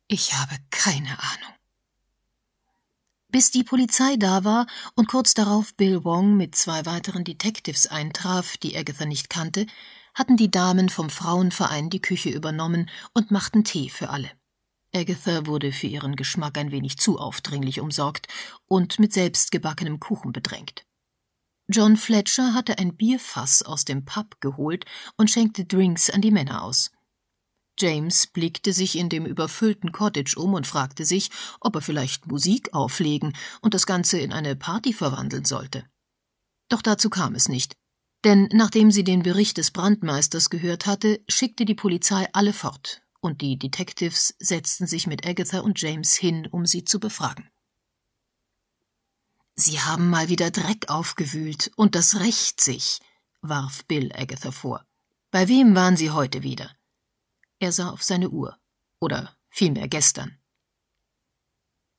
Ich habe keine Ahnung. Bis die Polizei da war und kurz darauf Bill Wong mit zwei weiteren Detectives eintraf, die Agatha nicht kannte, hatten die Damen vom Frauenverein die Küche übernommen und machten Tee für alle. Agatha wurde für ihren Geschmack ein wenig zu aufdringlich umsorgt und mit selbstgebackenem Kuchen bedrängt. John Fletcher hatte ein Bierfass aus dem Pub geholt und schenkte Drinks an die Männer aus. James blickte sich in dem überfüllten Cottage um und fragte sich, ob er vielleicht Musik auflegen und das Ganze in eine Party verwandeln sollte. Doch dazu kam es nicht, denn nachdem sie den Bericht des Brandmeisters gehört hatte, schickte die Polizei alle fort und die Detectives setzten sich mit Agatha und James hin, um sie zu befragen. Sie haben mal wieder Dreck aufgewühlt, und das rächt sich, warf Bill Agatha vor. Bei wem waren Sie heute wieder? Er sah auf seine Uhr, oder vielmehr gestern.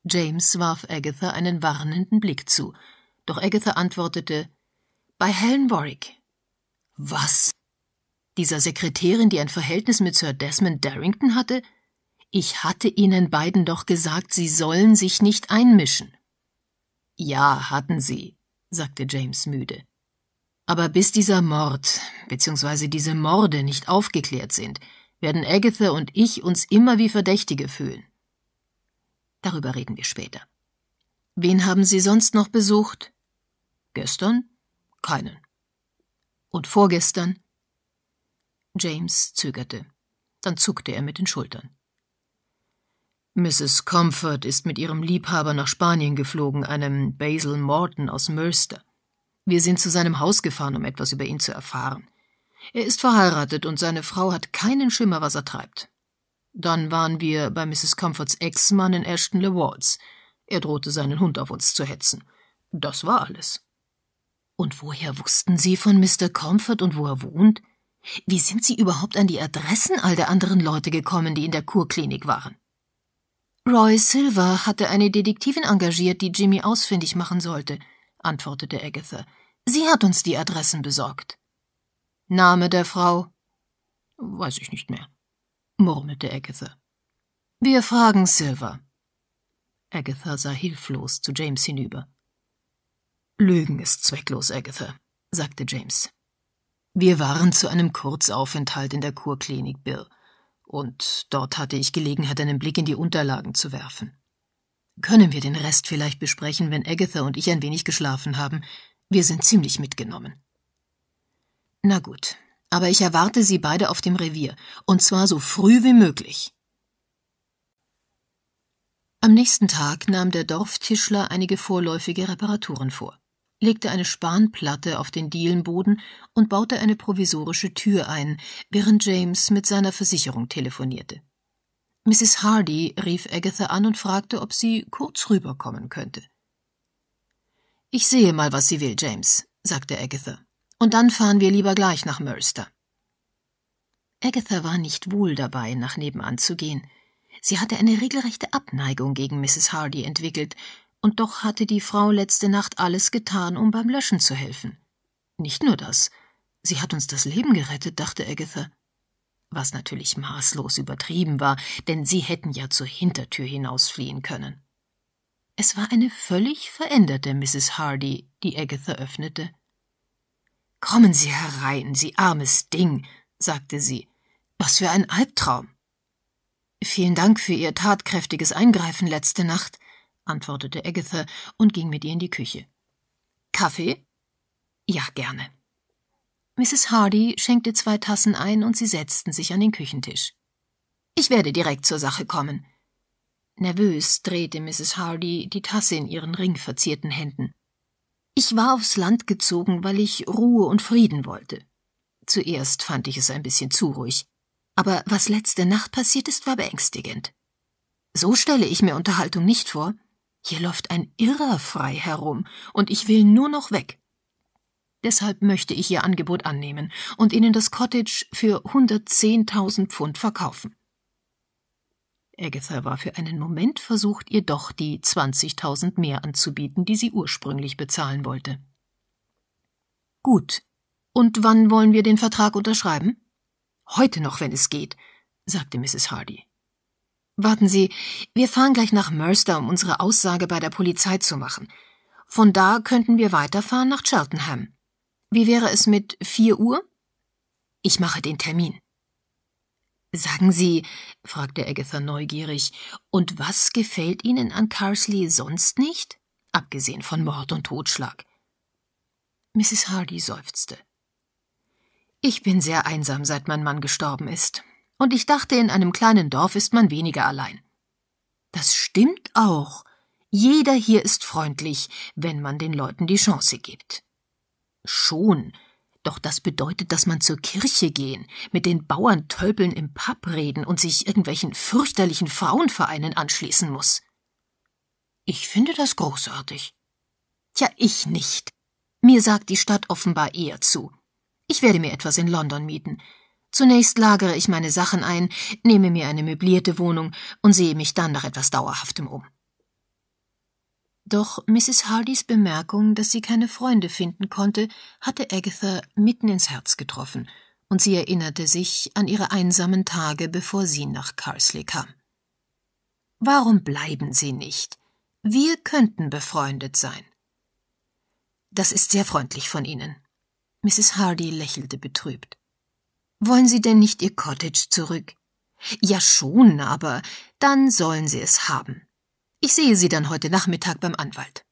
James warf Agatha einen warnenden Blick zu, doch Agatha antwortete Bei Helen Warwick. Was? Dieser Sekretärin, die ein Verhältnis mit Sir Desmond Darrington hatte? Ich hatte Ihnen beiden doch gesagt, Sie sollen sich nicht einmischen. Ja, hatten Sie, sagte James müde. Aber bis dieser Mord bzw. diese Morde nicht aufgeklärt sind, werden Agatha und ich uns immer wie Verdächtige fühlen. Darüber reden wir später. Wen haben Sie sonst noch besucht? Gestern? Keinen. Und vorgestern? James zögerte. Dann zuckte er mit den Schultern. Mrs. Comfort ist mit ihrem Liebhaber nach Spanien geflogen, einem Basil Morton aus Mercer. Wir sind zu seinem Haus gefahren, um etwas über ihn zu erfahren. Er ist verheiratet und seine Frau hat keinen Schimmer, was er treibt. Dann waren wir bei Mrs. Comforts Ex-Mann in Ashton Le Walls. Er drohte seinen Hund auf uns zu hetzen. Das war alles. Und woher wussten Sie von Mr. Comfort und wo er wohnt? Wie sind Sie überhaupt an die Adressen all der anderen Leute gekommen, die in der Kurklinik waren? Roy Silver hatte eine Detektivin engagiert, die Jimmy ausfindig machen sollte, antwortete Agatha. Sie hat uns die Adressen besorgt. Name der Frau? Weiß ich nicht mehr, murmelte Agatha. Wir fragen Silver. Agatha sah hilflos zu James hinüber. Lügen ist zwecklos, Agatha, sagte James. Wir waren zu einem Kurzaufenthalt in der Kurklinik Bill, und dort hatte ich Gelegenheit, einen Blick in die Unterlagen zu werfen. Können wir den Rest vielleicht besprechen, wenn Agatha und ich ein wenig geschlafen haben? Wir sind ziemlich mitgenommen. Na gut, aber ich erwarte Sie beide auf dem Revier, und zwar so früh wie möglich. Am nächsten Tag nahm der Dorftischler einige vorläufige Reparaturen vor legte eine Spanplatte auf den Dielenboden und baute eine provisorische Tür ein, während James mit seiner Versicherung telefonierte. Mrs. Hardy rief Agatha an und fragte, ob sie kurz rüberkommen könnte. Ich sehe mal, was sie will, James, sagte Agatha, und dann fahren wir lieber gleich nach Murster. Agatha war nicht wohl dabei, nach nebenan zu gehen. Sie hatte eine regelrechte Abneigung gegen Mrs. Hardy entwickelt, und doch hatte die Frau letzte Nacht alles getan, um beim Löschen zu helfen. Nicht nur das. Sie hat uns das Leben gerettet, dachte Agatha. Was natürlich maßlos übertrieben war, denn sie hätten ja zur Hintertür hinausfliehen können. Es war eine völlig veränderte Mrs. Hardy, die Agatha öffnete. Kommen Sie herein, Sie armes Ding, sagte sie. Was für ein Albtraum. Vielen Dank für Ihr tatkräftiges Eingreifen letzte Nacht antwortete Agatha und ging mit ihr in die Küche. Kaffee? Ja, gerne. Mrs. Hardy schenkte zwei Tassen ein und sie setzten sich an den Küchentisch. Ich werde direkt zur Sache kommen. Nervös drehte Mrs. Hardy die Tasse in ihren ringverzierten Händen. Ich war aufs Land gezogen, weil ich Ruhe und Frieden wollte. Zuerst fand ich es ein bisschen zu ruhig. Aber was letzte Nacht passiert ist, war beängstigend. So stelle ich mir Unterhaltung nicht vor. Hier läuft ein Irrer frei herum, und ich will nur noch weg. Deshalb möchte ich Ihr Angebot annehmen und Ihnen das Cottage für 110.000 Pfund verkaufen. Agatha war für einen Moment versucht, ihr doch die 20.000 mehr anzubieten, die sie ursprünglich bezahlen wollte. Gut. Und wann wollen wir den Vertrag unterschreiben? Heute noch, wenn es geht, sagte Mrs. Hardy. Warten Sie, wir fahren gleich nach Mercer, um unsere Aussage bei der Polizei zu machen. Von da könnten wir weiterfahren nach Cheltenham. Wie wäre es mit vier Uhr? Ich mache den Termin. Sagen Sie, fragte Agatha neugierig, und was gefällt Ihnen an Carsley sonst nicht? Abgesehen von Mord und Totschlag. Mrs. Hardy seufzte. Ich bin sehr einsam, seit mein Mann gestorben ist und ich dachte, in einem kleinen Dorf ist man weniger allein. Das stimmt auch. Jeder hier ist freundlich, wenn man den Leuten die Chance gibt. Schon, doch das bedeutet, dass man zur Kirche gehen, mit den Bauern tölpeln im Papp reden und sich irgendwelchen fürchterlichen Frauenvereinen anschließen muss. Ich finde das großartig. Tja, ich nicht. Mir sagt die Stadt offenbar eher zu. Ich werde mir etwas in London mieten, Zunächst lagere ich meine Sachen ein, nehme mir eine möblierte Wohnung und sehe mich dann nach etwas Dauerhaftem um. Doch Mrs. Hardys Bemerkung, dass sie keine Freunde finden konnte, hatte Agatha mitten ins Herz getroffen, und sie erinnerte sich an ihre einsamen Tage, bevor sie nach Carsley kam. Warum bleiben Sie nicht? Wir könnten befreundet sein. Das ist sehr freundlich von Ihnen. Mrs. Hardy lächelte betrübt. Wollen Sie denn nicht Ihr Cottage zurück? Ja schon, aber dann sollen Sie es haben. Ich sehe Sie dann heute Nachmittag beim Anwalt.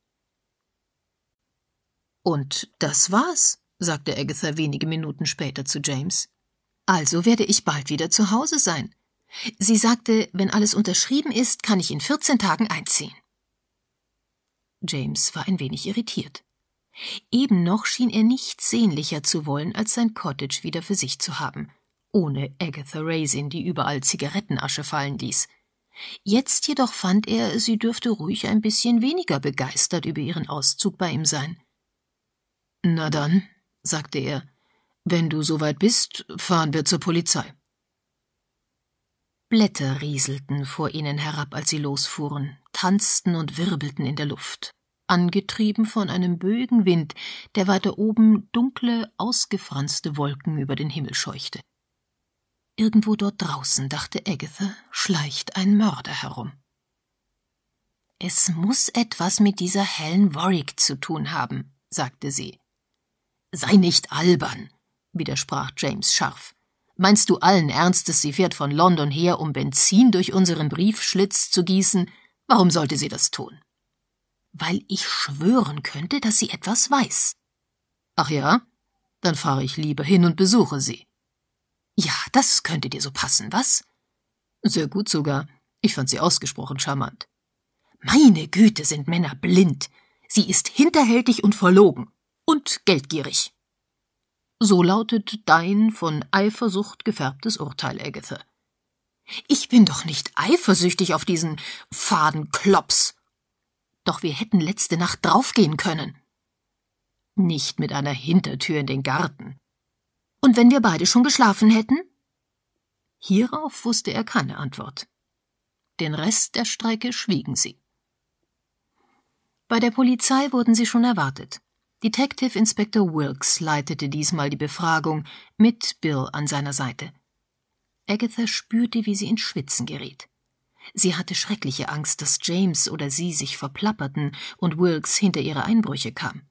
Und das war's, sagte Agatha wenige Minuten später zu James. Also werde ich bald wieder zu Hause sein. Sie sagte, wenn alles unterschrieben ist, kann ich in 14 Tagen einziehen. James war ein wenig irritiert. Eben noch schien er nichts sehnlicher zu wollen, als sein Cottage wieder für sich zu haben, ohne Agatha Raisin, die überall Zigarettenasche fallen ließ. Jetzt jedoch fand er, sie dürfte ruhig ein bisschen weniger begeistert über ihren Auszug bei ihm sein. Na dann, sagte er, wenn du soweit bist, fahren wir zur Polizei. Blätter rieselten vor ihnen herab, als sie losfuhren, tanzten und wirbelten in der Luft angetrieben von einem böigen Wind, der weiter oben dunkle, ausgefranste Wolken über den Himmel scheuchte. Irgendwo dort draußen, dachte Agatha, schleicht ein Mörder herum. Es muß etwas mit dieser Helen Warwick zu tun haben, sagte sie. Sei nicht albern, widersprach James scharf. Meinst du allen Ernstes, sie fährt von London her, um Benzin durch unseren Briefschlitz zu gießen? Warum sollte sie das tun? weil ich schwören könnte, dass sie etwas weiß. Ach ja? Dann fahre ich lieber hin und besuche sie. Ja, das könnte dir so passen, was? Sehr gut sogar. Ich fand sie ausgesprochen charmant. Meine Güte, sind Männer blind. Sie ist hinterhältig und verlogen und geldgierig. So lautet dein von Eifersucht gefärbtes Urteil, Agatha. Ich bin doch nicht eifersüchtig auf diesen faden Klops. Doch wir hätten letzte Nacht draufgehen können. Nicht mit einer Hintertür in den Garten. Und wenn wir beide schon geschlafen hätten? Hierauf wusste er keine Antwort. Den Rest der Strecke schwiegen sie. Bei der Polizei wurden sie schon erwartet. Detective Inspector Wilkes leitete diesmal die Befragung mit Bill an seiner Seite. Agatha spürte, wie sie in Schwitzen geriet. Sie hatte schreckliche Angst, dass James oder sie sich verplapperten und Wilkes hinter ihre Einbrüche kam.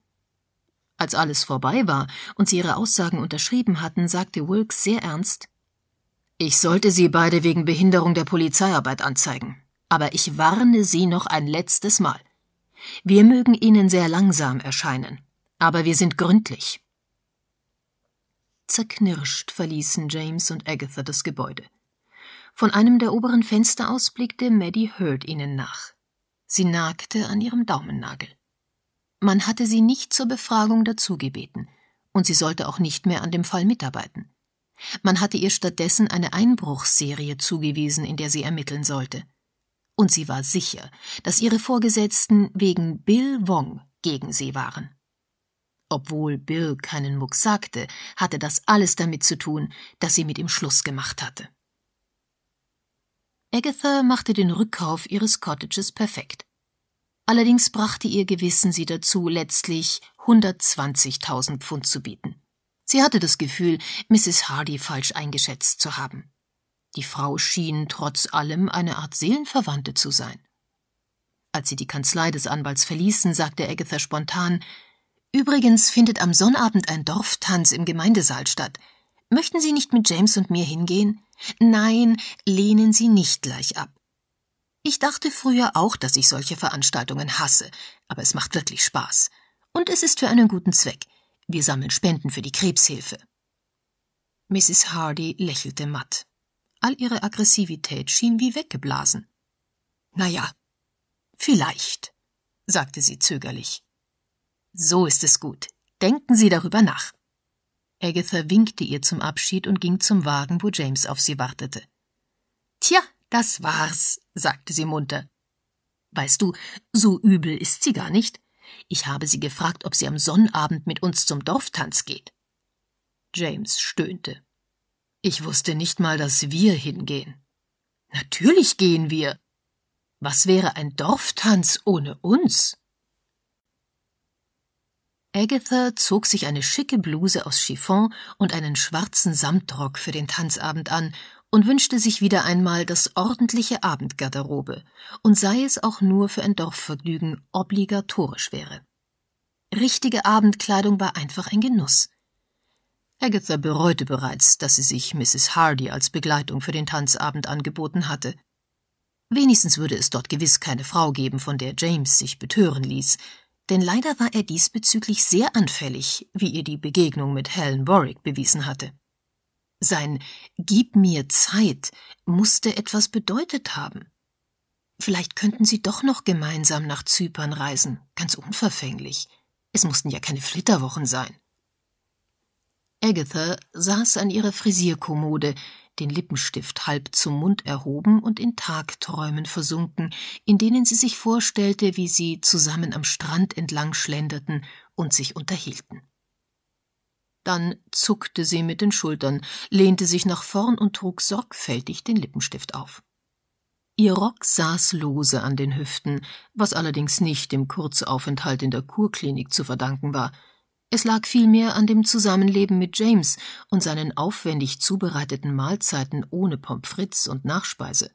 Als alles vorbei war und sie ihre Aussagen unterschrieben hatten, sagte Wilkes sehr ernst Ich sollte Sie beide wegen Behinderung der Polizeiarbeit anzeigen, aber ich warne Sie noch ein letztes Mal. Wir mögen Ihnen sehr langsam erscheinen, aber wir sind gründlich. Zerknirscht verließen James und Agatha das Gebäude. Von einem der oberen Fenster aus blickte Maddie Hurd ihnen nach. Sie nagte an ihrem Daumennagel. Man hatte sie nicht zur Befragung dazugebeten, und sie sollte auch nicht mehr an dem Fall mitarbeiten. Man hatte ihr stattdessen eine Einbruchsserie zugewiesen, in der sie ermitteln sollte. Und sie war sicher, dass ihre Vorgesetzten wegen Bill Wong gegen sie waren. Obwohl Bill keinen Muck sagte, hatte das alles damit zu tun, dass sie mit ihm Schluss gemacht hatte. Agatha machte den Rückkauf ihres Cottages perfekt. Allerdings brachte ihr Gewissen sie dazu, letztlich 120.000 Pfund zu bieten. Sie hatte das Gefühl, Mrs. Hardy falsch eingeschätzt zu haben. Die Frau schien trotz allem eine Art Seelenverwandte zu sein. Als sie die Kanzlei des Anwalts verließen, sagte Agatha spontan Übrigens findet am Sonnabend ein Dorftanz im Gemeindesaal statt. Möchten Sie nicht mit James und mir hingehen? Nein, lehnen Sie nicht gleich ab. Ich dachte früher auch, dass ich solche Veranstaltungen hasse, aber es macht wirklich Spaß. Und es ist für einen guten Zweck. Wir sammeln Spenden für die Krebshilfe. Mrs. Hardy lächelte matt. All ihre Aggressivität schien wie weggeblasen. Na ja, vielleicht, sagte sie zögerlich. So ist es gut. Denken Sie darüber nach. Agatha winkte ihr zum Abschied und ging zum Wagen, wo James auf sie wartete. Tja, das war's, sagte sie munter. Weißt du, so übel ist sie gar nicht. Ich habe sie gefragt, ob sie am Sonnabend mit uns zum Dorftanz geht. James stöhnte. Ich wusste nicht mal, dass wir hingehen. Natürlich gehen wir. Was wäre ein Dorftanz ohne uns? Agatha zog sich eine schicke Bluse aus Chiffon und einen schwarzen Samtrock für den Tanzabend an und wünschte sich wieder einmal das ordentliche Abendgarderobe und sei es auch nur für ein Dorfvergnügen obligatorisch wäre. Richtige Abendkleidung war einfach ein Genuss. Agatha bereute bereits, dass sie sich Mrs. Hardy als Begleitung für den Tanzabend angeboten hatte. Wenigstens würde es dort gewiss keine Frau geben, von der James sich betören ließ, denn leider war er diesbezüglich sehr anfällig, wie ihr die Begegnung mit Helen Warwick bewiesen hatte. Sein Gib mir Zeit musste etwas bedeutet haben. Vielleicht könnten sie doch noch gemeinsam nach Zypern reisen, ganz unverfänglich. Es mussten ja keine Flitterwochen sein. Agatha saß an ihrer Frisierkommode, den Lippenstift halb zum Mund erhoben und in Tagträumen versunken, in denen sie sich vorstellte, wie sie zusammen am Strand entlang schlenderten und sich unterhielten. Dann zuckte sie mit den Schultern, lehnte sich nach vorn und trug sorgfältig den Lippenstift auf. Ihr Rock saß lose an den Hüften, was allerdings nicht dem Kurzaufenthalt in der Kurklinik zu verdanken war – es lag vielmehr an dem Zusammenleben mit James und seinen aufwendig zubereiteten Mahlzeiten ohne Pommes frites und Nachspeise.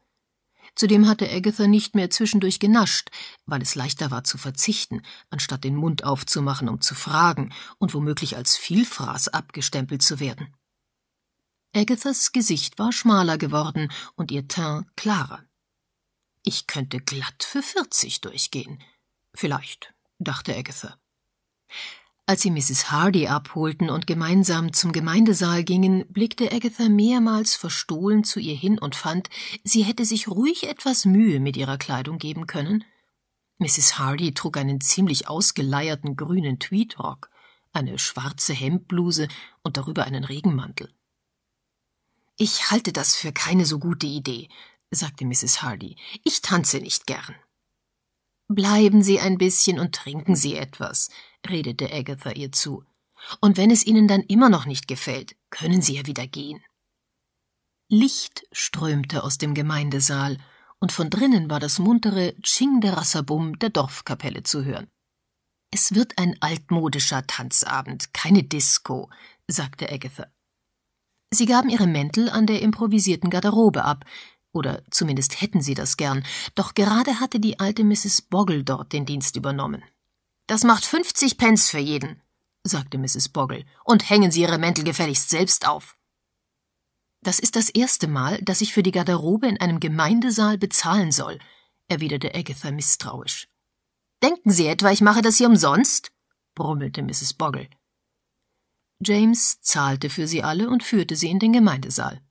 Zudem hatte Agatha nicht mehr zwischendurch genascht, weil es leichter war zu verzichten, anstatt den Mund aufzumachen, um zu fragen und womöglich als Vielfraß abgestempelt zu werden. Agathas Gesicht war schmaler geworden und ihr Teint klarer. Ich könnte glatt für vierzig durchgehen. Vielleicht, dachte Agatha. Als sie Mrs. Hardy abholten und gemeinsam zum Gemeindesaal gingen, blickte Agatha mehrmals verstohlen zu ihr hin und fand, sie hätte sich ruhig etwas Mühe mit ihrer Kleidung geben können. Mrs. Hardy trug einen ziemlich ausgeleierten grünen Tweedrock, eine schwarze Hemdbluse und darüber einen Regenmantel. Ich halte das für keine so gute Idee, sagte Mrs. Hardy. Ich tanze nicht gern. Bleiben Sie ein bisschen und trinken Sie etwas, redete Agatha ihr zu. Und wenn es Ihnen dann immer noch nicht gefällt, können Sie ja wieder gehen. Licht strömte aus dem Gemeindesaal, und von drinnen war das muntere Ching de Rassabum der Dorfkapelle zu hören. Es wird ein altmodischer Tanzabend, keine Disco, sagte Agatha. Sie gaben ihre Mäntel an der improvisierten Garderobe ab, oder zumindest hätten sie das gern, doch gerade hatte die alte Mrs. Boggle dort den Dienst übernommen. Das macht fünfzig Pence für jeden, sagte Mrs. Boggle, und hängen Sie Ihre Mäntel gefälligst selbst auf. Das ist das erste Mal, dass ich für die Garderobe in einem Gemeindesaal bezahlen soll, erwiderte Agatha misstrauisch. Denken Sie etwa, ich mache das hier umsonst? brummelte Mrs. Boggle. James zahlte für sie alle und führte sie in den Gemeindesaal.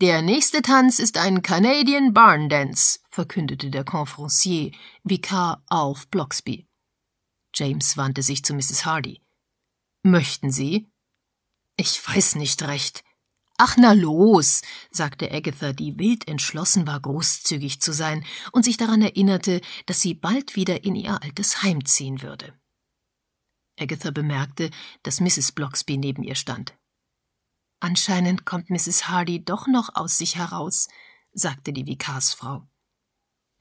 Der nächste Tanz ist ein Canadian Barn Dance, verkündete der Conferencier, Vicar auf Bloxby. James wandte sich zu Mrs. Hardy. Möchten Sie? Ich weiß nicht recht. Ach na los, sagte Agatha, die wild entschlossen war, großzügig zu sein und sich daran erinnerte, dass sie bald wieder in ihr altes Heim ziehen würde. Agatha bemerkte, dass Mrs. Bloxby neben ihr stand. Anscheinend kommt Mrs. Hardy doch noch aus sich heraus, sagte die Vikarsfrau.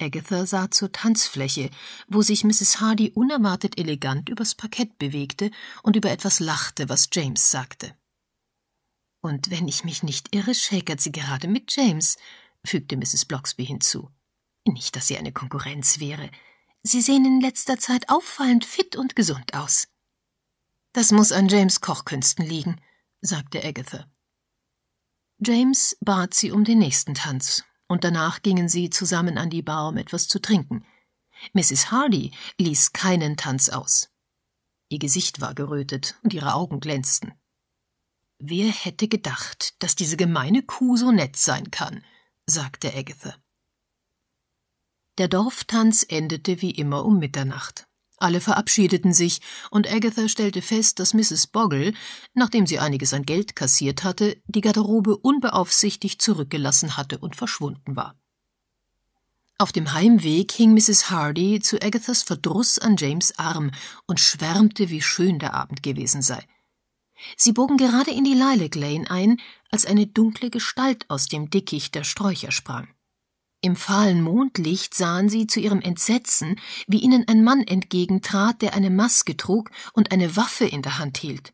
Agatha sah zur Tanzfläche, wo sich Mrs. Hardy unerwartet elegant übers Parkett bewegte und über etwas lachte, was James sagte. Und wenn ich mich nicht irre, schäkert sie gerade mit James, fügte Mrs. Bloxby hinzu. Nicht, dass sie eine Konkurrenz wäre. Sie sehen in letzter Zeit auffallend fit und gesund aus. Das muss an James Kochkünsten liegen, sagte Agatha. James bat sie um den nächsten Tanz, und danach gingen sie zusammen an die Bar, um etwas zu trinken. Mrs. Hardy ließ keinen Tanz aus. Ihr Gesicht war gerötet und ihre Augen glänzten. Wer hätte gedacht, dass diese gemeine Kuh so nett sein kann, sagte Agatha. Der Dorftanz endete wie immer um Mitternacht. Alle verabschiedeten sich, und Agatha stellte fest, dass Mrs. Boggle, nachdem sie einiges an Geld kassiert hatte, die Garderobe unbeaufsichtigt zurückgelassen hatte und verschwunden war. Auf dem Heimweg hing Mrs. Hardy zu Agathas Verdruss an James Arm und schwärmte, wie schön der Abend gewesen sei. Sie bogen gerade in die Lilac Lane ein, als eine dunkle Gestalt aus dem Dickicht der Sträucher sprang. Im fahlen Mondlicht sahen sie zu ihrem Entsetzen, wie ihnen ein Mann entgegentrat, der eine Maske trug und eine Waffe in der Hand hielt.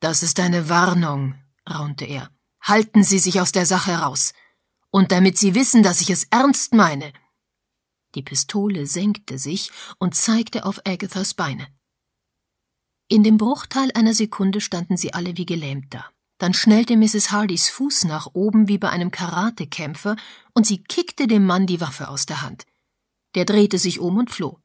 Das ist eine Warnung, raunte er. Halten Sie sich aus der Sache raus. Und damit Sie wissen, dass ich es ernst meine. Die Pistole senkte sich und zeigte auf Agathas Beine. In dem Bruchteil einer Sekunde standen sie alle wie gelähmt da. Dann schnellte Mrs. Hardys Fuß nach oben wie bei einem Karatekämpfer und sie kickte dem Mann die Waffe aus der Hand. Der drehte sich um und floh.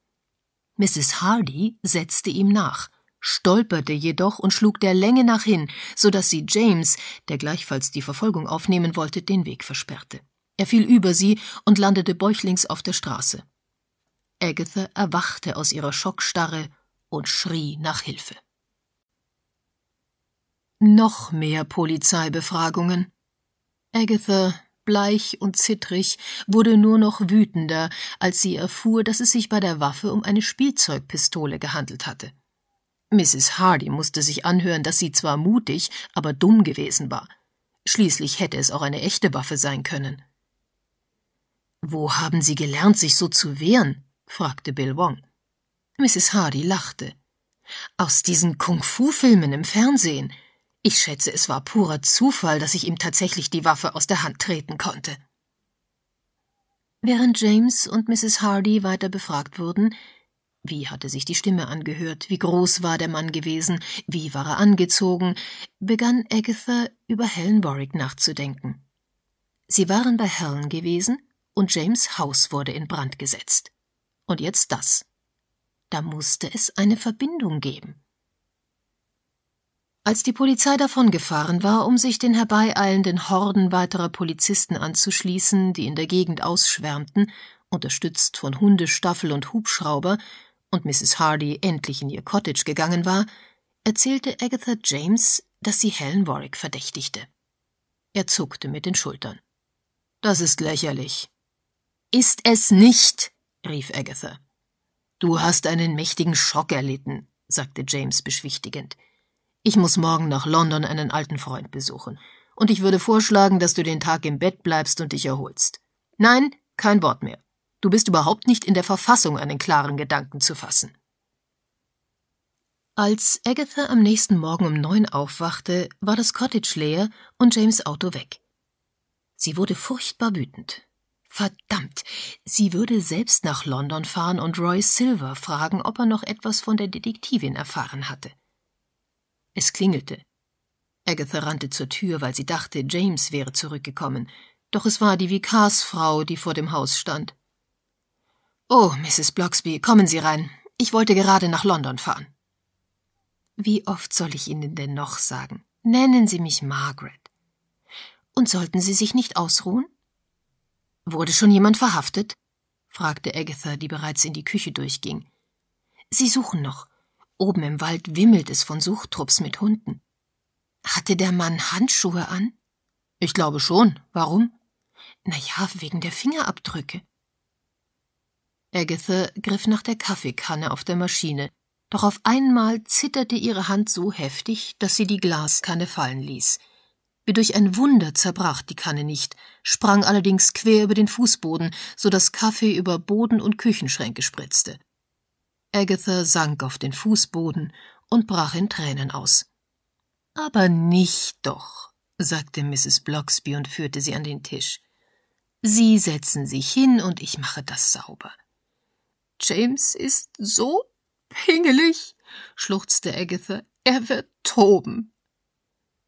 Mrs. Hardy setzte ihm nach, stolperte jedoch und schlug der Länge nach hin, so dass sie James, der gleichfalls die Verfolgung aufnehmen wollte, den Weg versperrte. Er fiel über sie und landete bäuchlings auf der Straße. Agatha erwachte aus ihrer Schockstarre und schrie nach Hilfe. Noch mehr Polizeibefragungen. Agatha, bleich und zittrig, wurde nur noch wütender, als sie erfuhr, dass es sich bei der Waffe um eine Spielzeugpistole gehandelt hatte. Mrs. Hardy musste sich anhören, dass sie zwar mutig, aber dumm gewesen war. Schließlich hätte es auch eine echte Waffe sein können. Wo haben Sie gelernt, sich so zu wehren? fragte Bill Wong. Mrs. Hardy lachte. Aus diesen Kung-Fu-Filmen im Fernsehen. Ich schätze, es war purer Zufall, dass ich ihm tatsächlich die Waffe aus der Hand treten konnte. Während James und Mrs. Hardy weiter befragt wurden, wie hatte sich die Stimme angehört, wie groß war der Mann gewesen, wie war er angezogen, begann Agatha über Helen Warwick nachzudenken. Sie waren bei Helen gewesen und James Haus wurde in Brand gesetzt. Und jetzt das. Da musste es eine Verbindung geben. Als die Polizei davongefahren war, um sich den herbeieilenden Horden weiterer Polizisten anzuschließen, die in der Gegend ausschwärmten, unterstützt von Hundestaffel und Hubschrauber, und Mrs. Hardy endlich in ihr Cottage gegangen war, erzählte Agatha James, dass sie Helen Warwick verdächtigte. Er zuckte mit den Schultern. Das ist lächerlich. Ist es nicht, rief Agatha. Du hast einen mächtigen Schock erlitten, sagte James beschwichtigend. Ich muss morgen nach London einen alten Freund besuchen. Und ich würde vorschlagen, dass du den Tag im Bett bleibst und dich erholst. Nein, kein Wort mehr. Du bist überhaupt nicht in der Verfassung, einen klaren Gedanken zu fassen. Als Agatha am nächsten Morgen um neun aufwachte, war das Cottage leer und James Auto weg. Sie wurde furchtbar wütend. Verdammt, sie würde selbst nach London fahren und Roy Silver fragen, ob er noch etwas von der Detektivin erfahren hatte. Es klingelte. Agatha rannte zur Tür, weil sie dachte, James wäre zurückgekommen, doch es war die Vikarsfrau, die vor dem Haus stand. Oh, Mrs. Bloxby, kommen Sie rein. Ich wollte gerade nach London fahren. Wie oft soll ich Ihnen denn noch sagen? Nennen Sie mich Margaret. Und sollten Sie sich nicht ausruhen? Wurde schon jemand verhaftet? fragte Agatha, die bereits in die Küche durchging. Sie suchen noch. Oben im Wald wimmelt es von Suchtrupps mit Hunden. Hatte der Mann Handschuhe an? Ich glaube schon. Warum? Na ja, wegen der Fingerabdrücke. Agatha griff nach der Kaffeekanne auf der Maschine, doch auf einmal zitterte ihre Hand so heftig, dass sie die Glaskanne fallen ließ. Wie durch ein Wunder zerbrach die Kanne nicht, sprang allerdings quer über den Fußboden, so dass Kaffee über Boden und Küchenschränke spritzte. Agatha sank auf den Fußboden und brach in Tränen aus. Aber nicht doch, sagte Mrs. Bloxby und führte sie an den Tisch. Sie setzen sich hin und ich mache das sauber. James ist so pingelig, schluchzte Agatha. Er wird toben.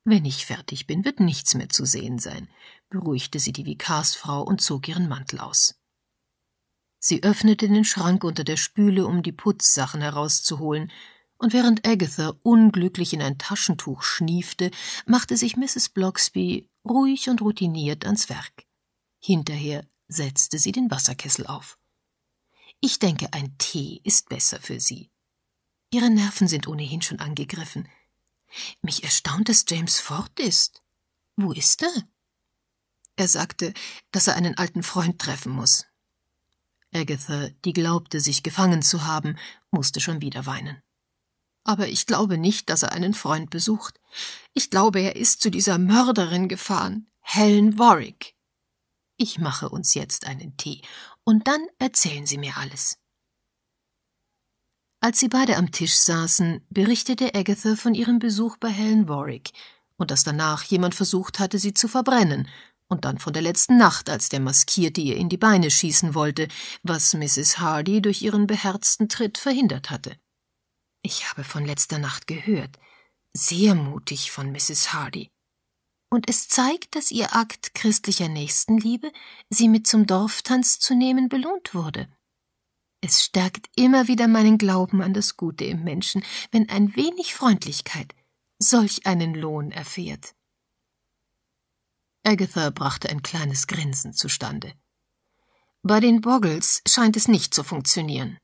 Wenn ich fertig bin, wird nichts mehr zu sehen sein, beruhigte sie die Vikarsfrau und zog ihren Mantel aus. Sie öffnete den Schrank unter der Spüle, um die Putzsachen herauszuholen, und während Agatha unglücklich in ein Taschentuch schniefte, machte sich Mrs. Bloxby ruhig und routiniert ans Werk. Hinterher setzte sie den Wasserkessel auf. Ich denke, ein Tee ist besser für sie. Ihre Nerven sind ohnehin schon angegriffen. Mich erstaunt, dass James fort ist. Wo ist er? Er sagte, dass er einen alten Freund treffen muss. Agatha, die glaubte, sich gefangen zu haben, musste schon wieder weinen. Aber ich glaube nicht, dass er einen Freund besucht. Ich glaube, er ist zu dieser Mörderin gefahren, Helen Warwick. Ich mache uns jetzt einen Tee, und dann erzählen Sie mir alles. Als sie beide am Tisch saßen, berichtete Agatha von ihrem Besuch bei Helen Warwick und dass danach jemand versucht hatte, sie zu verbrennen und dann von der letzten Nacht, als der Maskierte ihr in die Beine schießen wollte, was Mrs. Hardy durch ihren beherzten Tritt verhindert hatte. Ich habe von letzter Nacht gehört. Sehr mutig von Mrs. Hardy. Und es zeigt, dass ihr Akt christlicher Nächstenliebe, sie mit zum Dorftanz zu nehmen, belohnt wurde. Es stärkt immer wieder meinen Glauben an das Gute im Menschen, wenn ein wenig Freundlichkeit solch einen Lohn erfährt. Agatha brachte ein kleines Grinsen zustande. Bei den Boggles scheint es nicht zu funktionieren.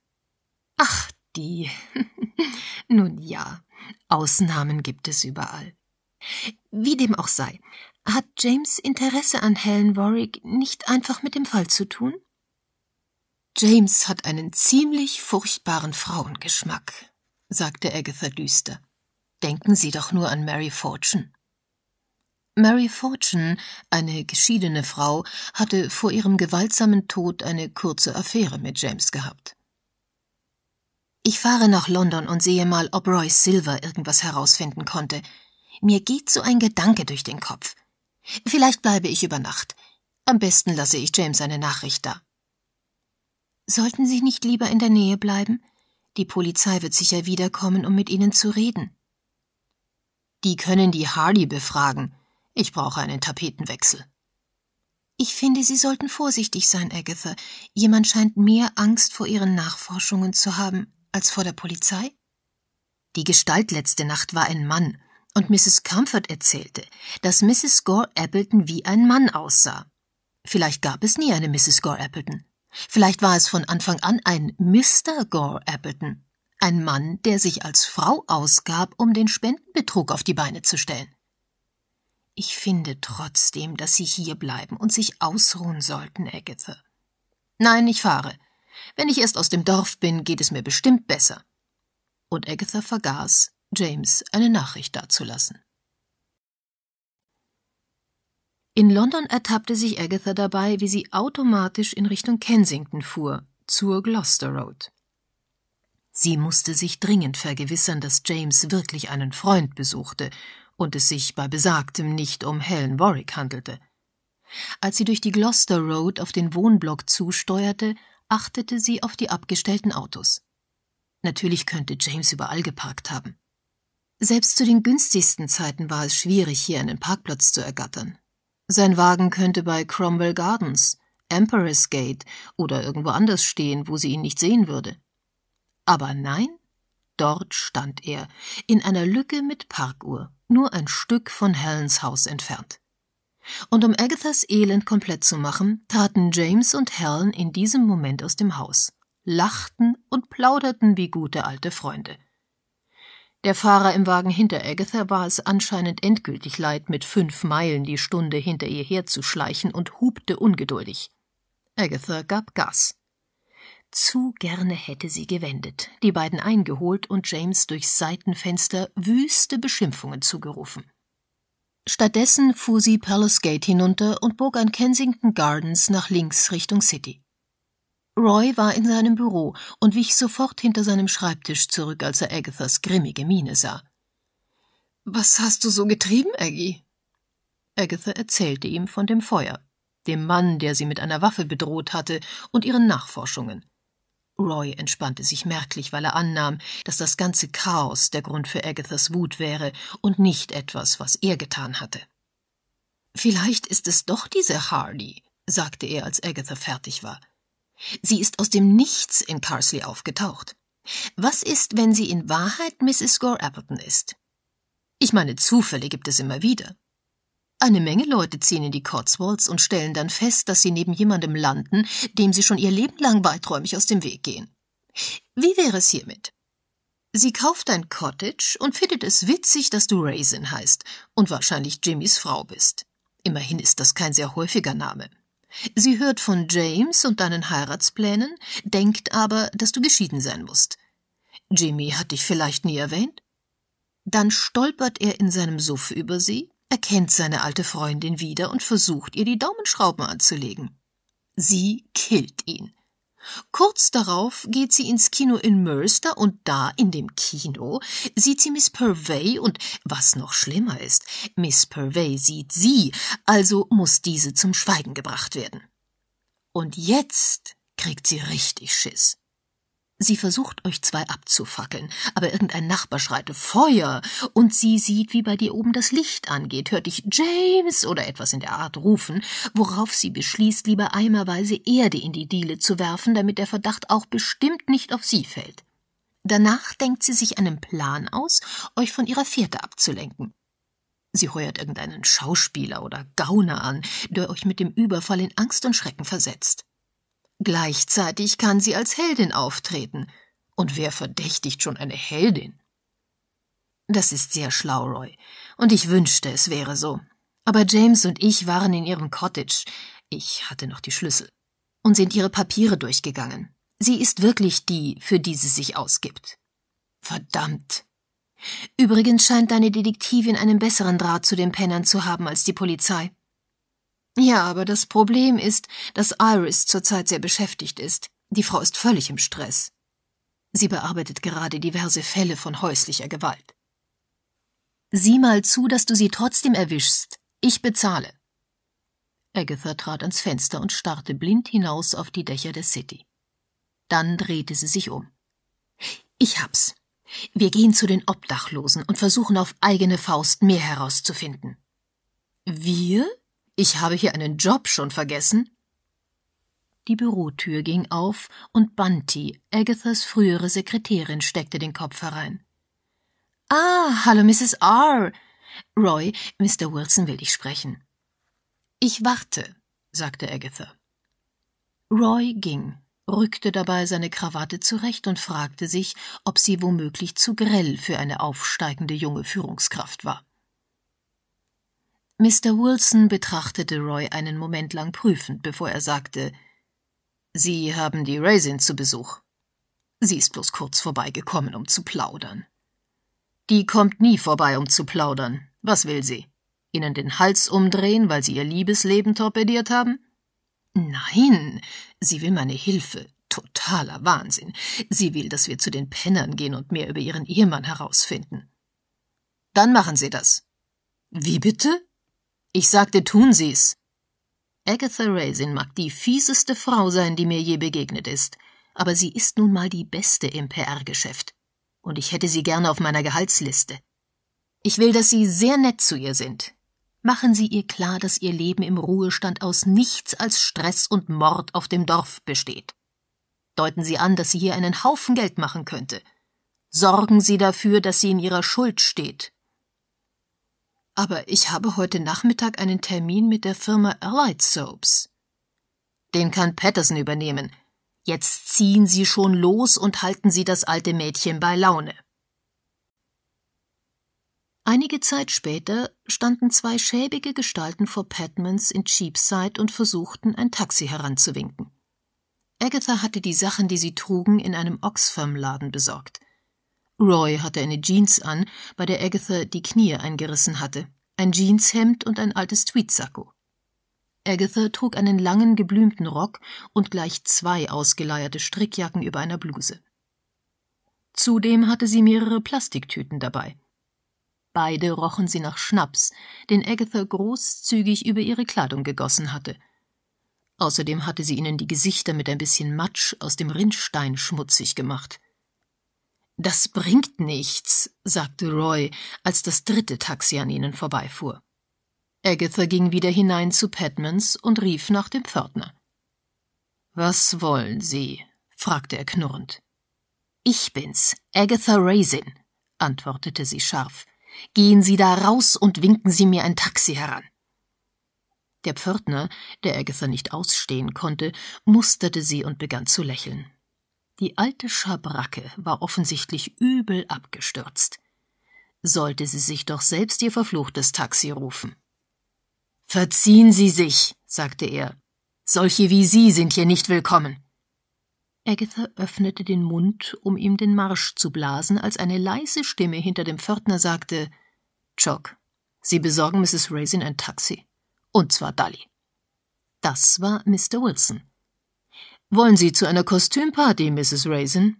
Ach, die. Nun ja, Ausnahmen gibt es überall. Wie dem auch sei, hat James Interesse an Helen Warwick nicht einfach mit dem Fall zu tun? James hat einen ziemlich furchtbaren Frauengeschmack, sagte Agatha düster. Denken Sie doch nur an Mary Fortune. Mary Fortune, eine geschiedene Frau, hatte vor ihrem gewaltsamen Tod eine kurze Affäre mit James gehabt. Ich fahre nach London und sehe mal, ob Roy Silver irgendwas herausfinden konnte. Mir geht so ein Gedanke durch den Kopf. Vielleicht bleibe ich über Nacht. Am besten lasse ich James eine Nachricht da. Sollten Sie nicht lieber in der Nähe bleiben? Die Polizei wird sicher wiederkommen, um mit Ihnen zu reden. Die können die Hardy befragen. Ich brauche einen Tapetenwechsel. Ich finde, Sie sollten vorsichtig sein, Agatha. Jemand scheint mehr Angst vor Ihren Nachforschungen zu haben als vor der Polizei. Die Gestalt letzte Nacht war ein Mann, und Mrs. Comfort erzählte, dass Mrs. Gore Appleton wie ein Mann aussah. Vielleicht gab es nie eine Mrs. Gore Appleton. Vielleicht war es von Anfang an ein Mr. Gore Appleton, ein Mann, der sich als Frau ausgab, um den Spendenbetrug auf die Beine zu stellen. Ich finde trotzdem, dass Sie hierbleiben und sich ausruhen sollten, Agatha. Nein, ich fahre. Wenn ich erst aus dem Dorf bin, geht es mir bestimmt besser. Und Agatha vergaß, James eine Nachricht dazulassen. In London ertappte sich Agatha dabei, wie sie automatisch in Richtung Kensington fuhr, zur Gloucester Road. Sie musste sich dringend vergewissern, dass James wirklich einen Freund besuchte und es sich bei besagtem nicht um Helen Warwick handelte. Als sie durch die Gloucester Road auf den Wohnblock zusteuerte, achtete sie auf die abgestellten Autos. Natürlich könnte James überall geparkt haben. Selbst zu den günstigsten Zeiten war es schwierig, hier einen Parkplatz zu ergattern. Sein Wagen könnte bei Cromwell Gardens, Emperor's Gate oder irgendwo anders stehen, wo sie ihn nicht sehen würde. Aber nein, Dort stand er, in einer Lücke mit Parkuhr, nur ein Stück von Helens Haus entfernt. Und um Agathas Elend komplett zu machen, traten James und Helen in diesem Moment aus dem Haus, lachten und plauderten wie gute alte Freunde. Der Fahrer im Wagen hinter Agatha war es anscheinend endgültig leid, mit fünf Meilen die Stunde hinter ihr herzuschleichen und hubte ungeduldig. Agatha gab Gas. Zu gerne hätte sie gewendet, die beiden eingeholt und James durchs Seitenfenster wüste Beschimpfungen zugerufen. Stattdessen fuhr sie Palace Gate hinunter und bog an Kensington Gardens nach links Richtung City. Roy war in seinem Büro und wich sofort hinter seinem Schreibtisch zurück, als er Agathas grimmige Miene sah. Was hast du so getrieben, Aggie? Agatha erzählte ihm von dem Feuer, dem Mann, der sie mit einer Waffe bedroht hatte, und ihren Nachforschungen. Roy entspannte sich merklich, weil er annahm, dass das ganze Chaos der Grund für Agathas Wut wäre und nicht etwas, was er getan hatte. Vielleicht ist es doch diese Hardy, sagte er, als Agatha fertig war. Sie ist aus dem Nichts in Carsley aufgetaucht. Was ist, wenn sie in Wahrheit Mrs. Gore Appleton ist? Ich meine, Zufälle gibt es immer wieder. Eine Menge Leute ziehen in die Cotswolds und stellen dann fest, dass sie neben jemandem landen, dem sie schon ihr Leben lang weiträumig aus dem Weg gehen. Wie wäre es hiermit? Sie kauft ein Cottage und findet es witzig, dass du Raisin heißt und wahrscheinlich Jimmys Frau bist. Immerhin ist das kein sehr häufiger Name. Sie hört von James und deinen Heiratsplänen, denkt aber, dass du geschieden sein musst. Jimmy hat dich vielleicht nie erwähnt? Dann stolpert er in seinem Suff über sie, erkennt seine alte Freundin wieder und versucht ihr die Daumenschrauben anzulegen. Sie killt ihn. Kurz darauf geht sie ins Kino in Murster und da in dem Kino sieht sie Miss Purvey und was noch schlimmer ist, Miss Purvey sieht sie, also muss diese zum Schweigen gebracht werden. Und jetzt kriegt sie richtig Schiss. Sie versucht euch zwei abzufackeln, aber irgendein Nachbar schreite Feuer und sie sieht, wie bei dir oben das Licht angeht, hört dich James oder etwas in der Art rufen, worauf sie beschließt, lieber eimerweise Erde in die Diele zu werfen, damit der Verdacht auch bestimmt nicht auf sie fällt. Danach denkt sie sich einen Plan aus, euch von ihrer Fährte abzulenken. Sie heuert irgendeinen Schauspieler oder Gauner an, der euch mit dem Überfall in Angst und Schrecken versetzt. Gleichzeitig kann sie als Heldin auftreten. Und wer verdächtigt schon eine Heldin? Das ist sehr schlau, Roy. Und ich wünschte, es wäre so. Aber James und ich waren in ihrem Cottage. Ich hatte noch die Schlüssel. Und sind ihre Papiere durchgegangen. Sie ist wirklich die, für die sie sich ausgibt. Verdammt. Übrigens scheint deine Detektivin einen besseren Draht zu den Pennern zu haben als die Polizei. Ja, aber das Problem ist, dass Iris zurzeit sehr beschäftigt ist. Die Frau ist völlig im Stress. Sie bearbeitet gerade diverse Fälle von häuslicher Gewalt. Sieh mal zu, dass du sie trotzdem erwischst. Ich bezahle. Agatha trat ans Fenster und starrte blind hinaus auf die Dächer der City. Dann drehte sie sich um. Ich hab's. Wir gehen zu den Obdachlosen und versuchen auf eigene Faust mehr herauszufinden. Wir? Ich habe hier einen Job schon vergessen? Die Bürotür ging auf und Bunty, Agathas frühere Sekretärin, steckte den Kopf herein. Ah, hallo, Mrs. R. Roy, Mr. Wilson will dich sprechen. Ich warte, sagte Agatha. Roy ging, rückte dabei seine Krawatte zurecht und fragte sich, ob sie womöglich zu grell für eine aufsteigende junge Führungskraft war. Mr. Wilson betrachtete Roy einen Moment lang prüfend, bevor er sagte Sie haben die Raisin zu Besuch. Sie ist bloß kurz vorbeigekommen, um zu plaudern. Die kommt nie vorbei, um zu plaudern. Was will sie? Ihnen den Hals umdrehen, weil Sie Ihr Liebesleben torpediert haben? Nein, sie will meine Hilfe. Totaler Wahnsinn. Sie will, dass wir zu den Pennern gehen und mehr über ihren Ehemann herausfinden. Dann machen Sie das. Wie bitte? Ich sagte, tun Sie's. Agatha Raisin mag die fieseste Frau sein, die mir je begegnet ist, aber sie ist nun mal die Beste im PR-Geschäft. Und ich hätte sie gerne auf meiner Gehaltsliste. Ich will, dass Sie sehr nett zu ihr sind. Machen Sie ihr klar, dass ihr Leben im Ruhestand aus nichts als Stress und Mord auf dem Dorf besteht. Deuten Sie an, dass sie hier einen Haufen Geld machen könnte. Sorgen Sie dafür, dass sie in ihrer Schuld steht aber ich habe heute Nachmittag einen Termin mit der Firma Allied Soaps. Den kann Patterson übernehmen. Jetzt ziehen Sie schon los und halten Sie das alte Mädchen bei Laune. Einige Zeit später standen zwei schäbige Gestalten vor Padmans in Cheapside und versuchten, ein Taxi heranzuwinken. Agatha hatte die Sachen, die sie trugen, in einem Oxfam-Laden besorgt. Roy hatte eine Jeans an, bei der Agatha die Knie eingerissen hatte, ein Jeanshemd und ein altes Tweedsacko. Agatha trug einen langen, geblümten Rock und gleich zwei ausgeleierte Strickjacken über einer Bluse. Zudem hatte sie mehrere Plastiktüten dabei. Beide rochen sie nach Schnaps, den Agatha großzügig über ihre Kleidung gegossen hatte. Außerdem hatte sie ihnen die Gesichter mit ein bisschen Matsch aus dem Rindstein schmutzig gemacht. Das bringt nichts, sagte Roy, als das dritte Taxi an ihnen vorbeifuhr. Agatha ging wieder hinein zu Padmans und rief nach dem Pförtner. Was wollen Sie? fragte er knurrend. Ich bin's, Agatha Raisin, antwortete sie scharf. Gehen Sie da raus und winken Sie mir ein Taxi heran. Der Pförtner, der Agatha nicht ausstehen konnte, musterte sie und begann zu lächeln. Die alte Schabracke war offensichtlich übel abgestürzt. Sollte sie sich doch selbst ihr verfluchtes Taxi rufen. Verziehen Sie sich, sagte er. Solche wie Sie sind hier nicht willkommen. Agatha öffnete den Mund, um ihm den Marsch zu blasen, als eine leise Stimme hinter dem Pförtner sagte Chuck, Sie besorgen Mrs. Raisin ein Taxi. Und zwar Dully. Das war Mr. Wilson. Wollen Sie zu einer Kostümparty, Mrs. Raisin?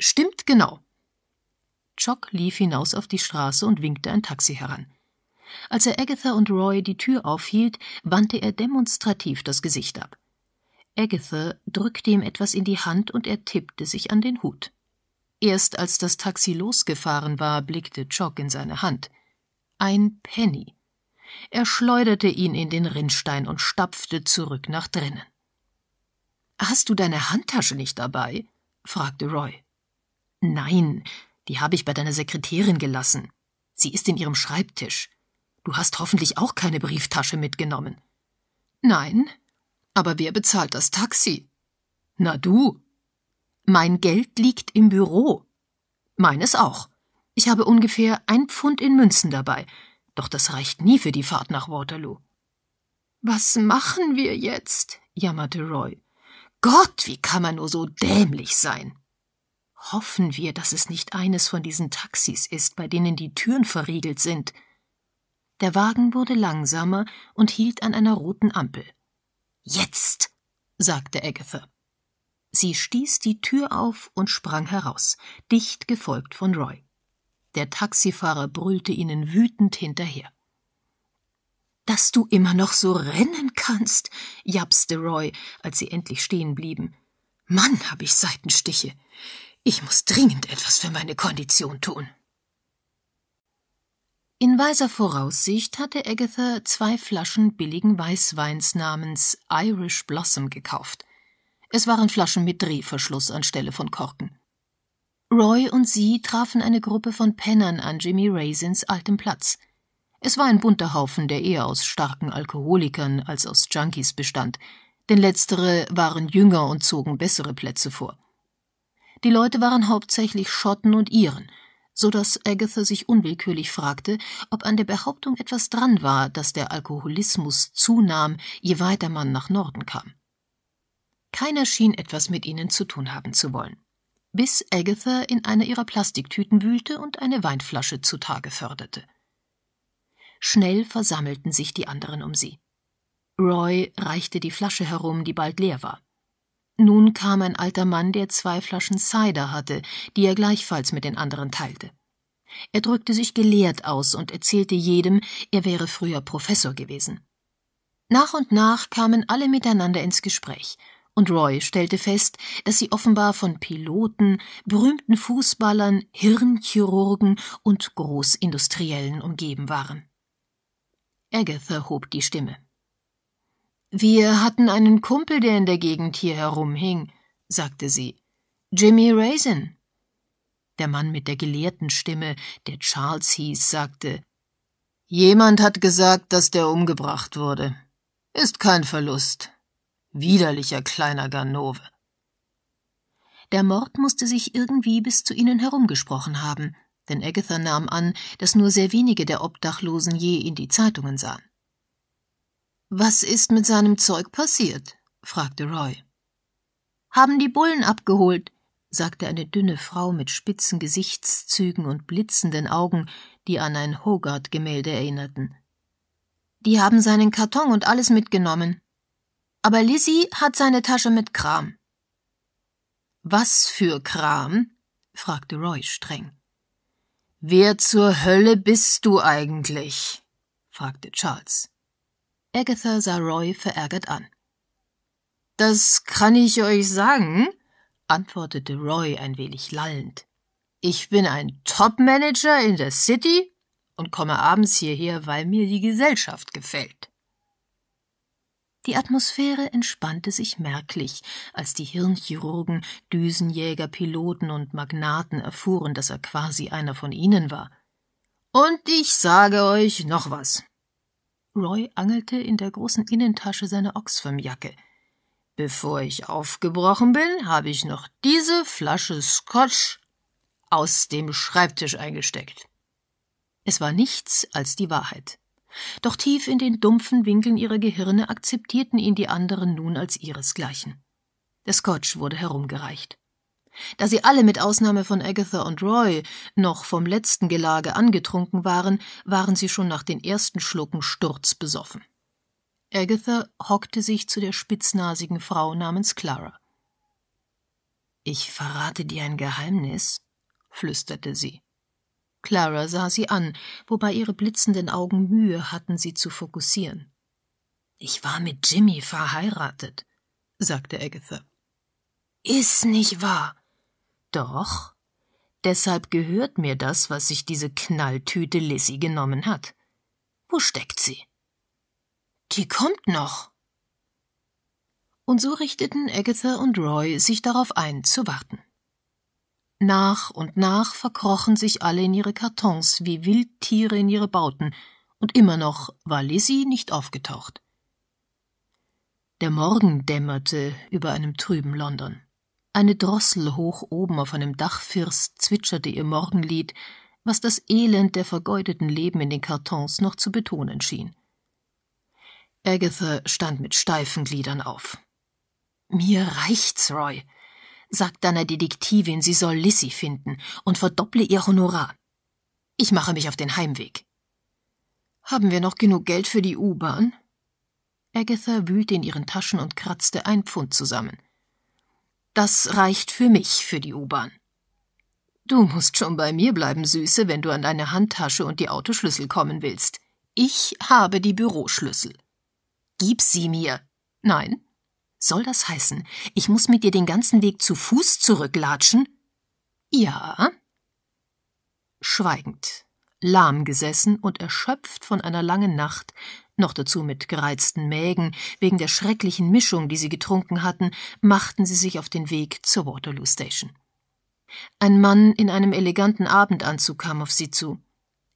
Stimmt genau. Chock lief hinaus auf die Straße und winkte ein Taxi heran. Als er Agatha und Roy die Tür aufhielt, wandte er demonstrativ das Gesicht ab. Agatha drückte ihm etwas in die Hand und er tippte sich an den Hut. Erst als das Taxi losgefahren war, blickte Chock in seine Hand. Ein Penny. Er schleuderte ihn in den Rinnstein und stapfte zurück nach drinnen. Hast du deine Handtasche nicht dabei? fragte Roy. Nein, die habe ich bei deiner Sekretärin gelassen. Sie ist in ihrem Schreibtisch. Du hast hoffentlich auch keine Brieftasche mitgenommen. Nein, aber wer bezahlt das Taxi? Na du. Mein Geld liegt im Büro. Meines auch. Ich habe ungefähr ein Pfund in Münzen dabei, doch das reicht nie für die Fahrt nach Waterloo. Was machen wir jetzt? jammerte Roy. Gott, wie kann man nur so dämlich sein? Hoffen wir, dass es nicht eines von diesen Taxis ist, bei denen die Türen verriegelt sind. Der Wagen wurde langsamer und hielt an einer roten Ampel. Jetzt, sagte Agatha. Sie stieß die Tür auf und sprang heraus, dicht gefolgt von Roy. Der Taxifahrer brüllte ihnen wütend hinterher dass du immer noch so rennen kannst, japste Roy, als sie endlich stehen blieben. Mann, habe ich Seitenstiche. Ich muss dringend etwas für meine Kondition tun. In weiser Voraussicht hatte Agatha zwei Flaschen billigen Weißweins namens Irish Blossom gekauft. Es waren Flaschen mit Drehverschluss anstelle von Korken. Roy und sie trafen eine Gruppe von Pennern an Jimmy Raisins altem Platz – es war ein bunter Haufen, der eher aus starken Alkoholikern als aus Junkies bestand, denn letztere waren jünger und zogen bessere Plätze vor. Die Leute waren hauptsächlich Schotten und Iren, so dass Agatha sich unwillkürlich fragte, ob an der Behauptung etwas dran war, dass der Alkoholismus zunahm, je weiter man nach Norden kam. Keiner schien etwas mit ihnen zu tun haben zu wollen, bis Agatha in einer ihrer Plastiktüten wühlte und eine Weinflasche zutage förderte. Schnell versammelten sich die anderen um sie. Roy reichte die Flasche herum, die bald leer war. Nun kam ein alter Mann, der zwei Flaschen Cider hatte, die er gleichfalls mit den anderen teilte. Er drückte sich gelehrt aus und erzählte jedem, er wäre früher Professor gewesen. Nach und nach kamen alle miteinander ins Gespräch, und Roy stellte fest, dass sie offenbar von Piloten, berühmten Fußballern, Hirnchirurgen und Großindustriellen umgeben waren. Agatha hob die Stimme. Wir hatten einen Kumpel, der in der Gegend hier herumhing, sagte sie. Jimmy Raisin. Der Mann mit der gelehrten Stimme, der Charles hieß, sagte Jemand hat gesagt, dass der umgebracht wurde. Ist kein Verlust. Widerlicher kleiner Ganove. Der Mord musste sich irgendwie bis zu ihnen herumgesprochen haben, denn Agatha nahm an, dass nur sehr wenige der Obdachlosen je in die Zeitungen sahen. Was ist mit seinem Zeug passiert? fragte Roy. Haben die Bullen abgeholt, sagte eine dünne Frau mit spitzen Gesichtszügen und blitzenden Augen, die an ein Hogarth-Gemälde erinnerten. Die haben seinen Karton und alles mitgenommen. Aber Lizzie hat seine Tasche mit Kram. Was für Kram? fragte Roy streng. Wer zur Hölle bist du eigentlich? fragte Charles. Agatha sah Roy verärgert an. Das kann ich euch sagen, antwortete Roy ein wenig lallend. Ich bin ein Topmanager in der City und komme abends hierher, weil mir die Gesellschaft gefällt. Die Atmosphäre entspannte sich merklich, als die Hirnchirurgen, Düsenjäger, Piloten und Magnaten erfuhren, dass er quasi einer von ihnen war. Und ich sage euch noch was. Roy angelte in der großen Innentasche seiner Oxfam-Jacke. Bevor ich aufgebrochen bin, habe ich noch diese Flasche Scotch aus dem Schreibtisch eingesteckt. Es war nichts als die Wahrheit. Doch tief in den dumpfen Winkeln ihrer Gehirne akzeptierten ihn die anderen nun als ihresgleichen. Der Scotch wurde herumgereicht. Da sie alle mit Ausnahme von Agatha und Roy noch vom letzten Gelage angetrunken waren, waren sie schon nach den ersten Schlucken sturzbesoffen. Agatha hockte sich zu der spitznasigen Frau namens Clara. Ich verrate dir ein Geheimnis, flüsterte sie. Clara sah sie an, wobei ihre blitzenden Augen Mühe hatten, sie zu fokussieren. Ich war mit Jimmy verheiratet, sagte Agatha. Ist nicht wahr. Doch. Deshalb gehört mir das, was sich diese Knalltüte Lissy genommen hat. Wo steckt sie? Die kommt noch. Und so richteten Agatha und Roy sich darauf ein, zu warten. Nach und nach verkrochen sich alle in ihre Kartons, wie Wildtiere in ihre Bauten, und immer noch war Lizzie nicht aufgetaucht. Der Morgen dämmerte über einem trüben London. Eine Drossel hoch oben auf einem Dachfirst zwitscherte ihr Morgenlied, was das Elend der vergeudeten Leben in den Kartons noch zu betonen schien. Agatha stand mit steifen Gliedern auf. Mir reicht's, Roy. Sag deiner Detektivin, sie soll Lissy finden und verdopple ihr Honorar. Ich mache mich auf den Heimweg. Haben wir noch genug Geld für die U-Bahn? Agatha wühlte in ihren Taschen und kratzte ein Pfund zusammen. Das reicht für mich für die U-Bahn. Du musst schon bei mir bleiben, Süße, wenn du an deine Handtasche und die Autoschlüssel kommen willst. Ich habe die Büroschlüssel. Gib sie mir. Nein, soll das heißen, ich muss mit dir den ganzen Weg zu Fuß zurücklatschen? Ja. Schweigend, lahm gesessen und erschöpft von einer langen Nacht, noch dazu mit gereizten Mägen, wegen der schrecklichen Mischung, die sie getrunken hatten, machten sie sich auf den Weg zur Waterloo Station. Ein Mann in einem eleganten Abendanzug kam auf sie zu.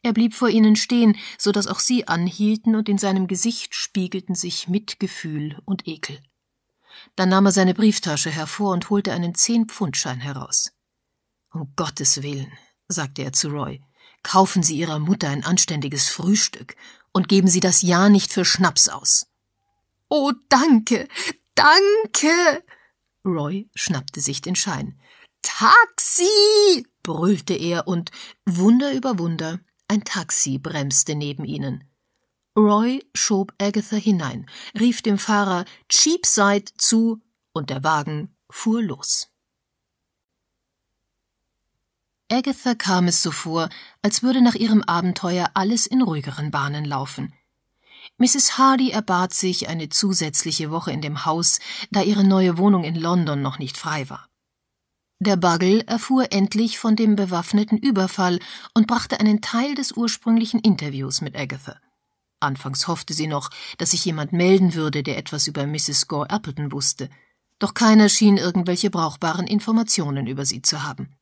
Er blieb vor ihnen stehen, so dass auch sie anhielten und in seinem Gesicht spiegelten sich Mitgefühl und Ekel. Dann nahm er seine Brieftasche hervor und holte einen Zehn-Pfund-Schein heraus. Um Gottes Willen, sagte er zu Roy, kaufen Sie Ihrer Mutter ein anständiges Frühstück und geben Sie das Ja nicht für Schnaps aus. Oh, danke, danke! Roy schnappte sich den Schein. Taxi! brüllte er und Wunder über Wunder, ein Taxi bremste neben ihnen. Roy schob Agatha hinein, rief dem Fahrer Cheapside zu und der Wagen fuhr los. Agatha kam es so vor, als würde nach ihrem Abenteuer alles in ruhigeren Bahnen laufen. Mrs. Hardy erbat sich eine zusätzliche Woche in dem Haus, da ihre neue Wohnung in London noch nicht frei war. Der Buggle erfuhr endlich von dem bewaffneten Überfall und brachte einen Teil des ursprünglichen Interviews mit Agatha. Anfangs hoffte sie noch, dass sich jemand melden würde, der etwas über Mrs. Gore Appleton wusste, doch keiner schien irgendwelche brauchbaren Informationen über sie zu haben.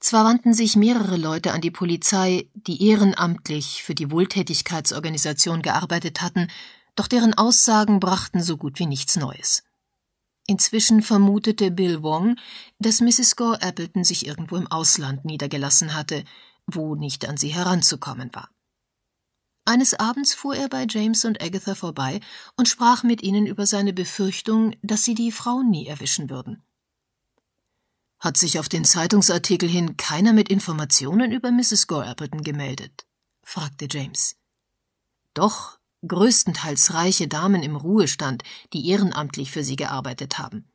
Zwar wandten sich mehrere Leute an die Polizei, die ehrenamtlich für die Wohltätigkeitsorganisation gearbeitet hatten, doch deren Aussagen brachten so gut wie nichts Neues. Inzwischen vermutete Bill Wong, dass Mrs. Gore Appleton sich irgendwo im Ausland niedergelassen hatte, wo nicht an sie heranzukommen war. Eines Abends fuhr er bei James und Agatha vorbei und sprach mit ihnen über seine Befürchtung, dass sie die Frauen nie erwischen würden. Hat sich auf den Zeitungsartikel hin keiner mit Informationen über Mrs. Gore Appleton gemeldet? fragte James. Doch, größtenteils reiche Damen im Ruhestand, die ehrenamtlich für sie gearbeitet haben.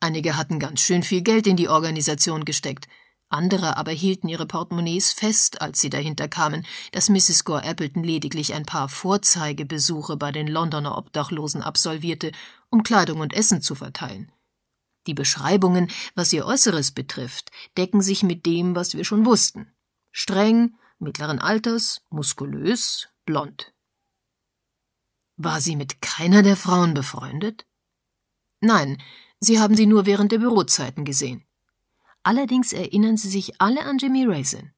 Einige hatten ganz schön viel Geld in die Organisation gesteckt, andere aber hielten ihre Portemonnaies fest, als sie dahinter kamen, dass Mrs. Gore Appleton lediglich ein paar Vorzeigebesuche bei den Londoner Obdachlosen absolvierte, um Kleidung und Essen zu verteilen. Die Beschreibungen, was ihr Äußeres betrifft, decken sich mit dem, was wir schon wussten. Streng, mittleren Alters, muskulös, blond. War sie mit keiner der Frauen befreundet? Nein, sie haben sie nur während der Bürozeiten gesehen. Allerdings erinnern sie sich alle an Jimmy Raisin.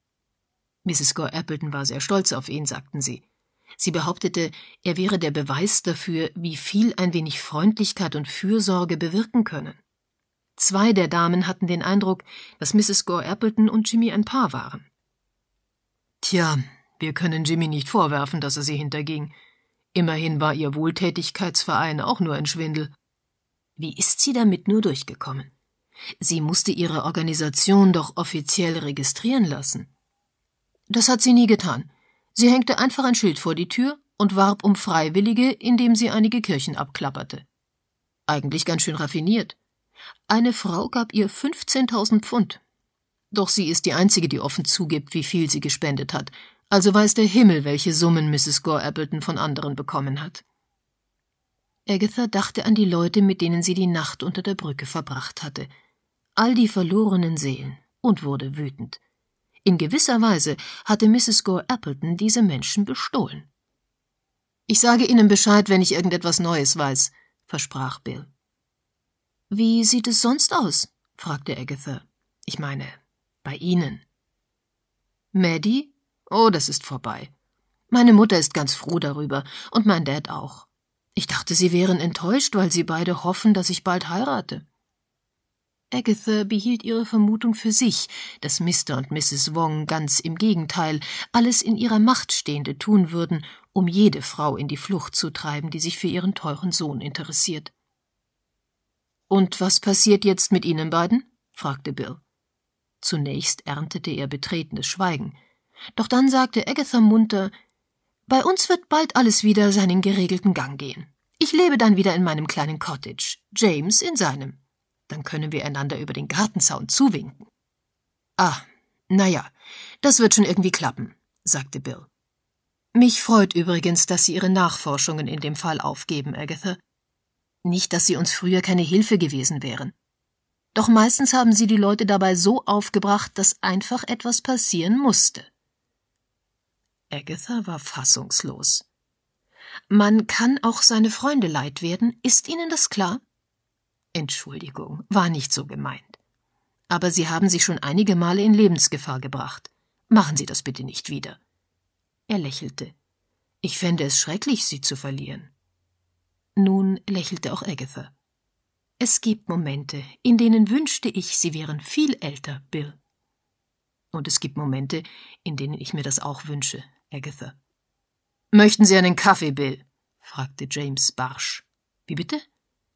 Mrs. Gore Appleton war sehr stolz auf ihn, sagten sie. Sie behauptete, er wäre der Beweis dafür, wie viel ein wenig Freundlichkeit und Fürsorge bewirken können. Zwei der Damen hatten den Eindruck, dass Mrs. Gore Appleton und Jimmy ein Paar waren. Tja, wir können Jimmy nicht vorwerfen, dass er sie hinterging. Immerhin war ihr Wohltätigkeitsverein auch nur ein Schwindel. Wie ist sie damit nur durchgekommen? Sie musste ihre Organisation doch offiziell registrieren lassen. Das hat sie nie getan. Sie hängte einfach ein Schild vor die Tür und warb um Freiwillige, indem sie einige Kirchen abklapperte. Eigentlich ganz schön raffiniert. Eine Frau gab ihr 15.000 Pfund. Doch sie ist die einzige, die offen zugibt, wie viel sie gespendet hat. Also weiß der Himmel, welche Summen Mrs. Gore Appleton von anderen bekommen hat. Agatha dachte an die Leute, mit denen sie die Nacht unter der Brücke verbracht hatte – all die verlorenen Seelen und wurde wütend. In gewisser Weise hatte Mrs. Gore Appleton diese Menschen bestohlen. Ich sage Ihnen Bescheid, wenn ich irgendetwas Neues weiß, versprach Bill. Wie sieht es sonst aus? fragte Agatha. Ich meine, bei Ihnen. Maddie? Oh, das ist vorbei. Meine Mutter ist ganz froh darüber und mein Dad auch. Ich dachte, sie wären enttäuscht, weil sie beide hoffen, dass ich bald heirate. Agatha behielt ihre Vermutung für sich, dass Mr. und Mrs. Wong ganz im Gegenteil alles in ihrer Macht Stehende tun würden, um jede Frau in die Flucht zu treiben, die sich für ihren teuren Sohn interessiert. Und was passiert jetzt mit Ihnen beiden? fragte Bill. Zunächst erntete er betretenes Schweigen. Doch dann sagte Agatha munter Bei uns wird bald alles wieder seinen geregelten Gang gehen. Ich lebe dann wieder in meinem kleinen Cottage, James in seinem. Dann können wir einander über den Gartenzaun zuwinken. Ah, na ja, das wird schon irgendwie klappen, sagte Bill. Mich freut übrigens, dass Sie Ihre Nachforschungen in dem Fall aufgeben, Agatha. Nicht, dass Sie uns früher keine Hilfe gewesen wären. Doch meistens haben Sie die Leute dabei so aufgebracht, dass einfach etwas passieren musste. Agatha war fassungslos. Man kann auch seine Freunde leid werden, ist Ihnen das klar? Entschuldigung, war nicht so gemeint. Aber Sie haben sich schon einige Male in Lebensgefahr gebracht. Machen Sie das bitte nicht wieder. Er lächelte. Ich fände es schrecklich, Sie zu verlieren. Nun lächelte auch Agatha. Es gibt Momente, in denen wünschte ich, Sie wären viel älter, Bill. Und es gibt Momente, in denen ich mir das auch wünsche, Agatha. Möchten Sie einen Kaffee, Bill? fragte James barsch. Wie bitte?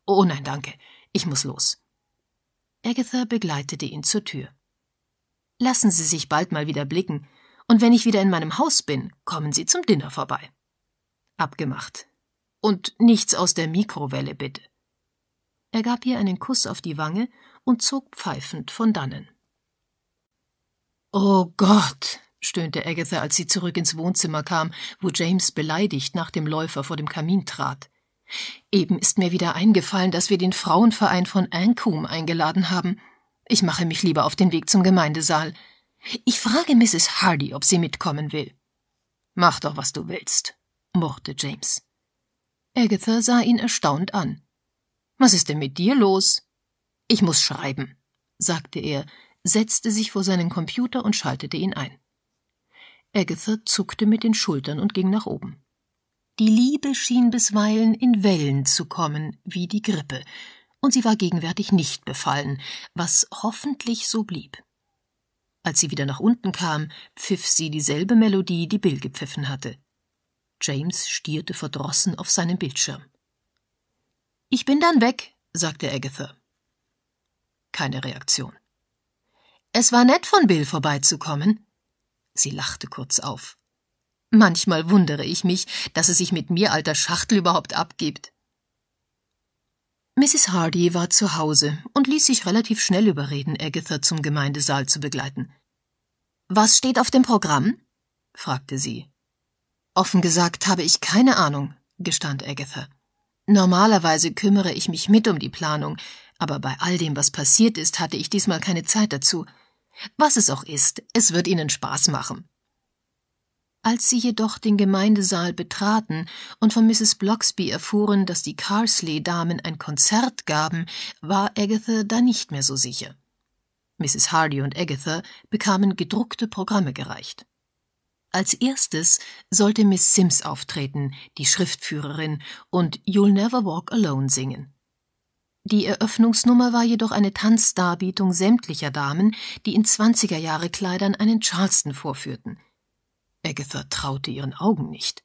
Oh nein, danke. Ich muss los. Agatha begleitete ihn zur Tür. Lassen Sie sich bald mal wieder blicken, und wenn ich wieder in meinem Haus bin, kommen Sie zum Dinner vorbei. Abgemacht. Und nichts aus der Mikrowelle, bitte. Er gab ihr einen Kuss auf die Wange und zog pfeifend von dannen. Oh Gott, stöhnte Agatha, als sie zurück ins Wohnzimmer kam, wo James beleidigt nach dem Läufer vor dem Kamin trat. Eben ist mir wieder eingefallen, dass wir den Frauenverein von Ancum eingeladen haben. Ich mache mich lieber auf den Weg zum Gemeindesaal. Ich frage Mrs. Hardy, ob sie mitkommen will. Mach doch, was du willst, murrte James. Agatha sah ihn erstaunt an. Was ist denn mit dir los? Ich muss schreiben, sagte er, setzte sich vor seinen Computer und schaltete ihn ein. Agatha zuckte mit den Schultern und ging nach oben. Die Liebe schien bisweilen in Wellen zu kommen, wie die Grippe, und sie war gegenwärtig nicht befallen, was hoffentlich so blieb. Als sie wieder nach unten kam, pfiff sie dieselbe Melodie, die Bill gepfiffen hatte. James stierte verdrossen auf seinen Bildschirm. Ich bin dann weg, sagte Agatha. Keine Reaktion. Es war nett von Bill vorbeizukommen. Sie lachte kurz auf. Manchmal wundere ich mich, dass es sich mit mir alter Schachtel überhaupt abgibt. Mrs. Hardy war zu Hause und ließ sich relativ schnell überreden, Agatha zum Gemeindesaal zu begleiten. Was steht auf dem Programm? fragte sie. Offen gesagt habe ich keine Ahnung, gestand Agatha. Normalerweise kümmere ich mich mit um die Planung, aber bei all dem, was passiert ist, hatte ich diesmal keine Zeit dazu. Was es auch ist, es wird Ihnen Spaß machen. Als sie jedoch den Gemeindesaal betraten und von Mrs. Bloxby erfuhren, dass die Carsley-Damen ein Konzert gaben, war Agatha da nicht mehr so sicher. Mrs. Hardy und Agatha bekamen gedruckte Programme gereicht. Als erstes sollte Miss Sims auftreten, die Schriftführerin, und You'll Never Walk Alone singen. Die Eröffnungsnummer war jedoch eine Tanzdarbietung sämtlicher Damen, die in 20er Jahre Kleidern einen Charleston vorführten – Agatha traute ihren Augen nicht.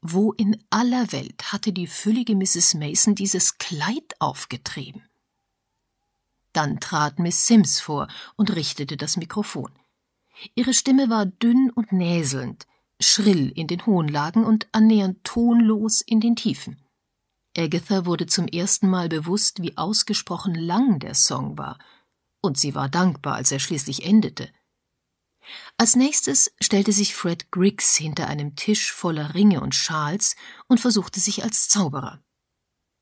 Wo in aller Welt hatte die füllige Mrs. Mason dieses Kleid aufgetrieben? Dann trat Miss Sims vor und richtete das Mikrofon. Ihre Stimme war dünn und näselnd, schrill in den hohen Lagen und annähernd tonlos in den tiefen. Agatha wurde zum ersten Mal bewusst, wie ausgesprochen lang der Song war, und sie war dankbar, als er schließlich endete. Als nächstes stellte sich Fred Griggs hinter einem Tisch voller Ringe und Schals und versuchte sich als Zauberer.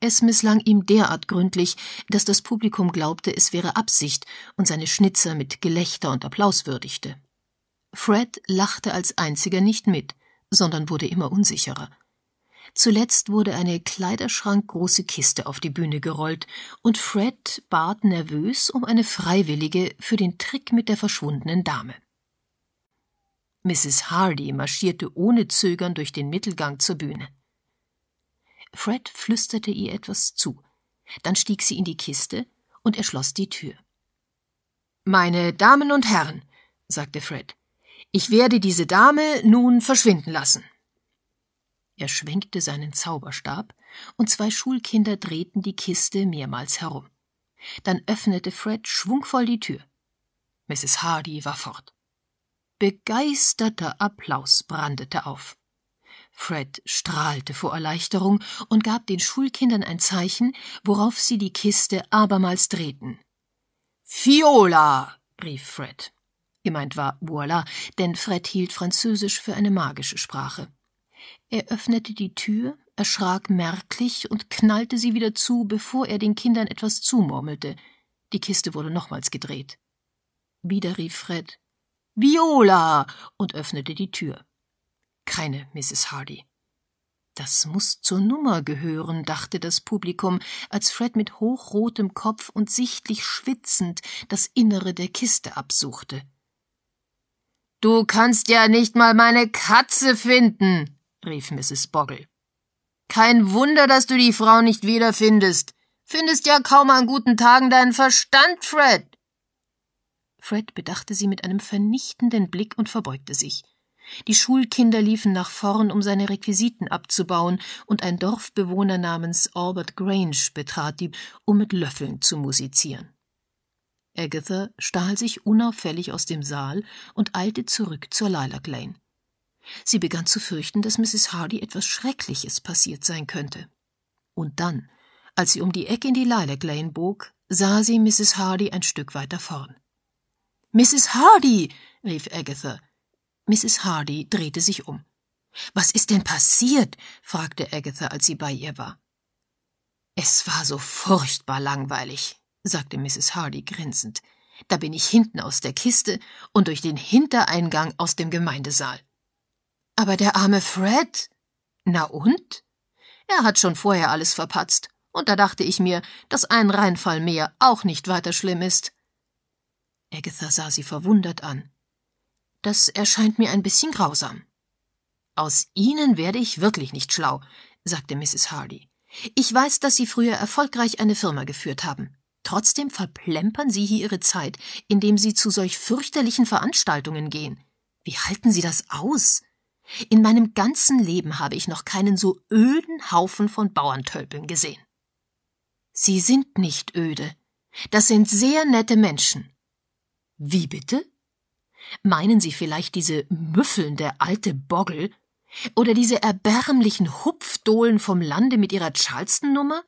Es misslang ihm derart gründlich, dass das Publikum glaubte, es wäre Absicht und seine Schnitzer mit Gelächter und Applaus würdigte. Fred lachte als einziger nicht mit, sondern wurde immer unsicherer. Zuletzt wurde eine kleiderschrankgroße Kiste auf die Bühne gerollt, und Fred bat nervös um eine Freiwillige für den Trick mit der verschwundenen Dame. Mrs. Hardy marschierte ohne Zögern durch den Mittelgang zur Bühne. Fred flüsterte ihr etwas zu, dann stieg sie in die Kiste und erschloss die Tür. Meine Damen und Herren, sagte Fred, ich werde diese Dame nun verschwinden lassen. Er schwenkte seinen Zauberstab, und zwei Schulkinder drehten die Kiste mehrmals herum. Dann öffnete Fred schwungvoll die Tür. Mrs. Hardy war fort. Begeisterter Applaus brandete auf. Fred strahlte vor Erleichterung und gab den Schulkindern ein Zeichen, worauf sie die Kiste abermals drehten. Fiola! rief Fred. Gemeint war Voila, denn Fred hielt Französisch für eine magische Sprache. Er öffnete die Tür, erschrak merklich und knallte sie wieder zu, bevor er den Kindern etwas zumurmelte. Die Kiste wurde nochmals gedreht. Wieder rief Fred Viola und öffnete die Tür. Keine Mrs. Hardy. Das muss zur Nummer gehören, dachte das Publikum, als Fred mit hochrotem Kopf und sichtlich schwitzend das Innere der Kiste absuchte. Du kannst ja nicht mal meine Katze finden, rief Mrs. Boggle. Kein Wunder, dass du die Frau nicht wiederfindest. Findest ja kaum an guten Tagen deinen Verstand, Fred. Fred bedachte sie mit einem vernichtenden Blick und verbeugte sich. Die Schulkinder liefen nach vorn, um seine Requisiten abzubauen, und ein Dorfbewohner namens Albert Grange betrat die, um mit Löffeln zu musizieren. Agatha stahl sich unauffällig aus dem Saal und eilte zurück zur Lilac Lane. Sie begann zu fürchten, dass Mrs. Hardy etwas Schreckliches passiert sein könnte. Und dann, als sie um die Ecke in die Lilac Lane bog, sah sie Mrs. Hardy ein Stück weiter vorn. Mrs. Hardy, rief Agatha. Mrs. Hardy drehte sich um. Was ist denn passiert? fragte Agatha, als sie bei ihr war. Es war so furchtbar langweilig, sagte Mrs. Hardy grinsend. Da bin ich hinten aus der Kiste und durch den Hintereingang aus dem Gemeindesaal. Aber der arme Fred? Na und? Er hat schon vorher alles verpatzt, und da dachte ich mir, dass ein Reinfall mehr auch nicht weiter schlimm ist. Agatha sah sie verwundert an. Das erscheint mir ein bisschen grausam. Aus Ihnen werde ich wirklich nicht schlau, sagte Mrs. Hardy. Ich weiß, dass Sie früher erfolgreich eine Firma geführt haben. Trotzdem verplempern Sie hier Ihre Zeit, indem Sie zu solch fürchterlichen Veranstaltungen gehen. Wie halten Sie das aus? In meinem ganzen Leben habe ich noch keinen so öden Haufen von Bauerntölpeln gesehen. Sie sind nicht öde. Das sind sehr nette Menschen, wie bitte? Meinen Sie vielleicht diese müffelnde alte Boggel? Oder diese erbärmlichen Hupfdohlen vom Lande mit ihrer Charleston-Nummer?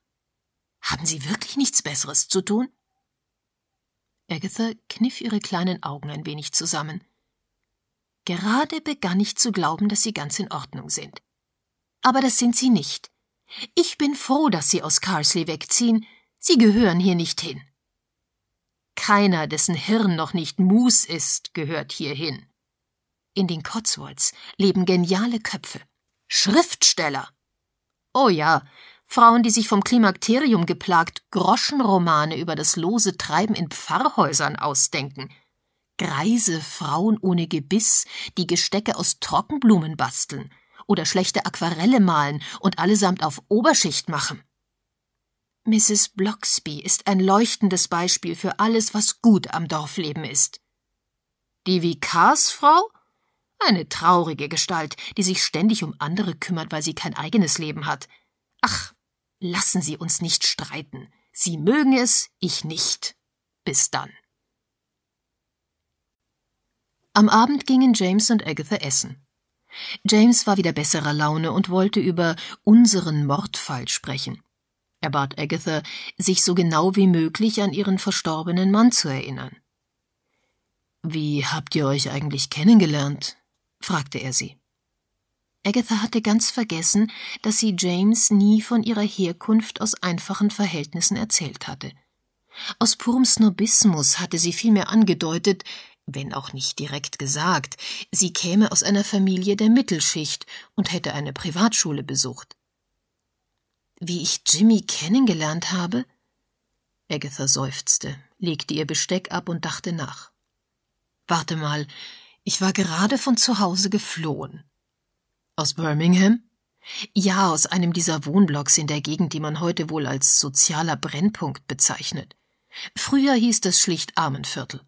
Haben Sie wirklich nichts Besseres zu tun? Agatha kniff ihre kleinen Augen ein wenig zusammen. Gerade begann ich zu glauben, dass Sie ganz in Ordnung sind. Aber das sind Sie nicht. Ich bin froh, dass Sie aus Carsley wegziehen. Sie gehören hier nicht hin. Keiner, dessen Hirn noch nicht Mus ist, gehört hierhin. In den Cotswolds leben geniale Köpfe, Schriftsteller. Oh ja, Frauen, die sich vom Klimakterium geplagt Groschenromane über das lose Treiben in Pfarrhäusern ausdenken. Greise Frauen ohne Gebiss, die Gestecke aus Trockenblumen basteln oder schlechte Aquarelle malen und allesamt auf Oberschicht machen. Mrs. Bloxby ist ein leuchtendes Beispiel für alles, was gut am Dorfleben ist. Die Frau? Eine traurige Gestalt, die sich ständig um andere kümmert, weil sie kein eigenes Leben hat. Ach, lassen Sie uns nicht streiten. Sie mögen es, ich nicht. Bis dann. Am Abend gingen James und Agatha essen. James war wieder besserer Laune und wollte über unseren Mordfall sprechen. Er bat Agatha, sich so genau wie möglich an ihren verstorbenen Mann zu erinnern. Wie habt ihr euch eigentlich kennengelernt? fragte er sie. Agatha hatte ganz vergessen, dass sie James nie von ihrer Herkunft aus einfachen Verhältnissen erzählt hatte. Aus purem Snobismus hatte sie vielmehr angedeutet, wenn auch nicht direkt gesagt, sie käme aus einer Familie der Mittelschicht und hätte eine Privatschule besucht wie ich Jimmy kennengelernt habe? Agatha seufzte, legte ihr Besteck ab und dachte nach. Warte mal, ich war gerade von zu Hause geflohen. Aus Birmingham? Ja, aus einem dieser Wohnblocks in der Gegend, die man heute wohl als sozialer Brennpunkt bezeichnet. Früher hieß es schlicht Armenviertel.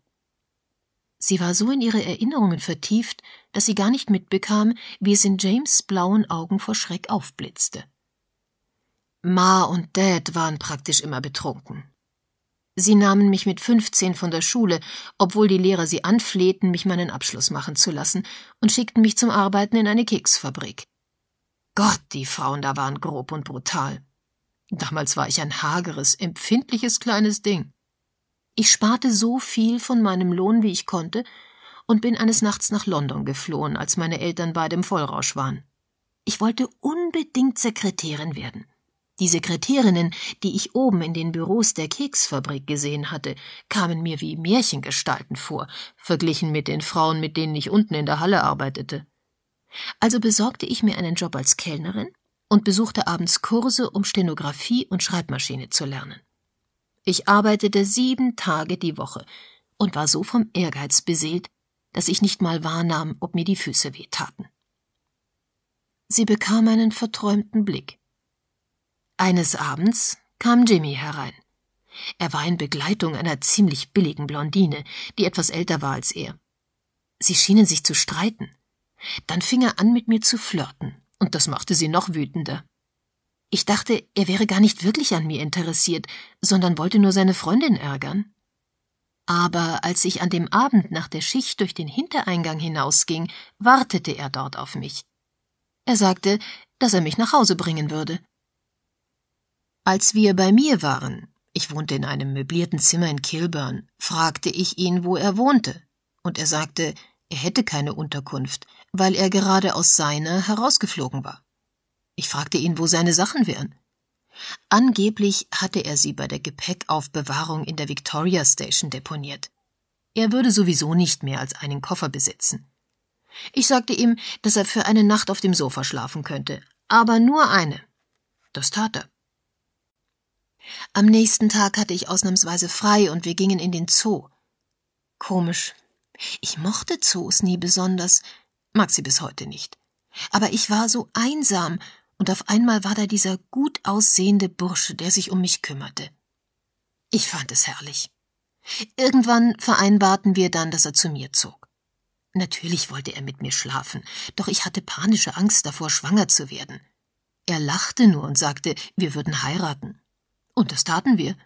Sie war so in ihre Erinnerungen vertieft, dass sie gar nicht mitbekam, wie es in James blauen Augen vor Schreck aufblitzte. Ma und Dad waren praktisch immer betrunken. Sie nahmen mich mit 15 von der Schule, obwohl die Lehrer sie anflehten, mich meinen Abschluss machen zu lassen, und schickten mich zum Arbeiten in eine Keksfabrik. Gott, die Frauen da waren grob und brutal. Damals war ich ein hageres, empfindliches kleines Ding. Ich sparte so viel von meinem Lohn, wie ich konnte, und bin eines Nachts nach London geflohen, als meine Eltern beide im Vollrausch waren. Ich wollte unbedingt Sekretärin werden. Die Sekretärinnen, die ich oben in den Büros der Keksfabrik gesehen hatte, kamen mir wie Märchengestalten vor, verglichen mit den Frauen, mit denen ich unten in der Halle arbeitete. Also besorgte ich mir einen Job als Kellnerin und besuchte abends Kurse, um Stenografie und Schreibmaschine zu lernen. Ich arbeitete sieben Tage die Woche und war so vom Ehrgeiz beseelt, dass ich nicht mal wahrnahm, ob mir die Füße wehtaten. Sie bekam einen verträumten Blick. Eines Abends kam Jimmy herein. Er war in Begleitung einer ziemlich billigen Blondine, die etwas älter war als er. Sie schienen sich zu streiten. Dann fing er an, mit mir zu flirten, und das machte sie noch wütender. Ich dachte, er wäre gar nicht wirklich an mir interessiert, sondern wollte nur seine Freundin ärgern. Aber als ich an dem Abend nach der Schicht durch den Hintereingang hinausging, wartete er dort auf mich. Er sagte, dass er mich nach Hause bringen würde. Als wir bei mir waren, ich wohnte in einem möblierten Zimmer in Kilburn, fragte ich ihn, wo er wohnte, und er sagte, er hätte keine Unterkunft, weil er gerade aus seiner herausgeflogen war. Ich fragte ihn, wo seine Sachen wären. Angeblich hatte er sie bei der Gepäckaufbewahrung in der Victoria Station deponiert. Er würde sowieso nicht mehr als einen Koffer besitzen. Ich sagte ihm, dass er für eine Nacht auf dem Sofa schlafen könnte, aber nur eine. Das tat er. Am nächsten Tag hatte ich ausnahmsweise frei und wir gingen in den Zoo. Komisch. Ich mochte Zoos nie besonders, mag sie bis heute nicht. Aber ich war so einsam, und auf einmal war da dieser gut aussehende Bursche, der sich um mich kümmerte. Ich fand es herrlich. Irgendwann vereinbarten wir dann, dass er zu mir zog. Natürlich wollte er mit mir schlafen, doch ich hatte panische Angst davor, schwanger zu werden. Er lachte nur und sagte, wir würden heiraten. Und das taten wir.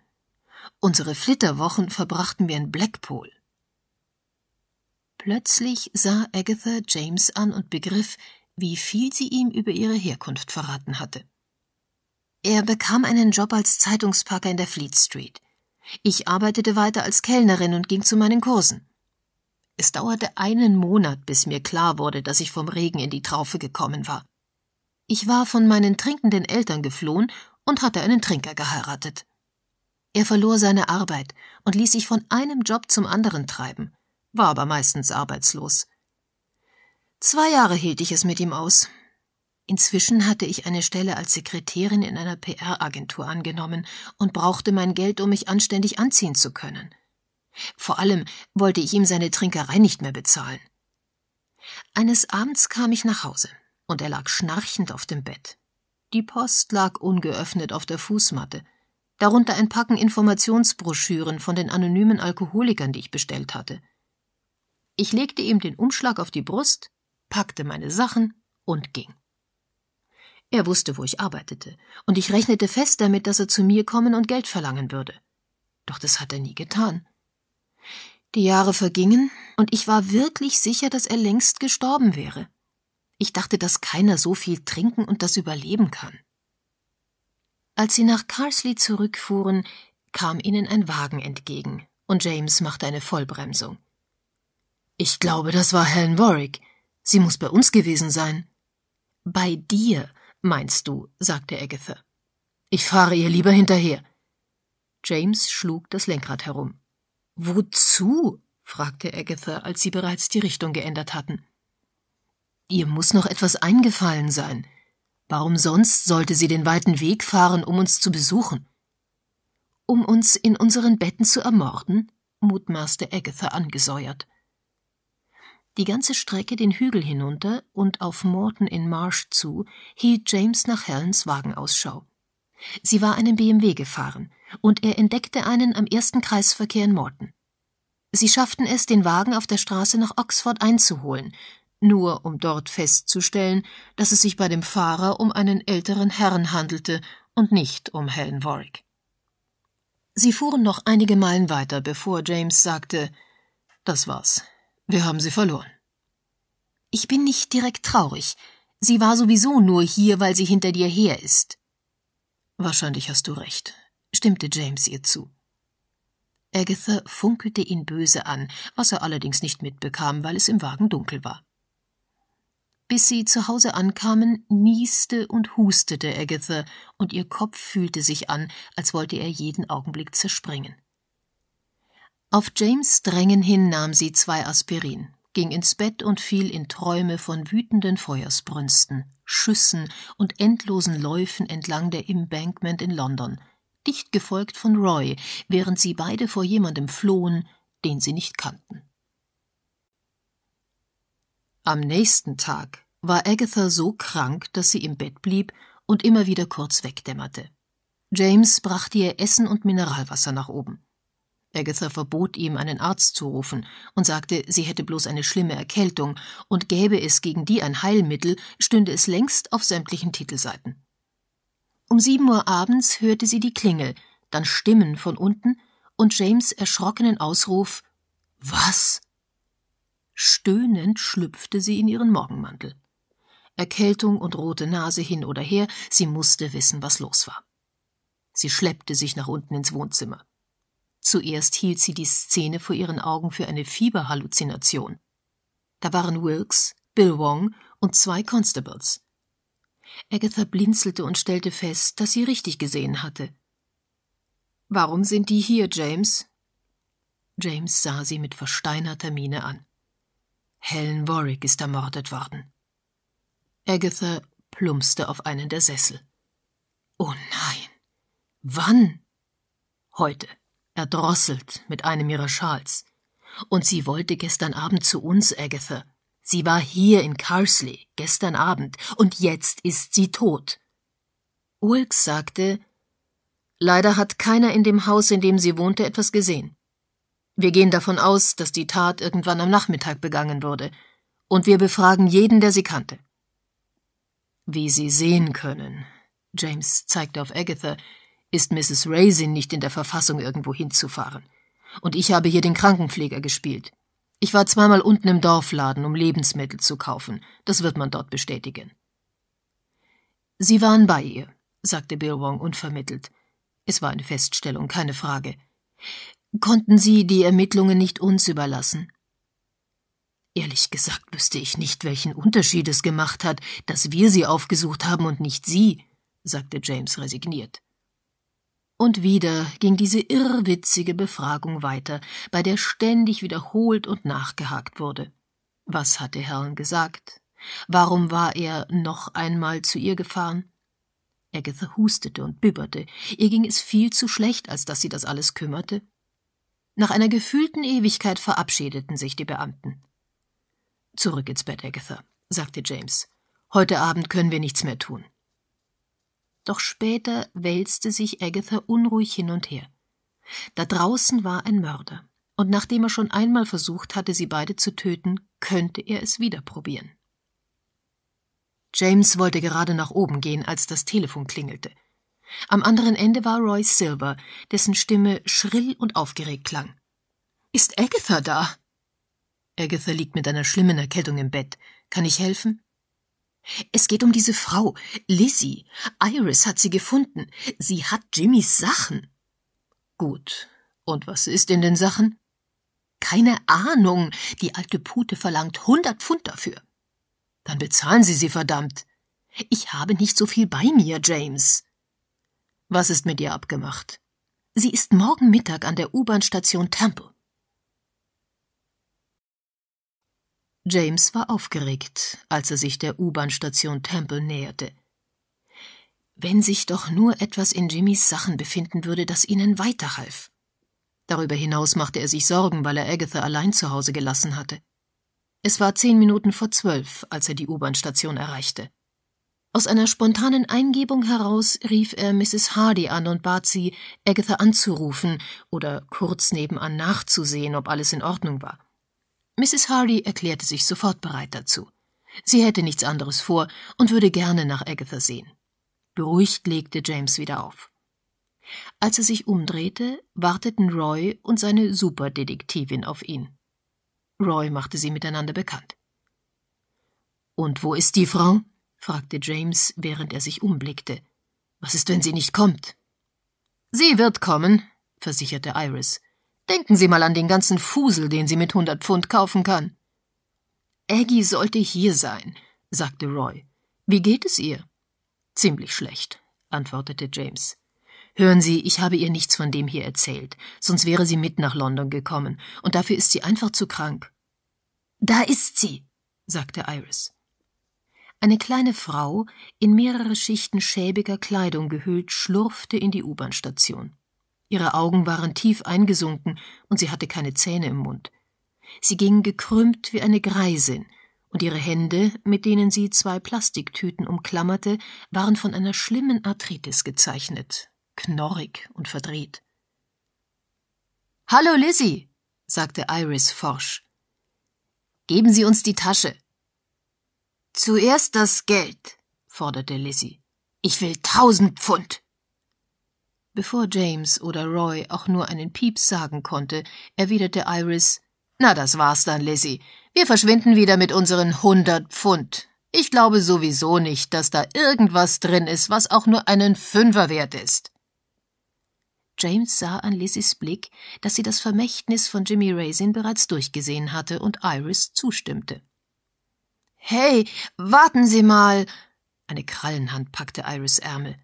Unsere Flitterwochen verbrachten wir in Blackpool. Plötzlich sah Agatha James an und begriff, wie viel sie ihm über ihre Herkunft verraten hatte. Er bekam einen Job als Zeitungspacker in der Fleet Street. Ich arbeitete weiter als Kellnerin und ging zu meinen Kursen. Es dauerte einen Monat, bis mir klar wurde, dass ich vom Regen in die Traufe gekommen war. Ich war von meinen trinkenden Eltern geflohen und hatte einen Trinker geheiratet. Er verlor seine Arbeit und ließ sich von einem Job zum anderen treiben, war aber meistens arbeitslos. Zwei Jahre hielt ich es mit ihm aus. Inzwischen hatte ich eine Stelle als Sekretärin in einer PR-Agentur angenommen und brauchte mein Geld, um mich anständig anziehen zu können. Vor allem wollte ich ihm seine Trinkerei nicht mehr bezahlen. Eines Abends kam ich nach Hause, und er lag schnarchend auf dem Bett. Die Post lag ungeöffnet auf der Fußmatte, darunter ein Packen Informationsbroschüren von den anonymen Alkoholikern, die ich bestellt hatte. Ich legte ihm den Umschlag auf die Brust, packte meine Sachen und ging. Er wusste, wo ich arbeitete, und ich rechnete fest damit, dass er zu mir kommen und Geld verlangen würde. Doch das hat er nie getan. Die Jahre vergingen, und ich war wirklich sicher, dass er längst gestorben wäre. Ich dachte, dass keiner so viel trinken und das überleben kann. Als sie nach Carsley zurückfuhren, kam ihnen ein Wagen entgegen, und James machte eine Vollbremsung. Ich glaube, das war Helen Warwick. Sie muss bei uns gewesen sein. Bei dir, meinst du, sagte Agatha. Ich fahre ihr lieber hinterher. James schlug das Lenkrad herum. Wozu? fragte Agatha, als sie bereits die Richtung geändert hatten. Ihr muss noch etwas eingefallen sein. Warum sonst sollte sie den weiten Weg fahren, um uns zu besuchen? Um uns in unseren Betten zu ermorden? mutmaßte Agatha angesäuert. Die ganze Strecke den Hügel hinunter und auf Morton in Marsh zu hielt James nach Helens Wagen Ausschau. Sie war einen BMW gefahren, und er entdeckte einen am ersten Kreisverkehr in Morton. Sie schafften es, den Wagen auf der Straße nach Oxford einzuholen, nur um dort festzustellen, dass es sich bei dem Fahrer um einen älteren Herrn handelte und nicht um Helen Warwick. Sie fuhren noch einige Meilen weiter, bevor James sagte Das war's. Wir haben sie verloren. Ich bin nicht direkt traurig. Sie war sowieso nur hier, weil sie hinter dir her ist. Wahrscheinlich hast du recht, stimmte James ihr zu. Agatha funkelte ihn böse an, was er allerdings nicht mitbekam, weil es im Wagen dunkel war. Bis sie zu Hause ankamen, nieste und hustete Agatha, und ihr Kopf fühlte sich an, als wollte er jeden Augenblick zerspringen. Auf James Drängen hin nahm sie zwei Aspirin, ging ins Bett und fiel in Träume von wütenden Feuersbrünsten, Schüssen und endlosen Läufen entlang der Embankment in London, dicht gefolgt von Roy, während sie beide vor jemandem flohen, den sie nicht kannten. Am nächsten Tag war Agatha so krank, dass sie im Bett blieb und immer wieder kurz wegdämmerte. James brachte ihr Essen und Mineralwasser nach oben. Agatha verbot ihm, einen Arzt zu rufen und sagte, sie hätte bloß eine schlimme Erkältung und gäbe es gegen die ein Heilmittel, stünde es längst auf sämtlichen Titelseiten. Um sieben Uhr abends hörte sie die Klingel, dann Stimmen von unten und James erschrockenen Ausruf: Was? Stöhnend schlüpfte sie in ihren Morgenmantel. Erkältung und rote Nase hin oder her, sie musste wissen, was los war. Sie schleppte sich nach unten ins Wohnzimmer. Zuerst hielt sie die Szene vor ihren Augen für eine Fieberhalluzination. Da waren Wilkes, Bill Wong und zwei Constables. Agatha blinzelte und stellte fest, dass sie richtig gesehen hatte. Warum sind die hier, James? James sah sie mit versteinerter Miene an. Helen Warwick ist ermordet worden. Agatha plumpste auf einen der Sessel. Oh nein. Wann? Heute, erdrosselt mit einem ihrer Schals. Und sie wollte gestern Abend zu uns, Agatha. Sie war hier in Carsley gestern Abend, und jetzt ist sie tot. Wilkes sagte Leider hat keiner in dem Haus, in dem sie wohnte, etwas gesehen. Wir gehen davon aus, dass die Tat irgendwann am Nachmittag begangen wurde, und wir befragen jeden, der sie kannte. Wie Sie sehen können, James zeigte auf Agatha, ist Mrs. Raisin nicht in der Verfassung, irgendwo hinzufahren. Und ich habe hier den Krankenpfleger gespielt. Ich war zweimal unten im Dorfladen, um Lebensmittel zu kaufen. Das wird man dort bestätigen. Sie waren bei ihr, sagte Bill Wong unvermittelt. Es war eine Feststellung, keine Frage konnten Sie die Ermittlungen nicht uns überlassen. Ehrlich gesagt wüsste ich nicht, welchen Unterschied es gemacht hat, dass wir sie aufgesucht haben und nicht Sie, sagte James resigniert. Und wieder ging diese irrwitzige Befragung weiter, bei der ständig wiederholt und nachgehakt wurde. Was hatte Helen gesagt? Warum war er noch einmal zu ihr gefahren? Agatha hustete und bibberte. Ihr ging es viel zu schlecht, als dass sie das alles kümmerte. Nach einer gefühlten Ewigkeit verabschiedeten sich die Beamten. Zurück ins Bett, Agatha, sagte James. Heute Abend können wir nichts mehr tun. Doch später wälzte sich Agatha unruhig hin und her. Da draußen war ein Mörder, und nachdem er schon einmal versucht hatte, sie beide zu töten, könnte er es wieder probieren. James wollte gerade nach oben gehen, als das Telefon klingelte. Am anderen Ende war Roy Silver, dessen Stimme schrill und aufgeregt klang. Ist Agatha da? Agatha liegt mit einer schlimmen Erkältung im Bett. Kann ich helfen? Es geht um diese Frau, Lizzie. Iris hat sie gefunden. Sie hat Jimmys Sachen. Gut. Und was ist in den Sachen? Keine Ahnung. Die alte Pute verlangt hundert Pfund dafür. Dann bezahlen Sie sie verdammt. Ich habe nicht so viel bei mir, James. Was ist mit ihr abgemacht? Sie ist morgen Mittag an der U-Bahn-Station Temple. James war aufgeregt, als er sich der U-Bahn-Station Temple näherte. Wenn sich doch nur etwas in Jimmys Sachen befinden würde, das ihnen weiterhalf. Darüber hinaus machte er sich Sorgen, weil er Agatha allein zu Hause gelassen hatte. Es war zehn Minuten vor zwölf, als er die U-Bahn-Station erreichte. Aus einer spontanen Eingebung heraus rief er Mrs. Hardy an und bat sie, Agatha anzurufen oder kurz nebenan nachzusehen, ob alles in Ordnung war. Mrs. Hardy erklärte sich sofort bereit dazu. Sie hätte nichts anderes vor und würde gerne nach Agatha sehen. Beruhigt legte James wieder auf. Als er sich umdrehte, warteten Roy und seine Superdetektivin auf ihn. Roy machte sie miteinander bekannt. Und wo ist die Frau? fragte James, während er sich umblickte. Was ist, wenn sie nicht kommt? Sie wird kommen, versicherte Iris. Denken Sie mal an den ganzen Fusel, den sie mit hundert Pfund kaufen kann. Aggie sollte hier sein, sagte Roy. Wie geht es ihr? Ziemlich schlecht, antwortete James. Hören Sie, ich habe ihr nichts von dem hier erzählt, sonst wäre sie mit nach London gekommen, und dafür ist sie einfach zu krank. Da ist sie, sagte Iris. Eine kleine Frau, in mehrere Schichten schäbiger Kleidung gehüllt, schlurfte in die U-Bahn-Station. Ihre Augen waren tief eingesunken und sie hatte keine Zähne im Mund. Sie ging gekrümmt wie eine Greisin, und ihre Hände, mit denen sie zwei Plastiktüten umklammerte, waren von einer schlimmen Arthritis gezeichnet, knorrig und verdreht. Hallo, Lizzie, sagte Iris forsch. Geben Sie uns die Tasche. Zuerst das Geld, forderte Lizzie. Ich will tausend Pfund. Bevor James oder Roy auch nur einen Pieps sagen konnte, erwiderte Iris Na, das war's dann, Lizzie. Wir verschwinden wieder mit unseren hundert Pfund. Ich glaube sowieso nicht, dass da irgendwas drin ist, was auch nur einen Fünfer wert ist. James sah an Lizzies Blick, dass sie das Vermächtnis von Jimmy Raisin bereits durchgesehen hatte und Iris zustimmte. Hey, warten Sie mal. Eine Krallenhand packte Iris Ärmel.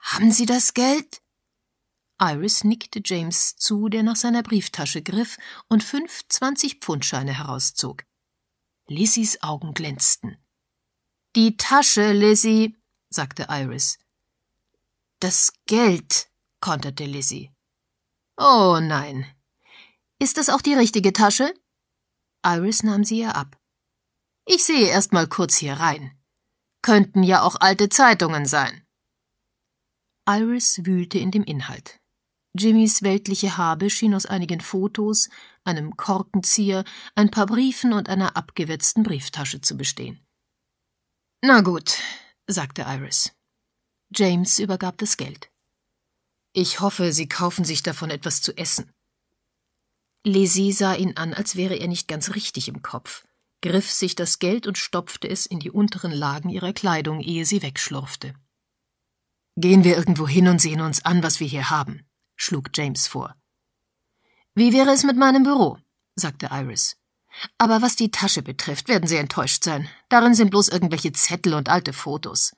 Haben Sie das Geld? Iris nickte James zu, der nach seiner Brieftasche griff und fünf Zwanzig-Pfundscheine herauszog. Lissys Augen glänzten. Die Tasche, Lizzie, sagte Iris. Das Geld, konterte Lizzie. Oh nein. Ist das auch die richtige Tasche? Iris nahm sie ihr ab. Ich sehe erst mal kurz hier rein. Könnten ja auch alte Zeitungen sein. Iris wühlte in dem Inhalt. Jimmys weltliche Habe schien aus einigen Fotos, einem Korkenzieher, ein paar Briefen und einer abgewetzten Brieftasche zu bestehen. Na gut, sagte Iris. James übergab das Geld. Ich hoffe, Sie kaufen sich davon etwas zu essen. Lizzie sah ihn an, als wäre er nicht ganz richtig im Kopf griff sich das Geld und stopfte es in die unteren Lagen ihrer Kleidung, ehe sie wegschlurfte. Gehen wir irgendwo hin und sehen uns an, was wir hier haben, schlug James vor. Wie wäre es mit meinem Büro? sagte Iris. Aber was die Tasche betrifft, werden Sie enttäuscht sein. Darin sind bloß irgendwelche Zettel und alte Fotos.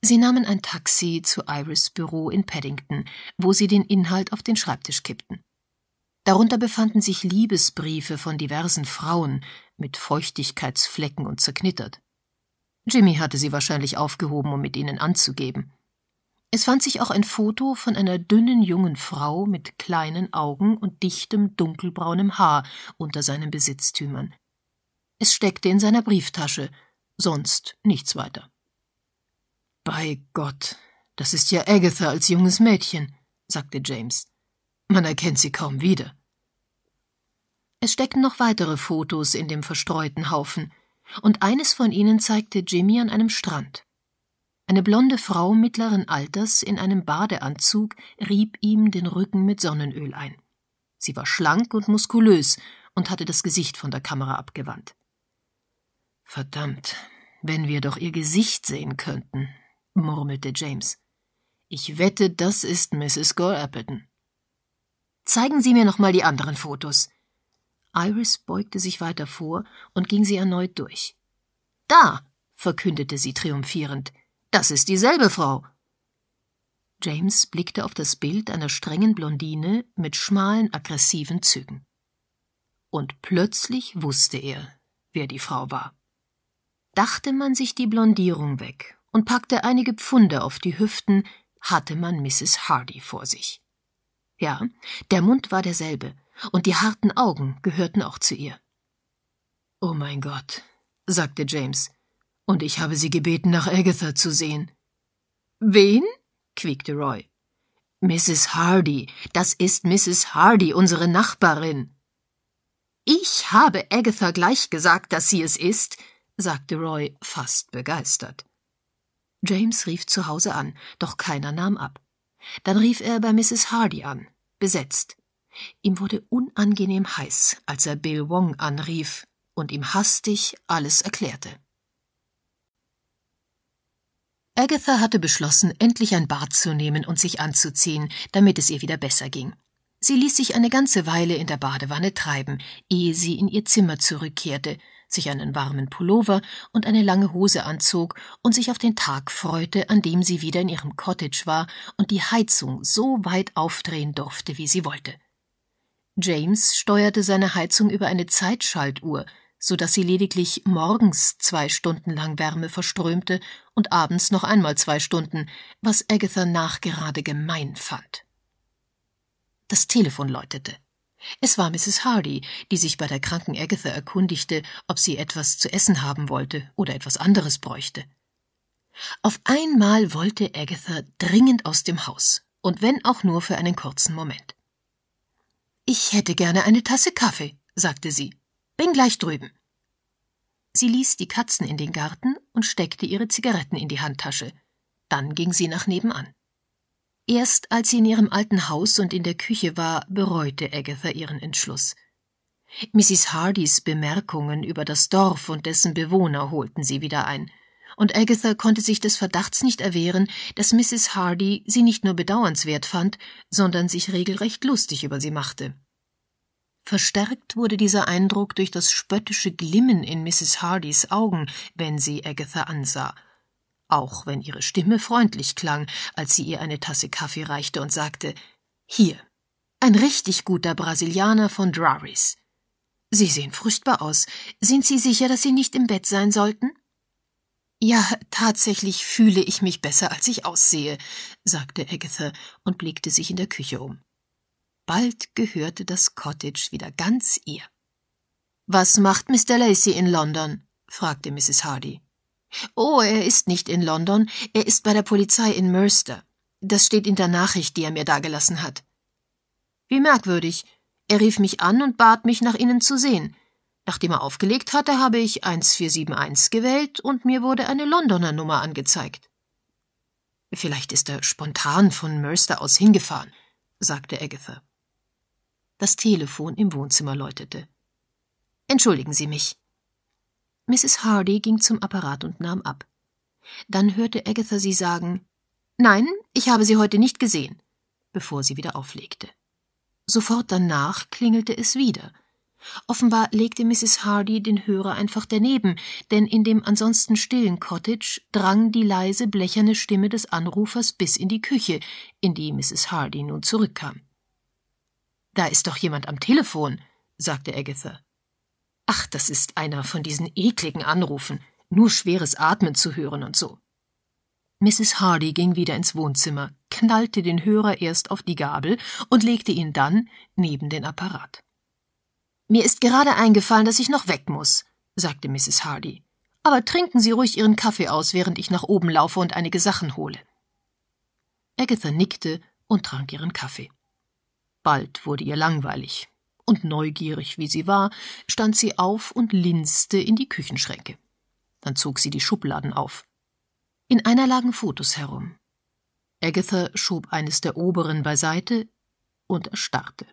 Sie nahmen ein Taxi zu Iris Büro in Paddington, wo sie den Inhalt auf den Schreibtisch kippten. Darunter befanden sich Liebesbriefe von diversen Frauen, mit Feuchtigkeitsflecken und zerknittert. Jimmy hatte sie wahrscheinlich aufgehoben, um mit ihnen anzugeben. Es fand sich auch ein Foto von einer dünnen jungen Frau mit kleinen Augen und dichtem dunkelbraunem Haar unter seinen Besitztümern. Es steckte in seiner Brieftasche, sonst nichts weiter. Bei Gott, das ist ja Agatha als junges Mädchen, sagte James. Man erkennt sie kaum wieder. Es steckten noch weitere Fotos in dem verstreuten Haufen, und eines von ihnen zeigte Jimmy an einem Strand. Eine blonde Frau mittleren Alters in einem Badeanzug rieb ihm den Rücken mit Sonnenöl ein. Sie war schlank und muskulös und hatte das Gesicht von der Kamera abgewandt. Verdammt, wenn wir doch ihr Gesicht sehen könnten, murmelte James. Ich wette, das ist Mrs. Gore Appleton. Zeigen Sie mir noch mal die anderen Fotos, Iris beugte sich weiter vor und ging sie erneut durch. Da, verkündete sie triumphierend, das ist dieselbe Frau. James blickte auf das Bild einer strengen Blondine mit schmalen, aggressiven Zügen. Und plötzlich wusste er, wer die Frau war. Dachte man sich die Blondierung weg und packte einige Pfunde auf die Hüften, hatte man Mrs. Hardy vor sich. Ja, der Mund war derselbe, und die harten Augen gehörten auch zu ihr. Oh mein Gott, sagte James, und ich habe sie gebeten, nach Agatha zu sehen. Wen? quiekte Roy. Mrs. Hardy, das ist Mrs. Hardy, unsere Nachbarin. Ich habe Agatha gleich gesagt, dass sie es ist, sagte Roy fast begeistert. James rief zu Hause an, doch keiner nahm ab. Dann rief er bei Mrs. Hardy an, besetzt. Ihm wurde unangenehm heiß, als er Bill Wong anrief und ihm hastig alles erklärte. Agatha hatte beschlossen, endlich ein Bad zu nehmen und sich anzuziehen, damit es ihr wieder besser ging. Sie ließ sich eine ganze Weile in der Badewanne treiben, ehe sie in ihr Zimmer zurückkehrte, sich einen warmen Pullover und eine lange Hose anzog und sich auf den Tag freute, an dem sie wieder in ihrem Cottage war und die Heizung so weit aufdrehen durfte, wie sie wollte. James steuerte seine Heizung über eine Zeitschaltuhr, so dass sie lediglich morgens zwei Stunden lang Wärme verströmte und abends noch einmal zwei Stunden, was Agatha nachgerade gemein fand. Das Telefon läutete. Es war Mrs. Hardy, die sich bei der kranken Agatha erkundigte, ob sie etwas zu essen haben wollte oder etwas anderes bräuchte. Auf einmal wollte Agatha dringend aus dem Haus, und wenn auch nur für einen kurzen Moment. Ich hätte gerne eine Tasse Kaffee, sagte sie. Bin gleich drüben. Sie ließ die Katzen in den Garten und steckte ihre Zigaretten in die Handtasche. Dann ging sie nach nebenan. Erst als sie in ihrem alten Haus und in der Küche war, bereute Agatha ihren Entschluss. Mrs. Hardys Bemerkungen über das Dorf und dessen Bewohner holten sie wieder ein und Agatha konnte sich des Verdachts nicht erwehren, dass Mrs. Hardy sie nicht nur bedauernswert fand, sondern sich regelrecht lustig über sie machte. Verstärkt wurde dieser Eindruck durch das spöttische Glimmen in Mrs. Hardys Augen, wenn sie Agatha ansah. Auch wenn ihre Stimme freundlich klang, als sie ihr eine Tasse Kaffee reichte und sagte: Hier, ein richtig guter Brasilianer von Draris. Sie sehen furchtbar aus. Sind Sie sicher, dass Sie nicht im Bett sein sollten? Ja, tatsächlich fühle ich mich besser, als ich aussehe, sagte Agatha und blickte sich in der Küche um. Bald gehörte das Cottage wieder ganz ihr. Was macht Mr. Lacey in London? fragte Mrs. Hardy. Oh, er ist nicht in London, er ist bei der Polizei in Mercer. Das steht in der Nachricht, die er mir dagelassen hat. Wie merkwürdig. Er rief mich an und bat mich, nach Ihnen zu sehen. Nachdem er aufgelegt hatte, habe ich 1471 gewählt und mir wurde eine Londoner Nummer angezeigt. Vielleicht ist er spontan von Mercer aus hingefahren, sagte Agatha. Das Telefon im Wohnzimmer läutete. Entschuldigen Sie mich. Mrs. Hardy ging zum Apparat und nahm ab. Dann hörte Agatha sie sagen Nein, ich habe Sie heute nicht gesehen, bevor sie wieder auflegte. Sofort danach klingelte es wieder – Offenbar legte Mrs. Hardy den Hörer einfach daneben, denn in dem ansonsten stillen Cottage drang die leise blecherne Stimme des Anrufers bis in die Küche, in die Mrs. Hardy nun zurückkam. Da ist doch jemand am Telefon, sagte Agatha. Ach, das ist einer von diesen ekligen Anrufen, nur schweres Atmen zu hören und so. Mrs. Hardy ging wieder ins Wohnzimmer, knallte den Hörer erst auf die Gabel und legte ihn dann neben den Apparat. Mir ist gerade eingefallen, dass ich noch weg muss, sagte Mrs. Hardy. Aber trinken Sie ruhig Ihren Kaffee aus, während ich nach oben laufe und einige Sachen hole. Agatha nickte und trank ihren Kaffee. Bald wurde ihr langweilig, und neugierig wie sie war, stand sie auf und linste in die Küchenschränke. Dann zog sie die Schubladen auf. In einer lagen Fotos herum. Agatha schob eines der oberen beiseite und erstarrte.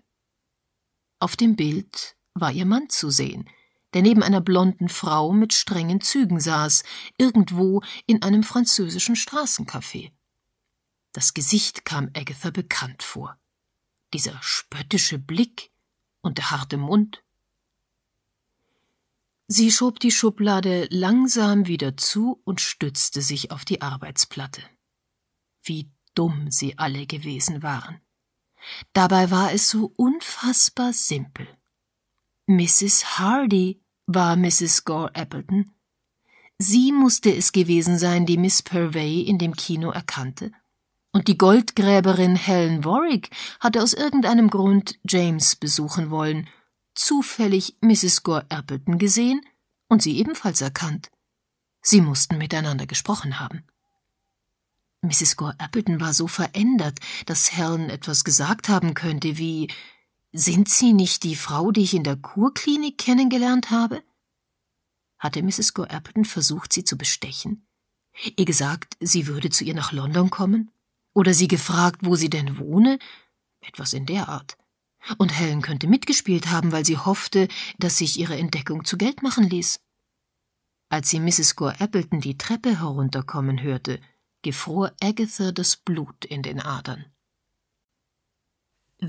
Auf dem Bild war ihr Mann zu sehen, der neben einer blonden Frau mit strengen Zügen saß, irgendwo in einem französischen Straßencafé. Das Gesicht kam Agatha bekannt vor. Dieser spöttische Blick und der harte Mund. Sie schob die Schublade langsam wieder zu und stützte sich auf die Arbeitsplatte. Wie dumm sie alle gewesen waren. Dabei war es so unfassbar simpel. Mrs. Hardy war Mrs. Gore Appleton. Sie musste es gewesen sein, die Miss Purvey in dem Kino erkannte. Und die Goldgräberin Helen Warwick hatte aus irgendeinem Grund James besuchen wollen, zufällig Mrs. Gore Appleton gesehen und sie ebenfalls erkannt. Sie mussten miteinander gesprochen haben. Mrs. Gore Appleton war so verändert, dass Helen etwas gesagt haben könnte wie sind Sie nicht die Frau, die ich in der Kurklinik kennengelernt habe? Hatte Mrs. Gore Appleton versucht, sie zu bestechen? Ihr gesagt, sie würde zu ihr nach London kommen? Oder sie gefragt, wo sie denn wohne? Etwas in der Art. Und Helen könnte mitgespielt haben, weil sie hoffte, dass sich ihre Entdeckung zu Geld machen ließ. Als sie Mrs. Gore Appleton die Treppe herunterkommen hörte, gefror Agatha das Blut in den Adern.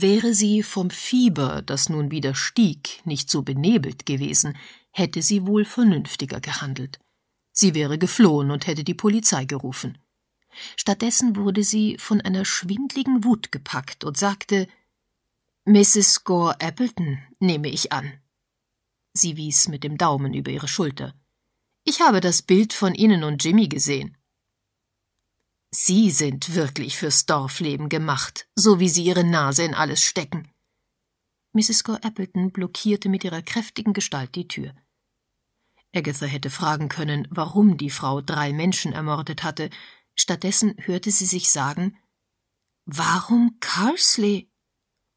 Wäre sie vom Fieber, das nun wieder stieg, nicht so benebelt gewesen, hätte sie wohl vernünftiger gehandelt. Sie wäre geflohen und hätte die Polizei gerufen. Stattdessen wurde sie von einer schwindligen Wut gepackt und sagte Mrs. Gore Appleton, nehme ich an. Sie wies mit dem Daumen über ihre Schulter. Ich habe das Bild von Ihnen und Jimmy gesehen. Sie sind wirklich fürs Dorfleben gemacht, so wie Sie Ihre Nase in alles stecken. Mrs. Gore Appleton blockierte mit ihrer kräftigen Gestalt die Tür. Agatha hätte fragen können, warum die Frau drei Menschen ermordet hatte. Stattdessen hörte sie sich sagen, Warum Carsley?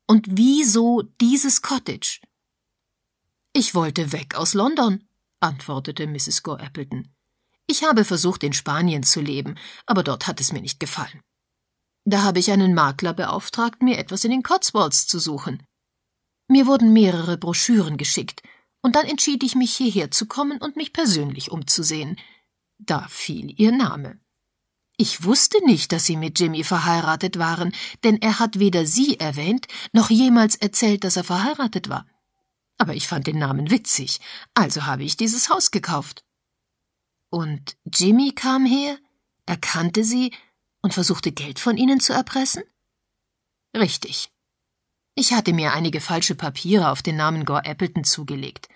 Und wieso dieses Cottage? Ich wollte weg aus London, antwortete Mrs. Gore Appleton. Ich habe versucht, in Spanien zu leben, aber dort hat es mir nicht gefallen. Da habe ich einen Makler beauftragt, mir etwas in den Cotswolds zu suchen. Mir wurden mehrere Broschüren geschickt, und dann entschied ich mich, hierher zu kommen und mich persönlich umzusehen. Da fiel ihr Name. Ich wusste nicht, dass sie mit Jimmy verheiratet waren, denn er hat weder sie erwähnt, noch jemals erzählt, dass er verheiratet war. Aber ich fand den Namen witzig, also habe ich dieses Haus gekauft. Und Jimmy kam her, erkannte sie und versuchte Geld von ihnen zu erpressen? Richtig. Ich hatte mir einige falsche Papiere auf den Namen Gore Appleton zugelegt.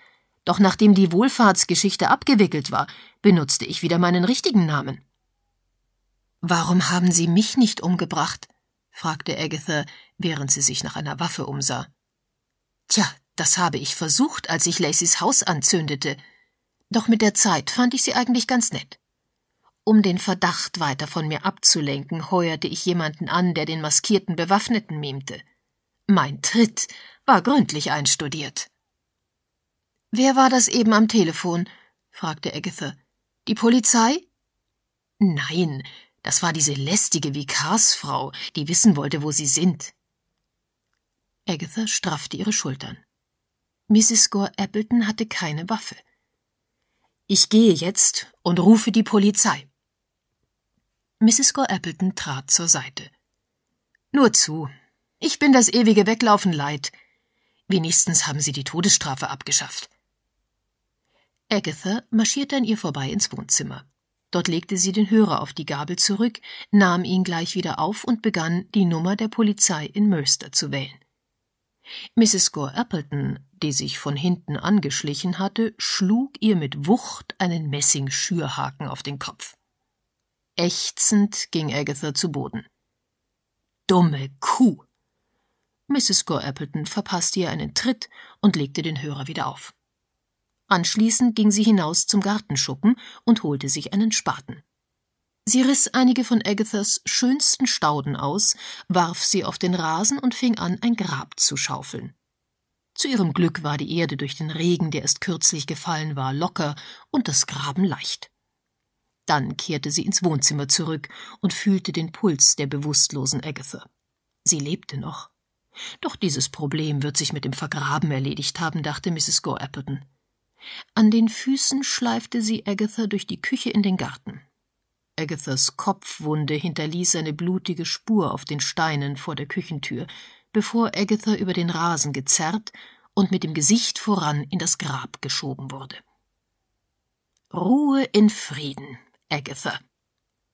Doch nachdem die Wohlfahrtsgeschichte abgewickelt war, benutzte ich wieder meinen richtigen Namen. Warum haben Sie mich nicht umgebracht? fragte Agatha, während sie sich nach einer Waffe umsah. Tja, das habe ich versucht, als ich Lacys Haus anzündete, doch mit der Zeit fand ich sie eigentlich ganz nett. Um den Verdacht weiter von mir abzulenken, heuerte ich jemanden an, der den maskierten Bewaffneten mimte. Mein Tritt war gründlich einstudiert. Wer war das eben am Telefon? fragte Agatha. Die Polizei? Nein, das war diese lästige Vikarsfrau, die wissen wollte, wo sie sind. Agatha straffte ihre Schultern. Mrs. Gore Appleton hatte keine Waffe. Ich gehe jetzt und rufe die Polizei. Mrs. Gore Appleton trat zur Seite. Nur zu. Ich bin das ewige Weglaufen leid. Wenigstens haben sie die Todesstrafe abgeschafft. Agatha marschierte an ihr vorbei ins Wohnzimmer. Dort legte sie den Hörer auf die Gabel zurück, nahm ihn gleich wieder auf und begann, die Nummer der Polizei in Mercer zu wählen. Mrs. Gore Appleton, die sich von hinten angeschlichen hatte, schlug ihr mit Wucht einen Messingschürhaken auf den Kopf. Ächzend ging Agatha zu Boden. Dumme Kuh! Mrs. Gore Appleton verpasste ihr einen Tritt und legte den Hörer wieder auf. Anschließend ging sie hinaus zum Gartenschuppen und holte sich einen Spaten. Sie riss einige von Agathas schönsten Stauden aus, warf sie auf den Rasen und fing an, ein Grab zu schaufeln. Zu ihrem Glück war die Erde durch den Regen, der erst kürzlich gefallen war, locker und das Graben leicht. Dann kehrte sie ins Wohnzimmer zurück und fühlte den Puls der bewusstlosen Agatha. Sie lebte noch. Doch dieses Problem wird sich mit dem Vergraben erledigt haben, dachte Mrs. Gore Appleton. An den Füßen schleifte sie Agatha durch die Küche in den Garten. Agathas Kopfwunde hinterließ eine blutige Spur auf den Steinen vor der Küchentür, bevor Agatha über den Rasen gezerrt und mit dem Gesicht voran in das Grab geschoben wurde. Ruhe in Frieden, Agatha,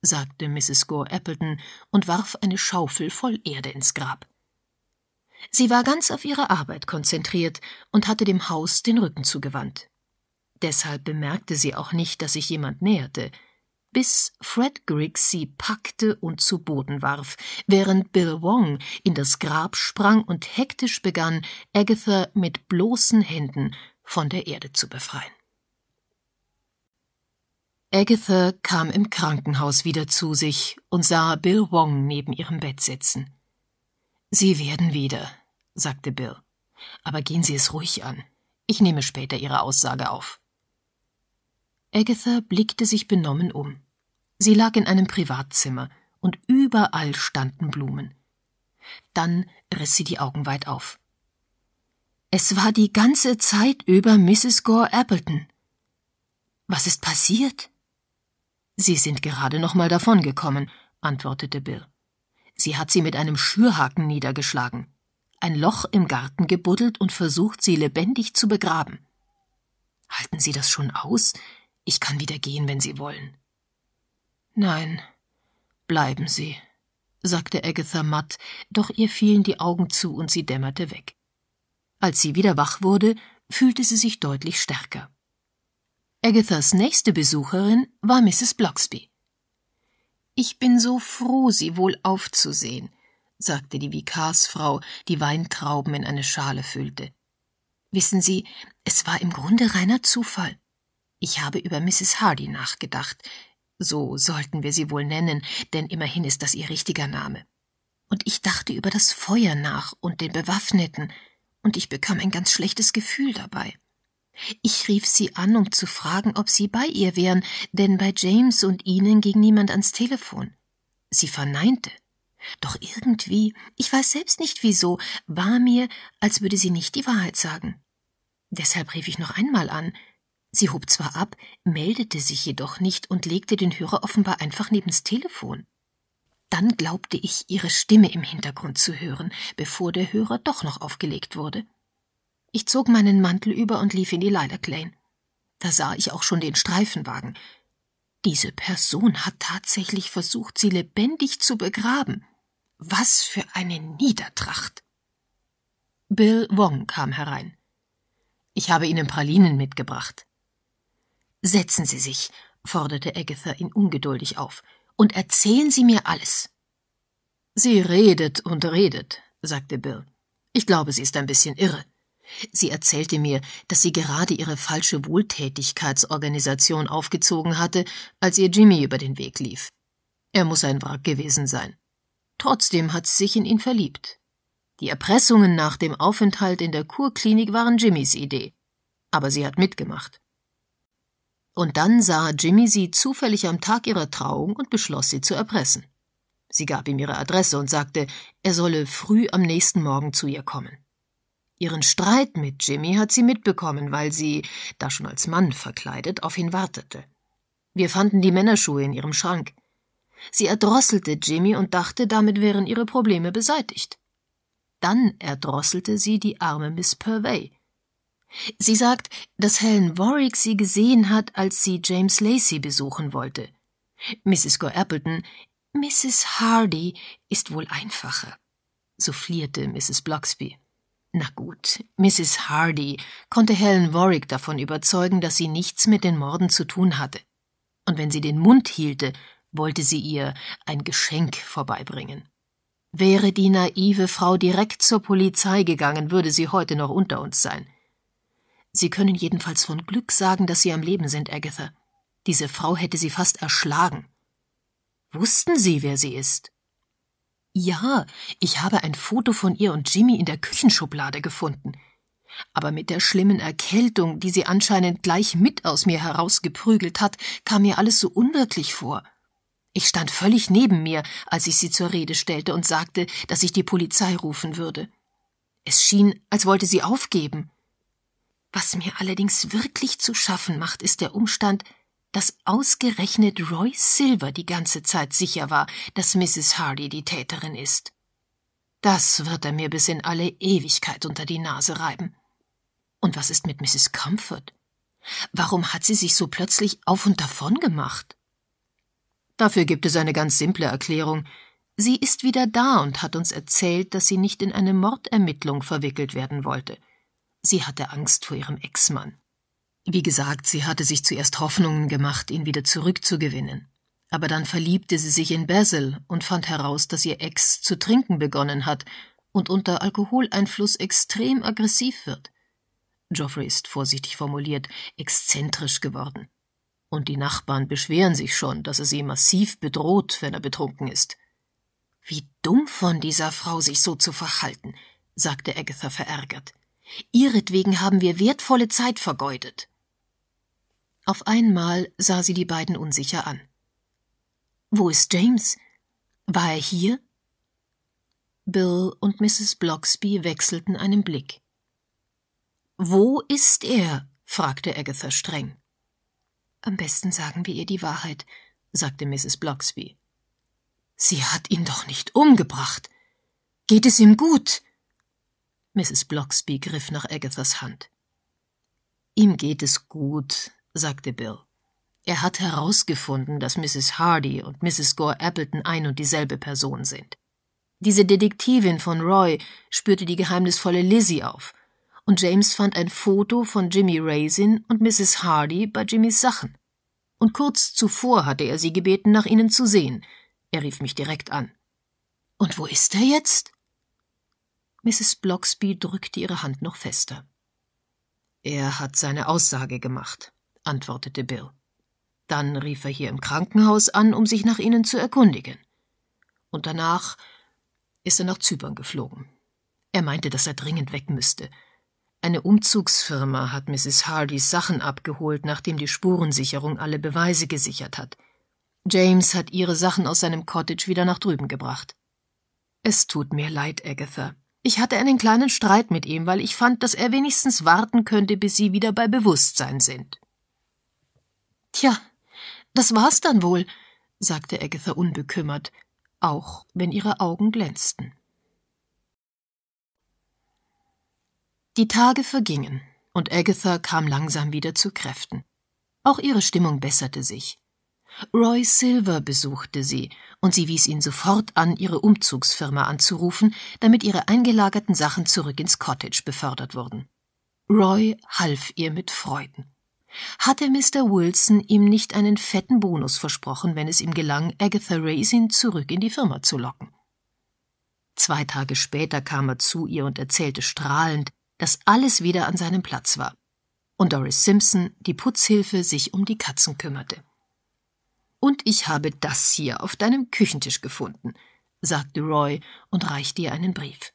sagte Mrs. Gore Appleton und warf eine Schaufel voll Erde ins Grab. Sie war ganz auf ihre Arbeit konzentriert und hatte dem Haus den Rücken zugewandt. Deshalb bemerkte sie auch nicht, dass sich jemand näherte – bis Fred Griggs sie packte und zu Boden warf, während Bill Wong in das Grab sprang und hektisch begann, Agatha mit bloßen Händen von der Erde zu befreien. Agatha kam im Krankenhaus wieder zu sich und sah Bill Wong neben ihrem Bett sitzen. Sie werden wieder, sagte Bill. Aber gehen Sie es ruhig an. Ich nehme später Ihre Aussage auf. Agatha blickte sich benommen um. Sie lag in einem Privatzimmer und überall standen Blumen. Dann riss sie die Augen weit auf. Es war die ganze Zeit über Mrs. Gore Appleton. Was ist passiert? Sie sind gerade noch mal davongekommen, antwortete Bill. Sie hat sie mit einem Schürhaken niedergeschlagen, ein Loch im Garten gebuddelt und versucht, sie lebendig zu begraben. Halten Sie das schon aus? Ich kann wieder gehen, wenn Sie wollen. Nein, bleiben Sie, sagte Agatha matt, doch ihr fielen die Augen zu und sie dämmerte weg. Als sie wieder wach wurde, fühlte sie sich deutlich stärker. Agathas nächste Besucherin war Mrs. Bloxby. Ich bin so froh, Sie wohl aufzusehen, sagte die Vikarsfrau, die Weintrauben in eine Schale füllte. Wissen Sie, es war im Grunde reiner Zufall. Ich habe über Mrs. Hardy nachgedacht. So sollten wir sie wohl nennen, denn immerhin ist das ihr richtiger Name. Und ich dachte über das Feuer nach und den Bewaffneten, und ich bekam ein ganz schlechtes Gefühl dabei. Ich rief sie an, um zu fragen, ob sie bei ihr wären, denn bei James und ihnen ging niemand ans Telefon. Sie verneinte. Doch irgendwie, ich weiß selbst nicht wieso, war mir, als würde sie nicht die Wahrheit sagen. Deshalb rief ich noch einmal an, Sie hob zwar ab, meldete sich jedoch nicht und legte den Hörer offenbar einfach nebens Telefon. Dann glaubte ich, ihre Stimme im Hintergrund zu hören, bevor der Hörer doch noch aufgelegt wurde. Ich zog meinen Mantel über und lief in die Lilac Lane. Da sah ich auch schon den Streifenwagen. Diese Person hat tatsächlich versucht, sie lebendig zu begraben. Was für eine Niedertracht. Bill Wong kam herein. Ich habe Ihnen Pralinen mitgebracht. Setzen Sie sich, forderte Agatha ihn ungeduldig auf, und erzählen Sie mir alles. Sie redet und redet, sagte Bill. Ich glaube, sie ist ein bisschen irre. Sie erzählte mir, dass sie gerade ihre falsche Wohltätigkeitsorganisation aufgezogen hatte, als ihr Jimmy über den Weg lief. Er muss ein Wrack gewesen sein. Trotzdem hat sie sich in ihn verliebt. Die Erpressungen nach dem Aufenthalt in der Kurklinik waren Jimmys Idee. Aber sie hat mitgemacht. Und dann sah Jimmy sie zufällig am Tag ihrer Trauung und beschloss, sie zu erpressen. Sie gab ihm ihre Adresse und sagte, er solle früh am nächsten Morgen zu ihr kommen. Ihren Streit mit Jimmy hat sie mitbekommen, weil sie, da schon als Mann verkleidet, auf ihn wartete. Wir fanden die Männerschuhe in ihrem Schrank. Sie erdrosselte Jimmy und dachte, damit wären ihre Probleme beseitigt. Dann erdrosselte sie die arme Miss Purvey. Sie sagt, dass Helen Warwick sie gesehen hat, als sie James Lacey besuchen wollte. Mrs. Gore Appleton, Mrs. Hardy ist wohl einfacher, soufflierte Mrs. Bloxby. Na gut, Mrs. Hardy konnte Helen Warwick davon überzeugen, dass sie nichts mit den Morden zu tun hatte. Und wenn sie den Mund hielte, wollte sie ihr ein Geschenk vorbeibringen. Wäre die naive Frau direkt zur Polizei gegangen, würde sie heute noch unter uns sein. Sie können jedenfalls von Glück sagen, dass Sie am Leben sind, Agatha. Diese Frau hätte Sie fast erschlagen. Wussten Sie, wer sie ist? Ja, ich habe ein Foto von ihr und Jimmy in der Küchenschublade gefunden. Aber mit der schlimmen Erkältung, die sie anscheinend gleich mit aus mir herausgeprügelt hat, kam mir alles so unwirklich vor. Ich stand völlig neben mir, als ich sie zur Rede stellte und sagte, dass ich die Polizei rufen würde. Es schien, als wollte sie aufgeben. Was mir allerdings wirklich zu schaffen macht, ist der Umstand, dass ausgerechnet Roy Silver die ganze Zeit sicher war, dass Mrs. Hardy die Täterin ist. Das wird er mir bis in alle Ewigkeit unter die Nase reiben. Und was ist mit Mrs. Comfort? Warum hat sie sich so plötzlich auf und davon gemacht? Dafür gibt es eine ganz simple Erklärung. Sie ist wieder da und hat uns erzählt, dass sie nicht in eine Mordermittlung verwickelt werden wollte – Sie hatte Angst vor ihrem Ex-Mann. Wie gesagt, sie hatte sich zuerst Hoffnungen gemacht, ihn wieder zurückzugewinnen. Aber dann verliebte sie sich in Basil und fand heraus, dass ihr Ex zu trinken begonnen hat und unter Alkoholeinfluss extrem aggressiv wird. Geoffrey ist vorsichtig formuliert, exzentrisch geworden. Und die Nachbarn beschweren sich schon, dass er sie massiv bedroht, wenn er betrunken ist. Wie dumm von dieser Frau, sich so zu verhalten, sagte Agatha verärgert. Ihretwegen haben wir wertvolle Zeit vergeudet. Auf einmal sah sie die beiden unsicher an. Wo ist James? War er hier? Bill und Mrs. Bloxby wechselten einen Blick. Wo ist er? fragte Agatha streng. Am besten sagen wir ihr die Wahrheit, sagte Mrs. Bloxby. Sie hat ihn doch nicht umgebracht. Geht es ihm gut? Mrs. Bloxby griff nach Agathas Hand. Ihm geht es gut, sagte Bill. Er hat herausgefunden, dass Mrs. Hardy und Mrs. Gore Appleton ein und dieselbe Person sind. Diese Detektivin von Roy spürte die geheimnisvolle Lizzie auf, und James fand ein Foto von Jimmy Raisin und Mrs. Hardy bei Jimmys Sachen. Und kurz zuvor hatte er sie gebeten, nach ihnen zu sehen. Er rief mich direkt an. Und wo ist er jetzt? Mrs. Bloxby drückte ihre Hand noch fester. Er hat seine Aussage gemacht, antwortete Bill. Dann rief er hier im Krankenhaus an, um sich nach Ihnen zu erkundigen. Und danach ist er nach Zypern geflogen. Er meinte, dass er dringend weg müsste. Eine Umzugsfirma hat Mrs. Hardys Sachen abgeholt, nachdem die Spurensicherung alle Beweise gesichert hat. James hat ihre Sachen aus seinem Cottage wieder nach drüben gebracht. Es tut mir leid, Agatha, ich hatte einen kleinen Streit mit ihm, weil ich fand, dass er wenigstens warten könnte, bis sie wieder bei Bewusstsein sind. Tja, das war's dann wohl, sagte Agatha unbekümmert, auch wenn ihre Augen glänzten. Die Tage vergingen, und Agatha kam langsam wieder zu Kräften. Auch ihre Stimmung besserte sich. Roy Silver besuchte sie, und sie wies ihn sofort an, ihre Umzugsfirma anzurufen, damit ihre eingelagerten Sachen zurück ins Cottage befördert wurden. Roy half ihr mit Freuden. Hatte Mr. Wilson ihm nicht einen fetten Bonus versprochen, wenn es ihm gelang, Agatha Raisin zurück in die Firma zu locken? Zwei Tage später kam er zu ihr und erzählte strahlend, dass alles wieder an seinem Platz war und Doris Simpson, die Putzhilfe, sich um die Katzen kümmerte. Und ich habe das hier auf deinem Küchentisch gefunden, sagte Roy und reichte ihr einen Brief.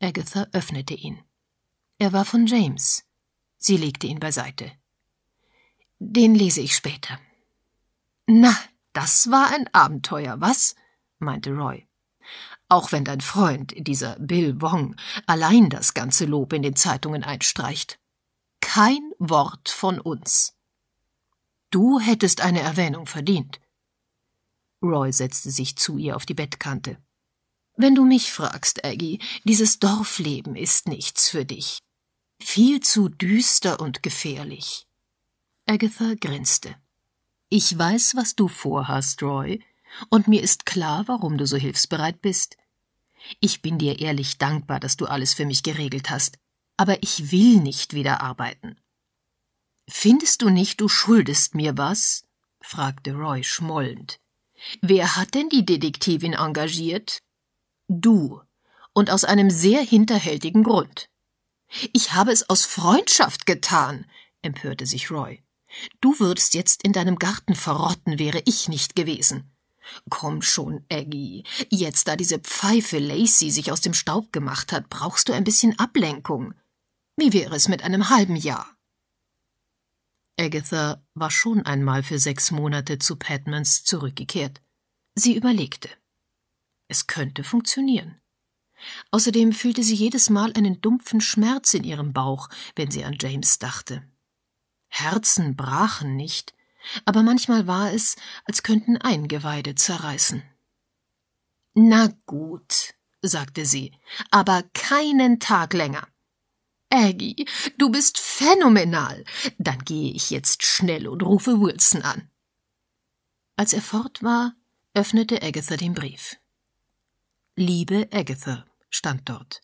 Agatha öffnete ihn. Er war von James. Sie legte ihn beiseite. Den lese ich später. Na, das war ein Abenteuer, was? meinte Roy. Auch wenn dein Freund, dieser Bill Wong, allein das ganze Lob in den Zeitungen einstreicht. Kein Wort von uns. Du hättest eine Erwähnung verdient. Roy setzte sich zu ihr auf die Bettkante. Wenn du mich fragst, Aggie, dieses Dorfleben ist nichts für dich. Viel zu düster und gefährlich. Agatha grinste. Ich weiß, was du vorhast, Roy, und mir ist klar, warum du so hilfsbereit bist. Ich bin dir ehrlich dankbar, dass du alles für mich geregelt hast, aber ich will nicht wieder arbeiten. Findest du nicht, du schuldest mir was? fragte Roy schmollend. Wer hat denn die Detektivin engagiert? Du. Und aus einem sehr hinterhältigen Grund. Ich habe es aus Freundschaft getan, empörte sich Roy. Du würdest jetzt in deinem Garten verrotten, wäre ich nicht gewesen. Komm schon, Aggie. Jetzt, da diese Pfeife Lacey sich aus dem Staub gemacht hat, brauchst du ein bisschen Ablenkung. Wie wäre es mit einem halben Jahr? Agatha war schon einmal für sechs Monate zu Padmans zurückgekehrt. Sie überlegte. Es könnte funktionieren. Außerdem fühlte sie jedes Mal einen dumpfen Schmerz in ihrem Bauch, wenn sie an James dachte. Herzen brachen nicht, aber manchmal war es, als könnten Eingeweide zerreißen. Na gut, sagte sie, aber keinen Tag länger. Aggie, du bist phänomenal. Dann gehe ich jetzt schnell und rufe Wilson an. Als er fort war, öffnete Agatha den Brief. Liebe Agatha, stand dort.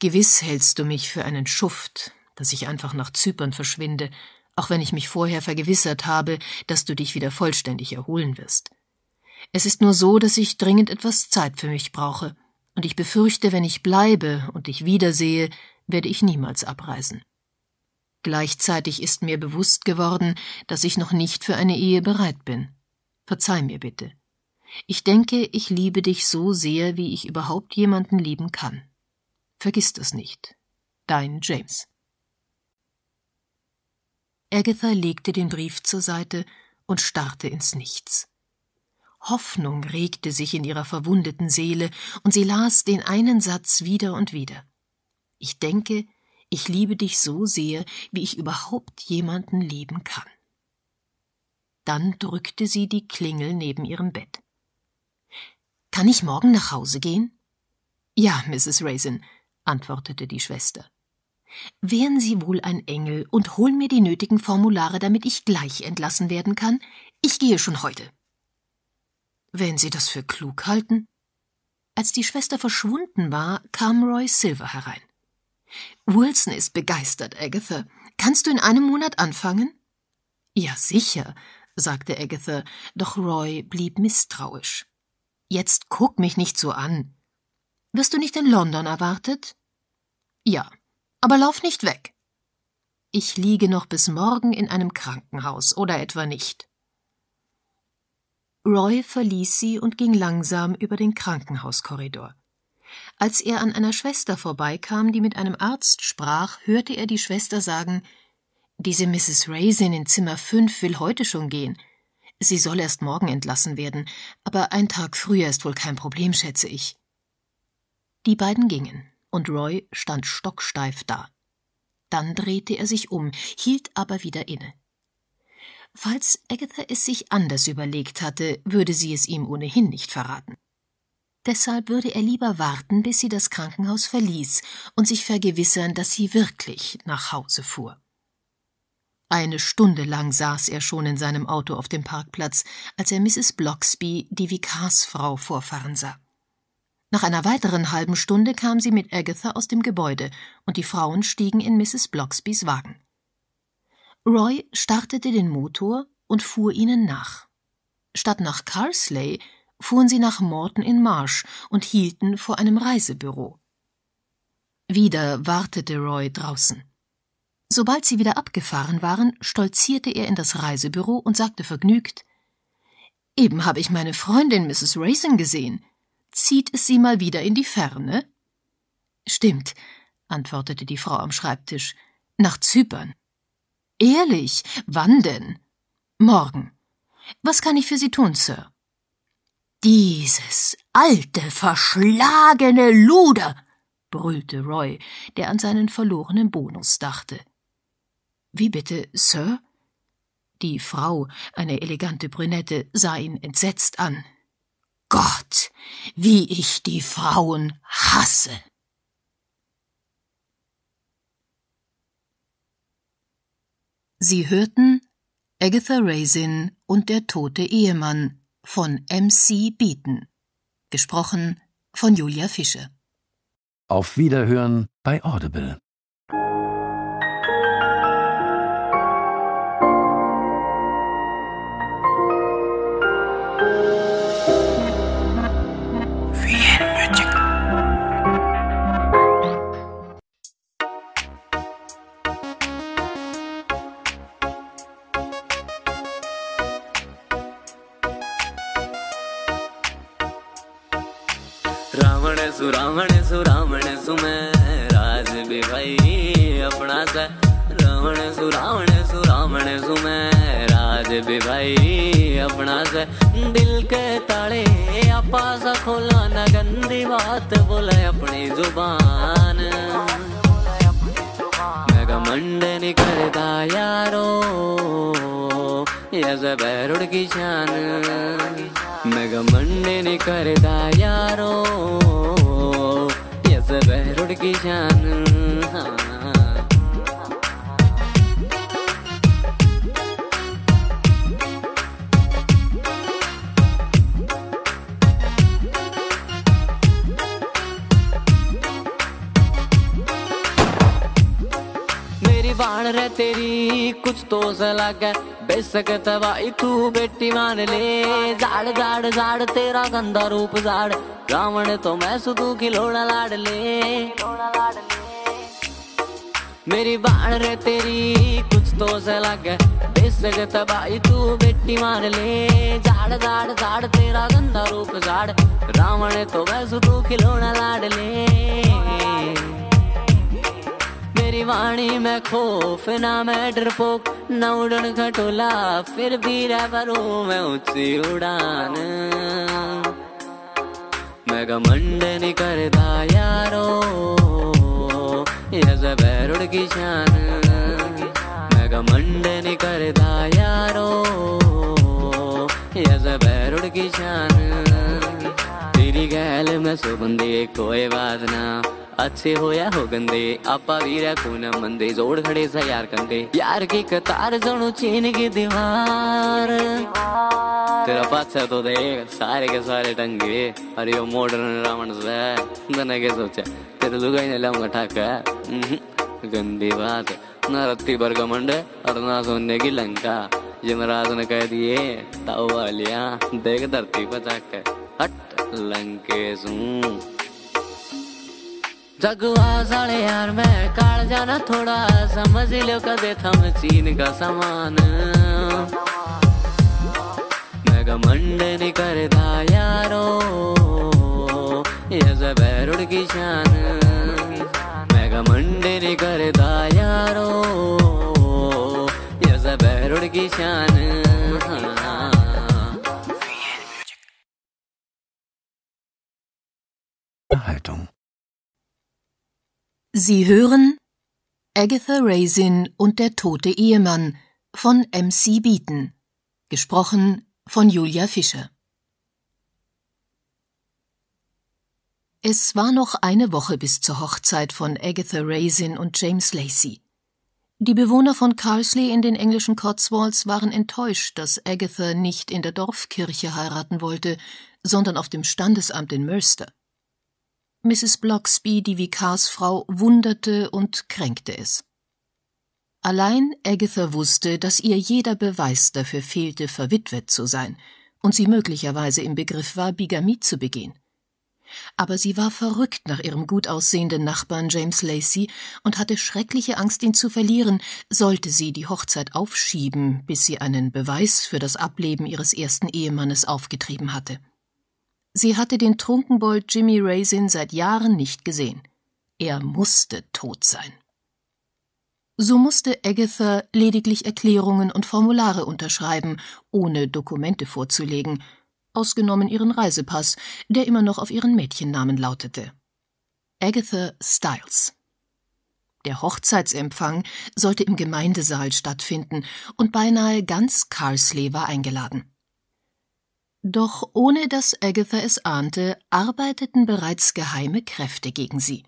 Gewiss hältst du mich für einen Schuft, dass ich einfach nach Zypern verschwinde, auch wenn ich mich vorher vergewissert habe, dass du dich wieder vollständig erholen wirst. Es ist nur so, dass ich dringend etwas Zeit für mich brauche, und ich befürchte, wenn ich bleibe und dich wiedersehe, werde ich niemals abreisen. Gleichzeitig ist mir bewusst geworden, dass ich noch nicht für eine Ehe bereit bin. Verzeih mir bitte. Ich denke, ich liebe dich so sehr, wie ich überhaupt jemanden lieben kann. Vergiss das nicht. Dein James. Agatha legte den Brief zur Seite und starrte ins Nichts. Hoffnung regte sich in ihrer verwundeten Seele, und sie las den einen Satz wieder und wieder. Ich denke, ich liebe dich so sehr, wie ich überhaupt jemanden lieben kann. Dann drückte sie die Klingel neben ihrem Bett. Kann ich morgen nach Hause gehen? Ja, Mrs. Raisin, antwortete die Schwester. Wären Sie wohl ein Engel und holen mir die nötigen Formulare, damit ich gleich entlassen werden kann? Ich gehe schon heute. Wenn Sie das für klug halten. Als die Schwester verschwunden war, kam Roy Silver herein. Wilson ist begeistert, Agatha. Kannst du in einem Monat anfangen? Ja, sicher, sagte Agatha, doch Roy blieb misstrauisch. Jetzt guck mich nicht so an. Wirst du nicht in London erwartet? Ja, aber lauf nicht weg. Ich liege noch bis morgen in einem Krankenhaus, oder etwa nicht. Roy verließ sie und ging langsam über den Krankenhauskorridor. Als er an einer Schwester vorbeikam, die mit einem Arzt sprach, hörte er die Schwester sagen, diese Mrs. Raisin in Zimmer 5 will heute schon gehen. Sie soll erst morgen entlassen werden, aber ein Tag früher ist wohl kein Problem, schätze ich. Die beiden gingen, und Roy stand stocksteif da. Dann drehte er sich um, hielt aber wieder inne. Falls Agatha es sich anders überlegt hatte, würde sie es ihm ohnehin nicht verraten. Deshalb würde er lieber warten, bis sie das Krankenhaus verließ und sich vergewissern, dass sie wirklich nach Hause fuhr. Eine Stunde lang saß er schon in seinem Auto auf dem Parkplatz, als er Mrs. Bloxby, die Vikarsfrau, vorfahren sah. Nach einer weiteren halben Stunde kam sie mit Agatha aus dem Gebäude und die Frauen stiegen in Mrs. Bloxbys Wagen. Roy startete den Motor und fuhr ihnen nach. Statt nach Carsley fuhren sie nach Morton in Marsh und hielten vor einem Reisebüro. Wieder wartete Roy draußen. Sobald sie wieder abgefahren waren, stolzierte er in das Reisebüro und sagte vergnügt Eben habe ich meine Freundin Mrs. Raisin gesehen. Zieht es sie mal wieder in die Ferne? Stimmt, antwortete die Frau am Schreibtisch. Nach Zypern. Ehrlich, wann denn? Morgen. Was kann ich für Sie tun, Sir? Dieses alte, verschlagene Luder, brüllte Roy, der an seinen verlorenen Bonus dachte. Wie bitte, Sir? Die Frau, eine elegante Brünette, sah ihn entsetzt an. Gott, wie ich die Frauen hasse! Sie hörten Agatha Raisin und der tote Ehemann von MC Beaton. Gesprochen von Julia Fische. Auf Wiederhören bei Audible. રાવણે સુરાવણે સુમહે રાજ બિવાય અપના સા રાવણે સુરાવણે સુરાવણે સુમહે રાજ બિવાય અપના સા દિલ કે તાલે અપાસા ખોલા ના ગંદી વાત બોલે અપની જુબાન મેગા મંડને કરે દાયારો યસબરડ કી શાન મેગા મંડને કરે દાયારો छोड़ के जान हाँ जुबान रे तेरी कुछ तो लग बेसक तबाई तू बेटी मान ले जाड़ जाड़ जाड़ तेरा गंदा रूप झाड़ रावण तो मैं सुधू खिलौना लाड ले मेरी बाण रे तेरी कुछ तो लग बेसक तबाई तू बेटी मान ले झाड़ जाड़ जाड़ तेरा गंदा रूप झाड़ रावण तो मैं सुधू खिलौना लाड ले मेरी वाणी में खोफ ना मैं डरपोक न उड़न का फिर भी रह भरू मैं ऊंची उड़ान मैं घमंड नहीं करता यारो बैर उड़ की शान मैं घमंड नहीं करता यारो बैर उड़ की शान तेरी गैल में सुबंदी कोई बात ना अच्छे हो या हो गंदे आपा वीरा को न मंदे जोड़ खड़े सा यार कंधे यार की कतार जणू चीन की दीवार तेरा पाछा तो देख सारे के सारे टंगे अरे ओ मॉडर्न रावण से मैंने के सोचा तेरे तो लुगाई ने लाऊंगा ठाका गंदी बात ना रत्ती भर घमंड सोने की लंका यमराज ने कह दिए ताऊ वालिया देख धरती पर जाकर हट लंकेश सगुआ साले यार मैं काल जाना थोड़ा समझ लो कदे थम चीन का सामान मैं घमंड नहीं करता यारो ये जबैरुड़ की शान मैं घमंड नहीं करता यारो ये जबैरुड़ की शान हाँ। Sie hören Agatha Raisin und der tote Ehemann von MC Beaton, gesprochen von Julia Fischer. Es war noch eine Woche bis zur Hochzeit von Agatha Raisin und James Lacey. Die Bewohner von Carsley in den englischen Cotswolds waren enttäuscht, dass Agatha nicht in der Dorfkirche heiraten wollte, sondern auf dem Standesamt in Mercer. Mrs. Bloxby, die Vikarsfrau, wunderte und kränkte es. Allein Agatha wusste, dass ihr jeder Beweis dafür fehlte, verwitwet zu sein und sie möglicherweise im Begriff war, Bigamie zu begehen. Aber sie war verrückt nach ihrem gut aussehenden Nachbarn James Lacey und hatte schreckliche Angst, ihn zu verlieren, sollte sie die Hochzeit aufschieben, bis sie einen Beweis für das Ableben ihres ersten Ehemannes aufgetrieben hatte. Sie hatte den Trunkenbold Jimmy Raisin seit Jahren nicht gesehen. Er musste tot sein. So musste Agatha lediglich Erklärungen und Formulare unterschreiben, ohne Dokumente vorzulegen, ausgenommen ihren Reisepass, der immer noch auf ihren Mädchennamen lautete. Agatha Stiles. Der Hochzeitsempfang sollte im Gemeindesaal stattfinden und beinahe ganz Carsley war eingeladen. Doch ohne dass Agatha es ahnte, arbeiteten bereits geheime Kräfte gegen sie.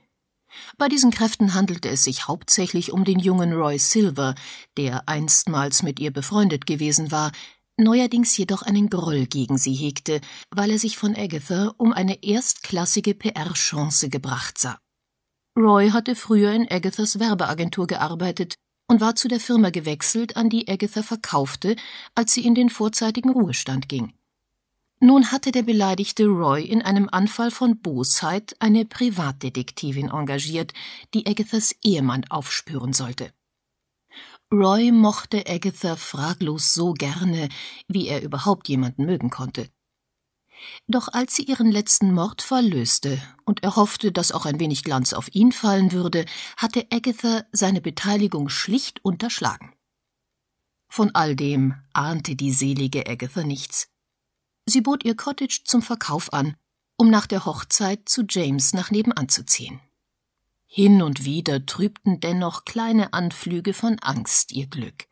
Bei diesen Kräften handelte es sich hauptsächlich um den jungen Roy Silver, der einstmals mit ihr befreundet gewesen war, neuerdings jedoch einen Groll gegen sie hegte, weil er sich von Agatha um eine erstklassige PR-Chance gebracht sah. Roy hatte früher in Agathas Werbeagentur gearbeitet und war zu der Firma gewechselt, an die Agatha verkaufte, als sie in den vorzeitigen Ruhestand ging. Nun hatte der beleidigte Roy in einem Anfall von Bosheit eine Privatdetektivin engagiert, die Agathas Ehemann aufspüren sollte. Roy mochte Agatha fraglos so gerne, wie er überhaupt jemanden mögen konnte. Doch als sie ihren letzten Mordfall löste und er hoffte, dass auch ein wenig Glanz auf ihn fallen würde, hatte Agatha seine Beteiligung schlicht unterschlagen. Von all dem ahnte die selige Agatha nichts. Sie bot ihr Cottage zum Verkauf an, um nach der Hochzeit zu James nach nebenan zu ziehen. Hin und wieder trübten dennoch kleine Anflüge von Angst ihr Glück.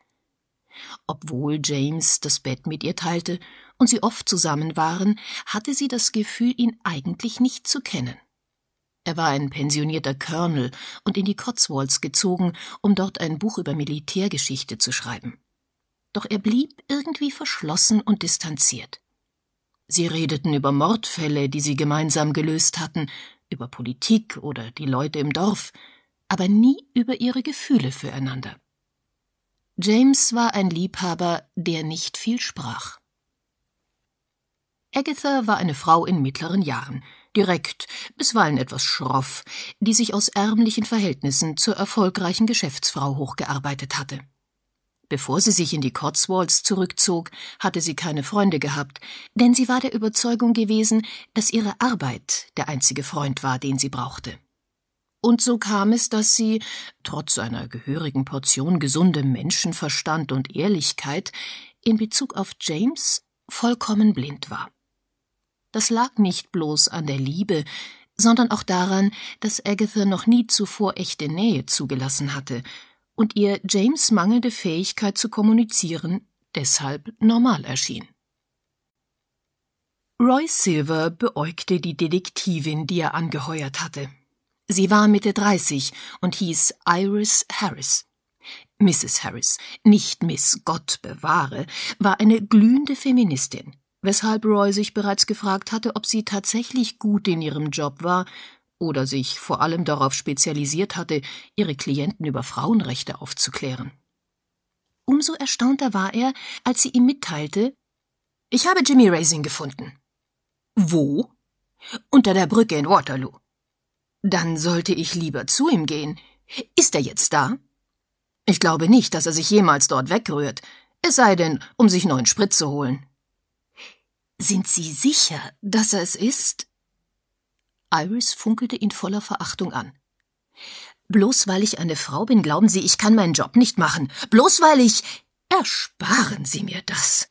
Obwohl James das Bett mit ihr teilte und sie oft zusammen waren, hatte sie das Gefühl, ihn eigentlich nicht zu kennen. Er war ein pensionierter Colonel und in die Cotswolds gezogen, um dort ein Buch über Militärgeschichte zu schreiben. Doch er blieb irgendwie verschlossen und distanziert. Sie redeten über Mordfälle, die sie gemeinsam gelöst hatten, über Politik oder die Leute im Dorf, aber nie über ihre Gefühle füreinander. James war ein Liebhaber, der nicht viel sprach. Agatha war eine Frau in mittleren Jahren, direkt, bisweilen etwas schroff, die sich aus ärmlichen Verhältnissen zur erfolgreichen Geschäftsfrau hochgearbeitet hatte. Bevor sie sich in die Cotswolds zurückzog, hatte sie keine Freunde gehabt, denn sie war der Überzeugung gewesen, dass ihre Arbeit der einzige Freund war, den sie brauchte. Und so kam es, dass sie, trotz einer gehörigen Portion gesundem Menschenverstand und Ehrlichkeit, in Bezug auf James vollkommen blind war. Das lag nicht bloß an der Liebe, sondern auch daran, dass Agatha noch nie zuvor echte Nähe zugelassen hatte und ihr James mangelnde Fähigkeit zu kommunizieren deshalb normal erschien. Roy Silver beäugte die Detektivin, die er angeheuert hatte. Sie war Mitte 30 und hieß Iris Harris. Mrs. Harris, nicht Miss Gott bewahre, war eine glühende Feministin, weshalb Roy sich bereits gefragt hatte, ob sie tatsächlich gut in ihrem Job war oder sich vor allem darauf spezialisiert hatte, ihre Klienten über Frauenrechte aufzuklären. Umso erstaunter war er, als sie ihm mitteilte Ich habe Jimmy Raising gefunden. Wo? Unter der Brücke in Waterloo. Dann sollte ich lieber zu ihm gehen. Ist er jetzt da? Ich glaube nicht, dass er sich jemals dort wegrührt, es sei denn, um sich neuen Sprit zu holen. Sind Sie sicher, dass er es ist? Iris funkelte ihn voller Verachtung an. Bloß weil ich eine Frau bin, glauben Sie, ich kann meinen Job nicht machen. Bloß weil ich. Ersparen Sie mir das,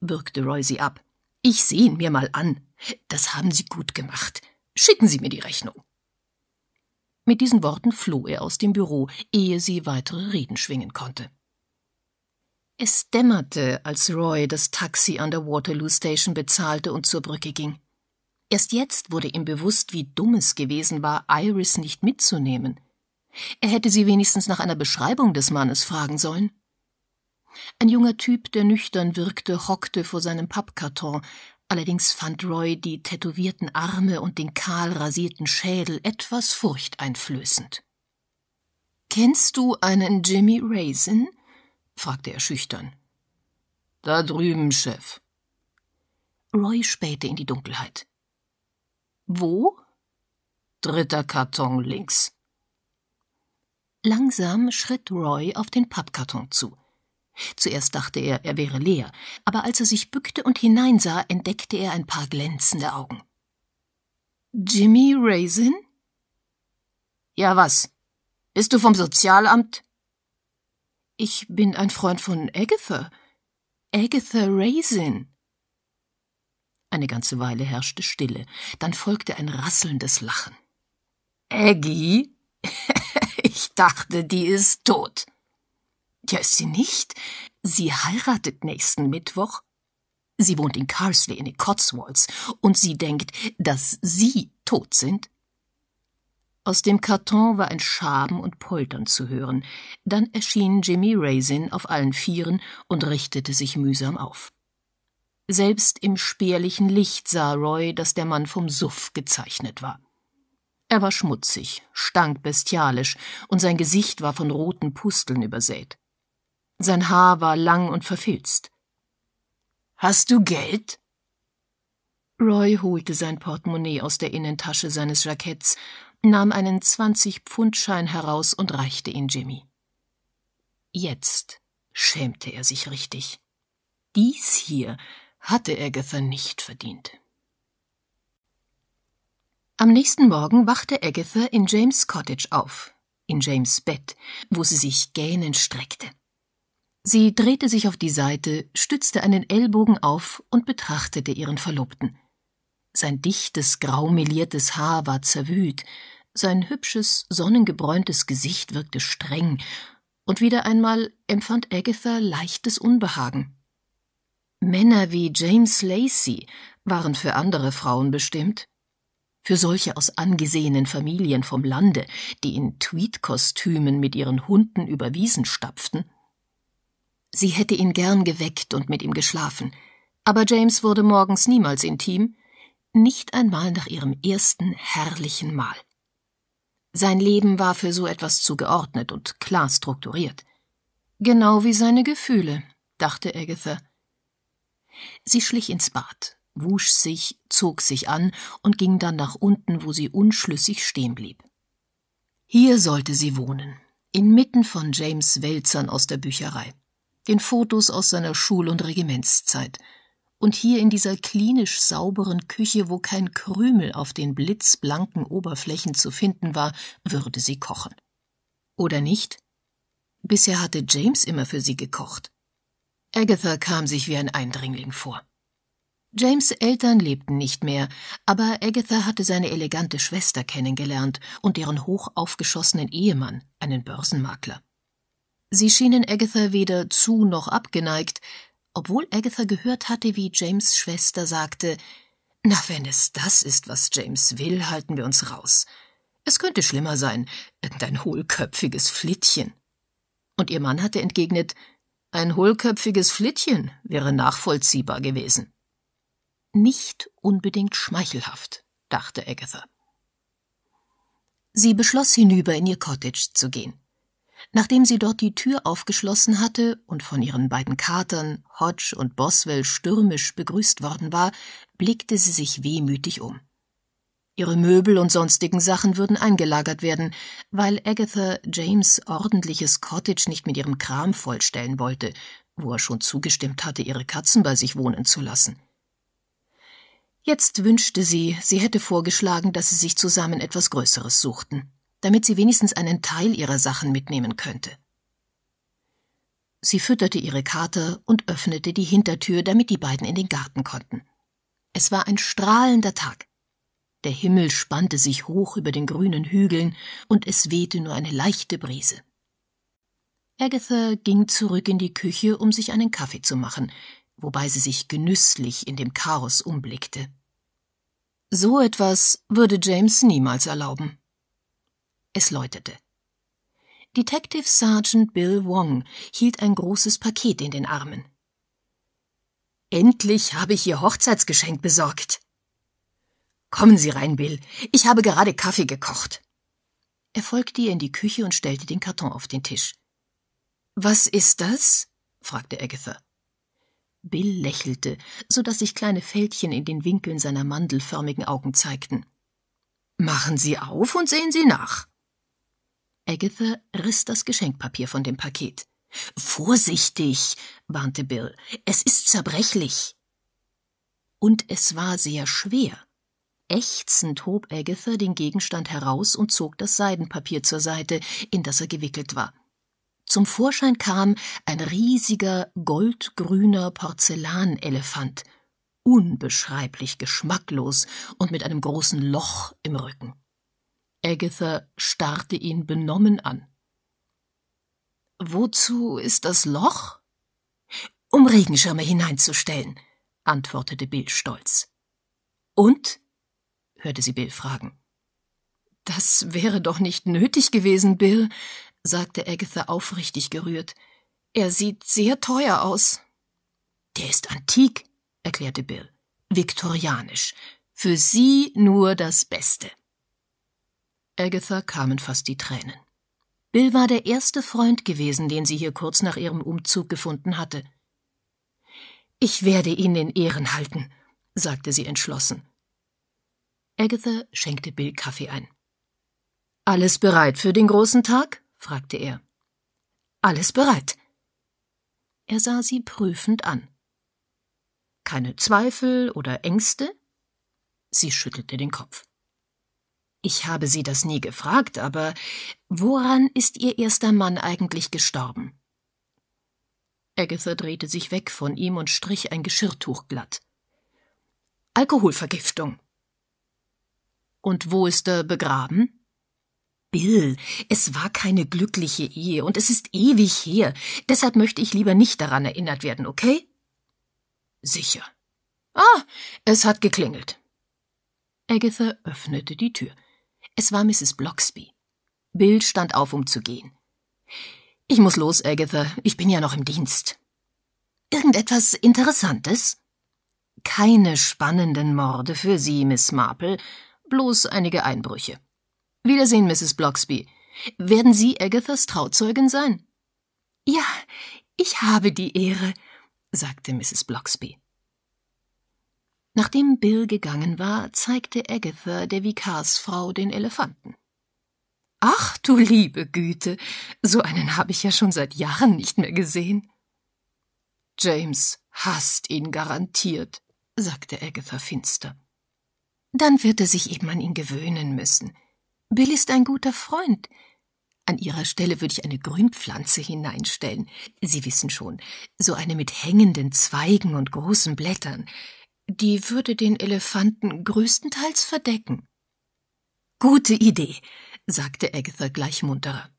würgte Roy sie ab. Ich sehe ihn mir mal an. Das haben Sie gut gemacht. Schicken Sie mir die Rechnung. Mit diesen Worten floh er aus dem Büro, ehe sie weitere Reden schwingen konnte. Es dämmerte, als Roy das Taxi an der Waterloo Station bezahlte und zur Brücke ging. Erst jetzt wurde ihm bewusst, wie dumm es gewesen war, Iris nicht mitzunehmen. Er hätte sie wenigstens nach einer Beschreibung des Mannes fragen sollen. Ein junger Typ, der nüchtern wirkte, hockte vor seinem Pappkarton, allerdings fand Roy die tätowierten Arme und den kahl rasierten Schädel etwas furchteinflößend. Kennst du einen Jimmy Raisin? fragte er schüchtern. Da drüben, Chef. Roy spähte in die Dunkelheit. Wo? Dritter Karton links. Langsam schritt Roy auf den Pappkarton zu. Zuerst dachte er, er wäre leer, aber als er sich bückte und hineinsah, entdeckte er ein paar glänzende Augen. Jimmy Raisin? Ja, was? Bist du vom Sozialamt? Ich bin ein Freund von Agatha. Agatha Raisin. Eine ganze Weile herrschte Stille, dann folgte ein rasselndes Lachen. Aggie? ich dachte, die ist tot. Ja, ist sie nicht. Sie heiratet nächsten Mittwoch. Sie wohnt in Carsley in den Cotswolds und sie denkt, dass Sie tot sind. Aus dem Karton war ein Schaben und Poltern zu hören. Dann erschien Jimmy Raisin auf allen Vieren und richtete sich mühsam auf. Selbst im spärlichen Licht sah Roy, dass der Mann vom Suff gezeichnet war. Er war schmutzig, stank bestialisch und sein Gesicht war von roten Pusteln übersät. Sein Haar war lang und verfilzt. Hast du Geld? Roy holte sein Portemonnaie aus der Innentasche seines Jacketts, nahm einen 20-Pfund-Schein heraus und reichte ihn Jimmy. Jetzt schämte er sich richtig. Dies hier hatte Agatha nicht verdient. Am nächsten Morgen wachte Agatha in James Cottage auf, in James Bett, wo sie sich gähnend streckte. Sie drehte sich auf die Seite, stützte einen Ellbogen auf und betrachtete ihren Verlobten. Sein dichtes, graumeliertes Haar war zerwühlt, sein hübsches, sonnengebräuntes Gesicht wirkte streng, und wieder einmal empfand Agatha leichtes Unbehagen. Männer wie James Lacey waren für andere Frauen bestimmt, für solche aus angesehenen Familien vom Lande, die in Tweedkostümen mit ihren Hunden über Wiesen stapften. Sie hätte ihn gern geweckt und mit ihm geschlafen, aber James wurde morgens niemals intim, nicht einmal nach ihrem ersten herrlichen Mal. Sein Leben war für so etwas zu geordnet und klar strukturiert. Genau wie seine Gefühle, dachte Agatha Sie schlich ins Bad, wusch sich, zog sich an und ging dann nach unten, wo sie unschlüssig stehen blieb. Hier sollte sie wohnen, inmitten von James Wälzern aus der Bücherei, den Fotos aus seiner Schul- und Regimentszeit, und hier in dieser klinisch sauberen Küche, wo kein Krümel auf den blitzblanken Oberflächen zu finden war, würde sie kochen. Oder nicht? Bisher hatte James immer für sie gekocht. Agatha kam sich wie ein Eindringling vor. James Eltern lebten nicht mehr, aber Agatha hatte seine elegante Schwester kennengelernt und deren hochaufgeschossenen Ehemann, einen Börsenmakler. Sie schienen Agatha weder zu noch abgeneigt, obwohl Agatha gehört hatte, wie James Schwester sagte Na, wenn es das ist, was James will, halten wir uns raus. Es könnte schlimmer sein, irgendein hohlköpfiges Flittchen. Und ihr Mann hatte entgegnet ein hohlköpfiges Flittchen wäre nachvollziehbar gewesen. Nicht unbedingt schmeichelhaft, dachte Agatha. Sie beschloss hinüber in ihr Cottage zu gehen. Nachdem sie dort die Tür aufgeschlossen hatte und von ihren beiden Katern, Hodge und Boswell, stürmisch begrüßt worden war, blickte sie sich wehmütig um. Ihre Möbel und sonstigen Sachen würden eingelagert werden, weil Agatha James ordentliches Cottage nicht mit ihrem Kram vollstellen wollte, wo er schon zugestimmt hatte, ihre Katzen bei sich wohnen zu lassen. Jetzt wünschte sie, sie hätte vorgeschlagen, dass sie sich zusammen etwas Größeres suchten, damit sie wenigstens einen Teil ihrer Sachen mitnehmen könnte. Sie fütterte ihre Kater und öffnete die Hintertür, damit die beiden in den Garten konnten. Es war ein strahlender Tag. Der Himmel spannte sich hoch über den grünen Hügeln, und es wehte nur eine leichte Brise. Agatha ging zurück in die Küche, um sich einen Kaffee zu machen, wobei sie sich genüsslich in dem Chaos umblickte. So etwas würde James niemals erlauben. Es läutete. Detective Sergeant Bill Wong hielt ein großes Paket in den Armen. Endlich habe ich ihr Hochzeitsgeschenk besorgt. Kommen Sie rein, Bill. Ich habe gerade Kaffee gekocht. Er folgte ihr in die Küche und stellte den Karton auf den Tisch. Was ist das? fragte Agatha. Bill lächelte, so dass sich kleine Fältchen in den Winkeln seiner mandelförmigen Augen zeigten. Machen Sie auf und sehen Sie nach. Agatha riss das Geschenkpapier von dem Paket. Vorsichtig, warnte Bill, es ist zerbrechlich. Und es war sehr schwer. Ächzend hob Agatha den Gegenstand heraus und zog das Seidenpapier zur Seite, in das er gewickelt war. Zum Vorschein kam ein riesiger goldgrüner Porzellanelefant, unbeschreiblich geschmacklos und mit einem großen Loch im Rücken. Agatha starrte ihn benommen an. Wozu ist das Loch? Um Regenschirme hineinzustellen, antwortete Bill stolz. Und? hörte sie Bill fragen. Das wäre doch nicht nötig gewesen, Bill, sagte Agatha aufrichtig gerührt. Er sieht sehr teuer aus. Der ist antik, erklärte Bill. Viktorianisch. Für Sie nur das Beste. Agatha kamen fast die Tränen. Bill war der erste Freund gewesen, den sie hier kurz nach ihrem Umzug gefunden hatte. Ich werde ihn in Ehren halten, sagte sie entschlossen Agatha schenkte Bill Kaffee ein. Alles bereit für den großen Tag? fragte er. Alles bereit. Er sah sie prüfend an. Keine Zweifel oder Ängste? Sie schüttelte den Kopf. Ich habe sie das nie gefragt, aber woran ist ihr erster Mann eigentlich gestorben? Agatha drehte sich weg von ihm und strich ein Geschirrtuch glatt. Alkoholvergiftung, und wo ist er begraben? Bill, es war keine glückliche Ehe und es ist ewig her. Deshalb möchte ich lieber nicht daran erinnert werden, okay? Sicher. Ah, es hat geklingelt. Agatha öffnete die Tür. Es war Mrs. Bloxby. Bill stand auf, um zu gehen. Ich muss los, Agatha. Ich bin ja noch im Dienst. Irgendetwas Interessantes? Keine spannenden Morde für Sie, Miss Marple, bloß einige Einbrüche. Wiedersehen, Mrs. Bloxby. Werden Sie Agathas Trauzeugin sein? Ja, ich habe die Ehre, sagte Mrs. Bloxby. Nachdem Bill gegangen war, zeigte Agatha der Vikarsfrau den Elefanten. Ach du liebe Güte, so einen habe ich ja schon seit Jahren nicht mehr gesehen. James hasst ihn garantiert, sagte Agatha finster. Dann wird er sich eben an ihn gewöhnen müssen. Bill ist ein guter Freund. An ihrer Stelle würde ich eine Grünpflanze hineinstellen. Sie wissen schon, so eine mit hängenden Zweigen und großen Blättern. Die würde den Elefanten größtenteils verdecken. Gute Idee, sagte Agatha gleich munterer.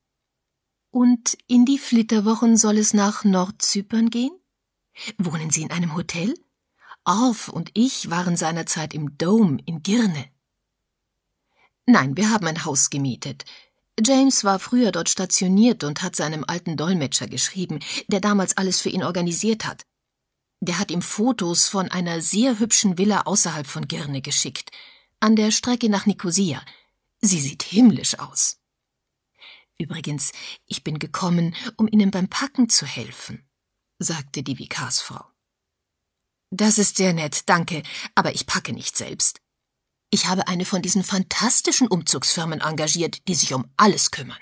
Und in die Flitterwochen soll es nach Nordzypern gehen? Wohnen Sie in einem Hotel? Orf und ich waren seinerzeit im Dome in Girne. Nein, wir haben ein Haus gemietet. James war früher dort stationiert und hat seinem alten Dolmetscher geschrieben, der damals alles für ihn organisiert hat. Der hat ihm Fotos von einer sehr hübschen Villa außerhalb von Girne geschickt, an der Strecke nach Nikosia. Sie sieht himmlisch aus. Übrigens, ich bin gekommen, um Ihnen beim Packen zu helfen, sagte die Vikarsfrau. Das ist sehr nett, danke, aber ich packe nicht selbst. Ich habe eine von diesen fantastischen Umzugsfirmen engagiert, die sich um alles kümmern.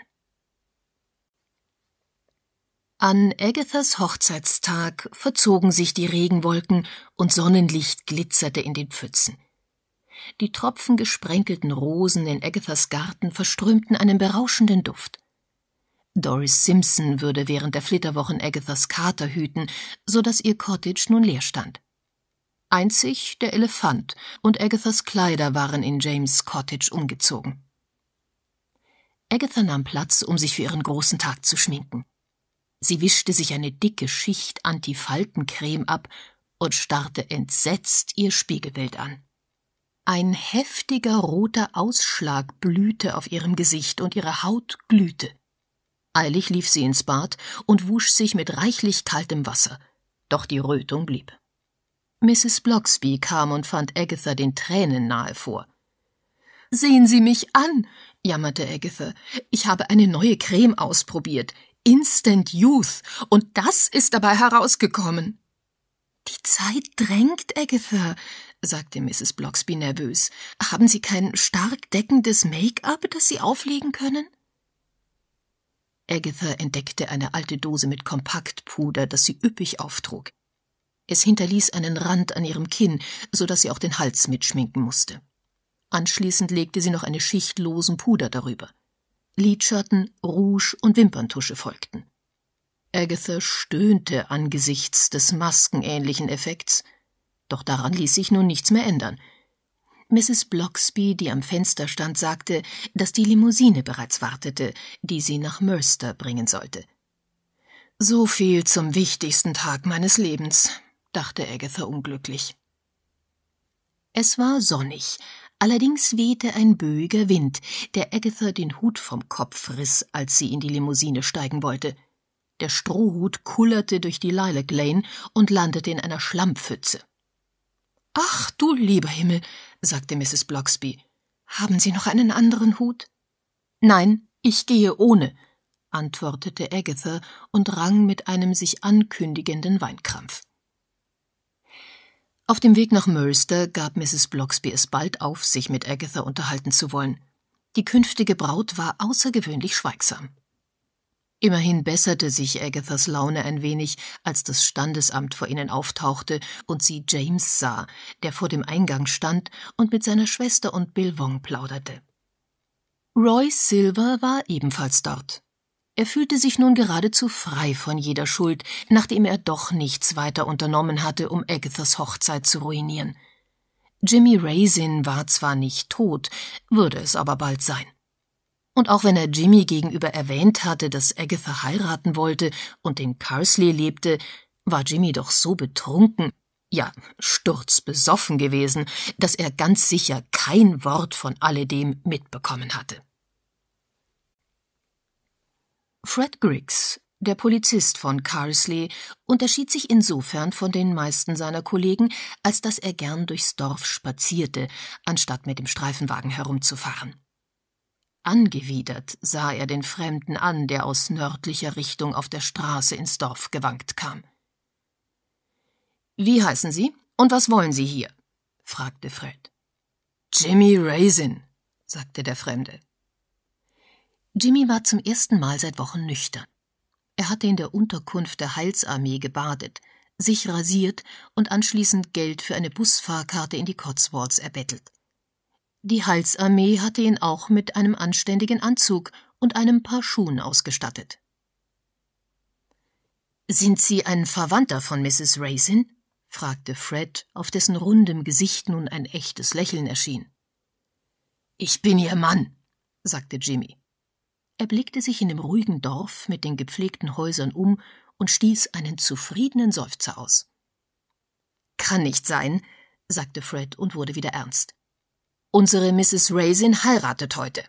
An Agathas Hochzeitstag verzogen sich die Regenwolken und Sonnenlicht glitzerte in den Pfützen. Die tropfengesprenkelten Rosen in Agathas Garten verströmten einen berauschenden Duft. Doris Simpson würde während der Flitterwochen Agathas Kater hüten, so dass ihr Cottage nun leer stand. Einzig der Elefant und Agathas Kleider waren in James Cottage umgezogen. Agatha nahm Platz, um sich für ihren großen Tag zu schminken. Sie wischte sich eine dicke Schicht Antifaltencreme ab und starrte entsetzt ihr Spiegelbild an. Ein heftiger roter Ausschlag blühte auf ihrem Gesicht und ihre Haut glühte. Eilig lief sie ins Bad und wusch sich mit reichlich kaltem Wasser, doch die Rötung blieb. Mrs. Bloxby kam und fand Agatha den Tränen nahe vor. Sehen Sie mich an, jammerte Agatha. Ich habe eine neue Creme ausprobiert. Instant Youth. Und das ist dabei herausgekommen. Die Zeit drängt, Agatha, sagte Mrs. Bloxby nervös. Haben Sie kein stark deckendes Make-up, das Sie auflegen können? Agatha entdeckte eine alte Dose mit Kompaktpuder, das sie üppig auftrug. Es hinterließ einen Rand an ihrem Kinn, so dass sie auch den Hals mitschminken musste. Anschließend legte sie noch eine Schicht losen Puder darüber. Lidschatten, Rouge und Wimperntusche folgten. Agatha stöhnte angesichts des maskenähnlichen Effekts, doch daran ließ sich nun nichts mehr ändern. Mrs. Bloxby, die am Fenster stand, sagte, dass die Limousine bereits wartete, die sie nach Mörster bringen sollte. So viel zum wichtigsten Tag meines Lebens, dachte Agatha unglücklich. Es war sonnig, allerdings wehte ein böiger Wind, der Agatha den Hut vom Kopf riss, als sie in die Limousine steigen wollte. Der Strohhut kullerte durch die Lilac Lane und landete in einer Schlammpfütze. Ach, du lieber Himmel, sagte Mrs. Bloxby. Haben Sie noch einen anderen Hut? Nein, ich gehe ohne, antwortete Agatha und rang mit einem sich ankündigenden Weinkrampf. Auf dem Weg nach Murster gab Mrs. Bloxby es bald auf, sich mit Agatha unterhalten zu wollen. Die künftige Braut war außergewöhnlich schweigsam. Immerhin besserte sich Agathas Laune ein wenig, als das Standesamt vor ihnen auftauchte und sie James sah, der vor dem Eingang stand und mit seiner Schwester und Bill Wong plauderte. Roy Silver war ebenfalls dort. Er fühlte sich nun geradezu frei von jeder Schuld, nachdem er doch nichts weiter unternommen hatte, um Agathas Hochzeit zu ruinieren. Jimmy Raisin war zwar nicht tot, würde es aber bald sein. Und auch wenn er Jimmy gegenüber erwähnt hatte, dass Agatha heiraten wollte und in Carsley lebte, war Jimmy doch so betrunken, ja, sturzbesoffen gewesen, dass er ganz sicher kein Wort von alledem mitbekommen hatte. Fred Griggs, der Polizist von Carsley, unterschied sich insofern von den meisten seiner Kollegen, als dass er gern durchs Dorf spazierte, anstatt mit dem Streifenwagen herumzufahren. Angewidert sah er den Fremden an, der aus nördlicher Richtung auf der Straße ins Dorf gewankt kam. Wie heißen Sie und was wollen Sie hier? fragte Fred. Jimmy Raisin, sagte der Fremde. Jimmy war zum ersten Mal seit Wochen nüchtern. Er hatte in der Unterkunft der Heilsarmee gebadet, sich rasiert und anschließend Geld für eine Busfahrkarte in die Cotswolds erbettelt. Die Heilsarmee hatte ihn auch mit einem anständigen Anzug und einem Paar Schuhen ausgestattet. Sind Sie ein Verwandter von Mrs. Raisin? fragte Fred, auf dessen rundem Gesicht nun ein echtes Lächeln erschien. Ich bin Ihr Mann, sagte Jimmy. Er blickte sich in dem ruhigen Dorf mit den gepflegten Häusern um und stieß einen zufriedenen Seufzer aus. Kann nicht sein, sagte Fred und wurde wieder ernst. Unsere Mrs. Raisin heiratet heute.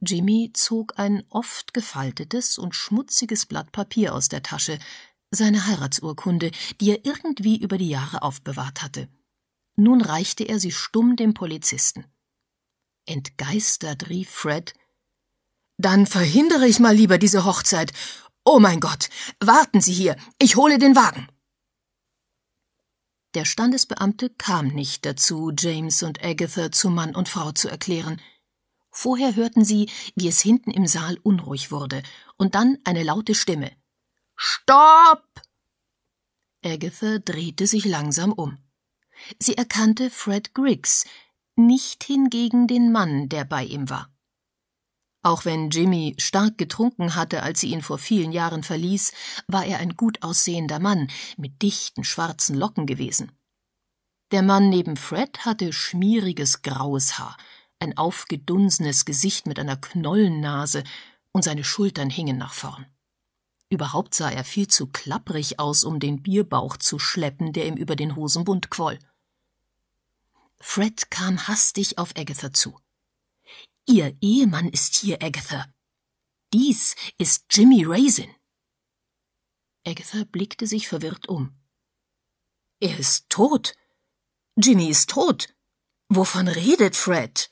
Jimmy zog ein oft gefaltetes und schmutziges Blatt Papier aus der Tasche, seine Heiratsurkunde, die er irgendwie über die Jahre aufbewahrt hatte. Nun reichte er sie stumm dem Polizisten. Entgeistert rief Fred dann verhindere ich mal lieber diese Hochzeit. Oh mein Gott, warten Sie hier, ich hole den Wagen. Der Standesbeamte kam nicht dazu, James und Agatha zu Mann und Frau zu erklären. Vorher hörten sie, wie es hinten im Saal unruhig wurde, und dann eine laute Stimme. Stopp! Agatha drehte sich langsam um. Sie erkannte Fred Griggs, nicht hingegen den Mann, der bei ihm war. Auch wenn Jimmy stark getrunken hatte, als sie ihn vor vielen Jahren verließ, war er ein gut aussehender Mann mit dichten schwarzen Locken gewesen. Der Mann neben Fred hatte schmieriges graues Haar, ein aufgedunsenes Gesicht mit einer Knollennase und seine Schultern hingen nach vorn. Überhaupt sah er viel zu klapprig aus, um den Bierbauch zu schleppen, der ihm über den Hosenbund quoll. Fred kam hastig auf Agatha zu. Ihr Ehemann ist hier, Agatha. Dies ist Jimmy Raisin. Agatha blickte sich verwirrt um. Er ist tot. Jimmy ist tot. Wovon redet Fred?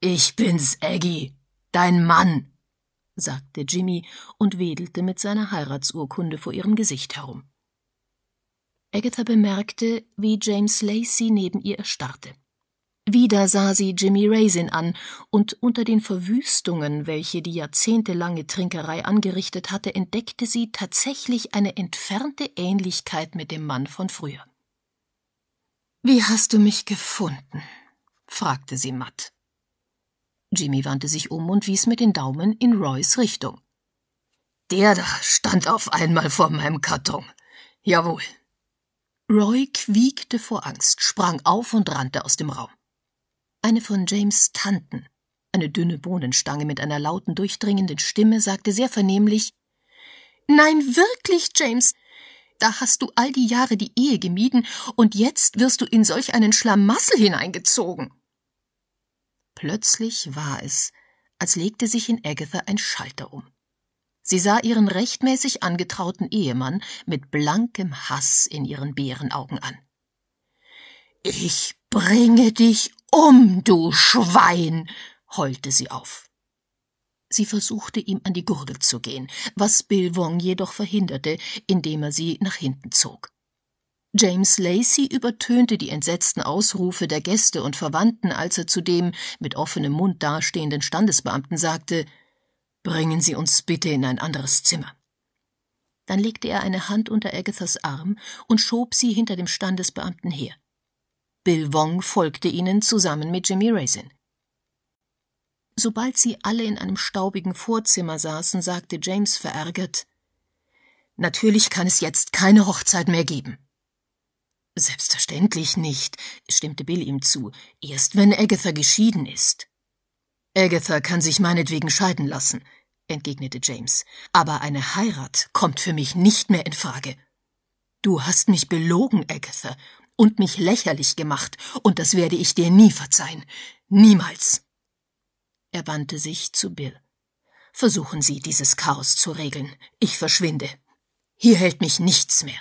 Ich bin's, Aggie, dein Mann, sagte Jimmy und wedelte mit seiner Heiratsurkunde vor ihrem Gesicht herum. Agatha bemerkte, wie James Lacey neben ihr erstarrte. Wieder sah sie Jimmy Raisin an, und unter den Verwüstungen, welche die jahrzehntelange Trinkerei angerichtet hatte, entdeckte sie tatsächlich eine entfernte Ähnlichkeit mit dem Mann von früher. Wie hast du mich gefunden? fragte sie matt. Jimmy wandte sich um und wies mit den Daumen in Roys Richtung. Der da stand auf einmal vor meinem Karton. Jawohl. Roy quiekte vor Angst, sprang auf und rannte aus dem Raum. Eine von James Tanten. Eine dünne Bohnenstange mit einer lauten, durchdringenden Stimme sagte sehr vernehmlich Nein, wirklich, James. Da hast du all die Jahre die Ehe gemieden, und jetzt wirst du in solch einen Schlamassel hineingezogen. Plötzlich war es, als legte sich in Agatha ein Schalter um. Sie sah ihren rechtmäßig angetrauten Ehemann mit blankem Hass in ihren Bärenaugen an. Ich bringe dich um, du Schwein, heulte sie auf. Sie versuchte, ihm an die Gurgel zu gehen, was Bill Wong jedoch verhinderte, indem er sie nach hinten zog. James Lacey übertönte die entsetzten Ausrufe der Gäste und Verwandten, als er zu dem mit offenem Mund dastehenden Standesbeamten sagte Bringen Sie uns bitte in ein anderes Zimmer. Dann legte er eine Hand unter Agathas Arm und schob sie hinter dem Standesbeamten her. Bill Wong folgte ihnen zusammen mit Jimmy Raisin. Sobald sie alle in einem staubigen Vorzimmer saßen, sagte James verärgert Natürlich kann es jetzt keine Hochzeit mehr geben. Selbstverständlich nicht, stimmte Bill ihm zu, erst wenn Agatha geschieden ist. Agatha kann sich meinetwegen scheiden lassen, entgegnete James, aber eine Heirat kommt für mich nicht mehr in Frage. Du hast mich belogen, Agatha, und mich lächerlich gemacht, und das werde ich dir nie verzeihen. Niemals. Er wandte sich zu Bill. Versuchen Sie, dieses Chaos zu regeln. Ich verschwinde. Hier hält mich nichts mehr.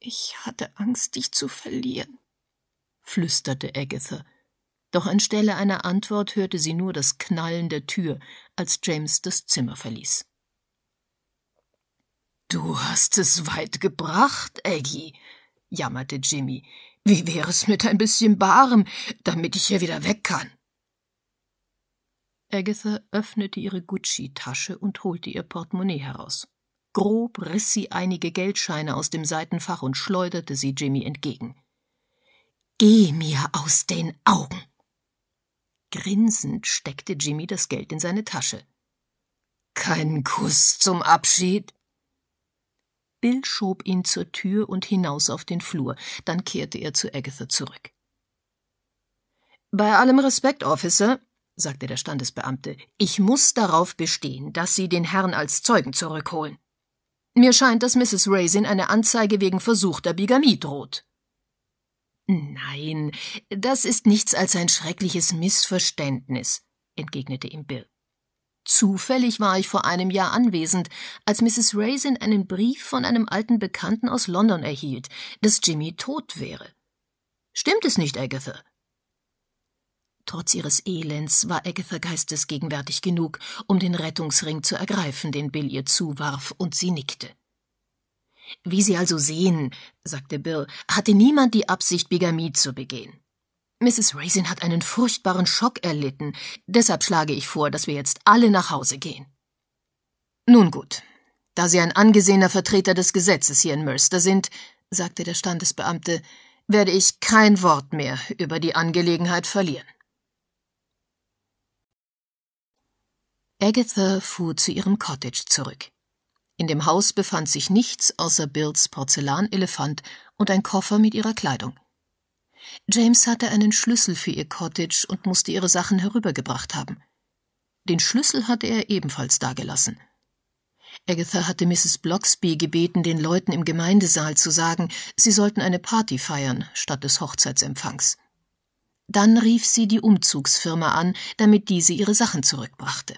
Ich hatte Angst, dich zu verlieren, flüsterte Agatha. Doch anstelle einer Antwort hörte sie nur das Knallen der Tür, als James das Zimmer verließ. Du hast es weit gebracht, Aggie, jammerte Jimmy. Wie wäre es mit ein bisschen Barem, damit ich hier wieder weg kann? Agatha öffnete ihre Gucci-Tasche und holte ihr Portemonnaie heraus. Grob riss sie einige Geldscheine aus dem Seitenfach und schleuderte sie Jimmy entgegen. Geh mir aus den Augen! Grinsend steckte Jimmy das Geld in seine Tasche. Keinen Kuss zum Abschied? Bill schob ihn zur Tür und hinaus auf den Flur. Dann kehrte er zu Agatha zurück. Bei allem Respekt, Officer, sagte der Standesbeamte, ich muss darauf bestehen, dass Sie den Herrn als Zeugen zurückholen. Mir scheint, dass Mrs. Raisin eine Anzeige wegen versuchter Bigamie droht. Nein, das ist nichts als ein schreckliches Missverständnis, entgegnete ihm Bill. Zufällig war ich vor einem Jahr anwesend, als Mrs. Raisin einen Brief von einem alten Bekannten aus London erhielt, dass Jimmy tot wäre. Stimmt es nicht, Agatha? Trotz ihres Elends war Agatha geistesgegenwärtig genug, um den Rettungsring zu ergreifen, den Bill ihr zuwarf, und sie nickte. Wie Sie also sehen, sagte Bill, hatte niemand die Absicht, Bigamie zu begehen. Mrs. Raisin hat einen furchtbaren Schock erlitten, deshalb schlage ich vor, dass wir jetzt alle nach Hause gehen. Nun gut, da Sie ein angesehener Vertreter des Gesetzes hier in Mercer sind, sagte der Standesbeamte, werde ich kein Wort mehr über die Angelegenheit verlieren. Agatha fuhr zu ihrem Cottage zurück. In dem Haus befand sich nichts außer Bills Porzellanelefant und ein Koffer mit ihrer Kleidung. James hatte einen Schlüssel für ihr Cottage und musste ihre Sachen herübergebracht haben. Den Schlüssel hatte er ebenfalls dagelassen. Agatha hatte Mrs. Bloxby gebeten, den Leuten im Gemeindesaal zu sagen, sie sollten eine Party feiern statt des Hochzeitsempfangs. Dann rief sie die Umzugsfirma an, damit diese ihre Sachen zurückbrachte.